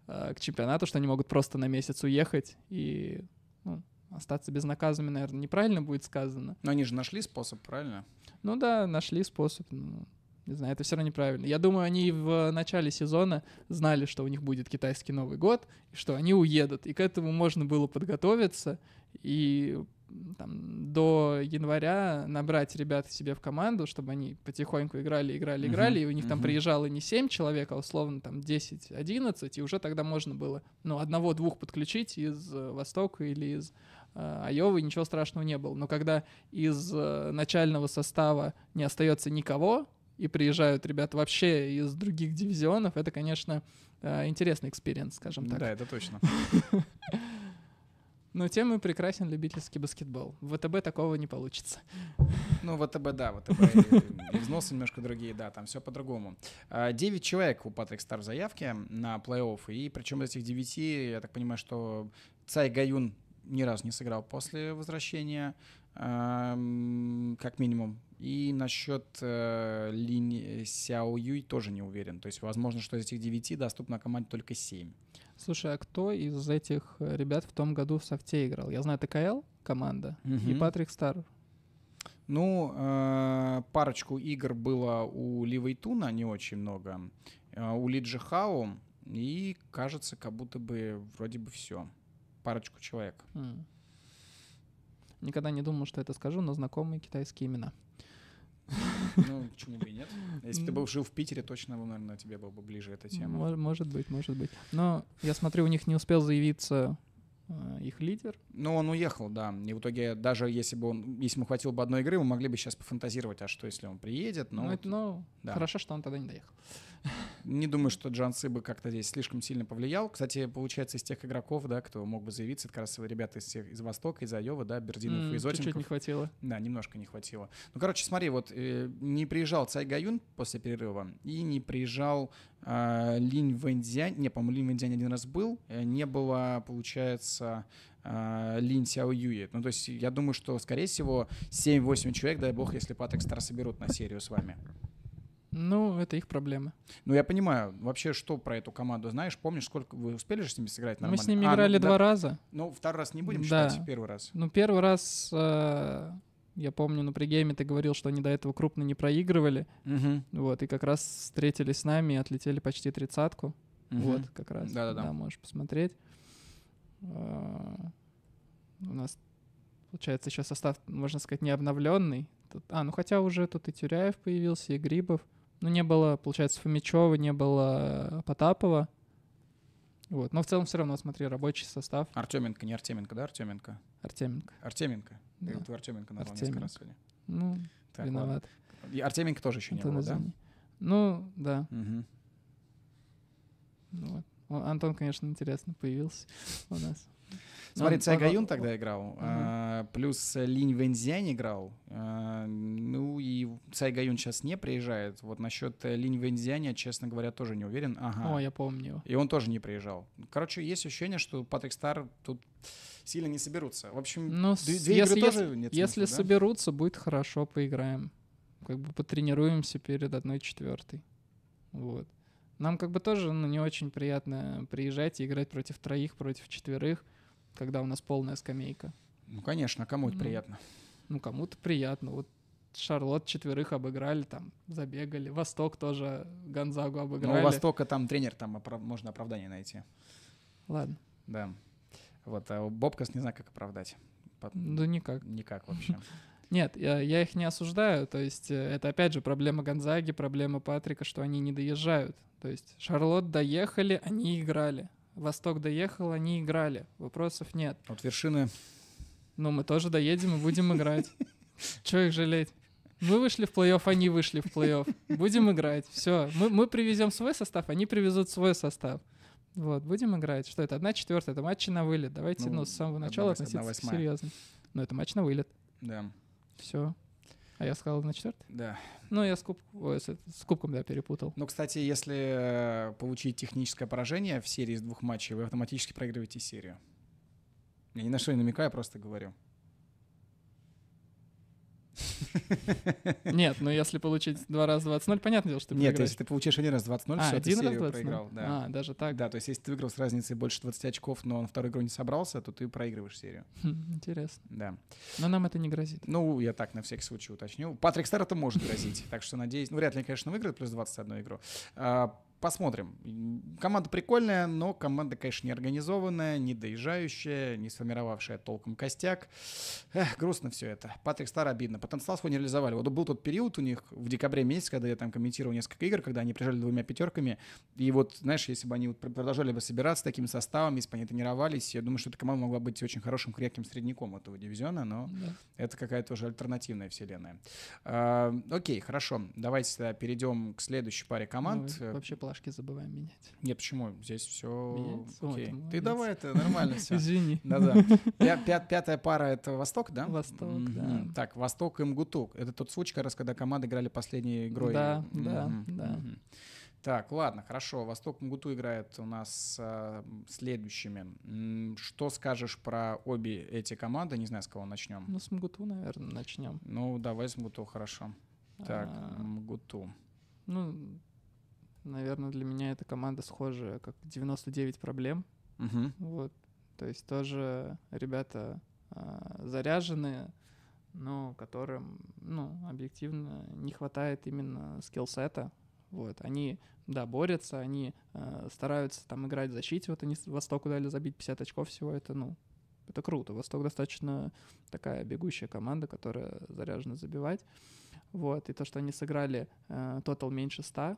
э, к чемпионату, что они могут просто на месяц уехать и ну, остаться безнаказанными, наверное, неправильно будет сказано. Но они же нашли способ, правильно? Ну да, нашли способ. Ну, не знаю, это все равно неправильно. Я думаю, они в начале сезона знали, что у них будет китайский Новый год, и что они уедут. И к этому можно было подготовиться и там, до января набрать ребят себе в команду, чтобы они потихоньку играли, играли, играли, uh-huh, и у них uh-huh. там приезжало не 7 человек, а условно там 10-11, и уже тогда можно было, ну, одного-двух подключить из э, Востока или из э, Айовы, ничего страшного не было. Но когда из э, начального состава не остается никого, и приезжают ребята вообще из других дивизионов, это, конечно, э, интересный экспириенс, скажем так. Да, это точно. Но тем и прекрасен любительский баскетбол. В ВТБ такого не получится. Ну, ВТБ, да, ВТБ взносы немножко другие, да, там все по-другому. А, девять человек у Патрик Стар в заявке на плей-офф, и причем из этих девяти, я так понимаю, что Цай Гаюн ни разу не сыграл после возвращения, как минимум. И насчет э, линии Сяо Юй тоже не уверен. То есть, возможно, что из этих девяти доступна команде только семь. Слушай, а кто из этих ребят в том году в софте играл? Я знаю, ТКЛ команда угу. и Патрик Стар. Ну, э, парочку игр было у Ливой Туна не очень много, э, у Лиджи Хау, и кажется, как будто бы вроде бы все. Парочку человек. Mm. Никогда не думал, что это скажу, но знакомые китайские имена. Ну, почему бы и нет? Если бы ты был жил в Питере, точно, наверное, тебе было бы ближе эта тема. Может быть, может быть. Но я смотрю, у них не успел заявиться э, их лидер. Ну, он уехал, да. И в итоге, даже если бы он, если бы хватило бы одной игры, мы могли бы сейчас пофантазировать, а что, если он приедет. Но ну, ну, вот, это, ну да. хорошо, что он тогда не доехал. Не думаю, что Джан бы как-то здесь слишком сильно повлиял. Кстати, получается, из тех игроков, да, кто мог бы заявиться, это как раз ребята из, тех, из Востока, из Айова, да, Бердинов mm, и Изотинков. Чуть-чуть не хватило. Да, немножко не хватило. Ну, короче, смотри, вот э, не приезжал Цай Гаюн после перерыва и не приезжал э, Линь Вэньцзянь. Не, по-моему, Линь Вэньцзянь один раз был. Э, не было, получается, а, Линь Сяо Юи. Ну, то есть я думаю, что, скорее всего, 7-8 человек, дай бог, если Патрик Стар соберут на серию с вами. Ну, это их проблемы. Ну, я понимаю, вообще, что про эту команду знаешь? Помнишь, сколько вы успели же с ними сыграть нормально? Мы с ними а, ну играли ну, два да, раза. Ну, второй раз не будем да. считать, первый раз. Ну, первый раз, э, я помню, ну при гейме ты говорил, что они до этого крупно не проигрывали. Угу. Вот, и как раз встретились с нами и отлетели почти тридцатку. Угу. Вот, как раз. Да-да-да. Да, можешь посмотреть. Э, у нас, получается, еще состав, можно сказать, не обновленный. Тут, а, ну хотя уже тут и Тюряев появился, и Грибов. Ну, не было, получается, Фомичева, не было э, Потапова. Вот. Но в целом все равно, смотри, рабочий состав. Артеменко, не Артеменко, да, Артеменко? Артеменко. Артеменко. Да. Ты вот Артеменко назвал Артеменко. несколько раз сегодня. Ну, так, виноват. Ладно. И Артеменко тоже еще Антон не было, извини. да? Ну, да. Угу. Ну, вот. Антон, конечно, интересно появился у нас. Ну, Смотри, Цай Гаюн тогда играл, угу. а, плюс Линь Вэньцзянь играл. А, ну и Цай Гаюн сейчас не приезжает. Вот насчет Линь Вэньцзяня, честно говоря, тоже не уверен. Ага. О, я помню. И он тоже не приезжал. Короче, есть ощущение, что Патрик Стар тут сильно не соберутся. В общем, ну, две если, игры тоже если, нет смысла, Если да? соберутся, будет хорошо, поиграем. Как бы потренируемся перед одной четвертой. Вот. Нам как бы тоже ну, не очень приятно приезжать и играть против троих, против четверых, когда у нас полная скамейка. Ну, конечно, кому то ну, приятно? Ну, кому-то приятно. Вот Шарлот четверых обыграли, там, забегали. Восток тоже Гонзагу обыграли. Ну, у Востока там тренер, там оправ... можно оправдание найти. Ладно. Да. Вот, а у Бобкас не знаю, как оправдать. Под... Да никак. Никак вообще. Нет, я, я их не осуждаю. То есть э, это опять же проблема Гонзаги, проблема Патрика, что они не доезжают. То есть Шарлот доехали, они играли. Восток доехал, они играли. Вопросов нет. От вершины. Ну, мы тоже доедем и будем играть. Чего их жалеть? Мы вышли в плей-офф, они вышли в плей-офф. Будем играть. Все. Мы, мы привезем свой состав, они привезут свой состав. Вот, будем играть. Что это? Одна четвертая, это матчи на вылет. Давайте, ну, ну с самого начала одна, относиться одна серьезно. Но ну, это матч на вылет. Да. Все. А я сказал на четвертый? Да. Ну, я с, куб... Ой, с, с кубком, да, перепутал. Но, кстати, если э, получить техническое поражение в серии из двух матчей, вы автоматически проигрываете серию. Я ни на что не намекаю, я просто говорю. Нет, но ну, если получить два раза 20 ноль, понятно, дело, что ты Нет, если ты получишь один раз 20-0, а, все, один ты раз 20 проиграл. Да. А, даже так? Да, то есть если ты выиграл с разницей больше 20 очков, но на второй игру не собрался, то ты проигрываешь серию. Интересно. Да. Но нам это не грозит. Ну, я так на всякий случай уточню. Патрик Стар это может грозить, так что надеюсь... Ну, вряд ли, конечно, выиграет плюс 21 игру. А, посмотрим. Команда прикольная, но команда, конечно, не организованная, не доезжающая, не сформировавшая толком костяк. Эх, грустно все это. Патрик Стар обидно. Потенциал не реализовали. Вот был тот период у них в декабре месяце, когда я там комментировал несколько игр, когда они приезжали двумя пятерками. И вот, знаешь, если бы они вот продолжали бы собираться таким составом, если бы они тренировались, я думаю, что эта команда могла быть очень хорошим, крепким средником этого дивизиона, но да. это какая-то уже альтернативная вселенная. А, окей, хорошо. Давайте перейдем к следующей паре команд. Ну, вообще флажки забываем менять. Нет, почему? Здесь все окей. ты давай, это нормально все. Извини. Да-да. Пятая пара — это «Восток», да? «Восток», да. Так, «Восток» и «Мгутук». Это тот случай, как раз, когда команды играли последней игрой. Да, да, да. Так, ладно, хорошо. Восток Мгуту играет у нас э, следующими. Что скажешь про обе эти команды? Не знаю, с кого начнем. Ну, с Мгуту, наверное, начнем. Ну, давай с Мгуту, хорошо. Так, а... Мгуту. Ну, наверное, для меня эта команда схожа как 99 проблем. Угу. Вот. То есть тоже ребята э, заряженные, но которым, ну, объективно не хватает именно скиллсета. Вот, они, да, борются, они э, стараются там играть в защите, вот они Востоку дали забить 50 очков всего, это, ну, это круто. Восток достаточно такая бегущая команда, которая заряжена забивать. Вот, и то, что они сыграли э, тотал меньше 100,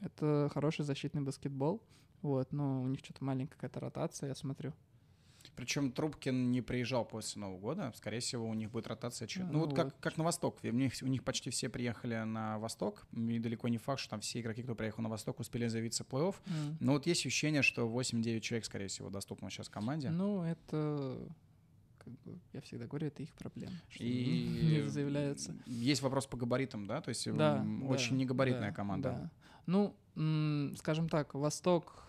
это хороший защитный баскетбол. Вот, но у них что-то маленькая какая-то ротация, я смотрю. Причем Трубкин не приезжал после Нового года. Скорее всего, у них будет ротация. А, ну, ну вот, вот как, как на Восток. У них, у них почти все приехали на Восток. И далеко не факт, что там все игроки, кто приехал на Восток, успели завиться плей-офф. Mm. Но вот есть ощущение, что 8-9 человек, скорее всего, доступно сейчас команде. Ну, это как бы, я всегда говорю, это их проблема, что и не заявляются. Есть вопрос по габаритам, да? То есть да, очень да, негабаритная да, команда. Да. Ну, скажем так, Восток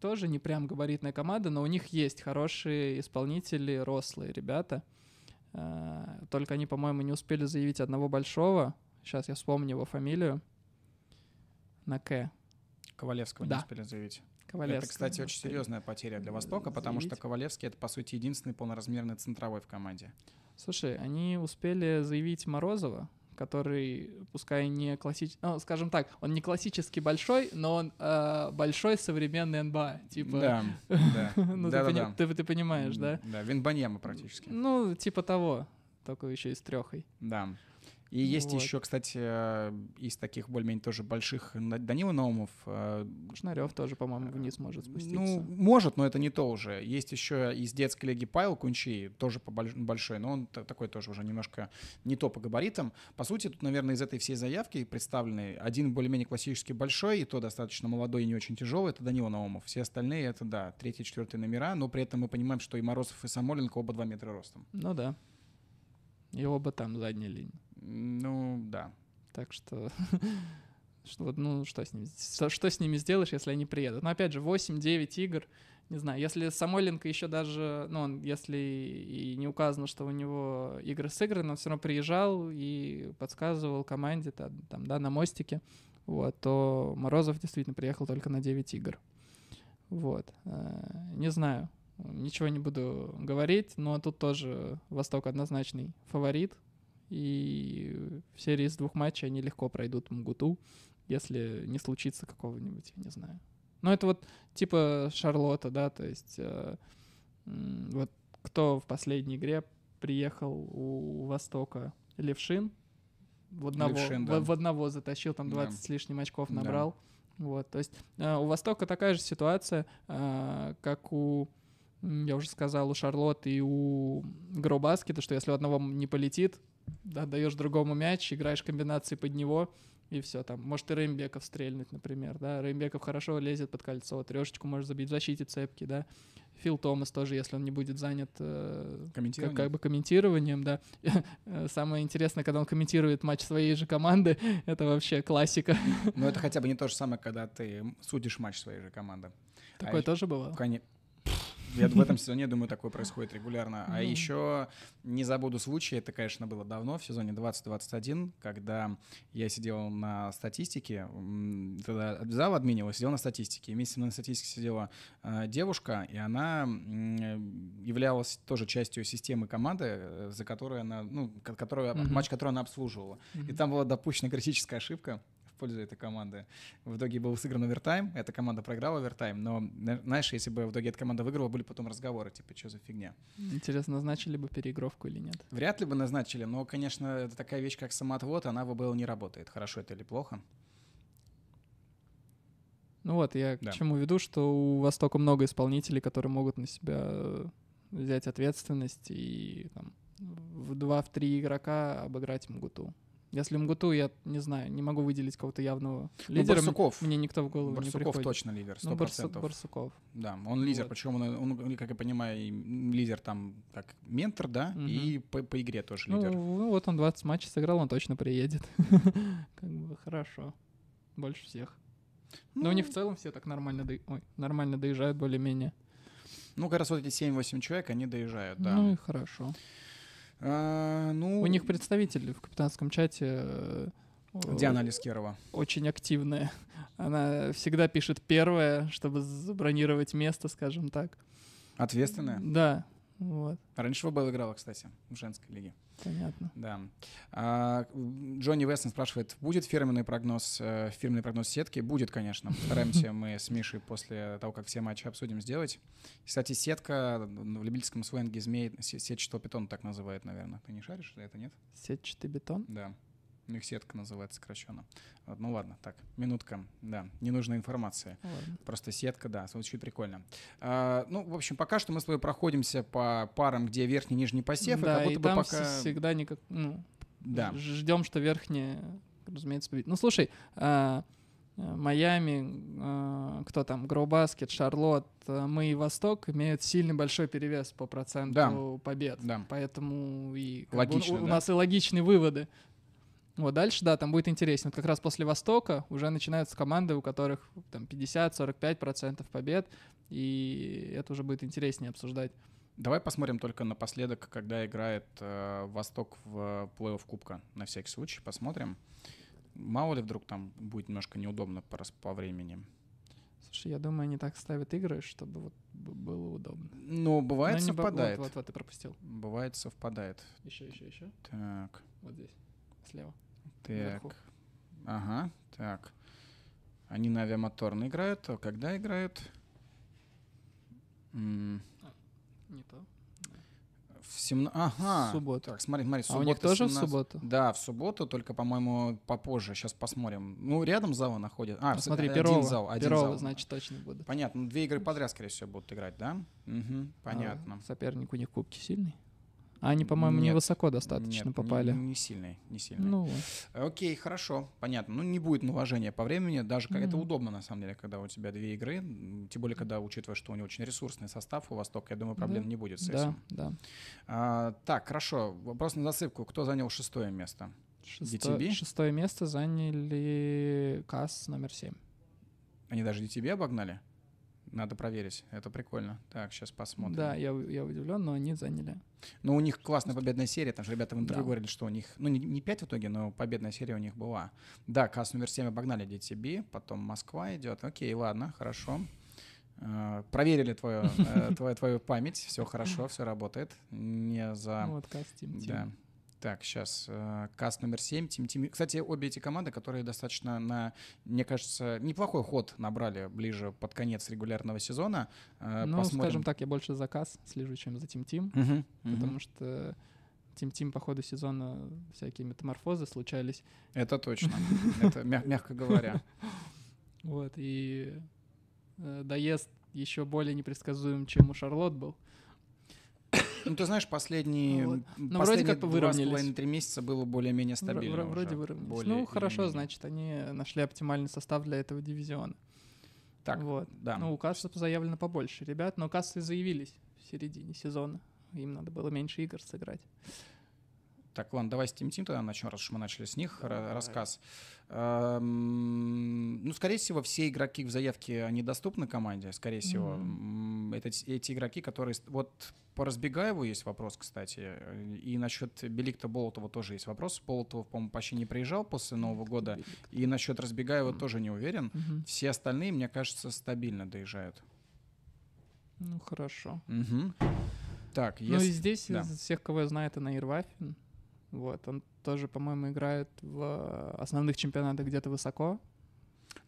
тоже не прям габаритная команда, но у них есть хорошие исполнители, рослые ребята. Э, только они, по-моему, не успели заявить одного большого. Сейчас я вспомню его фамилию. На К. Ковалевского да. не успели заявить. Ковалевский. Это, кстати, очень серьезная потеря для Востока, потому заявить. что Ковалевский это, по сути, единственный полноразмерный центровой в команде. Слушай, они успели заявить Морозова, который, пускай не классический, ну, скажем так, он не классически большой, но он э, большой современный НБА, типа. Да, да. да, ну, ты, да, пони... да. Ты, ты понимаешь, да? Да, Винбаньяма практически. Ну, типа того, только еще и с трехой. Да. И вот. есть еще, кстати, э, из таких более-менее тоже больших Данила Наумов. Э, Шнарев тоже, по-моему, вниз может спуститься. Ну, может, но это не то уже. Есть еще из детской лиги Павел Кунчи, тоже большой, но он такой тоже уже немножко не то по габаритам. По сути, тут, наверное, из этой всей заявки представлены один более-менее классический большой, и то достаточно молодой и не очень тяжелый, это Данила Наумов. Все остальные — это, да, третий, четвертый номера, но при этом мы понимаем, что и Морозов, и Самоленко оба два метра ростом. Ну да. И оба там задней линии. Ну, да. Так что... что ну, что с, ними, что, что с ними сделаешь, если они приедут? Но ну, опять же, 8-9 игр, не знаю, если Самойленко еще даже, ну, он, если и не указано, что у него игры сыграны, но все равно приезжал и подсказывал команде, там, там, да, на мостике, вот, то Морозов действительно приехал только на 9 игр. Вот. Э, не знаю, ничего не буду говорить, но тут тоже Восток однозначный фаворит, и в серии из двух матчей они легко пройдут Мгуту, если не случится какого-нибудь, я не знаю. Но это вот типа Шарлотта, да, то есть э, вот кто в последней игре приехал у Востока Левшин, в одного, Левшин, да. в, в одного затащил, там 20 да. с лишним очков набрал. Да. Вот, то есть э, у Востока такая же ситуация, э, как у, я уже сказал, у Шарлотты и у Гробаски, то что если у одного не полетит, отдаешь другому мяч, играешь комбинации под него, и все там. Может и Реймбеков стрельнуть, например, да. Реймбеков хорошо лезет под кольцо, трешечку может забить в защите цепки, да. Фил Томас тоже, если он не будет занят э, Как, как бы комментированием, да. Самое интересное, когда он комментирует матч своей же команды, это вообще классика. ну это хотя бы не то же самое, когда ты судишь матч своей же команды. Такое а тоже еще... бывало? Конечно. Я в этом сезоне, думаю, такое происходит регулярно. А еще не забуду случай, это, конечно, было давно, в сезоне 2021, когда я сидел на статистике, тогда зал админил, сидел на статистике. И вместе на статистике сидела э, девушка, и она являлась тоже частью системы команды, э, за которую она, ну, которую, матч, который она обслуживала. И там была допущена критическая ошибка пользу этой команды. В итоге был сыгран овертайм, эта команда проиграла овертайм, но, знаешь, если бы в итоге эта команда выиграла, были потом разговоры, типа, что за фигня. Интересно, назначили бы переигровку или нет? Вряд ли бы назначили, но, конечно, такая вещь, как самоотвод, она в АБЛ не работает. Хорошо это или плохо? Ну вот, я да. к чему веду, что у Востока много исполнителей, которые могут на себя э, взять ответственность и там, в 2-3 игрока обыграть Мгуту. Если МГУТУ, я не знаю, не могу выделить кого-то явного ну, лидера. Ну, Барсуков. Мне никто в голову Барсуков не приходит. точно лидер, 100%. Ну, Барсу- Барсуков. Да, он лидер, вот. причем он, он, как я понимаю, лидер там как ментор, да, угу. и по, по игре тоже ну, лидер. Ну, вот он 20 матчей сыграл, он точно приедет. как бы хорошо. Больше всех. Но ну, у них в ну. целом все так нормально, нормально доезжают более-менее. Ну, как раз вот эти 7-8 человек, они доезжают, да. Ну и хорошо. А, ну... У них представитель в капитанском чате э, Диана Лискерова. Очень активная. Она всегда пишет первое, чтобы забронировать место, скажем так. Ответственная? Да. Вот. Раньше в ВБЛ играла, кстати, в женской лиге. Понятно. Да. А, Джонни Вестон спрашивает, будет фирменный прогноз, э, фирменный прогноз сетки? Будет, конечно. Стараемся мы с Мишей после того, как все матчи обсудим, сделать. Кстати, сетка ну, в любительском сленге змей, сетчатый бетон так называют, наверное. Ты не шаришь, это нет? Сетчатый бетон? Да. Ну, их сетка называется сокращенно. Вот, ну ладно, так, минутка, да, ненужная информация. Ладно. Просто сетка, да, звучит прикольно. А, ну, в общем, пока что мы с тобой проходимся по парам, где верхний и нижний посев, да, и как будто и там бы пока... всегда никак... Ну, да. Ждем, что верхняя, разумеется, победит. Ну, слушай, а, э, Майами, а, кто там, Гроубаскет, Шарлот, э, мы и Восток имеют сильный большой перевес по проценту да. побед. Да. Поэтому и Логично, бы, у, да. у нас и логичные выводы, вот дальше, да, там будет интересно. Вот как раз после Востока уже начинаются команды, у которых там 50-45% побед, и это уже будет интереснее обсуждать. Давай посмотрим только напоследок, когда играет э, Восток в плей-офф Кубка, на всякий случай, посмотрим. Мало ли вдруг там будет немножко неудобно по, по времени. Слушай, я думаю, они так ставят игры, чтобы вот было удобно. Ну, бывает Но совпадает. Вот, вот, ты пропустил. Бывает совпадает. Еще, еще, еще. Так. Вот здесь, слева. Так. Вверху. Ага, так. Они на авиамоторно играют, а когда играют? М а, не то. В 17... Ага. В субботу. Так, смотри, смотри, суббота, а у них тоже 17... в субботу? Да, в субботу, только, по-моему, попозже. Сейчас посмотрим. Ну, рядом зала находят. А, ну, смотри, один первого, зал. Один первого, зал. значит, точно будут. Понятно. Ну, две игры подряд, скорее всего, будут играть, да? Угу, понятно. А соперник у них кубки сильный? А они, по-моему, нет, невысоко достаточно нет, попали. Не, не сильные, не сильные. Ну Окей, хорошо, понятно. Ну, не будет наложения по времени, даже как mm-hmm. это удобно, на самом деле, когда у тебя две игры, тем более, когда, учитывая, что у него очень ресурсный состав у Востока, я думаю, проблем да. не будет с да, этим. Да, да. А, так, хорошо, вопрос на засыпку. Кто занял шестое место? Шесто... DTB? Шестое место заняли КАС номер семь. Они даже DTB обогнали? Надо проверить, это прикольно. Так, сейчас посмотрим. Да, я, я удивлен, но они заняли. Но ну, у них классная победная серия, там же ребята в интервью да. говорили, что у них, ну, не, не 5 в итоге, но победная серия у них была. Да, Кас номер 7 обогнали DTB, потом Москва идет. Окей, ладно, хорошо. Uh, проверили твою, э, uh, твою, твою память, все хорошо, все работает. Не за... Ну Вот, Кастим. Да. Так, сейчас э, каст номер 7. Тим, Тим. Кстати, обе эти команды, которые достаточно на, мне кажется, неплохой ход набрали ближе под конец регулярного сезона. Э, ну, Посмотрим. скажем так, я больше за касс слежу, чем за Тим Тим, угу, потому угу. что Тим Тим по ходу сезона всякие метаморфозы случались. Это точно, это мягко говоря. Вот, и э, доезд еще более непредсказуем, чем у Шарлот был. Ну, ты знаешь, последние, вот. Но ну, вроде как выровнялись. три месяца было более-менее стабильно Вро- Вроде выровнялись. Более ну, хорошо, менее. значит, они нашли оптимальный состав для этого дивизиона. Так, вот. да. Ну, у Кассов заявлено побольше ребят, но Кассы заявились в середине сезона. Им надо было меньше игр сыграть. Так, ладно, давай с тим, Team тогда начнем, раз уж мы начали с них да, рассказ. Эм, ну, скорее всего, все игроки в заявке, они доступны команде, скорее mm-hmm. всего. Это эти игроки, которые... Вот по Разбегаеву есть вопрос, кстати, и насчет Беликта Болотова тоже есть вопрос. Болотов, по-моему, почти не приезжал после Нового года, Беликт. и насчет Разбегаева mm-hmm. тоже не уверен. Mm-hmm. Все остальные, мне кажется, стабильно доезжают. Ну, хорошо. Угу. Так, если... Ну и здесь да. из всех, кого я знаю, это Наир Вафин. Вот, он тоже, по-моему, играет в основных чемпионатах где-то высоко.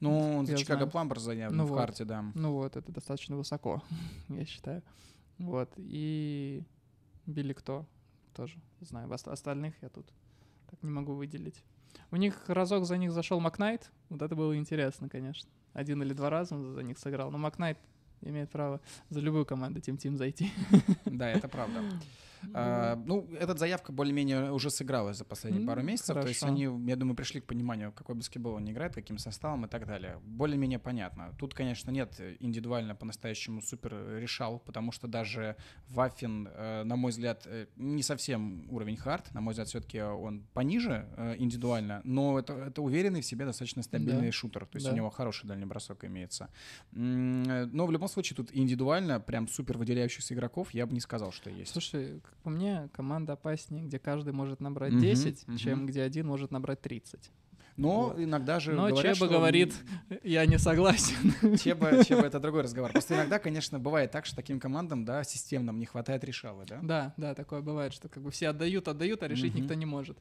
Ну, он за Чикаго Пламбер заявлен ну в вот, карте, да. Ну вот, это достаточно высоко, я считаю. Вот, и Билли Кто тоже знаю. Остальных я тут так не могу выделить. У них разок за них зашел Макнайт. Вот это было интересно, конечно. Один или два раза он за них сыграл. Но Макнайт имеет право за любую команду Тим Тим зайти. Да, это правда. Mm-hmm. А, ну, эта заявка более-менее уже сыгралась за последние mm-hmm, пару месяцев. Хорошо. То есть они, я думаю, пришли к пониманию, какой баскетбол он играет, каким составом и так далее. Более-менее понятно. Тут, конечно, нет э, индивидуально по-настоящему супер э, решал, потому что даже Вафин, э, на мой взгляд, не совсем уровень хард. На мой взгляд, все-таки он пониже индивидуально, но это, это уверенный в себе достаточно стабильный да. шутер. То есть да. у него хороший дальний бросок имеется. Но в любом случае тут индивидуально прям супер выделяющихся игроков я бы не сказал, что есть. Слушай, как по мне, команда опаснее, где каждый может набрать 10, угу, чем угу. где один может набрать 30. Но вот. иногда же Но говорят, Чеба что... говорит, я не согласен. Чеба, Чеба — это другой разговор. Просто иногда, конечно, бывает так, что таким командам, да, системным не хватает решала, да? Да, да, такое бывает, что как бы все отдают, отдают, а решить угу. никто не может.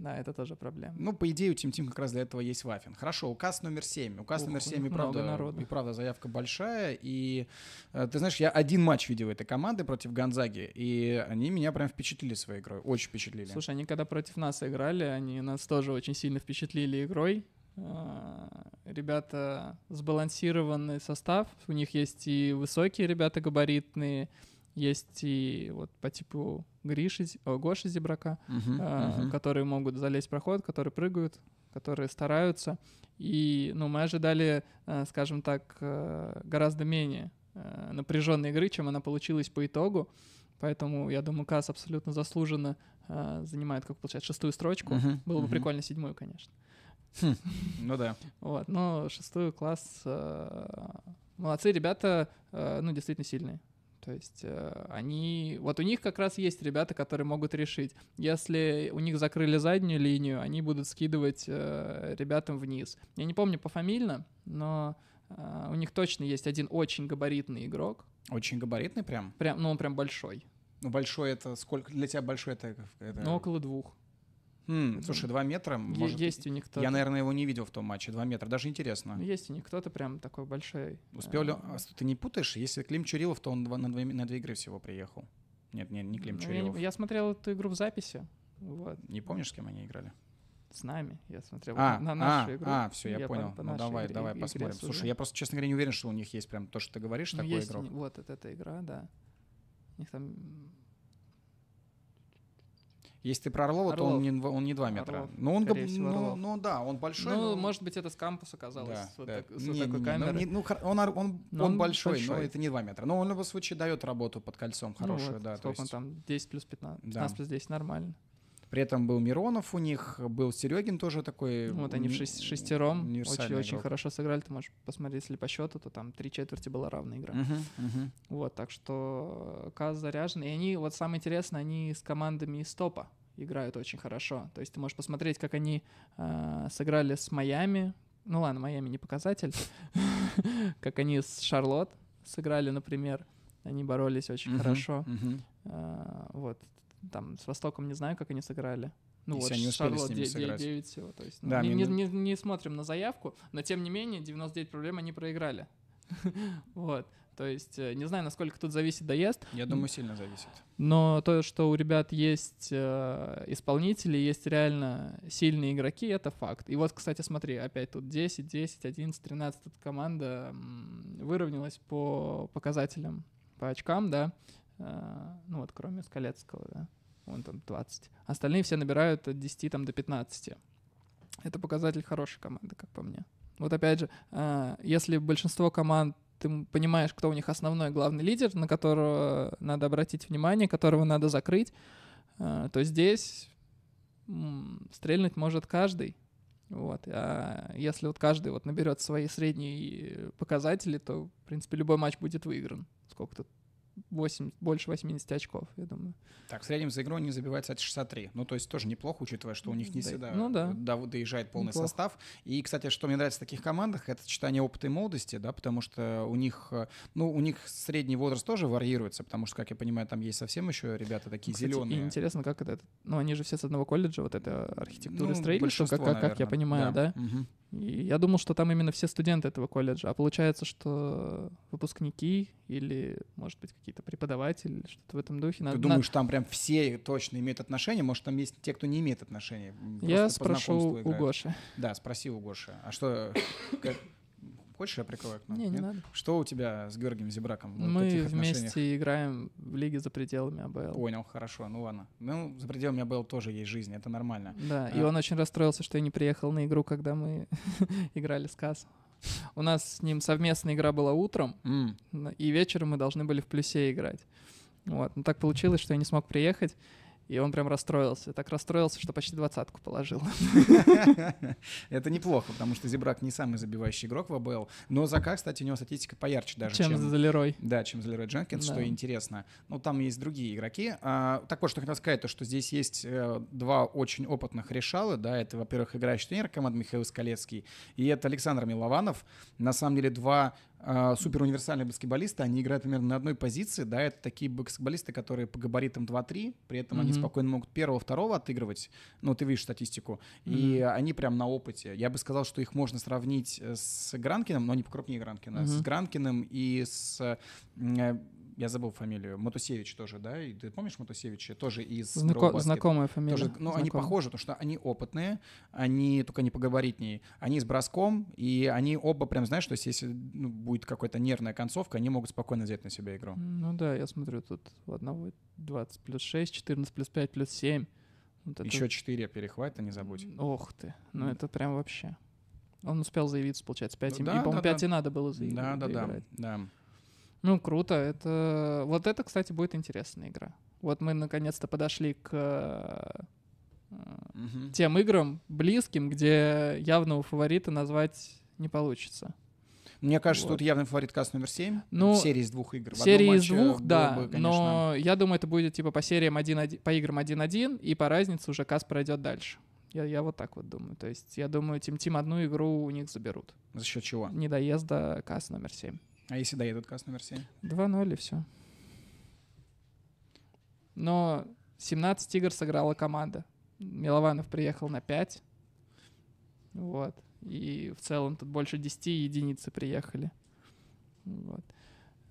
Да, это тоже проблема. Ну, по идее, у Тим Тим как раз для этого есть Вафин. Хорошо, указ номер 7. Указ Ух, номер 7 и правда, и правда заявка большая. И э, ты знаешь, я один матч видел этой команды против Гонзаги, и они меня прям впечатлили своей игрой. Очень впечатлили. Слушай, они когда против нас играли, они нас тоже очень сильно впечатлили игрой. Э, ребята сбалансированный состав. У них есть и высокие ребята габаритные, есть и вот по типу Гриши, о, Гоши Зебрака, uh-huh, uh-huh. которые могут залезть в проход, которые прыгают, которые стараются. И, ну, мы ожидали, э, скажем так, э, гораздо менее э, напряженной игры, чем она получилась по итогу. Поэтому, я думаю, Касс абсолютно заслуженно э, занимает, как получается, шестую строчку. Uh-huh, Было uh-huh. бы прикольно седьмую, конечно. Хм, ну да. Вот, но шестую класс. молодцы ребята, ну, действительно сильные. То есть э, они... Вот у них как раз есть ребята, которые могут решить. Если у них закрыли заднюю линию, они будут скидывать э, ребятам вниз. Я не помню пофамильно, но э, у них точно есть один очень габаритный игрок. Очень габаритный прям? Прям, ну он прям большой. Ну большой это... Сколько для тебя большой это? это... Ну около двух. Mm, слушай, 2 метра, может, есть у них кто-то. Я, наверное, его не видел в том матче, 2 метра, даже интересно. Ну, есть у них кто-то прям такой большой. Успел ли... Э, а, ты не путаешь? Если Клим Чурилов, то он на, две, на две игры всего приехал. Нет, не, не Клим ну, Чурилов. Я, я смотрел эту игру в записи. Вот. Не помнишь, с кем они играли? с нами. Я смотрел а, на а, нашу а, игру. А, все, я, я понял. По, по ну давай, игре, давай посмотрим. Сужу. Слушай, я просто, честно говоря, не уверен, что у них есть прям то, что ты говоришь, ну, такой есть игрок. Вот это эта игра, да. У них там если ты про Орлова, Орлов. то он не, он не 2 метра. Орлов, но ну, он, габ... всего, ну, ну да, он большой. Ну, но... может быть, это с кампуса казалось, да, вот да. Так, с не, такой ну, камерой. ну, он, он, но он, большой, большой, но это не 2 метра. Но он в любом случае дает работу под кольцом ну, хорошую. Ну, вот, да, сколько то есть... он там? 10 плюс 15? 15 да. плюс 10 нормально. При этом был Миронов у них, был Серегин тоже такой. Вот они в шестером очень, очень хорошо сыграли. Ты можешь посмотреть, если по счету, то там три четверти была равная игра. Uh-huh, uh-huh. Вот, так что э, Каз заряжен. И они, вот самое интересное, они с командами из топа играют очень хорошо. То есть ты можешь посмотреть, как они э, сыграли с Майами. Ну ладно, Майами не показатель. Как они с Шарлотт сыграли, например. Они боролись очень хорошо. Э, вот там с Востоком не знаю, как они сыграли. Ну Если вот, они успели Шарлот с ними 9, 9 всего. То есть, ну, да, не, не, не, не смотрим на заявку, но тем не менее 99 проблем они проиграли. вот. То есть э, не знаю, насколько тут зависит доезд. Я думаю, сильно зависит. Но то, что у ребят есть э, исполнители, есть реально сильные игроки, это факт. И вот, кстати, смотри, опять тут 10, 10, 11, 13 тут команда выровнялась по показателям, по очкам, да. А, ну вот кроме Скалецкого, да, он там 20. Остальные все набирают от 10 там, до 15. Это показатель хорошей команды, как по мне. Вот опять же, а, если большинство команд ты понимаешь, кто у них основной главный лидер, на которого надо обратить внимание, которого надо закрыть, а, то здесь стрельнуть может каждый. Вот. А если вот каждый вот наберет свои средние э, показатели, то, в принципе, любой матч будет выигран. Сколько тут? 8, больше 80 очков, я думаю. Так, в среднем за игру они забивают, кстати, 63. Ну, то есть тоже неплохо, учитывая, что у них не всегда ну, да. доезжает полный неплохо. состав. И, кстати, что мне нравится в таких командах, это сочетание опыта и молодости, да, потому что у них, ну, у них средний возраст тоже варьируется, потому что, как я понимаю, там есть совсем еще ребята такие кстати, зеленые. И интересно, как это, ну, они же все с одного колледжа, вот это архитектура ну, и как, как, как я понимаю, да? да? Угу. И я думал, что там именно все студенты этого колледжа, а получается, что выпускники или, может быть, какие-то преподаватели, что-то в этом духе. Надо, Ты думаешь, надо... там прям все точно имеют отношение? Может, там есть те, кто не имеет отношения? Я спрошу у Гоши. Да, спроси у Гоши. А что... Хочешь, я прикрою окно? Не, Нет? надо. Что у тебя с Георгием Зебраком? Мы в вместе играем в лиге за пределами АБЛ. Понял, хорошо, ну ладно. Ну, за пределами АБЛ тоже есть жизнь, это нормально. Да, а... и он очень расстроился, что я не приехал на игру, когда мы играли с Каз. У нас с ним совместная игра была утром, mm. и вечером мы должны были в плюсе играть. Вот, но ну так получилось, что я не смог приехать. И он прям расстроился. Так расстроился, что почти двадцатку положил. Это неплохо, потому что Зебрак не самый забивающий игрок в АБЛ. Но Зака, кстати, у него статистика поярче даже, чем... Чем за Да, чем Залерой Лерой Дженкинс, что интересно. Ну, там есть другие игроки. А, так вот, что хотел сказать, то, что здесь есть э, два очень опытных решала. Да, это, во-первых, играющий тренер команды Михаил Скалецкий, и это Александр Милованов. На самом деле, два а, супер универсальные баскетболисты, они играют примерно на одной позиции, да, это такие баскетболисты, которые по габаритам 2-3, при этом mm-hmm. они спокойно могут первого-второго отыгрывать, ну, ты видишь статистику, mm-hmm. и они прям на опыте. Я бы сказал, что их можно сравнить э, с Гранкиным, но не покрупнее Гранкина, mm-hmm. с Гранкиным и с э, я забыл фамилию, Матусевич тоже, да, и ты помнишь Матусевича? Тоже из Знако- Знакомая фамилия. Тоже, ну, Знакомая. они похожи, потому что они опытные, они только не поговоритнее, они с броском, и они оба прям, знаешь, что если ну, будет какая-то нервная концовка, они могут спокойно взять на себя игру. Ну да, я смотрю, тут у одного 20 плюс 6, 14 плюс 5 плюс 7. Вот Еще это... 4 а не забудь. Ох ты, ну mm. это прям вообще. Он успел заявиться, получается, 5 ну, им. Да, и, по-моему, да, 5 да. и надо было заявиться. Да, да, да, да. Ну, круто. Это... Вот это, кстати, будет интересная игра. Вот мы наконец-то подошли к угу. тем играм близким, где явного фаворита назвать не получится. Мне кажется, вот. тут явный фаворит касс номер 7. Ну, серии из двух игр. В серии из двух, да. Бы, конечно... Но я думаю, это будет типа по сериям 1, 1 по играм 1-1, и по разнице уже касс пройдет дальше. Я, я вот так вот думаю. То есть я думаю, Тим Тим одну игру у них заберут. За счет чего? Недоезда касс номер 7. А если доедут касс номер 7? 2-0 и все. Но 17 игр сыграла команда. Милованов приехал на 5. Вот. И в целом тут больше 10 единицы приехали. Вот.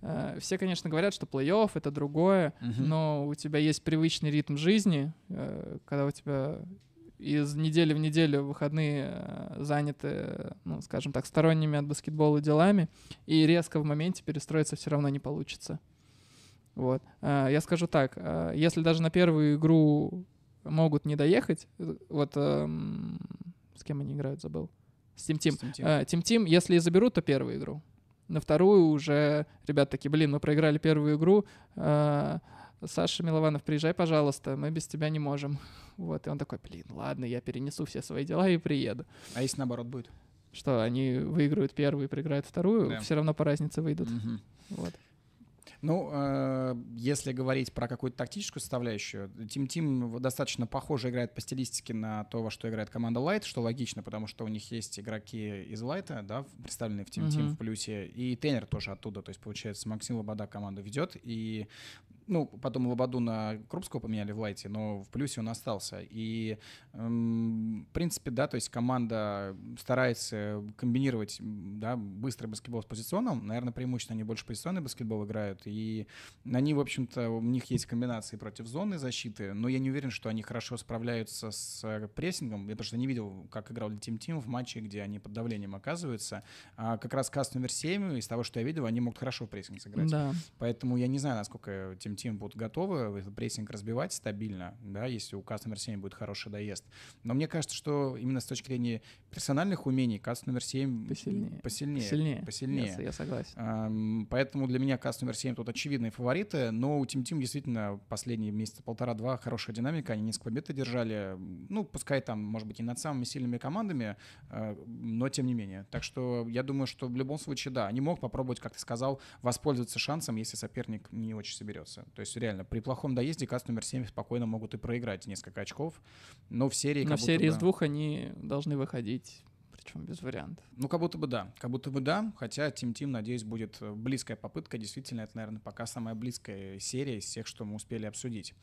Э, все, конечно, говорят, что плей-офф — это другое, угу. но у тебя есть привычный ритм жизни, э, когда у тебя из недели в неделю выходные э, заняты, ну, скажем так, сторонними от баскетбола делами, и резко в моменте перестроиться все равно не получится. Вот. Э, я скажу так, э, если даже на первую игру могут не доехать, вот эм, с кем они играют, забыл. С Тим Тим. Тим Тим, если и заберут, то первую игру. На вторую уже ребят такие, блин, мы проиграли первую игру, Саша Милованов, приезжай, пожалуйста, мы без тебя не можем. Вот, и он такой, блин, ладно, я перенесу все свои дела и приеду. А если наоборот будет? Что, они выиграют первую и проиграют вторую, да. все равно по разнице выйдут. Угу. Вот. Ну, э, если говорить про какую-то тактическую составляющую, Тим Тим достаточно похоже играет по стилистике на то, во что играет команда Light, что логично, потому что у них есть игроки из Light, да, представленные в Тим Тим uh-huh. в плюсе, и тренер тоже оттуда, то есть получается Максим Лобода команду ведет, и ну, потом Лободу на Крупского поменяли в лайте, но в плюсе он остался. И, эм, в принципе, да, то есть команда старается комбинировать, да, быстрый баскетбол с позиционным. Наверное, преимущественно они больше позиционный баскетбол играют. И они, в общем-то, у них есть комбинации против зоны защиты, но я не уверен, что они хорошо справляются с э, прессингом. Я просто не видел, как играл Тим Тим в матче, где они под давлением оказываются. А как раз каст номер 7, из того, что я видел, они могут хорошо прессинг сыграть. Да. Поэтому я не знаю, насколько Тим тим будут готовы этот прессинг разбивать стабильно, да, если у касс номер 7 будет хороший доезд. Но мне кажется, что именно с точки зрения персональных умений касс номер 7 посильнее. Посильнее. Посильнее. посильнее. Я, я согласен. Эм, поэтому для меня касс номер 7 тут очевидные фавориты, но у Тим Тим действительно последние месяца полтора-два хорошая динамика, они несколько побед держали, ну, пускай там, может быть, и над самыми сильными командами, э, но тем не менее. Так что я думаю, что в любом случае, да, они могут попробовать, как ты сказал, воспользоваться шансом, если соперник не очень соберется. То есть реально при плохом доезде каст номер 7 спокойно могут и проиграть несколько очков, но в серии... Но в серии будто, из да. двух они должны выходить причем без вариантов. Ну, как будто бы да, как будто бы да, хотя Тим Тим, надеюсь, будет э, близкая попытка, действительно, это, наверное, пока самая близкая серия из всех, что мы успели обсудить.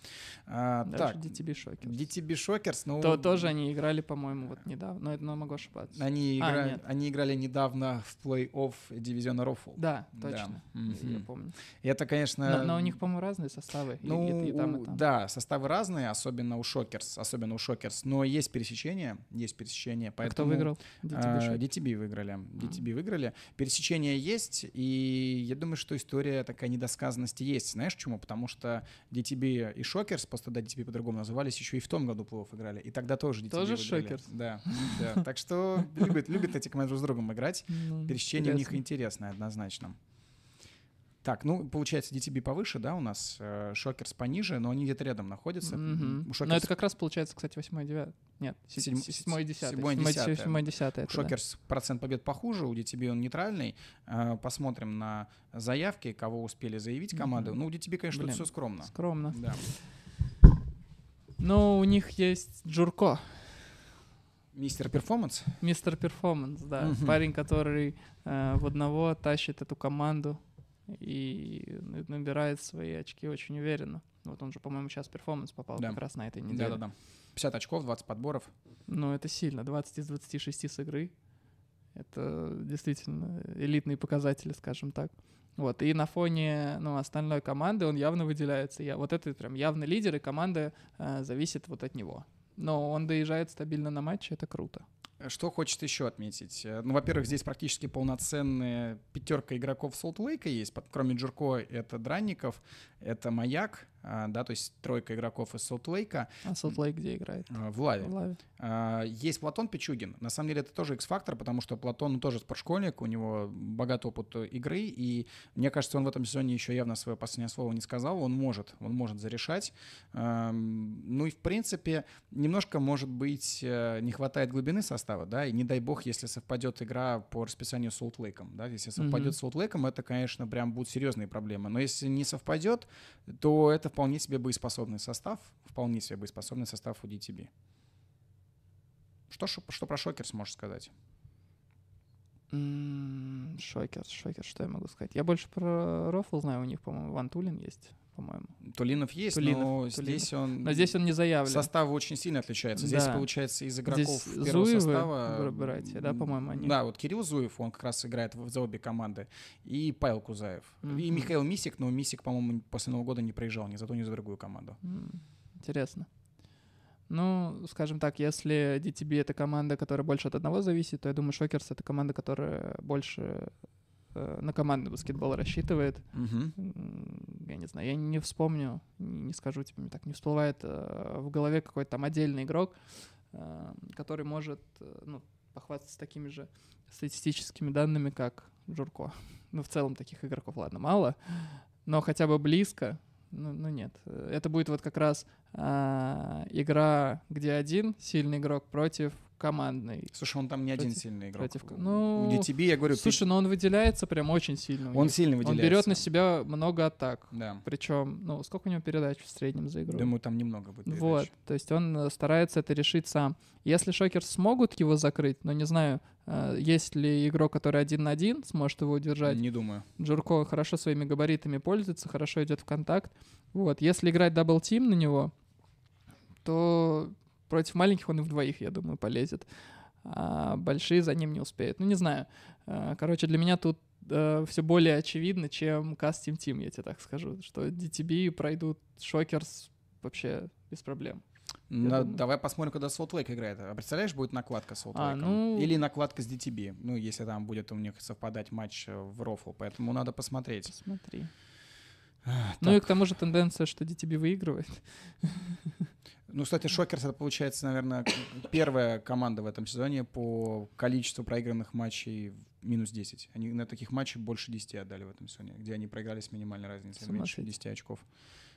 А, Даже так, DTB Shockers. DTB Shockers, ну... То, тоже они играли, по-моему, вот недавно, но это но могу ошибаться. Они, а, игра... а, они играли недавно в плей-офф дивизиона Рофл. Да, точно, да. Mm-hmm. я помню. И это, конечно... Но, но у них, по-моему, разные составы, ну, и, и, и там, и там. Да, составы разные, особенно у Шокерс, особенно у Шокерс, но есть пересечение, есть пересечение, поэтому... А кто выиграл? А, DTB, выиграли. DTB выиграли. Пересечения есть, и я думаю, что история такая недосказанности есть. Знаешь, почему? Потому что DTB и Шокерс, просто да, DTB по-другому назывались, еще и в том году плов играли. И тогда тоже DTB Тоже Шокерс? Да. Так что любят, любят эти команды друг с другом играть. Ну, Пересечение у них интересное однозначно. Так, ну, получается, DTB повыше, да, у нас э, Шокерс пониже, но они где-то рядом находятся. Mm-hmm. Шокерс... Но это как раз получается, кстати, 8 9 Нет, 7 7 10 7 10 Шокерс процент побед похуже, у DTB он нейтральный. Э, посмотрим на заявки, кого успели заявить команды. Mm-hmm. Ну, у DTB, конечно, Блин, все скромно. Скромно. Да. Но ну, у них есть Джурко. Мистер Перформанс? Мистер Перформанс, да. Угу. Парень, который э, в одного тащит эту команду и набирает свои очки очень уверенно. Вот он же, по-моему, сейчас перформанс попал да. как раз на этой неделе. Да-да-да. 50 очков, 20 подборов. Ну, это сильно. 20 из 26 с игры. Это действительно элитные показатели, скажем так. Вот, и на фоне ну, остальной команды он явно выделяется. Я, вот это прям явный лидер, и команда э, зависит вот от него. Но он доезжает стабильно на матче, это круто. Что хочет еще отметить? Э, ну, во-первых, здесь практически полноценная пятерка игроков Солт-Лейка есть, под, кроме Джурко это Дранников, это Маяк, а, да, то есть тройка игроков из Солт-Лейка. А Солт-Лейк где играет? А, в Лаве. В Лаве. А, есть Платон Пичугин. На самом деле это тоже X-фактор, потому что Платон ну, тоже спортшкольник, у него богат опыт э, игры, и мне кажется, он в этом сезоне еще явно свое последнее слово не сказал. Он может, он может зарешать. Ну и, в принципе, немножко, может быть, э, не хватает глубины состава, да, и не дай бог, если совпадет игра по расписанию с Солт-Лейком, да, если совпадет mm-hmm. с Солт-Лейком, это, конечно, прям будут серьезные проблемы. Но если не совпадет, то это, в вполне себе боеспособный состав, вполне себе боеспособный состав у DTB. Что, что про Шокерс можешь сказать? Шокерс, Шокерс, что я могу сказать? Я больше про Рофл знаю, у них, по-моему, Вантулин есть по-моему. Тулинов есть, Тулинов, но Тулинов. здесь он... Но здесь он не заявлен. Состав очень сильно отличается. Здесь, да. получается, из игроков здесь первого Зуевы, состава... братья, да, по-моему, они? Да, вот Кирилл Зуев, он как раз играет в, за обе команды, и Павел Кузаев. Mm-hmm. И Михаил Мисик, но Мисик, по-моему, после Нового года не приезжал ни за ту, ни за другую команду. Mm-hmm. Интересно. Ну, скажем так, если DTB — это команда, которая больше от одного зависит, то я думаю, Шокерс — это команда, которая больше Э, на командный баскетбол рассчитывает. Угу. Я не знаю, я не вспомню, не скажу тебе, мне так не всплывает э, в голове какой-то там отдельный игрок, э, который может ну, похвастаться такими же статистическими данными, как Журко. Ну, в целом таких игроков, ладно, мало, но хотя бы близко. Ну, ну нет, это будет вот как раз а, игра, где один сильный игрок против командный. Слушай, он там не против, один сильный игрок. Против, ну, у DTB, я говорю... Слушай, ты... но он выделяется прям очень сильно. Он сильно выделяется. Он берет на себя много атак. Да. Причем, ну, сколько у него передач в среднем за игру? Думаю, там немного будет передач. Вот, то есть он э, старается это решить сам. Если Шокер смогут его закрыть, но не знаю, э, есть ли игрок, который один на один сможет его удержать. Не думаю. Джурко хорошо своими габаритами пользуется, хорошо идет в контакт. Вот, если играть дабл-тим на него, то против маленьких он и вдвоих, я думаю, полезет. А большие за ним не успеют. Ну, не знаю. А, короче, для меня тут э, все более очевидно, чем Cast Team Team, я тебе так скажу. Что DTB пройдут Шокерс вообще без проблем. Ну, Давай посмотрим, когда Salt Lake играет. А представляешь, будет накладка с Salt А, ну... Или накладка с DTB? Ну, если там будет у них совпадать матч э, в рофл. Поэтому надо посмотреть. Смотри. А, ну и к тому же тенденция, что DTB выигрывает. Ну, кстати, Шокерс это получается, наверное, первая команда в этом сезоне по количеству проигранных матчей минус 10. Они на таких матчах больше 10 отдали в этом сезоне, где они проиграли с минимальной разницей, меньше 10 очков.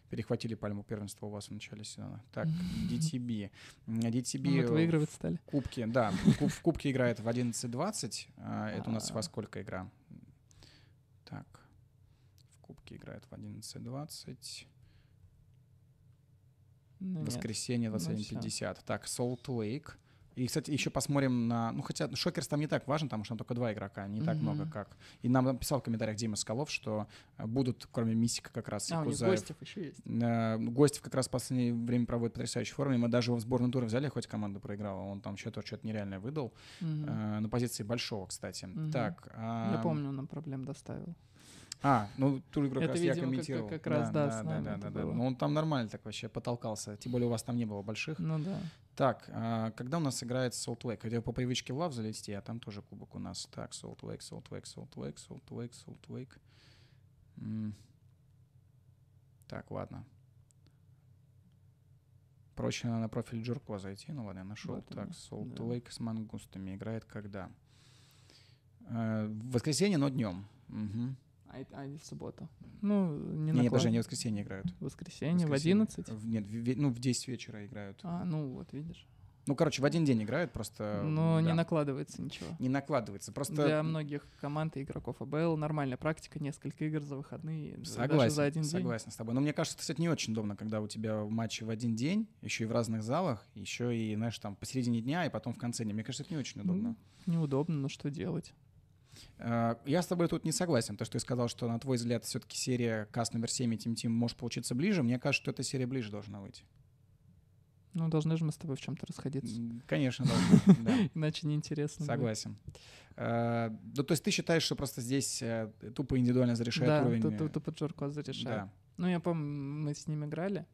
Перехватили пальму первенства у вас в начале сезона. Так, DTB. DTB вот выигрывать стали. в кубке, да, в кубке играет в 11-20. А, это у нас а. во сколько игра? Так, в кубке играет в 11-20. Ну, воскресенье 21.50. Ну так, Salt Lake. И, кстати, еще посмотрим на... Ну, хотя Шокерс там не так важен, потому что там только два игрока, не mm-hmm. так много как. И нам писал в комментариях Дима Скалов, что э, будут, кроме Мистика, как раз а, Кузаев. Гостев еще есть. Э, Гостев как раз в последнее время проводит потрясающую форму. Мы даже его в сборную тур взяли, хоть команда проиграла. Он там что-то, что-то нереальное выдал. Mm-hmm. на позиции большого, кстати. Mm-hmm. Так. Э, Я помню, он нам проблем доставил. А, ну ту игру это, как видимо, я комментировал. Как, как раз, да, да, да, да, да, да. Ну он там нормально так вообще потолкался, тем более у вас там не было больших. Ну да. Так, а, когда у нас играет Salt Lake? Хотя по привычке в лав залезти, а там тоже кубок у нас. Так, Salt Lake, Salt Lake, Salt Lake, Salt Lake, Salt Lake. М так, ладно. Проще на профиль Джурко зайти. Ну ладно, я нашел. Вот так, Salt да. Lake с мангустами играет когда? Э, в воскресенье, но днем. Угу. А, а не в субботу? Ну, не на Нет, даже не в воскресенье играют. В воскресенье, в, воскресенье. в 11? В, нет, в, ну, в 10 вечера играют. А, ну вот, видишь. Ну, короче, в один день играют просто... Но да. не накладывается ничего. Не накладывается, просто... Для многих команд и игроков АБЛ нормальная практика, несколько игр за выходные, согласен, даже за один согласен день. Согласен с тобой. Но мне кажется, кстати, не очень удобно, когда у тебя матчи в один день, еще и в разных залах, еще и, знаешь, там посередине дня и потом в конце дня. Мне кажется, это не очень удобно. Ну, неудобно, но что делать? Э, я с тобой тут не согласен. То, что ты сказал, что, на твой взгляд, все-таки серия Каст номер 7 и Тим Тим может получиться ближе. Мне кажется, что эта серия ближе должна выйти. Ну, должны же мы с тобой в чем-то расходиться. Конечно, должны. Да. Иначе неинтересно. Согласен. А, то есть ты считаешь, что просто здесь э, тупо индивидуально зарешает уровень? Да, тупо Джорко зарешает. Да. Ну, я помню, мы с ним играли,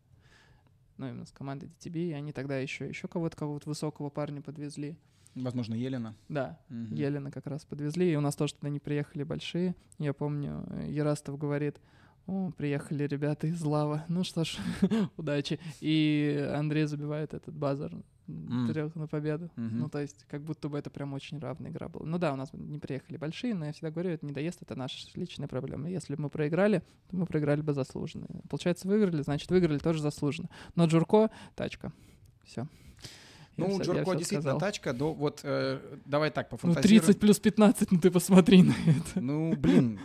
ну, именно с командой DTB, и они тогда еще, еще кого-то, кого-то высокого парня подвезли. Возможно, Елена. Да, угу. Елена как раз подвезли, и у нас тоже тогда не приехали большие. Я помню, Ерастов э, говорит, о, приехали ребята из Лава, ну что ж, удачи. И Андрей забивает этот базар mm. трех на победу. Ну то есть как будто бы это прям очень равная игра была. Ну да, у нас не приехали большие, но я всегда говорю, это не доезд, это наша личная проблема. Если бы мы проиграли, то мы проиграли бы заслуженно. Получается, выиграли, значит, выиграли тоже заслуженно. Но Джурко — тачка. Все. Ну, Джурко действительно сказал. тачка, но ну, вот э, давай так ну, пофантазируем. Ну, 30 плюс 15, ну ты посмотри на это. Ну, блин,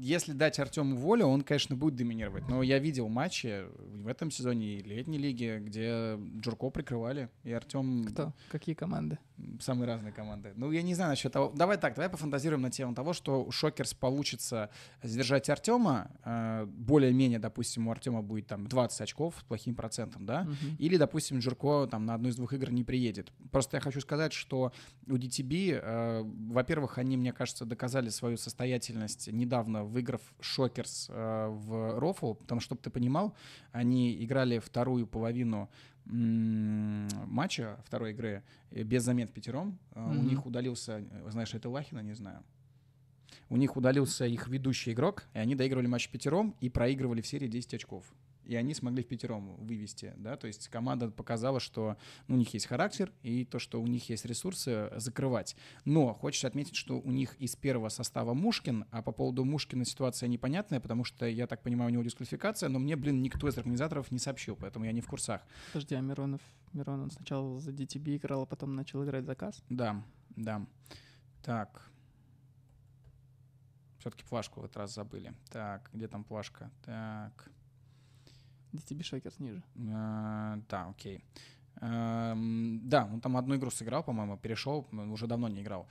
если дать Артему волю, он, конечно, будет доминировать. Но я видел матчи в этом сезоне и летней лиге, где Джурко прикрывали, и Артем... Кто? Какие команды? Самые разные команды. Ну, я не знаю насчет того... Давай так, давай пофантазируем на тему того, что Шокерс получится сдержать Артема. Э, более-менее, допустим, у Артема будет там 20 очков с плохим процентом, да? Угу. Или, допустим, Джурко там на одну из двух игр не приедет. Просто я хочу сказать, что у DTB, э, во-первых, они, мне кажется, доказали свою состоятельность недавно недавно, выиграв Шокерс э, в Рофу, потому что, чтобы ты понимал, они играли вторую половину матча второй игры э, без замен пятером. Mm-hmm. У них удалился, э, знаешь, это Лахина, не знаю. У них удалился их ведущий игрок, и они доигрывали матч пятером и проигрывали в серии 10 очков и они смогли в пятером вывести, да, то есть команда показала, что ну, у них есть характер и то, что у них есть ресурсы э, закрывать. Но хочется отметить, что у них из первого состава Мушкин, а по поводу Мушкина ситуация непонятная, потому что, я так понимаю, у него дисквалификация, но мне, блин, никто из организаторов не сообщил, поэтому я не в курсах. Подожди, а Миронов, Мирон, он сначала за DTB играл, а потом начал играть заказ? Да, да. Так, все-таки плашку в этот раз забыли. Так, где там плашка? Так. DTB Shockers ниже. Э, да, окей. Эм, да, он там одну игру сыграл, по-моему, перешел, уже давно не играл.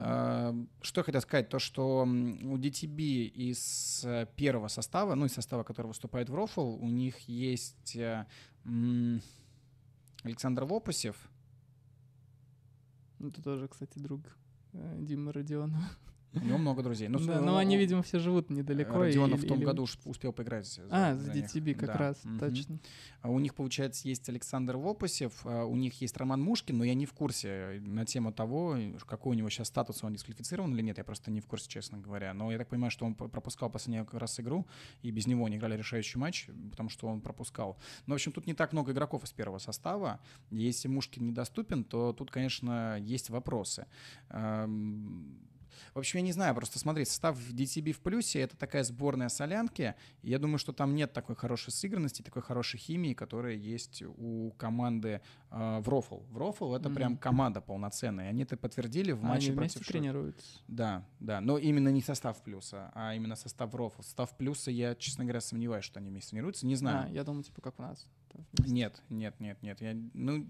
Эм, что я хотел сказать, то, что у DTB из э, первого состава, ну, из состава, который выступает в Рофл, у них есть э, Александр Лопусев. Это тоже, кстати, друг Димы Родионова. У него много друзей. Ну, да, но они, видимо, все живут недалеко. Э, Родионов и, в том или... году успел поиграть. За, а, за, за DTB них. как да. раз, угу. точно. А у них, получается, есть Александр Лопасев, а у них есть Роман Мушкин, но я не в курсе на тему того, какой у него сейчас статус, он дисквалифицирован или нет, я просто не в курсе, честно говоря. Но я так понимаю, что он пропускал последний раз игру, и без него они играли решающий матч, потому что он пропускал. Но, в общем, тут не так много игроков из первого состава. Если Мушкин недоступен, то тут, конечно, есть вопросы. В общем, я не знаю, просто смотри, состав DTB в плюсе — это такая сборная солянки. Я думаю, что там нет такой хорошей сыгранности, такой хорошей химии, которая есть у команды э, в Рофл. В Рофл — это mm-hmm. прям команда полноценная. Они это подтвердили в матче против. они вместе против... тренируются? Да, да. Но именно не состав плюса, а именно состав Рофл. Состав плюса, я, честно говоря, сомневаюсь, что они вместе тренируются. Не а, знаю. А, я думаю, типа, как у нас. Нет, нет, нет, нет. Я, ну,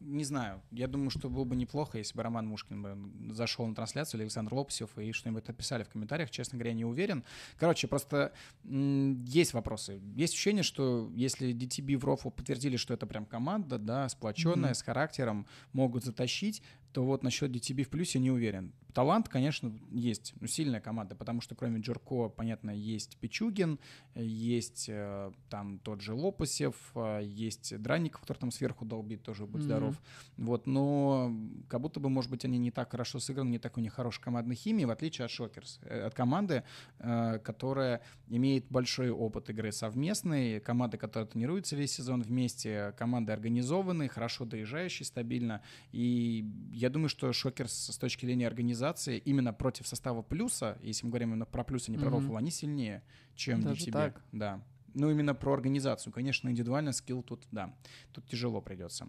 не знаю. Я думаю, что было бы неплохо, если бы Роман Мушкин бы зашел на трансляцию, или Александр Лопсев, и что-нибудь написали в комментариях. Честно говоря, не уверен. Короче, просто есть вопросы. Есть ощущение, что если DTB в Рофу подтвердили, что это прям команда, да, сплоченная, mm-hmm. с характером, могут затащить, то вот насчет DTB в плюсе не уверен. Талант, конечно, есть, ну, сильная команда, потому что кроме Джорко понятно, есть Пичугин, есть э, там тот же Лопасев, э, есть Дранников, который там сверху долбит, тоже будь mm-hmm. здоров. Вот, но как будто бы, может быть, они не так хорошо сыграны, не так у них хорошая командная химия, в отличие от Шокерс, э, от команды, э, которая имеет большой опыт игры совместной, команда, которая тренируется весь сезон вместе, команды организованные, хорошо доезжающие стабильно, и я думаю, что Шокерс с точки зрения организации именно против состава плюса, если мы говорим именно про плюс, а не про mm-hmm. рофл, они сильнее, чем Даже DTB. Так. Да. Ну, именно про организацию. Конечно, индивидуально скилл тут, да, тут тяжело придется.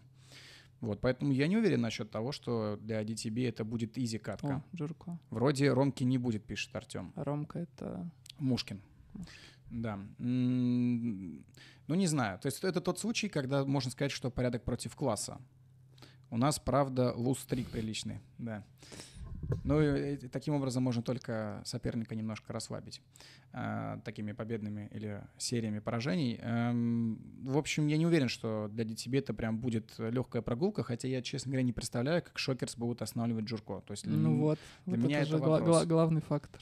Вот, поэтому я не уверен насчет того, что для DTB это будет изи катка. жирко. Вроде Ромки не будет, пишет Артем. Ромка это... Мушкин. Мушкин. Да. Ну, не знаю. То есть это тот случай, когда можно сказать, что порядок против класса. У нас, правда, лустрик приличный, да. Ну, и таким образом можно только соперника немножко расслабить э, такими победными или сериями поражений. Эм, в общем, я не уверен, что для DTB это прям будет легкая прогулка, хотя я, честно говоря, не представляю, как шокерс будут останавливать Журко. То есть, ну для, вот, для вот меня это, же гла- гла- главный фактор.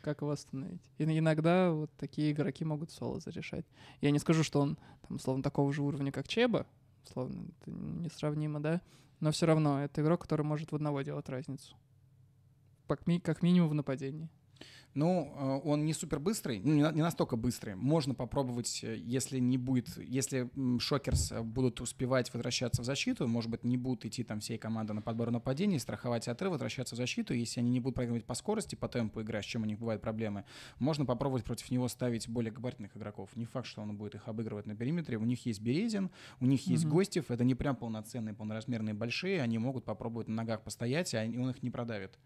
Как его остановить? И иногда вот такие игроки могут соло зарешать. Я не скажу, что он, там, словно, такого же уровня, как Чеба, условно, это несравнимо, да? Но все равно это игрок, который может в одного делать разницу. Как минимум в нападении. Ну, э, он не супер быстрый, ну, не настолько быстрый. Можно попробовать, э, если не будет, если шокерс э, будут успевать возвращаться в защиту, может быть, не будут идти там всей команды на подбор нападений, страховать отрыв, возвращаться в защиту. Если они не будут проигрывать по скорости, по темпу игры, с чем у них бывают проблемы, можно попробовать против него ставить более габаритных игроков. Не факт, что он будет их обыгрывать на периметре. У них есть Березин, у них есть mm Гостев. Это не прям полноценные, полноразмерные большие. Они могут попробовать на ногах постоять, а он их не продавит.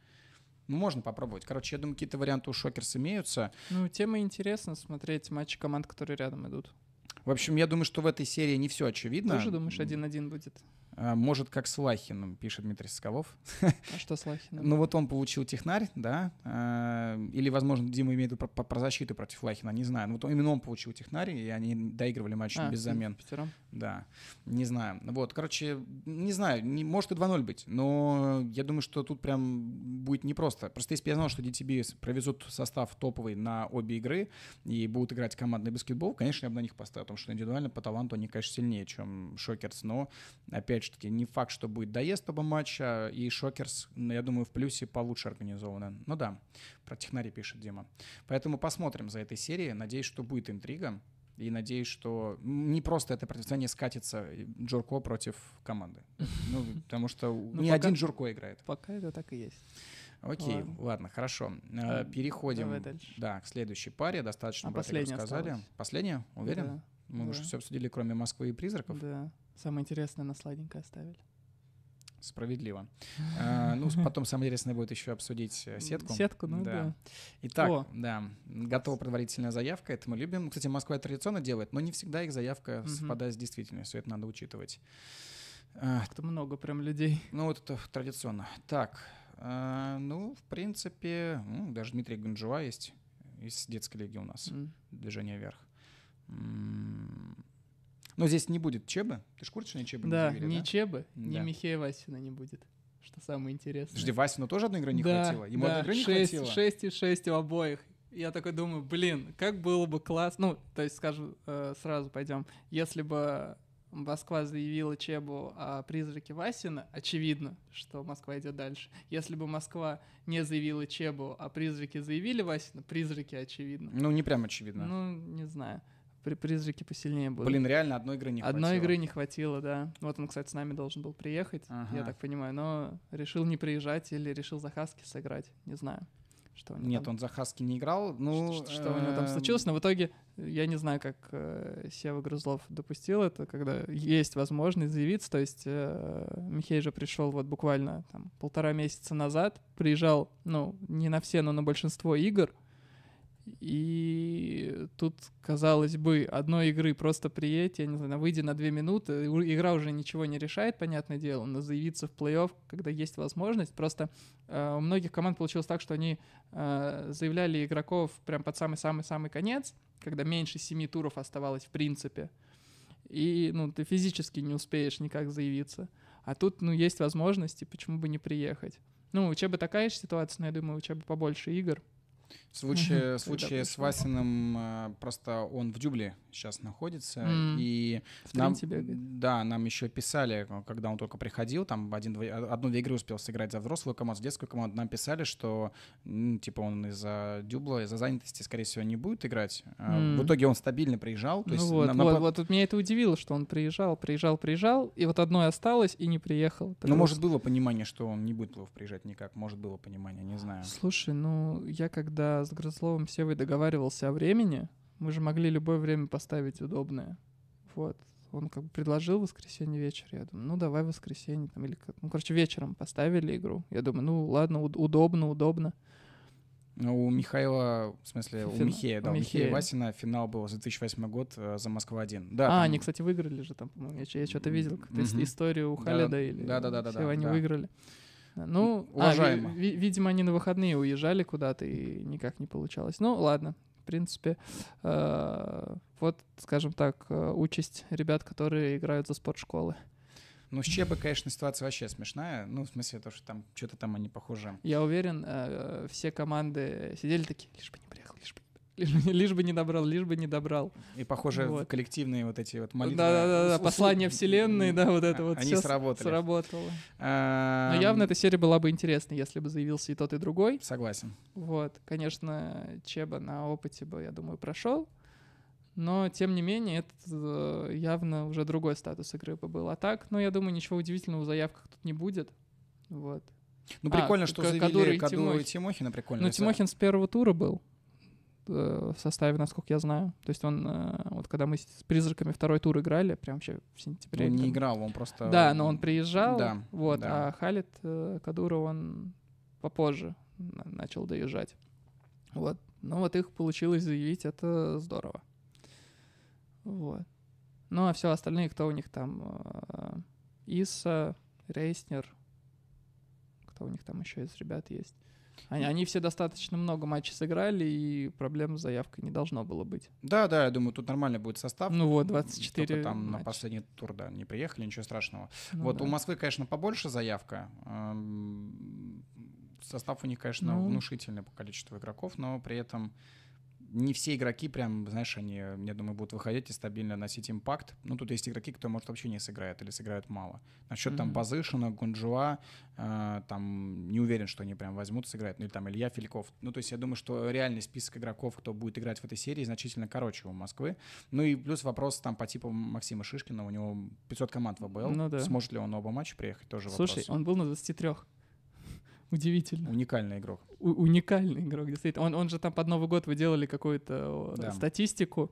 Ну, можно попробовать. Короче, я думаю, какие-то варианты у Шокерс имеются. Ну, тема интересна, смотреть матчи команд, которые рядом идут. В общем, я думаю, что в этой серии не все очевидно. Тоже думаешь, 1-1 будет? А, может, как с Лахиным, пишет Дмитрий Соколов. А что с Лахиным? Ну вот он получил технарь, да, а, или, возможно, Дима имеет про, про защиту против Лахина, не знаю. Ну, вот именно он получил технарь, и они доигрывали матч а, без замен. Пятером? Да, не знаю. Вот, короче, не знаю, может и 2-0 быть, но я думаю, что тут прям будет непросто. Просто если бы я знал, что DTB провезут состав топовый на обе игры и будут играть командный баскетбол, конечно, я бы на них поставил, потому что индивидуально по таланту они, конечно, сильнее, чем Шокерс, но, опять опять-таки, не факт, что будет доезд оба матча, и Шокерс, ну, я думаю, в плюсе получше организованы. Ну да, про технари пишет Дима. Поэтому посмотрим за этой серией. Надеюсь, что будет интрига. И надеюсь, что не просто это противостояние скатится Джурко против команды. Ну, потому что ну, не один Джурко играет. Пока это так и есть. Окей, ладно, хорошо. Э, переходим Да, к следующей паре. Достаточно а про рассказали. Последняя, уверен? Мы да. уже все обсудили, кроме Москвы и призраков. Да. Самое интересное на сладенькое оставили. Справедливо. А, ну, потом самое интересное будет еще обсудить э, сетку. Сетку, ну да. да. Итак, да, готова предварительная заявка, это мы любим. Кстати, Москва традиционно делает, но не всегда их заявка совпадает с действительностью, это надо учитывать. Это а, много прям людей. Ну, вот это традиционно. Так, а, ну, в принципе, даже Дмитрий Гунжева есть из детской лиги у нас, движение вверх. Но здесь не будет Чебы. Ты ж куришь, не Чебы да, не ни да? Чебы, да. ни Михея Васина не будет. Что самое интересное. Жди Васину тоже одной игры не да, хватило? Ему да, одной игры не 6, хватило? 6 и 6 у обоих. Я такой думаю, блин, как было бы классно. Ну, то есть, скажу, э, сразу пойдем. Если бы Москва заявила Чебу о призраке Васина, очевидно, что Москва идет дальше. Если бы Москва не заявила Чебу а призраки заявили Васина, призраки очевидно. Ну, не прям очевидно. Ну, не знаю при призраки посильнее будут. Блин, реально одной игры не одной хватило. Одной игры не хватило, да. Вот он, кстати, с нами должен был приехать, ага. я так понимаю, но решил не приезжать или решил за Хаски сыграть, не знаю. Что Нет, там... он за Хаски не играл. Ну, что, что, что у него там эм, случилось, но в итоге я не знаю, как э, Сева Грызлов допустил это, когда есть возможность заявиться. То есть э, Михей же пришел вот буквально там, полтора месяца назад, приезжал, ну, не на все, но на большинство игр — и тут, казалось бы, одной игры просто приедь, я не знаю, выйди на две минуты, игра уже ничего не решает, понятное дело, но заявиться в плей-офф, когда есть возможность, просто э, у многих команд получилось так, что они э, заявляли игроков прям под самый-самый-самый конец, когда меньше семи туров оставалось в принципе, и ну, ты физически не успеешь никак заявиться. А тут, ну, есть возможности, почему бы не приехать. Ну, учеба такая же ситуация, но я думаю, учеба Чеба побольше игр — в случае, угу, в случае с Васиным э, просто он в Дюбле сейчас находится. Mm. И в нам, Да, нам еще писали, э, когда он только приходил, там один, э, одну-две игры успел сыграть за взрослую команду, за детскую команду. Нам писали, что типа он из-за Дюбла, из-за занятости, скорее всего, не будет играть. Mm. В итоге он стабильно приезжал. То ну есть вот, на, на... вот, тут меня это удивило, что он приезжал, приезжал, приезжал, и вот одной осталось и не приехал. Ну, может, было понимание, что он не будет плохо приезжать никак. Может, было понимание, не знаю. Слушай, ну я когда когда с Грызловым Севой договаривался о времени, мы же могли любое время поставить удобное. Вот. Он как бы предложил воскресенье вечер. Я думаю, ну давай воскресенье. Там, или, ну, короче, вечером поставили игру. Я думаю, ну ладно, уд- удобно, удобно. Ну, у Михаила, в смысле, Фин... у Михея, да, у Михея. Михея Васина финал был за 2008 год э, за Москва-1. Да, а, там... они, кстати, выиграли же там, по-моему, я, я что-то видел, как-то mm-hmm. историю у Халеда да, или... Да-да-да. да, Они да. выиграли. Ну, уважаемо. А, ви, ви, видимо, они на выходные уезжали куда-то и никак не получалось. Ну, ладно. В принципе, э, вот, скажем так, э, участь ребят, которые играют за спортшколы. Ну, с Чебой, конечно, ситуация вообще смешная. Ну, в смысле, то, что там что-то там они похожи. Я уверен, э, все команды сидели такие, лишь бы не приехал, лишь бы Лишь, бы не добрал, лишь бы не добрал. И, похоже, вот. коллективные вот эти вот молитвы. Да-да-да, послание вселенной, да, вот это а, вот. Они все сработали. Сработало. А, Но явно эта серия была бы интересна, если бы заявился и тот, и другой. Согласен. Вот, конечно, Чеба на опыте бы, я думаю, прошел. Но, тем не менее, это э, явно уже другой статус игры бы был. А так, ну, я думаю, ничего удивительного в заявках тут не будет. Вот. Ну, прикольно, а, что заявили Кадуру и Тимохина, прикольно. Ну, Тимохин с первого тура был. Э, в составе, насколько я знаю. То есть он, э, вот когда мы с призраками второй тур играли, прям вообще в сентябре. Он не там... играл, он просто. Да, но он приезжал. Да. Вот, да. а Халит э, Кадуров он попозже начал доезжать. Вот. Ну вот их получилось заявить, это здорово. Вот. Ну а все остальные, кто у них там? Иса, Рейснер, кто у них там еще из ребят есть? Они, они все достаточно много матчей сыграли, и проблем с заявкой не должно было быть. Да, да, я думаю, тут нормально будет состав. Ну вот, 24 Только там матч. на последний тур, да, не приехали, ничего страшного. Ну, вот да. у Москвы, конечно, побольше заявка. Состав у них, конечно, ну... внушительный по количеству игроков, но при этом не все игроки прям, знаешь, они, э, я думаю, будут выходить и стабильно носить импакт. Ну, тут есть игроки, кто, может, вообще не сыграет или сыграют мало. Насчет mm-hmm. там Базышина, Гунжуа, э, там не уверен, что они прям возьмут и сыграют. Ну, или там Илья Фильков. Ну, то есть я думаю, что реальный список игроков, кто будет играть в этой серии, значительно короче у Москвы. Ну и плюс вопрос там по типу Максима Шишкина. У него 500 команд в АБЛ. Ну, да. Сможет ли он оба матча приехать, тоже Слушай, вопрос. Слушай, он был на 23 Удивительно. Уникальный игрок. У- уникальный игрок, действительно. Он, он же там под Новый год вы делали какую-то да. статистику.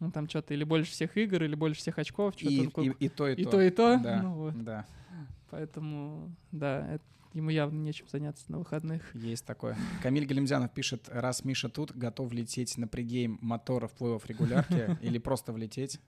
Ну, там что-то или больше всех игр, или больше всех очков. И, и, и, и то, и, и то. то. И то, и то. Да, ну, вот. да. Поэтому, да, это Ему явно нечем заняться на выходных. Есть такое. Камиль Галимзянов пишет, раз Миша тут, готов лететь на пригейм мотора в плей-офф регулярки или просто влететь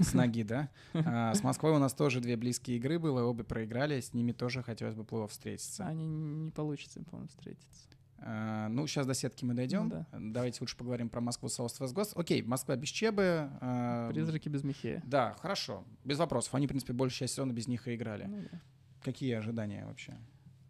с ноги, да? А, с Москвой у нас тоже две близкие игры было, обе проиграли, с ними тоже хотелось бы плей-офф встретиться. Они не получится, по-моему, встретиться. А, ну, сейчас до сетки мы дойдем. Ну да. Давайте лучше поговорим про Москву South с Гос. Окей, Москва без Чебы. А... Призраки без Михея. Да, хорошо. Без вопросов. Они, в принципе, большую часть сезона без них и играли. Ну, да. Какие ожидания вообще?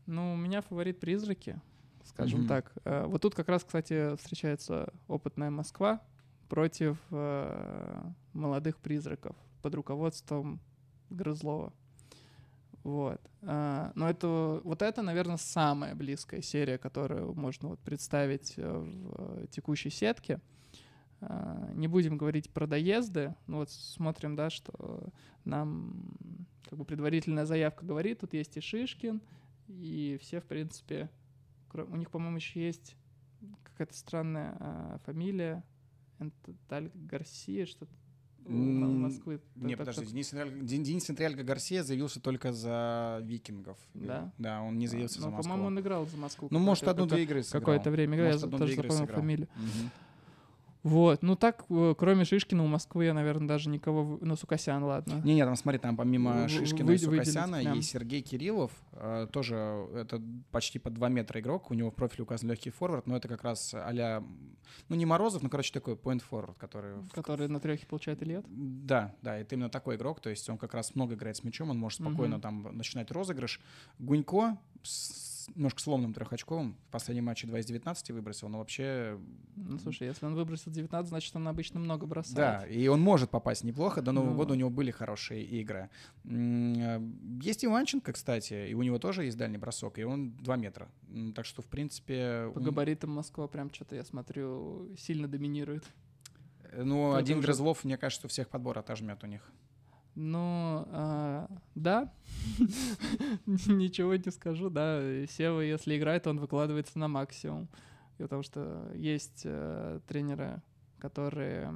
Ну, у меня фаворит призраки, скажем mm-hmm. так. Э, вот тут как раз, кстати, встречается опытная Москва против э, молодых призраков под руководством Грызлова. Вот. А, но это, вот это, наверное, самая близкая серия, которую можно вот представить э, в текущей сетке. А, не будем говорить про доезды. Ну вот смотрим, да, что нам как бы предварительная заявка говорит. Тут есть и Шишкин, и все, в принципе, у них, по-моему, еще есть какая-то странная а, фамилия. Энталь Гарсия, что-то Москвы. Не, подожди, так... Денис, Денис Энтриальго Гарсия заявился только за викингов. Да? Да, он не а, заявился а, за ну, Москву. по-моему, он играл за Москву. Ну, может, одну-две игры сыграл. Какое-то время играл, я тоже запомнил фамилию. Угу. Вот, ну так, э, кроме Шишкина у Москвы я, наверное, даже никого... Ну, Сукасян, ладно. Не-не, там смотри, там помимо Шишкина вы, и Сукасяна прям. есть Сергей Кириллов, э, тоже это почти по 2 метра игрок, у него в профиле указан легкий форвард, но это как раз а ну не Морозов, но, короче, такой point форвард, который... Который в... на трехе получает лет? Да, да, это именно такой игрок, то есть он как раз много играет с мячом, он может спокойно угу. там начинать розыгрыш. Гунько немножко сломанным трехочковым. В последнем матче 2 из 19 выбросил, но вообще... Ну, слушай, если он выбросил 19, значит, он обычно много бросает. Да, и он может попасть неплохо. До Нового ну... года у него были хорошие игры. Э, есть Иванченко, кстати, и у него тоже есть дальний бросок, и он 2 метра. Так что, в принципе... По габаритам Москва прям что-то, я смотрю, сильно доминирует. Э, ну, Кто один уже... Грызлов, мне кажется, всех подбор отожмет у них. Но ну, а, да, ничего не скажу, да. Сева, если играет, он выкладывается на максимум. Потому что есть э, тренеры, которые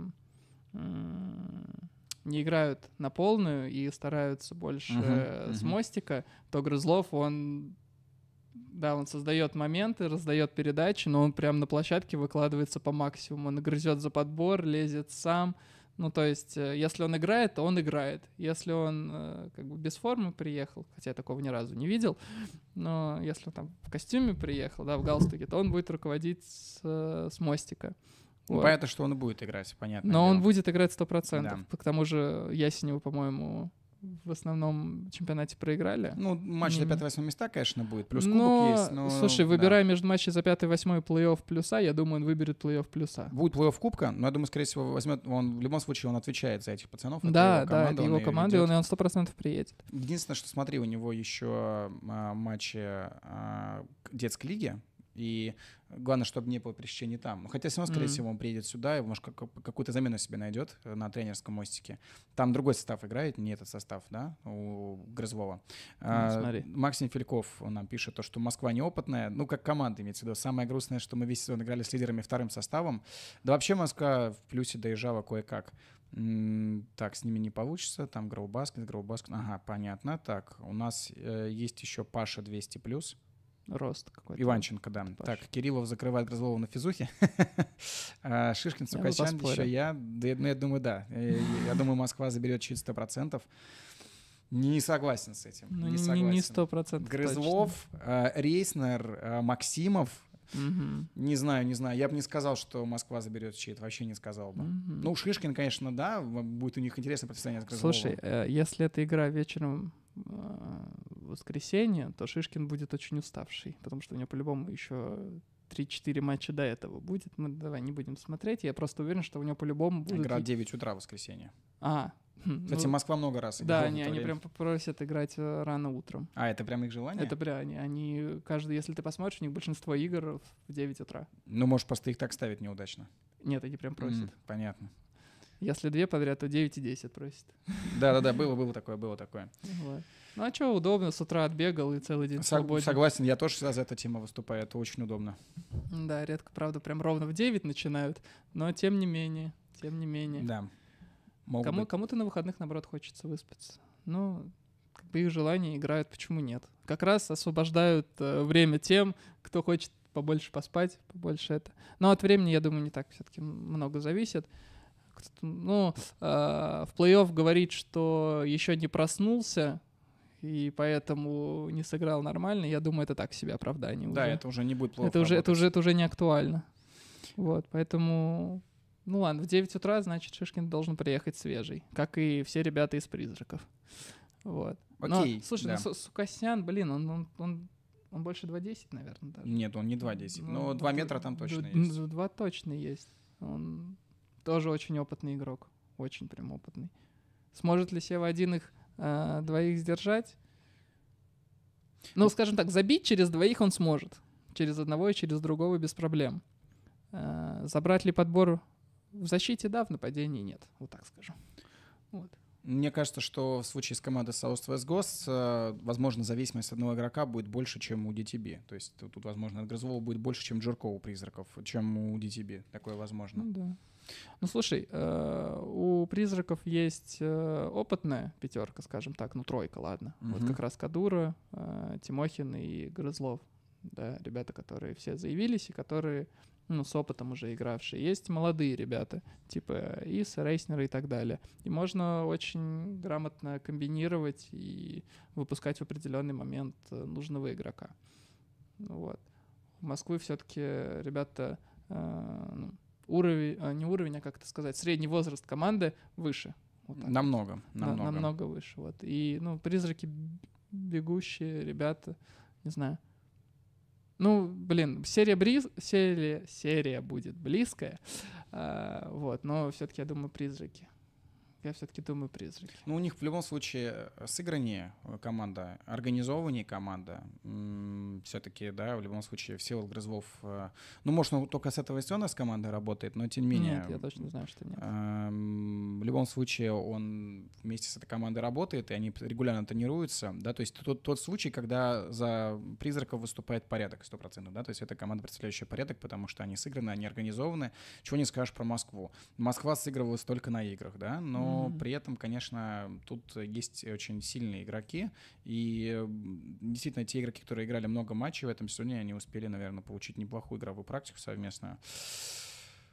не играют на полную и стараются больше э, с мостика, то Грызлов, он, да, он создает моменты, раздает передачи, но он прям на площадке выкладывается по максимуму. Он грызет за подбор, лезет сам, ну, то есть, э, если он играет, то он играет. Если он э, как бы без формы приехал, хотя я такого ни разу не видел, но если он там в костюме приехал, да, в галстуке, то он будет руководить с, э, с мостика. Ну, вот. Понятно, что он будет играть, понятно. Но дело. он будет играть 100%. Да. К тому же Ясеневу, по-моему, в основном чемпионате проиграли. Ну, матч за 5-8 места, конечно, будет. Плюс кубок есть. Но, слушай, выбирая да. между матчами за 5-8 плей-офф плюса, я думаю, он выберет плей-офф плюса. Будет плей-офф кубка, но я думаю, скорее всего, возьмет. Он в любом случае он отвечает за этих пацанов. Это да, его команда, да, это его команда, и он, и он 100% приедет. Единственное, что смотри, у него еще а, матчи а, детской лиги и главное, чтобы не было пересечений там. Ну, хотя все равно, скорее mm-hmm. всего, он приедет сюда и, может, как, какую-то замену себе найдет э, на тренерском мостике. Там другой состав играет, не этот состав, да, у Грызлова. Ну, а, смотри. Максим Фельков нам пишет то, что Москва неопытная. Ну, как команда имеется в виду. Самое грустное, что мы весь сезон играли с лидерами вторым составом. Да вообще Москва в плюсе доезжала кое-как. Так, с ними не получится. Там Гроубаскет, Гроубаскет. Ага, понятно. Так, у нас э, есть еще Паша 200+ рост какой-то. Иванченко, да. Типаж. Так, Кириллов закрывает Грозлова на физухе. А, Шишкин, Сукачан, еще я. Да, ну, я думаю, да. Э, я думаю, Москва заберет чуть 100%. Не согласен с этим. Ну, не согласен. Не сто процентов. Грызлов, э, Рейснер, э, Максимов. Угу. Не знаю, не знаю. Я бы не сказал, что Москва заберет щит. Вообще не сказал бы. Угу. Ну, Шишкин, конечно, да. Будет у них интересное противостояние с Грызловым. Слушай, э, если эта игра вечером Э, воскресенье, то Шишкин будет очень уставший, потому что у него по-любому еще 3-4 матча до этого будет. Мы давай не будем смотреть. Я просто уверен, что у него по-любому а будет... Игра 9 утра в воскресенье. А, ну, кстати, ну, Москва много раз играла. Да, они, они прям попросят играть э, рано утром. А, это прям их желание? Это прям они. Они каждый, если ты посмотришь, у них большинство игр в 9 утра. Ну, может, просто их так ставить неудачно. Нет, они прям просят. Mm, понятно. Если две подряд, то 9 и 10 просит. Да-да-да, было, было такое, было такое. Ну а что, удобно, с утра отбегал и целый день свободен. Согласен, я тоже за эту тему выступаю, это очень удобно. Да, редко, правда, прям ровно в 9 начинают, но тем не менее, тем не менее. Да. кому, кому-то на выходных, наоборот, хочется выспаться. Ну, как бы их желания играют, почему нет? Как раз освобождают э, время тем, кто хочет побольше поспать, побольше это. Но от времени, я думаю, не так все-таки много зависит ну, э, в плей-офф говорит, что еще не проснулся, и поэтому не сыграл нормально. Я думаю, это так себе оправдание. Да, это уже не будет плохо. Это уже, это уже, это уже не актуально. Вот, поэтому, ну ладно, в 9 утра, значит, Шишкин должен приехать свежий, как и все ребята из «Призраков». Вот. Окей, Но, слушай, да. ну, Сукаснян, блин, он, он, он он больше 2,10, наверное, даже. Нет, он не 2,10. Ну, но 2 метра там точно 2, есть. 2 точно есть. Он тоже очень опытный игрок, очень прям опытный. Сможет ли Сева один их э, двоих сдержать? Ну, скажем так, забить через двоих он сможет. Через одного и через другого без проблем. Э, забрать ли подбор в защите, да, в нападении нет. Вот так скажу. Вот. Мне кажется, что в случае с командой South West Ghost, э, возможно, зависимость одного игрока будет больше, чем у DTB. То есть тут, возможно, от Грозового будет больше, чем Джуркова призраков, чем у DTB. Такое возможно. Ну, да. Ну слушай, э, у призраков есть э, опытная пятерка, скажем так, ну тройка, ладно. Угу. Вот как раз Кадура, э, Тимохин и Грызлов. Да, ребята, которые все заявились и которые ну, с опытом уже игравшие. Есть молодые ребята, типа Иса, рейснеры и так далее. И можно очень грамотно комбинировать и выпускать в определенный момент нужного игрока. Вот. В Москву все-таки ребята э, ну, уровень, а, не уровень, а как это сказать, средний возраст команды выше. Вот намного, намного. Да, намного выше. Вот. И, ну, призраки бегущие, ребята, не знаю. Ну, блин, серия, бриз... серия, серия будет близкая, а, вот, но все-таки, я думаю, призраки я все-таки думаю призраки. Ну, у них в любом случае э, сыгранная э, команда, организованная команда. Все-таки, да, в любом случае все Грызлов... Э, ну, может, только с этого и с командой работает, но тем не ну, менее... Нет, я точно знаю, что нет. Эм, в любом случае он вместе с этой командой работает, и они регулярно тренируются, да, то есть тот, тот случай, когда за призраков выступает порядок 100%, да, то есть это команда, представляющая порядок, потому что они сыграны, они организованы, чего не скажешь про Москву. Москва сыгрывалась только на играх, да, но но mm-hmm. при этом, конечно, тут есть очень сильные игроки, и действительно те игроки, которые играли много матчей в этом сезоне, они успели, наверное, получить неплохую игровую практику совместную.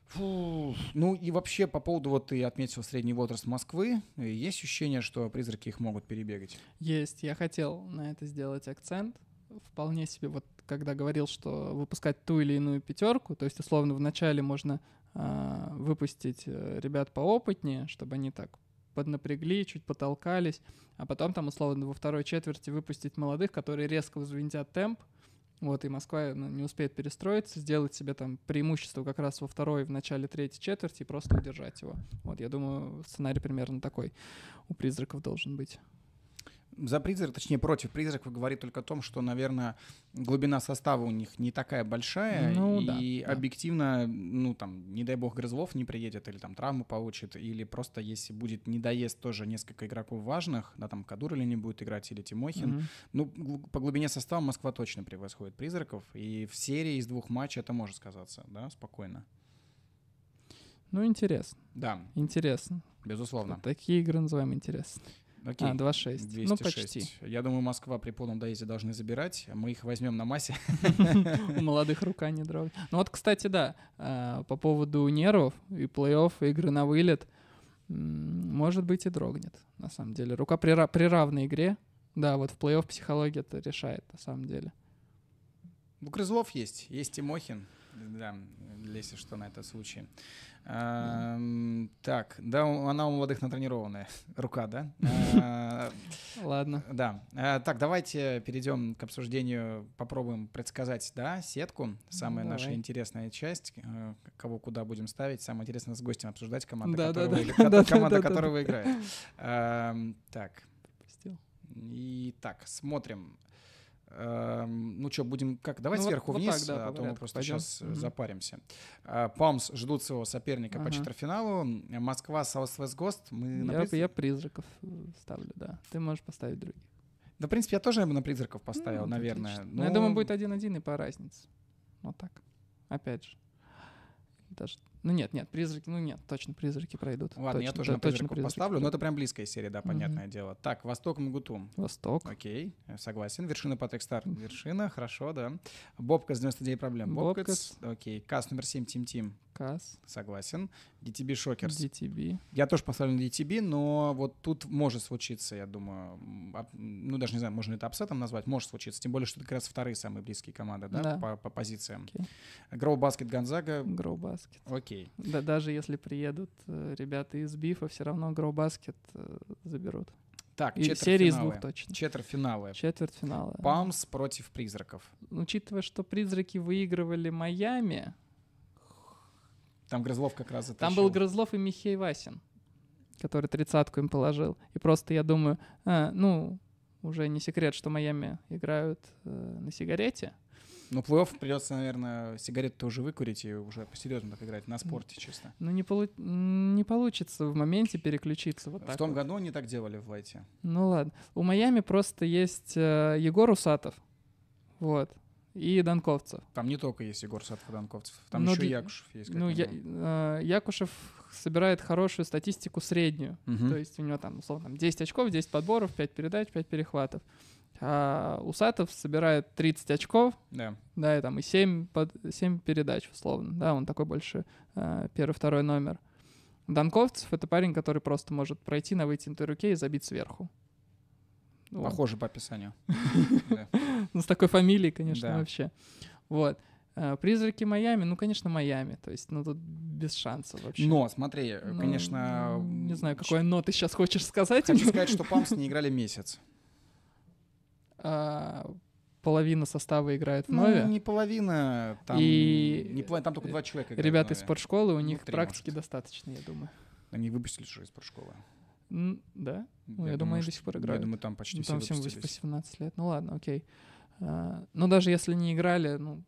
Фу. Ну и вообще по поводу, вот ты отметил средний возраст Москвы, есть ощущение, что призраки их могут перебегать? Есть, я хотел на это сделать акцент. Вполне себе, вот когда говорил, что выпускать ту или иную пятерку, то есть условно в начале можно а, выпустить э, ребят поопытнее, чтобы они так поднапрягли, чуть потолкались, а потом там, условно, во второй четверти выпустить молодых, которые резко взвинтят темп, вот, и Москва ну, не успеет перестроиться, сделать себе там преимущество как раз во второй, в начале третьей четверти и просто удержать его. Вот, я думаю, сценарий примерно такой у призраков должен быть за призрак, точнее против призраков говорит только о том, что, наверное, глубина состава у них не такая большая, ну, и да, объективно, да. ну там, не дай бог, Грызлов не приедет или там травму получит, или просто если будет недоезд тоже несколько игроков важных, да там Кадур или не будет играть, или Тимохин, угу. ну по глубине состава Москва точно превосходит призраков, и в серии из двух матчей это может сказаться, да, спокойно. Ну, интересно. Да. Интересно. Безусловно. Такие игры называем интересно. Окей. А, 2,6. 206. Ну, почти. Я думаю, Москва при полном доезде должны забирать. А мы их возьмем на массе. У молодых рука не дрогнет. Ну вот, кстати, да, а, по поводу нервов и плей-офф, игры на вылет, может быть, и дрогнет, на самом деле. Рука при равной игре, да, вот в плей-офф психология это решает, на самом деле. У Крызлов есть, есть Тимохин. Да, Леся, что на этот случай. Так, да, она у молодых натренированная. Рука, да? А, Ладно. Да. А, так, давайте перейдем к обсуждению. Попробуем предсказать, да, сетку. Самая наша интересная часть. Э, кого куда будем ставить. Самое интересное с гостем обсуждать команду, да, которого, да, да. команда которого играет. Так. Итак, смотрим. Эм, ну что, будем как? Давай ну, сверху вот, вниз, вот так, да, а, а то мы просто пойдем. сейчас угу. запаримся. А, Палмс ждут своего соперника ага. по четвертьфиналу. Москва, Southwest Ghost. Мы я, я призраков э, ставлю, да. Ты можешь поставить других. Да, в принципе, я тоже бы на призраков поставил, ну, наверное. Но... я думаю, будет один-один и по разнице. Вот так. Опять же. Даже ну нет, нет, призраки, ну нет, точно призраки пройдут. Ладно, точно, я тоже да, на призраков поставлю, призраки. но это прям близкая серия, да, понятное угу. дело. Так, Восток Мгутум. Восток. Окей, э, согласен. Вершина Патрик Стар. Вершина, хорошо, да. Бобка с 99 проблем. Бобкац. Окей. Кас номер 7, Тим Тим. Кас. Согласен. DTB Шокерс. DTB. Я тоже поставлю на DTB, но вот тут может случиться, я думаю, а, ну даже не знаю, можно это апсетом назвать, может случиться. Тем более, что это как раз вторые самые близкие команды, да, да. По, по позициям. Гроу Баскет Basket Гроу Баскет. Окей окей. Да, даже если приедут э, ребята из Бифа, все равно Гроубаскет э, заберут. Так, и серии из двух точно. Четвертьфиналы. Четвертьфиналы. Памс против призраков. Учитывая, что призраки выигрывали Майами. Там Грызлов как раз затащил. Там был Грызлов и Михей Васин, который тридцатку им положил. И просто я думаю, а, ну, уже не секрет, что Майами играют э, на сигарете. Ну, плей-офф придется, наверное, сигареты уже выкурить и уже по-серьезному так играть, на спорте чисто. Ну, не, полу... не получится в моменте переключиться вот так В том вот. году они так делали в лайте. Ну, ладно. У Майами просто есть э, Егор Усатов, вот, и Донковцев. Там не только есть Егор Усатов и Донковцев, там Но ну, еще д... Якушев есть. Ну, я... э, Якушев собирает хорошую статистику среднюю, угу. то есть у него там, условно, там 10 очков, 10 подборов, 5 передач, 5 перехватов. А Усатов собирает 30 очков, да, да и там и 7, под, 7 передач условно, да, он такой больше а, первый-второй номер. Донковцев — это парень, который просто может пройти на вытянутой руке и забить сверху. Вот. Похоже по описанию. Ну, с такой фамилией, конечно, вообще. Вот. А, Призраки Майами, ну, конечно, Майами. То есть, ну, тут без шансов вообще. Но, смотри, ну, конечно... Не знаю, какой но ты сейчас хочешь сказать. Хочу сказать, что Памс не играли месяц. А, половина состава играет в ну, Нове. Ну, не половина, там, и... не, половина, там только два человека играют Ребята из спортшколы, у ну, них ну, практики может. достаточно, я думаю. Они выпустили что из спортшколы? да? Ну, я, я думаю, думаю, до сих пор играют. Я думаю, там почти ну, все там всем по 17 лет. Ну ладно, окей. А, но ну, даже если не играли, ну,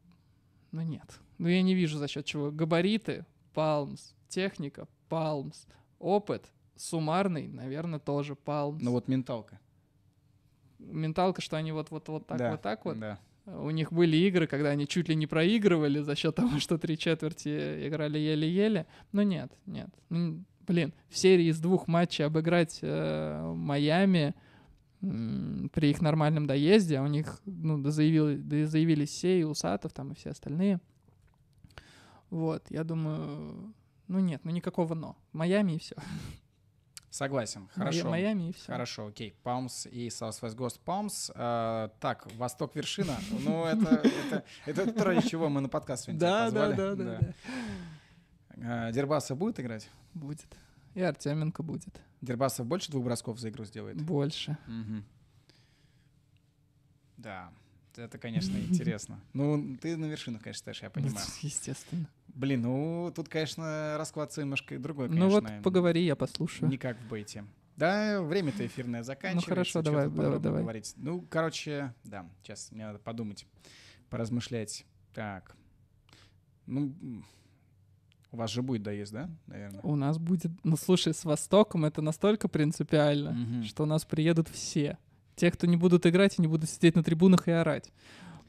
ну нет. Ну я не вижу за счет чего. Габариты, Палмс, техника, Палмс, опыт, суммарный, наверное, тоже Палмс. Ну вот менталка менталка, что они вот, вот, вот так, да, вот так вот. Да. У них были игры, когда они чуть ли не проигрывали за счет того, что три четверти играли еле-еле. Но нет, нет. Ну, блин, в серии из двух матчей обыграть э, Майами э, при их нормальном доезде, а у них, ну, заявили, заявились все, и Усатов там, и все остальные. Вот, я думаю, ну нет, ну никакого но. Майами и все. Согласен, хорошо. Майами и все. Хорошо, окей. Палмс и Southwest Ghost Palms. Э, так, Восток вершина. Ну, это, это, это то, чего мы на подкаст сегодня да, позвали. Да, да, да. да. Э, Дербаса будет играть? Будет. И Артеменко будет. Дербасов больше двух бросков за игру сделает? Больше. Угу. Да. Это, конечно, интересно. Ну, ты на вершинах, конечно, стоишь, я ну, понимаю. Естественно. Блин, ну, тут, конечно, расклад немножко другой, ну конечно. Ну вот поговори, я послушаю. Никак в бейте. Да, время-то эфирное заканчивается. Ну хорошо, давай, давай, давай. Говорить. Ну, короче, да, сейчас мне надо подумать, поразмышлять. Так, ну, у вас же будет доезд, да, наверное? У нас будет. Ну, слушай, с Востоком это настолько принципиально, угу. что у нас приедут все те, кто не будут играть они будут сидеть на трибунах и орать.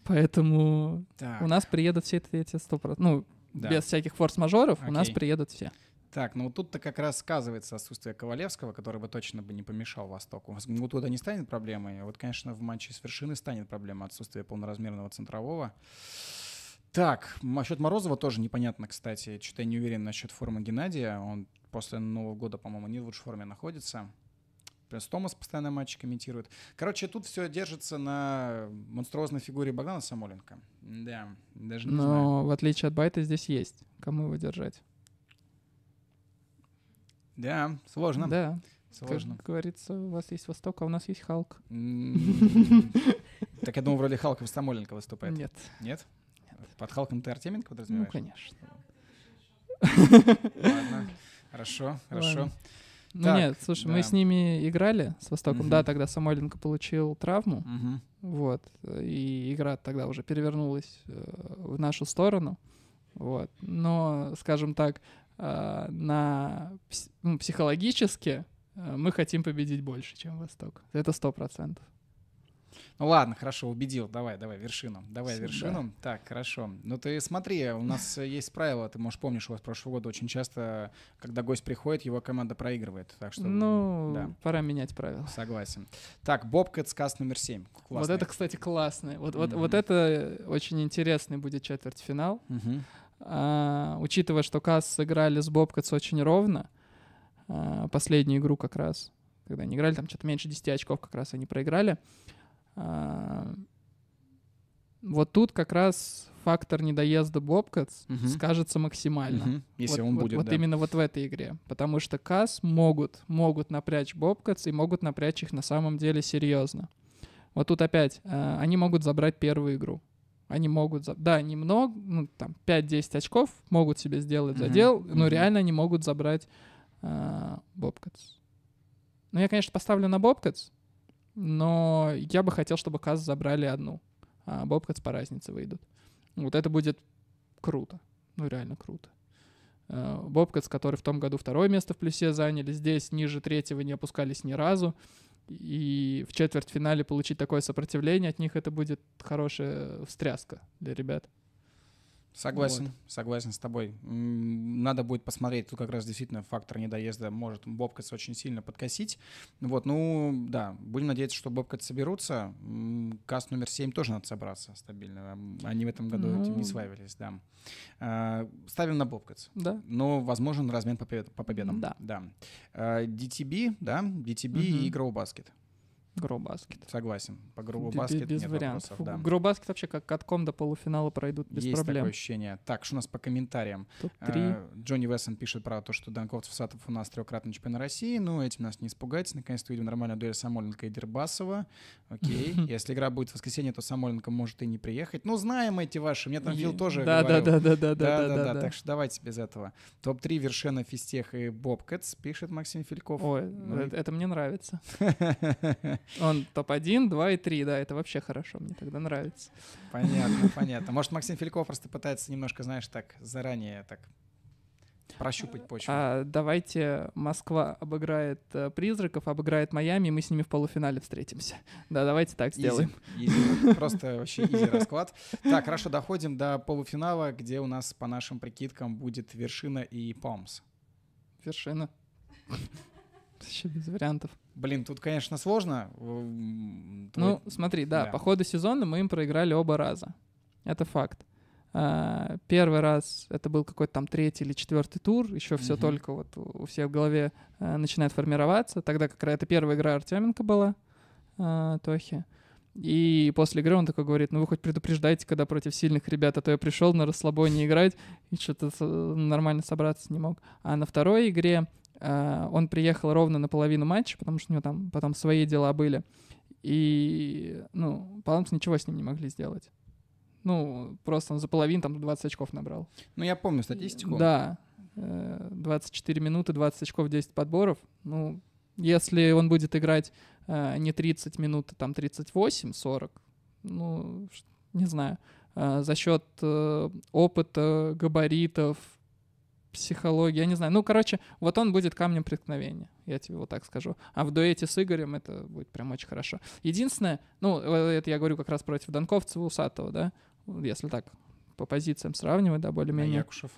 Поэтому так. у нас приедут все эти 100%. Ну, да. без всяких форс-мажоров Окей. у нас приедут все. Так, ну вот тут-то как раз сказывается отсутствие Ковалевского, который бы точно бы не помешал Востоку. Ну, туда не станет проблемой. Вот, конечно, в матче с вершины станет проблема отсутствие полноразмерного центрового. Так, насчет Морозова тоже непонятно, кстати. Что-то я не уверен насчет формы Геннадия. Он после Нового года, по-моему, не в лучшей форме находится. Принц Томас постоянно матчи комментирует. Короче, тут все держится на монструозной фигуре Богдана Самоленко. Да, даже не Но, знаю. Но в отличие от Байта здесь есть. Кому его держать? Да, сложно. Да. Сложно. Как говорится, у вас есть Восток, а у нас есть Халк. Так я думаю, вроде Халков Самоленко выступает. Нет. Нет? Под Халком ты Артеменко ну, подразумеваешь? Ну, конечно. Ладно, хорошо, хорошо. Ну так, нет, слушай, да. мы с ними играли, с Востоком. Угу. Да, тогда Самойленко получил травму. Угу. Вот. И игра тогда уже перевернулась э, в нашу сторону. Вот. Но, скажем так, э, на ну, психологически э, мы хотим победить больше, чем Восток. Это сто процентов. Ну ладно, хорошо, убедил. Давай, давай, вершину. Давай, Всегда. вершину. Так, хорошо. Ну ты смотри, у нас э, есть правило. Ты, может, помнишь, у вас прошлого года очень часто, когда гость приходит, его команда проигрывает. Так что. Ну, да. пора менять правила. Согласен. Так, Боб сказ номер 7. Классный. Вот это, кстати, классный. Вот, вот, mm-hmm. вот это очень интересный будет четвертьфинал. Mm-hmm. А, учитывая, что Касс сыграли с Бобкетс очень ровно, а, последнюю игру как раз, когда они играли, там что-то меньше 10 очков как раз они проиграли. А, вот тут как раз фактор недоезда Бобкатс угу. скажется максимально. Угу. Если вот, он вот, будет, Вот да. именно вот в этой игре. Потому что Кас могут, могут напрячь Бобкатс и могут напрячь их на самом деле серьезно. Вот тут опять, э, они могут забрать первую игру. Они могут, за... да, немного, ну, там, 5-10 очков могут себе сделать задел, но угу. реально они могут забрать э, а, Бобкатс. Ну, я, конечно, поставлю на Бобкатс, но я бы хотел, чтобы Каз забрали одну, а Бобкац по разнице выйдут. Вот это будет круто, ну реально круто. А, Бобкац, который в том году второе место в плюсе заняли, здесь ниже третьего не опускались ни разу. И в четвертьфинале получить такое сопротивление от них это будет хорошая встряска для ребят. Согласен, вот. согласен с тобой. Надо будет посмотреть, тут как раз действительно фактор недоезда может Бобкетс очень сильно подкосить. Вот, ну да, будем надеяться, что Бобкетс соберутся. Каст номер 7 тоже надо собраться стабильно. Они в этом году ну... этим не сваивались, да. А, ставим на Бобкетс. Да. Но возможен размен по победам. Да. да. DTB, а, да, DTB угу. и Grow баскет. Гробаскет. Согласен. По Гробаскет без, без вариантов. Вопросов, да. Гробаскет вообще как катком до полуфинала пройдут без Есть проблем. Есть такое ощущение. Так, что у нас по комментариям? топ а, три. Джонни Вессон пишет про то, что Данковцев Сатов у нас трехкратный чемпион России, но ну, этим нас не испугать. Наконец-то видим нормальную дуэль Самойленко и Дербасова. Окей. Если игра будет в воскресенье, то Самойленко может и не приехать. Ну, знаем эти ваши. Мне там Фил тоже да, да, да, да, да, да, да, да, Так что давайте без этого. Топ-3 вершина Фистех и Бобкетс, пишет Максим Фильков. Ой, ну э, это мне нравится. Он топ-1, 2 и 3, да, это вообще хорошо, мне тогда нравится. Понятно, понятно. Может, Максим Фильков просто пытается немножко, знаешь, так заранее так прощупать почву. А, давайте Москва обыграет э, призраков, обыграет Майами, и мы с ними в полуфинале встретимся. Да, давайте так сделаем. Просто вообще изи расклад. Так, хорошо, доходим до полуфинала, где у нас, по нашим прикидкам, будет вершина и Палмс. Вершина. Еще без вариантов. Блин, тут, конечно, сложно. Э, ну, твой... Ну, смотри, да, да, по ходу сезона мы им проиграли оба раза. Это факт. А, первый раз это был какой-то там третий или четвертый тур, еще все угу. только вот у всех в голове э, начинает формироваться. Тогда как раз это первая игра Артеменко была, э, Тохи. И после игры он такой говорит, ну вы хоть предупреждайте, когда против сильных ребят, а то я пришел на расслабоне играть и что-то нормально собраться не мог. А на второй игре Э, он приехал ровно на половину матча, потому что у него там потом свои дела были. И, ну, Паламс ничего с ним не могли сделать. Ну, просто он за половину там 20 очков набрал. Ну, я помню статистику. Да. 24 э, минуты, 20 очков, 10 подборов. Ну, если он будет играть э, не 30 минут, а там 38-40, ну, не знаю, за счет опыта, габаритов, психология, я не знаю. Ну, короче, вот он будет камнем преткновения, я тебе вот так скажу. А в дуэте с Игорем это будет прям очень хорошо. Единственное, ну, э, это я говорю как раз против Донковцева, Усатого, да, если так по позициям сравнивать, да, более-менее. А Якушев?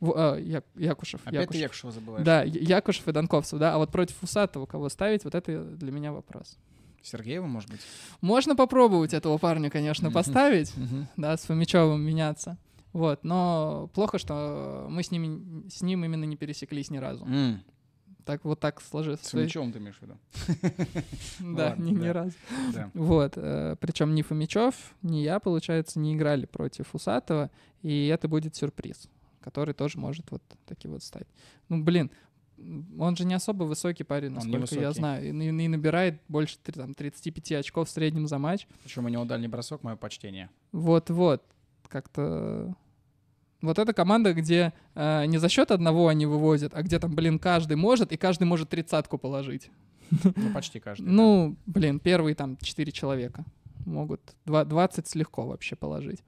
В, а, я, Якушев. Опять Якушев. ты Якушева забываешь. Да, Якушев и Донковцев, да. А вот против Усатого кого ставить, вот это для меня вопрос. Сергеева, может быть? Можно попробовать этого парня, конечно, поставить, да, с Фомичевым меняться. Вот, но плохо, что мы с, ним, с ним именно не пересеклись ни разу. Mm. Так вот так сложилось. С мечом ты имеешь в виду? Да, ни разу. Вот. Э, Причем ни Фомичев, ни я, получается, не играли против Усатова, и это будет сюрприз, который тоже может вот таким вот стать. Ну, блин, он же не особо высокий парень, насколько я знаю. И, набирает больше там, 35 очков в среднем за матч. Причем у него дальний бросок, мое почтение. Вот-вот. Как-то вот эта команда, где э, не за счет одного они вывозят, а где там, блин, каждый может, и каждый может тридцатку положить. Ну, почти каждый. Ну, блин, первые там четыре человека могут двадцать легко вообще положить.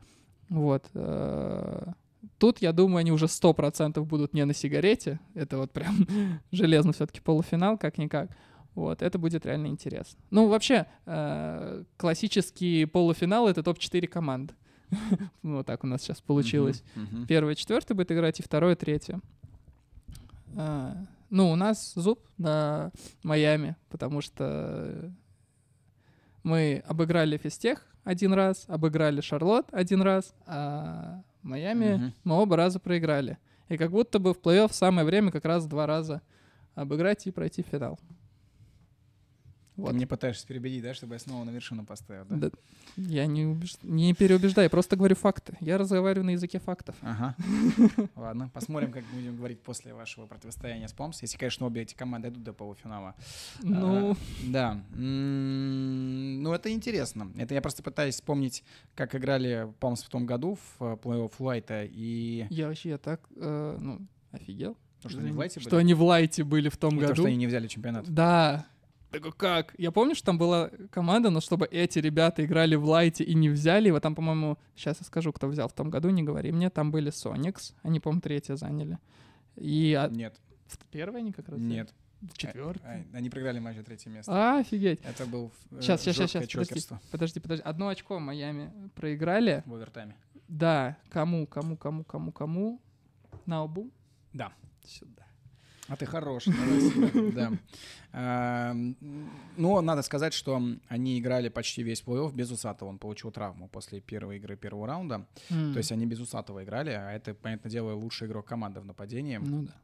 Вот. Э, тут, я думаю, они уже сто процентов будут не на сигарете. Это вот прям железно все-таки полуфинал, как-никак. Вот, это будет реально интересно. Ну, вообще, э, классический полуфинал — это топ-4 команд. Ну, вот так у нас сейчас получилось. Uh-huh, uh-huh. Первое, четвертое будет играть, и второе, третье. А, ну, у нас зуб на Майами, потому что мы обыграли физтех один раз, обыграли Шарлот один раз, а Майами uh-huh. мы оба раза проиграли. И как будто бы в плей-офф самое время как раз два раза обыграть и пройти в финал. Вот. Ты мне пытаешься переубедить, да, чтобы я снова на вершину поставил, да? да я не, убеж... не переубеждаю, я просто говорю факты. Я разговариваю на языке фактов. Ага. Ладно, посмотрим, как будем говорить после вашего противостояния с Помс. Если, конечно, обе эти команды дойдут до полуфинала. Ну... А, да. Ну, это интересно. Это я просто пытаюсь вспомнить, как играли Помс в том году в э, плей-офф Лайта и... Я вообще я так, э, ну, офигел. Что они в лайте были? Что они в лайте были в том и году. То, что они не взяли чемпионат. Да. Такой, как? Я помню, что там была команда, но чтобы эти ребята играли в лайте и не взяли его, там, по-моему, сейчас я скажу, кто взял в том году, не говори мне, там были Соникс, они, по-моему, третье заняли. И... А, Нет. Первое они как раз Нет. Взяли? Четвертый. Э, э, они проиграли матч за третье место. А, офигеть. Это был сейчас, э, сейчас, сейчас, сейчас, подожди, подожди, подожди. Одно очко Майами проиграли. В овертайме. Да, кому, кому, кому, кому, кому? Наубу? Да. Сюда. А ты хорош. да. А, но ну, надо сказать, что они играли почти весь плей-офф без Усатого. Он получил травму после первой игры первого раунда. То есть они без Усатого играли, а это, понятное дело, лучший игрок команды в нападении. Ну да.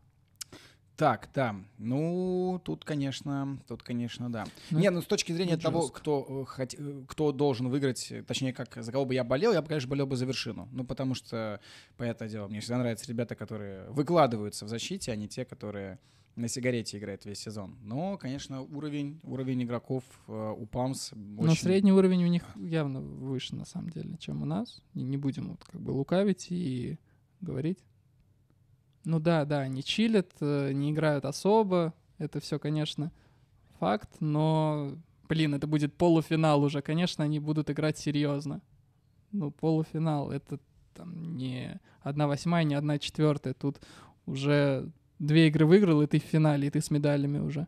Так, да. Ну, тут, конечно, тут, конечно, да. Ну, Не, ну с точки зрения того, кто, э, хоть, э, кто должен выиграть, э, точнее, как за кого бы я болел, я бы, конечно, болел бы за вершину. Ну, потому что, понятное дело, мне всегда нравятся ребята, которые выкладываются в защите, а не те, которые на сигарете играет весь сезон. Но, конечно, уровень, уровень игроков у ПАМС очень... Но средний уровень у них явно выше, на самом деле, чем у нас. Не, не будем вот как бы лукавить и говорить. Ну да, да, они чилят, э, не играют особо. Это все, конечно, факт, но, блин, это будет полуфинал уже. Конечно, они будут играть серьезно. Ну, полуфинал, это там не одна восьмая, не одна четвертая. Тут уже две игры выиграл, и ты в финале, и ты с медалями уже.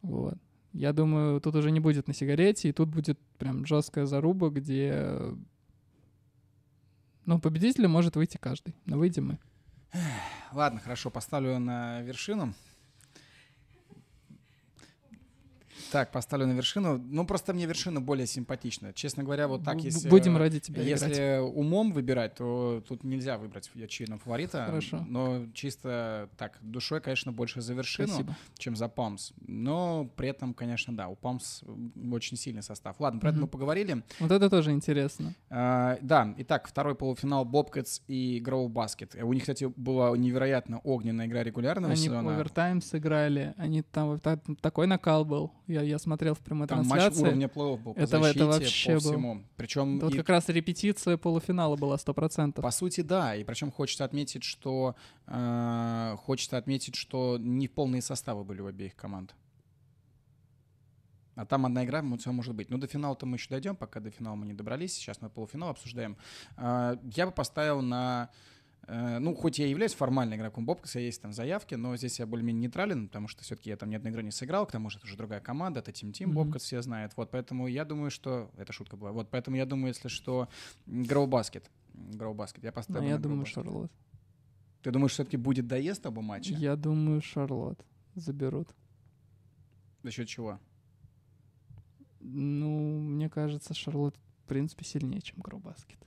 Вот. Я думаю, тут уже не будет на сигарете, и тут будет прям жесткая заруба, где э, ну, победителем может выйти каждый. Но выйдем мы. Ладно, хорошо, поставлю на вершину. Так, поставлю на вершину. Ну, просто мне вершина более симпатична. Честно говоря, вот так, если... Будем ради э, тебя Если играть. умом выбирать, то тут нельзя выбрать очевидного фаворита. Хорошо. Но чисто так, душой, конечно, больше за вершину, Спасибо. чем за Памс. Но при этом, конечно, да, у Памс очень сильный состав. Ладно, про угу. это мы поговорили. Вот это тоже интересно. А, да, итак, второй полуфинал Бобкетс и Гроу Баскет. Э, у них, кстати, была невероятно огненная игра регулярного они сезона. Они овертайм сыграли, они там, там такой накал был. Я я смотрел в прямой Там трансляции. матч уровня плей-офф был по это, защите, это вообще по всему. Причем и... Вот как раз репетиция полуфинала была 100%. По сути, да. И причем хочется отметить, что... Э, хочется отметить, что не полные составы были у обеих команд. А там одна игра, все ну, может быть. Но ну, до финала-то мы еще дойдем, пока до финала мы не добрались. Сейчас мы полуфинал обсуждаем. Э, я бы поставил на Э, ну, хоть я и являюсь формально игроком Бобкаса, есть там заявки, но здесь я более-менее нейтрален, потому что все-таки я там ни одной игры не сыграл, к тому же это уже другая команда, это Тим Тим, mm Бобкас все знают. Вот поэтому я думаю, что... Это шутка была. Вот поэтому я думаю, если что, Гроу Баскет. Гроу Баскет. Я поставлю но ну, Я думаю, Шарлот. Ты думаешь, все-таки будет доезд оба матча? Я думаю, Шарлот заберут. За счет чего? Ну, мне кажется, Шарлот в принципе сильнее, чем Гроу Баскет.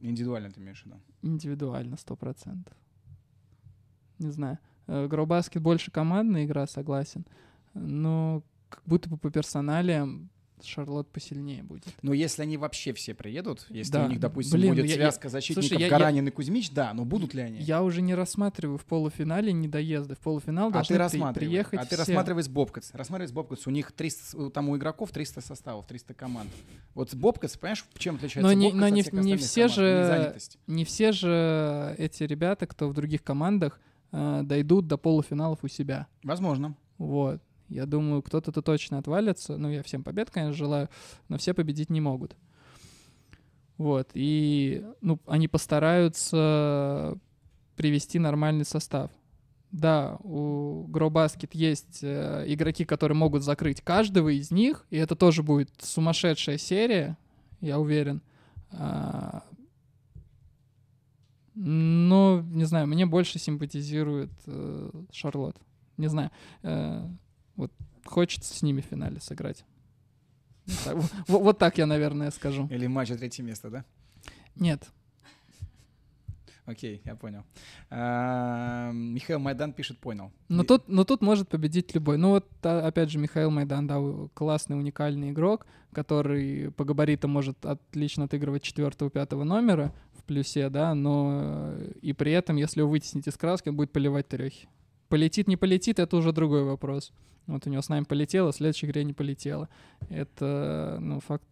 Индивидуально ты имеешь в виду? Индивидуально, сто процентов. Не знаю. Э, гробаскет больше командная игра, согласен. Но как будто бы по персоналиям Шарлот посильнее будет. Но если они вообще все приедут, если да. у них, допустим, Блин, будет ну я, связка защитников Гаранин я... и Кузьмич, да, но будут ли они? Я уже не рассматриваю в полуфинале недоезды. В полуфинал а должны а ты приехать А ты все. рассматривай с Бобкотс. Рассматривай с Бобкотс. У них 300, там у игроков 300 составов, 300 команд. Вот с Бобкотс, понимаешь, чем отличается но не, Бобкотс но не, от не все команд? Же, не, не все же э, эти ребята, кто в других командах, э, дойдут до полуфиналов у себя. Возможно. Вот. Я думаю, кто-то-то точно отвалится. Ну, я всем побед, конечно, желаю, но все победить не могут. Вот, и, ну, они постараются привести нормальный состав. Да, у Гробаскет есть э, игроки, которые могут закрыть каждого из них, и это тоже будет сумасшедшая серия, я уверен. А... Но, не знаю, мне больше симпатизирует э, Шарлот. Не знаю. Э, вот хочется с ними в финале сыграть. Ну, вот так, я, наверное, скажу. Или матч за третье место, да? Нет. Окей, я понял. Эм, Михаил Майдан пишет, понял. Но, тут, но тут может победить любой. Ну вот, а, опять же, Михаил Майдан, да, классный, уникальный игрок, который по габаритам может отлично отыгрывать четвертого пятого номера в плюсе, да, но э, и при этом, если его вытеснить из краски, он будет поливать трехи. Полетит, не полетит, это уже другой вопрос. Вот у него с нами полетело, в следующей игре не полетело. Это, ну, факт...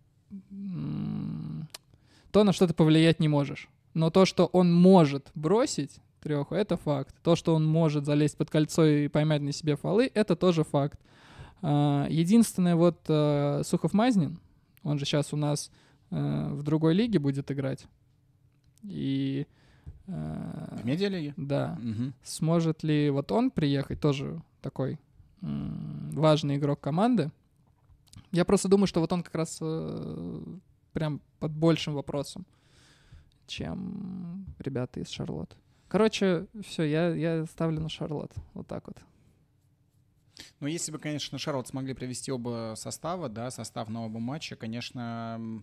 То, на что ты повлиять не можешь. Но то, что он может бросить треху, это факт. То, что он может залезть под кольцо и поймать на себе фолы, это тоже факт. А, единственное, вот э, Сухов Мазнин, он же сейчас у нас э, в другой лиге будет играть. И Э, В медиалиге? Да. Угу. Сможет ли вот он приехать, тоже такой важный игрок команды? Я просто думаю, что вот он как раз э, прям под большим вопросом, чем ребята из Шарлотт. Короче, все, я, я ставлю на Шарлот. Вот так вот. Ну, если бы, конечно, Шарлот смогли привести оба состава, да, состав на оба матча, конечно,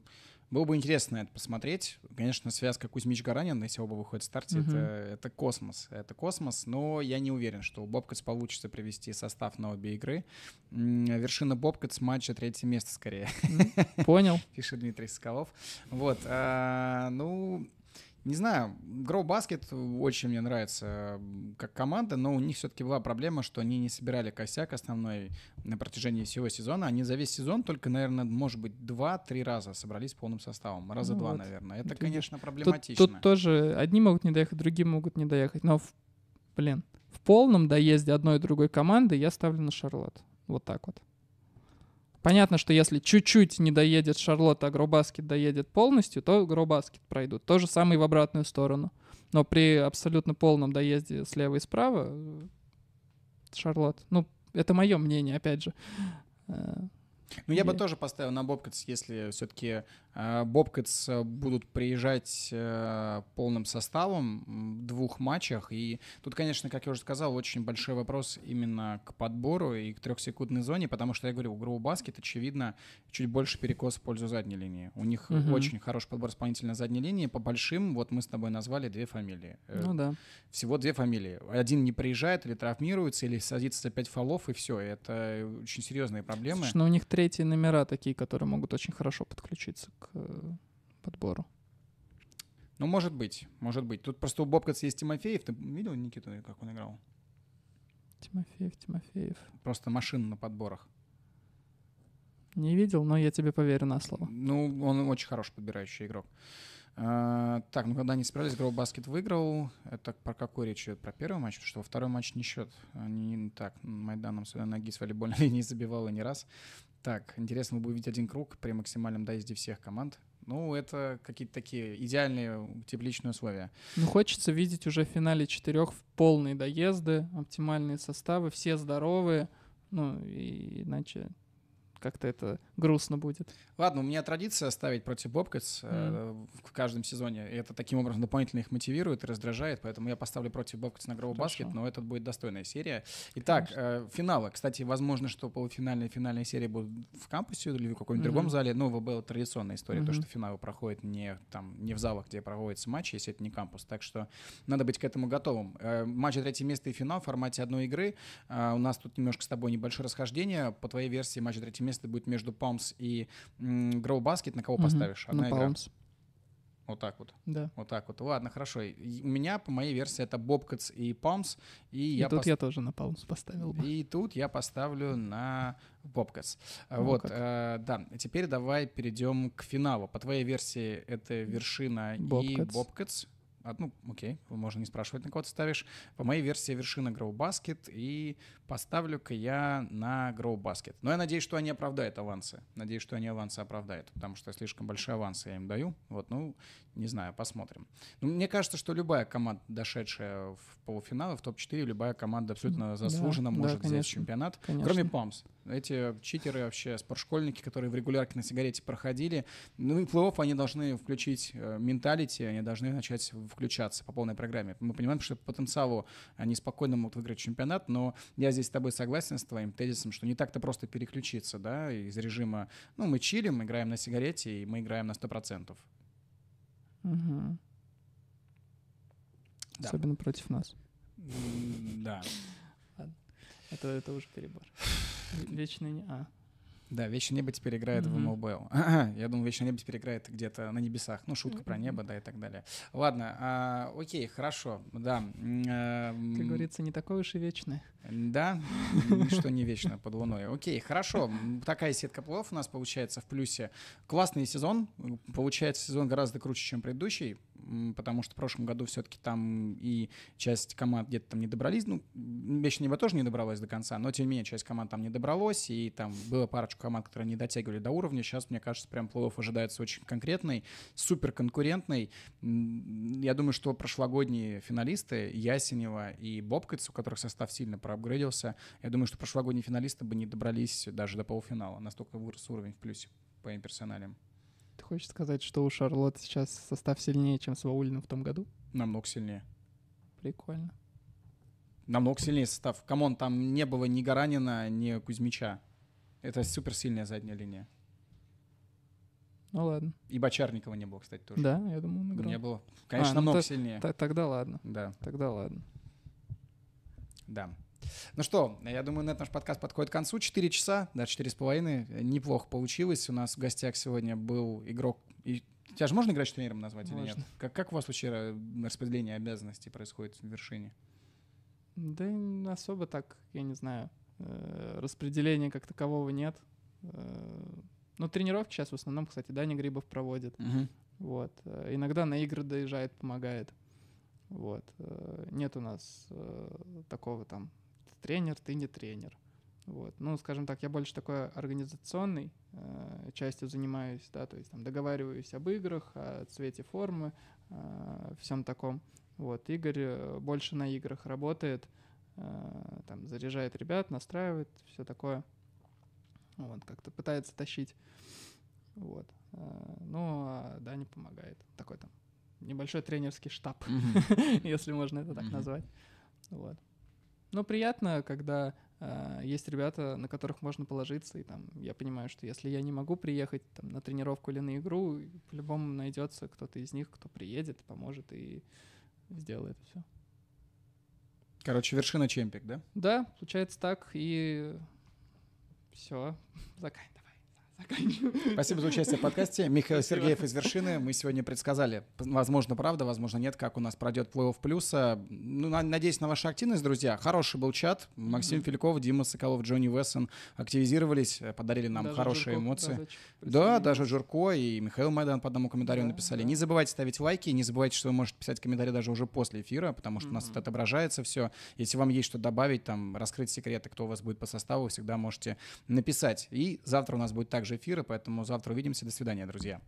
было бы интересно это посмотреть. Конечно, связка Кузьмич-Гаранин, если оба выходят в старте, угу. это, это космос. Это космос, но я не уверен, что у Бобкетс получится привести состав на обе игры. Вершина Бобкетс матча третье место скорее. Понял. Пишет Дмитрий Соколов. Вот. А, ну, не знаю, Grow Basket очень мне нравится как команда, но у них все-таки была проблема, что они не собирали косяк основной на протяжении всего сезона. Они за весь сезон только, наверное, может быть, два-три раза собрались полным составом. Раза ну два, вот. наверное. Это, конечно, проблематично. Тут, тут тоже одни могут не доехать, другие могут не доехать. Но, в, блин, в полном доезде одной и другой команды я ставлю на Шарлот. Вот так вот. Понятно, что если чуть-чуть не доедет Шарлотта, а Гробаскет доедет полностью, то Гробаскет пройдут. То же самое и в обратную сторону. Но при абсолютно полном доезде слева и справа э, Шарлотт. Ну, это мое мнение, опять же. Э, ну, я бы тоже поставил на Бобкетс, если все-таки Э, Бобкетс э, будут приезжать э, полным составом в двух матчах. И тут, конечно, как я уже сказал, очень большой вопрос именно к подбору и к трехсекундной зоне, потому что, я говорю, у Гроу Баскет, очевидно, чуть больше перекос в пользу задней линии. У них угу. очень хороший подбор исполнителя на задней линии. По большим, вот мы с тобой назвали две фамилии. Ну да. Всего две фамилии. Один не приезжает или травмируется, или садится за пять фолов, и все. Это очень серьезные проблемы. Слушай, но ну, у них третьи номера такие, которые могут очень хорошо подключиться к Э, подбору. Ну, может быть, может быть. Тут просто у Бобкац есть Тимофеев. Ты видел Никиту, как он играл? Тимофеев, Тимофеев. Просто машин на подборах. Не видел, но я тебе поверю на слово. Ну, он очень хороший подбирающий игрок. А, так, ну когда они справились, Гроу Баскет выиграл. Это про какой речь идет? Про первый матч? Потому что во второй матч не счет. Они так, Майданом свои ноги с волейбольной забивал и не раз. Так, интересно бы видеть один круг при максимальном доезде всех команд. Ну, это какие-то такие идеальные тепличные условия. Ну, хочется видеть уже в финале четырех полные доезды, оптимальные составы, все здоровые. Ну, и иначе как-то это грустно будет. Ладно, у меня традиция ставить против Бобкетс mm. в каждом сезоне. И это таким образом дополнительно их мотивирует и раздражает, поэтому я поставлю против Бобкетс на игровой Баскет, но это будет достойная серия. Итак, Конечно. Э, финалы. Кстати, возможно, что полуфинальная и финальная серия будут в кампусе или в каком-нибудь mm-hmm. другом зале. Но в ВБЛ традиционная история, mm-hmm. то, что финалы проходят не, там, не в залах, где проводятся матчи, если это не кампус. Так что надо быть к этому готовым. Э, матч третье место и финал в формате одной игры. У нас тут немножко с тобой небольшое расхождение. По твоей версии матч третье место если будет между Palms и Grow Basket? На кого угу. поставишь? Одна на игра. Palms. Вот так вот. Да. Вот так вот. Ладно, хорошо. у меня, по моей версии, это Bobcats и Palms. И, и я тут пос... я тоже на Palms поставил. Бы. И тут я поставлю на Bobcats. Ну, вот, э, да. Теперь давай перейдем к финалу. По твоей версии это вершина Bobcats. и Bobcats. Одну, а, окей, можно не спрашивать, на кого ты ставишь. По моей версии вершина Grow Basket, и поставлю-ка я на Grow Basket. Но я надеюсь, что они оправдают авансы. Надеюсь, что они авансы оправдают, потому что слишком большие авансы я им даю. Вот, ну, не знаю, посмотрим. Ну, мне кажется, что любая команда, дошедшая в полуфиналы, в топ-4, любая команда абсолютно заслуженно да, может да, конечно, взять чемпионат, конечно. кроме Памс. Эти читеры вообще, спортшкольники, которые в регулярке на сигарете проходили, ну и плей-офф они должны включить э, менталити, они должны начать включаться по полной программе. Мы понимаем, что по потенциалу они спокойно могут выиграть чемпионат, но я здесь с тобой согласен с твоим тезисом, что не так-то просто переключиться, да, из режима, ну, мы чилим, играем на сигарете, и мы играем на 100%. Угу. Да. Особенно против нас. Да. Это, это уже перебор. Вечный не... А. Да, «Вечное небо» теперь играет mm-hmm. в МЛБЛ. я думаю, «Вечное небо» теперь играет где-то на небесах. Ну, шутка mm-hmm. про небо, да, и так далее. Ладно, а, окей, хорошо, да. Эм, как говорится, не такое уж и вечное. Да, Что не вечно под луной. Окей, хорошо, такая сетка плов у нас получается в плюсе. Классный сезон, получается сезон гораздо круче, чем предыдущий, потому что в прошлом году все-таки там и часть команд где-то там не добрались. Ну, «Вечное небо» тоже не добралось до конца, но, тем не менее, часть команд там не добралось, и там было парочку парочку команд, которые не дотягивали до уровня. Сейчас, мне кажется, прям плей-офф ожидается очень конкретный, супер конкурентный. Я думаю, что прошлогодние финалисты Ясенева и Бобкетс, у которых состав сильно проапгрейдился, я думаю, что прошлогодние финалисты бы не добрались даже до полуфинала. Настолько вырос уровень в плюсе по им персоналям. Ты хочешь сказать, что у Шарлотт сейчас состав сильнее, чем с Ваулиным в том году? Намного сильнее. Прикольно намного сильнее состав. Камон, там не было ни Гаранина, ни Кузьмича. Это суперсильная задняя линия. Ну ладно. И Бочарникова не было, кстати, тоже. Да, я думаю, он играл. Не было. А, Конечно, а, ну намного то, сильнее. Т- тогда ладно. Да. Тогда ладно. Да. Ну что, я думаю, на этом наш подкаст подходит к концу. Четыре часа, да, четыре с половиной. Неплохо получилось. У нас в гостях сегодня был игрок... И... Тебя же можно играть тренером назвать можно. или нет? Как, как у вас вообще распределение обязанностей происходит в вершине? Да особо так, я не знаю. Э, распределения как такового нет. Э, ну, тренировки сейчас в основном, кстати, Даня Грибов проводит. Угу. Вот. Э, иногда на игры доезжает, помогает. Вот. Нет у нас такого там тренер, ты не тренер. Вот. Ну, скажем так, я больше такой организационной частью занимаюсь, да, то есть там договариваюсь об играх, о цвете формы, э, всем таком. Вот, Игорь больше на играх работает, Э, там заряжает ребят, настраивает, все такое. Вот, как-то пытается тащить. Вот. Э, ну, а Дани помогает. Такой там небольшой тренерский штаб, если можно это так назвать. Вот. Но приятно, когда э, есть ребята, на которых можно положиться, и там я понимаю, что если я не могу приехать там, на тренировку или на игру, по-любому найдется кто-то из них, кто приедет, поможет и сделает все. Короче, вершина чемпик, да? Да, получается так, и все, заканчиваем. Спасибо за участие в подкасте. Михаил Спасибо. Сергеев из «Вершины». Мы сегодня предсказали, возможно, правда, возможно, нет, как у нас пройдет плей-офф плюса. Ну, надеюсь на вашу активность, друзья. Хороший был чат. Максим mm-hmm. Фильков, Дима Соколов, Джонни Вессон активизировались, э, подарили нам даже хорошие Жирко эмоции. Да, даже Журко и Михаил Майдан по одному комментарию да, написали. Да. Не забывайте ставить лайки, не забывайте, что вы можете писать комментарии даже уже после эфира, потому что mm-hmm. у нас это отображается все. Если вам есть что добавить, там, раскрыть секреты, кто у вас будет по составу, всегда можете написать. И завтра у нас будет также также эфира, поэтому завтра увидимся. До свидания, друзья.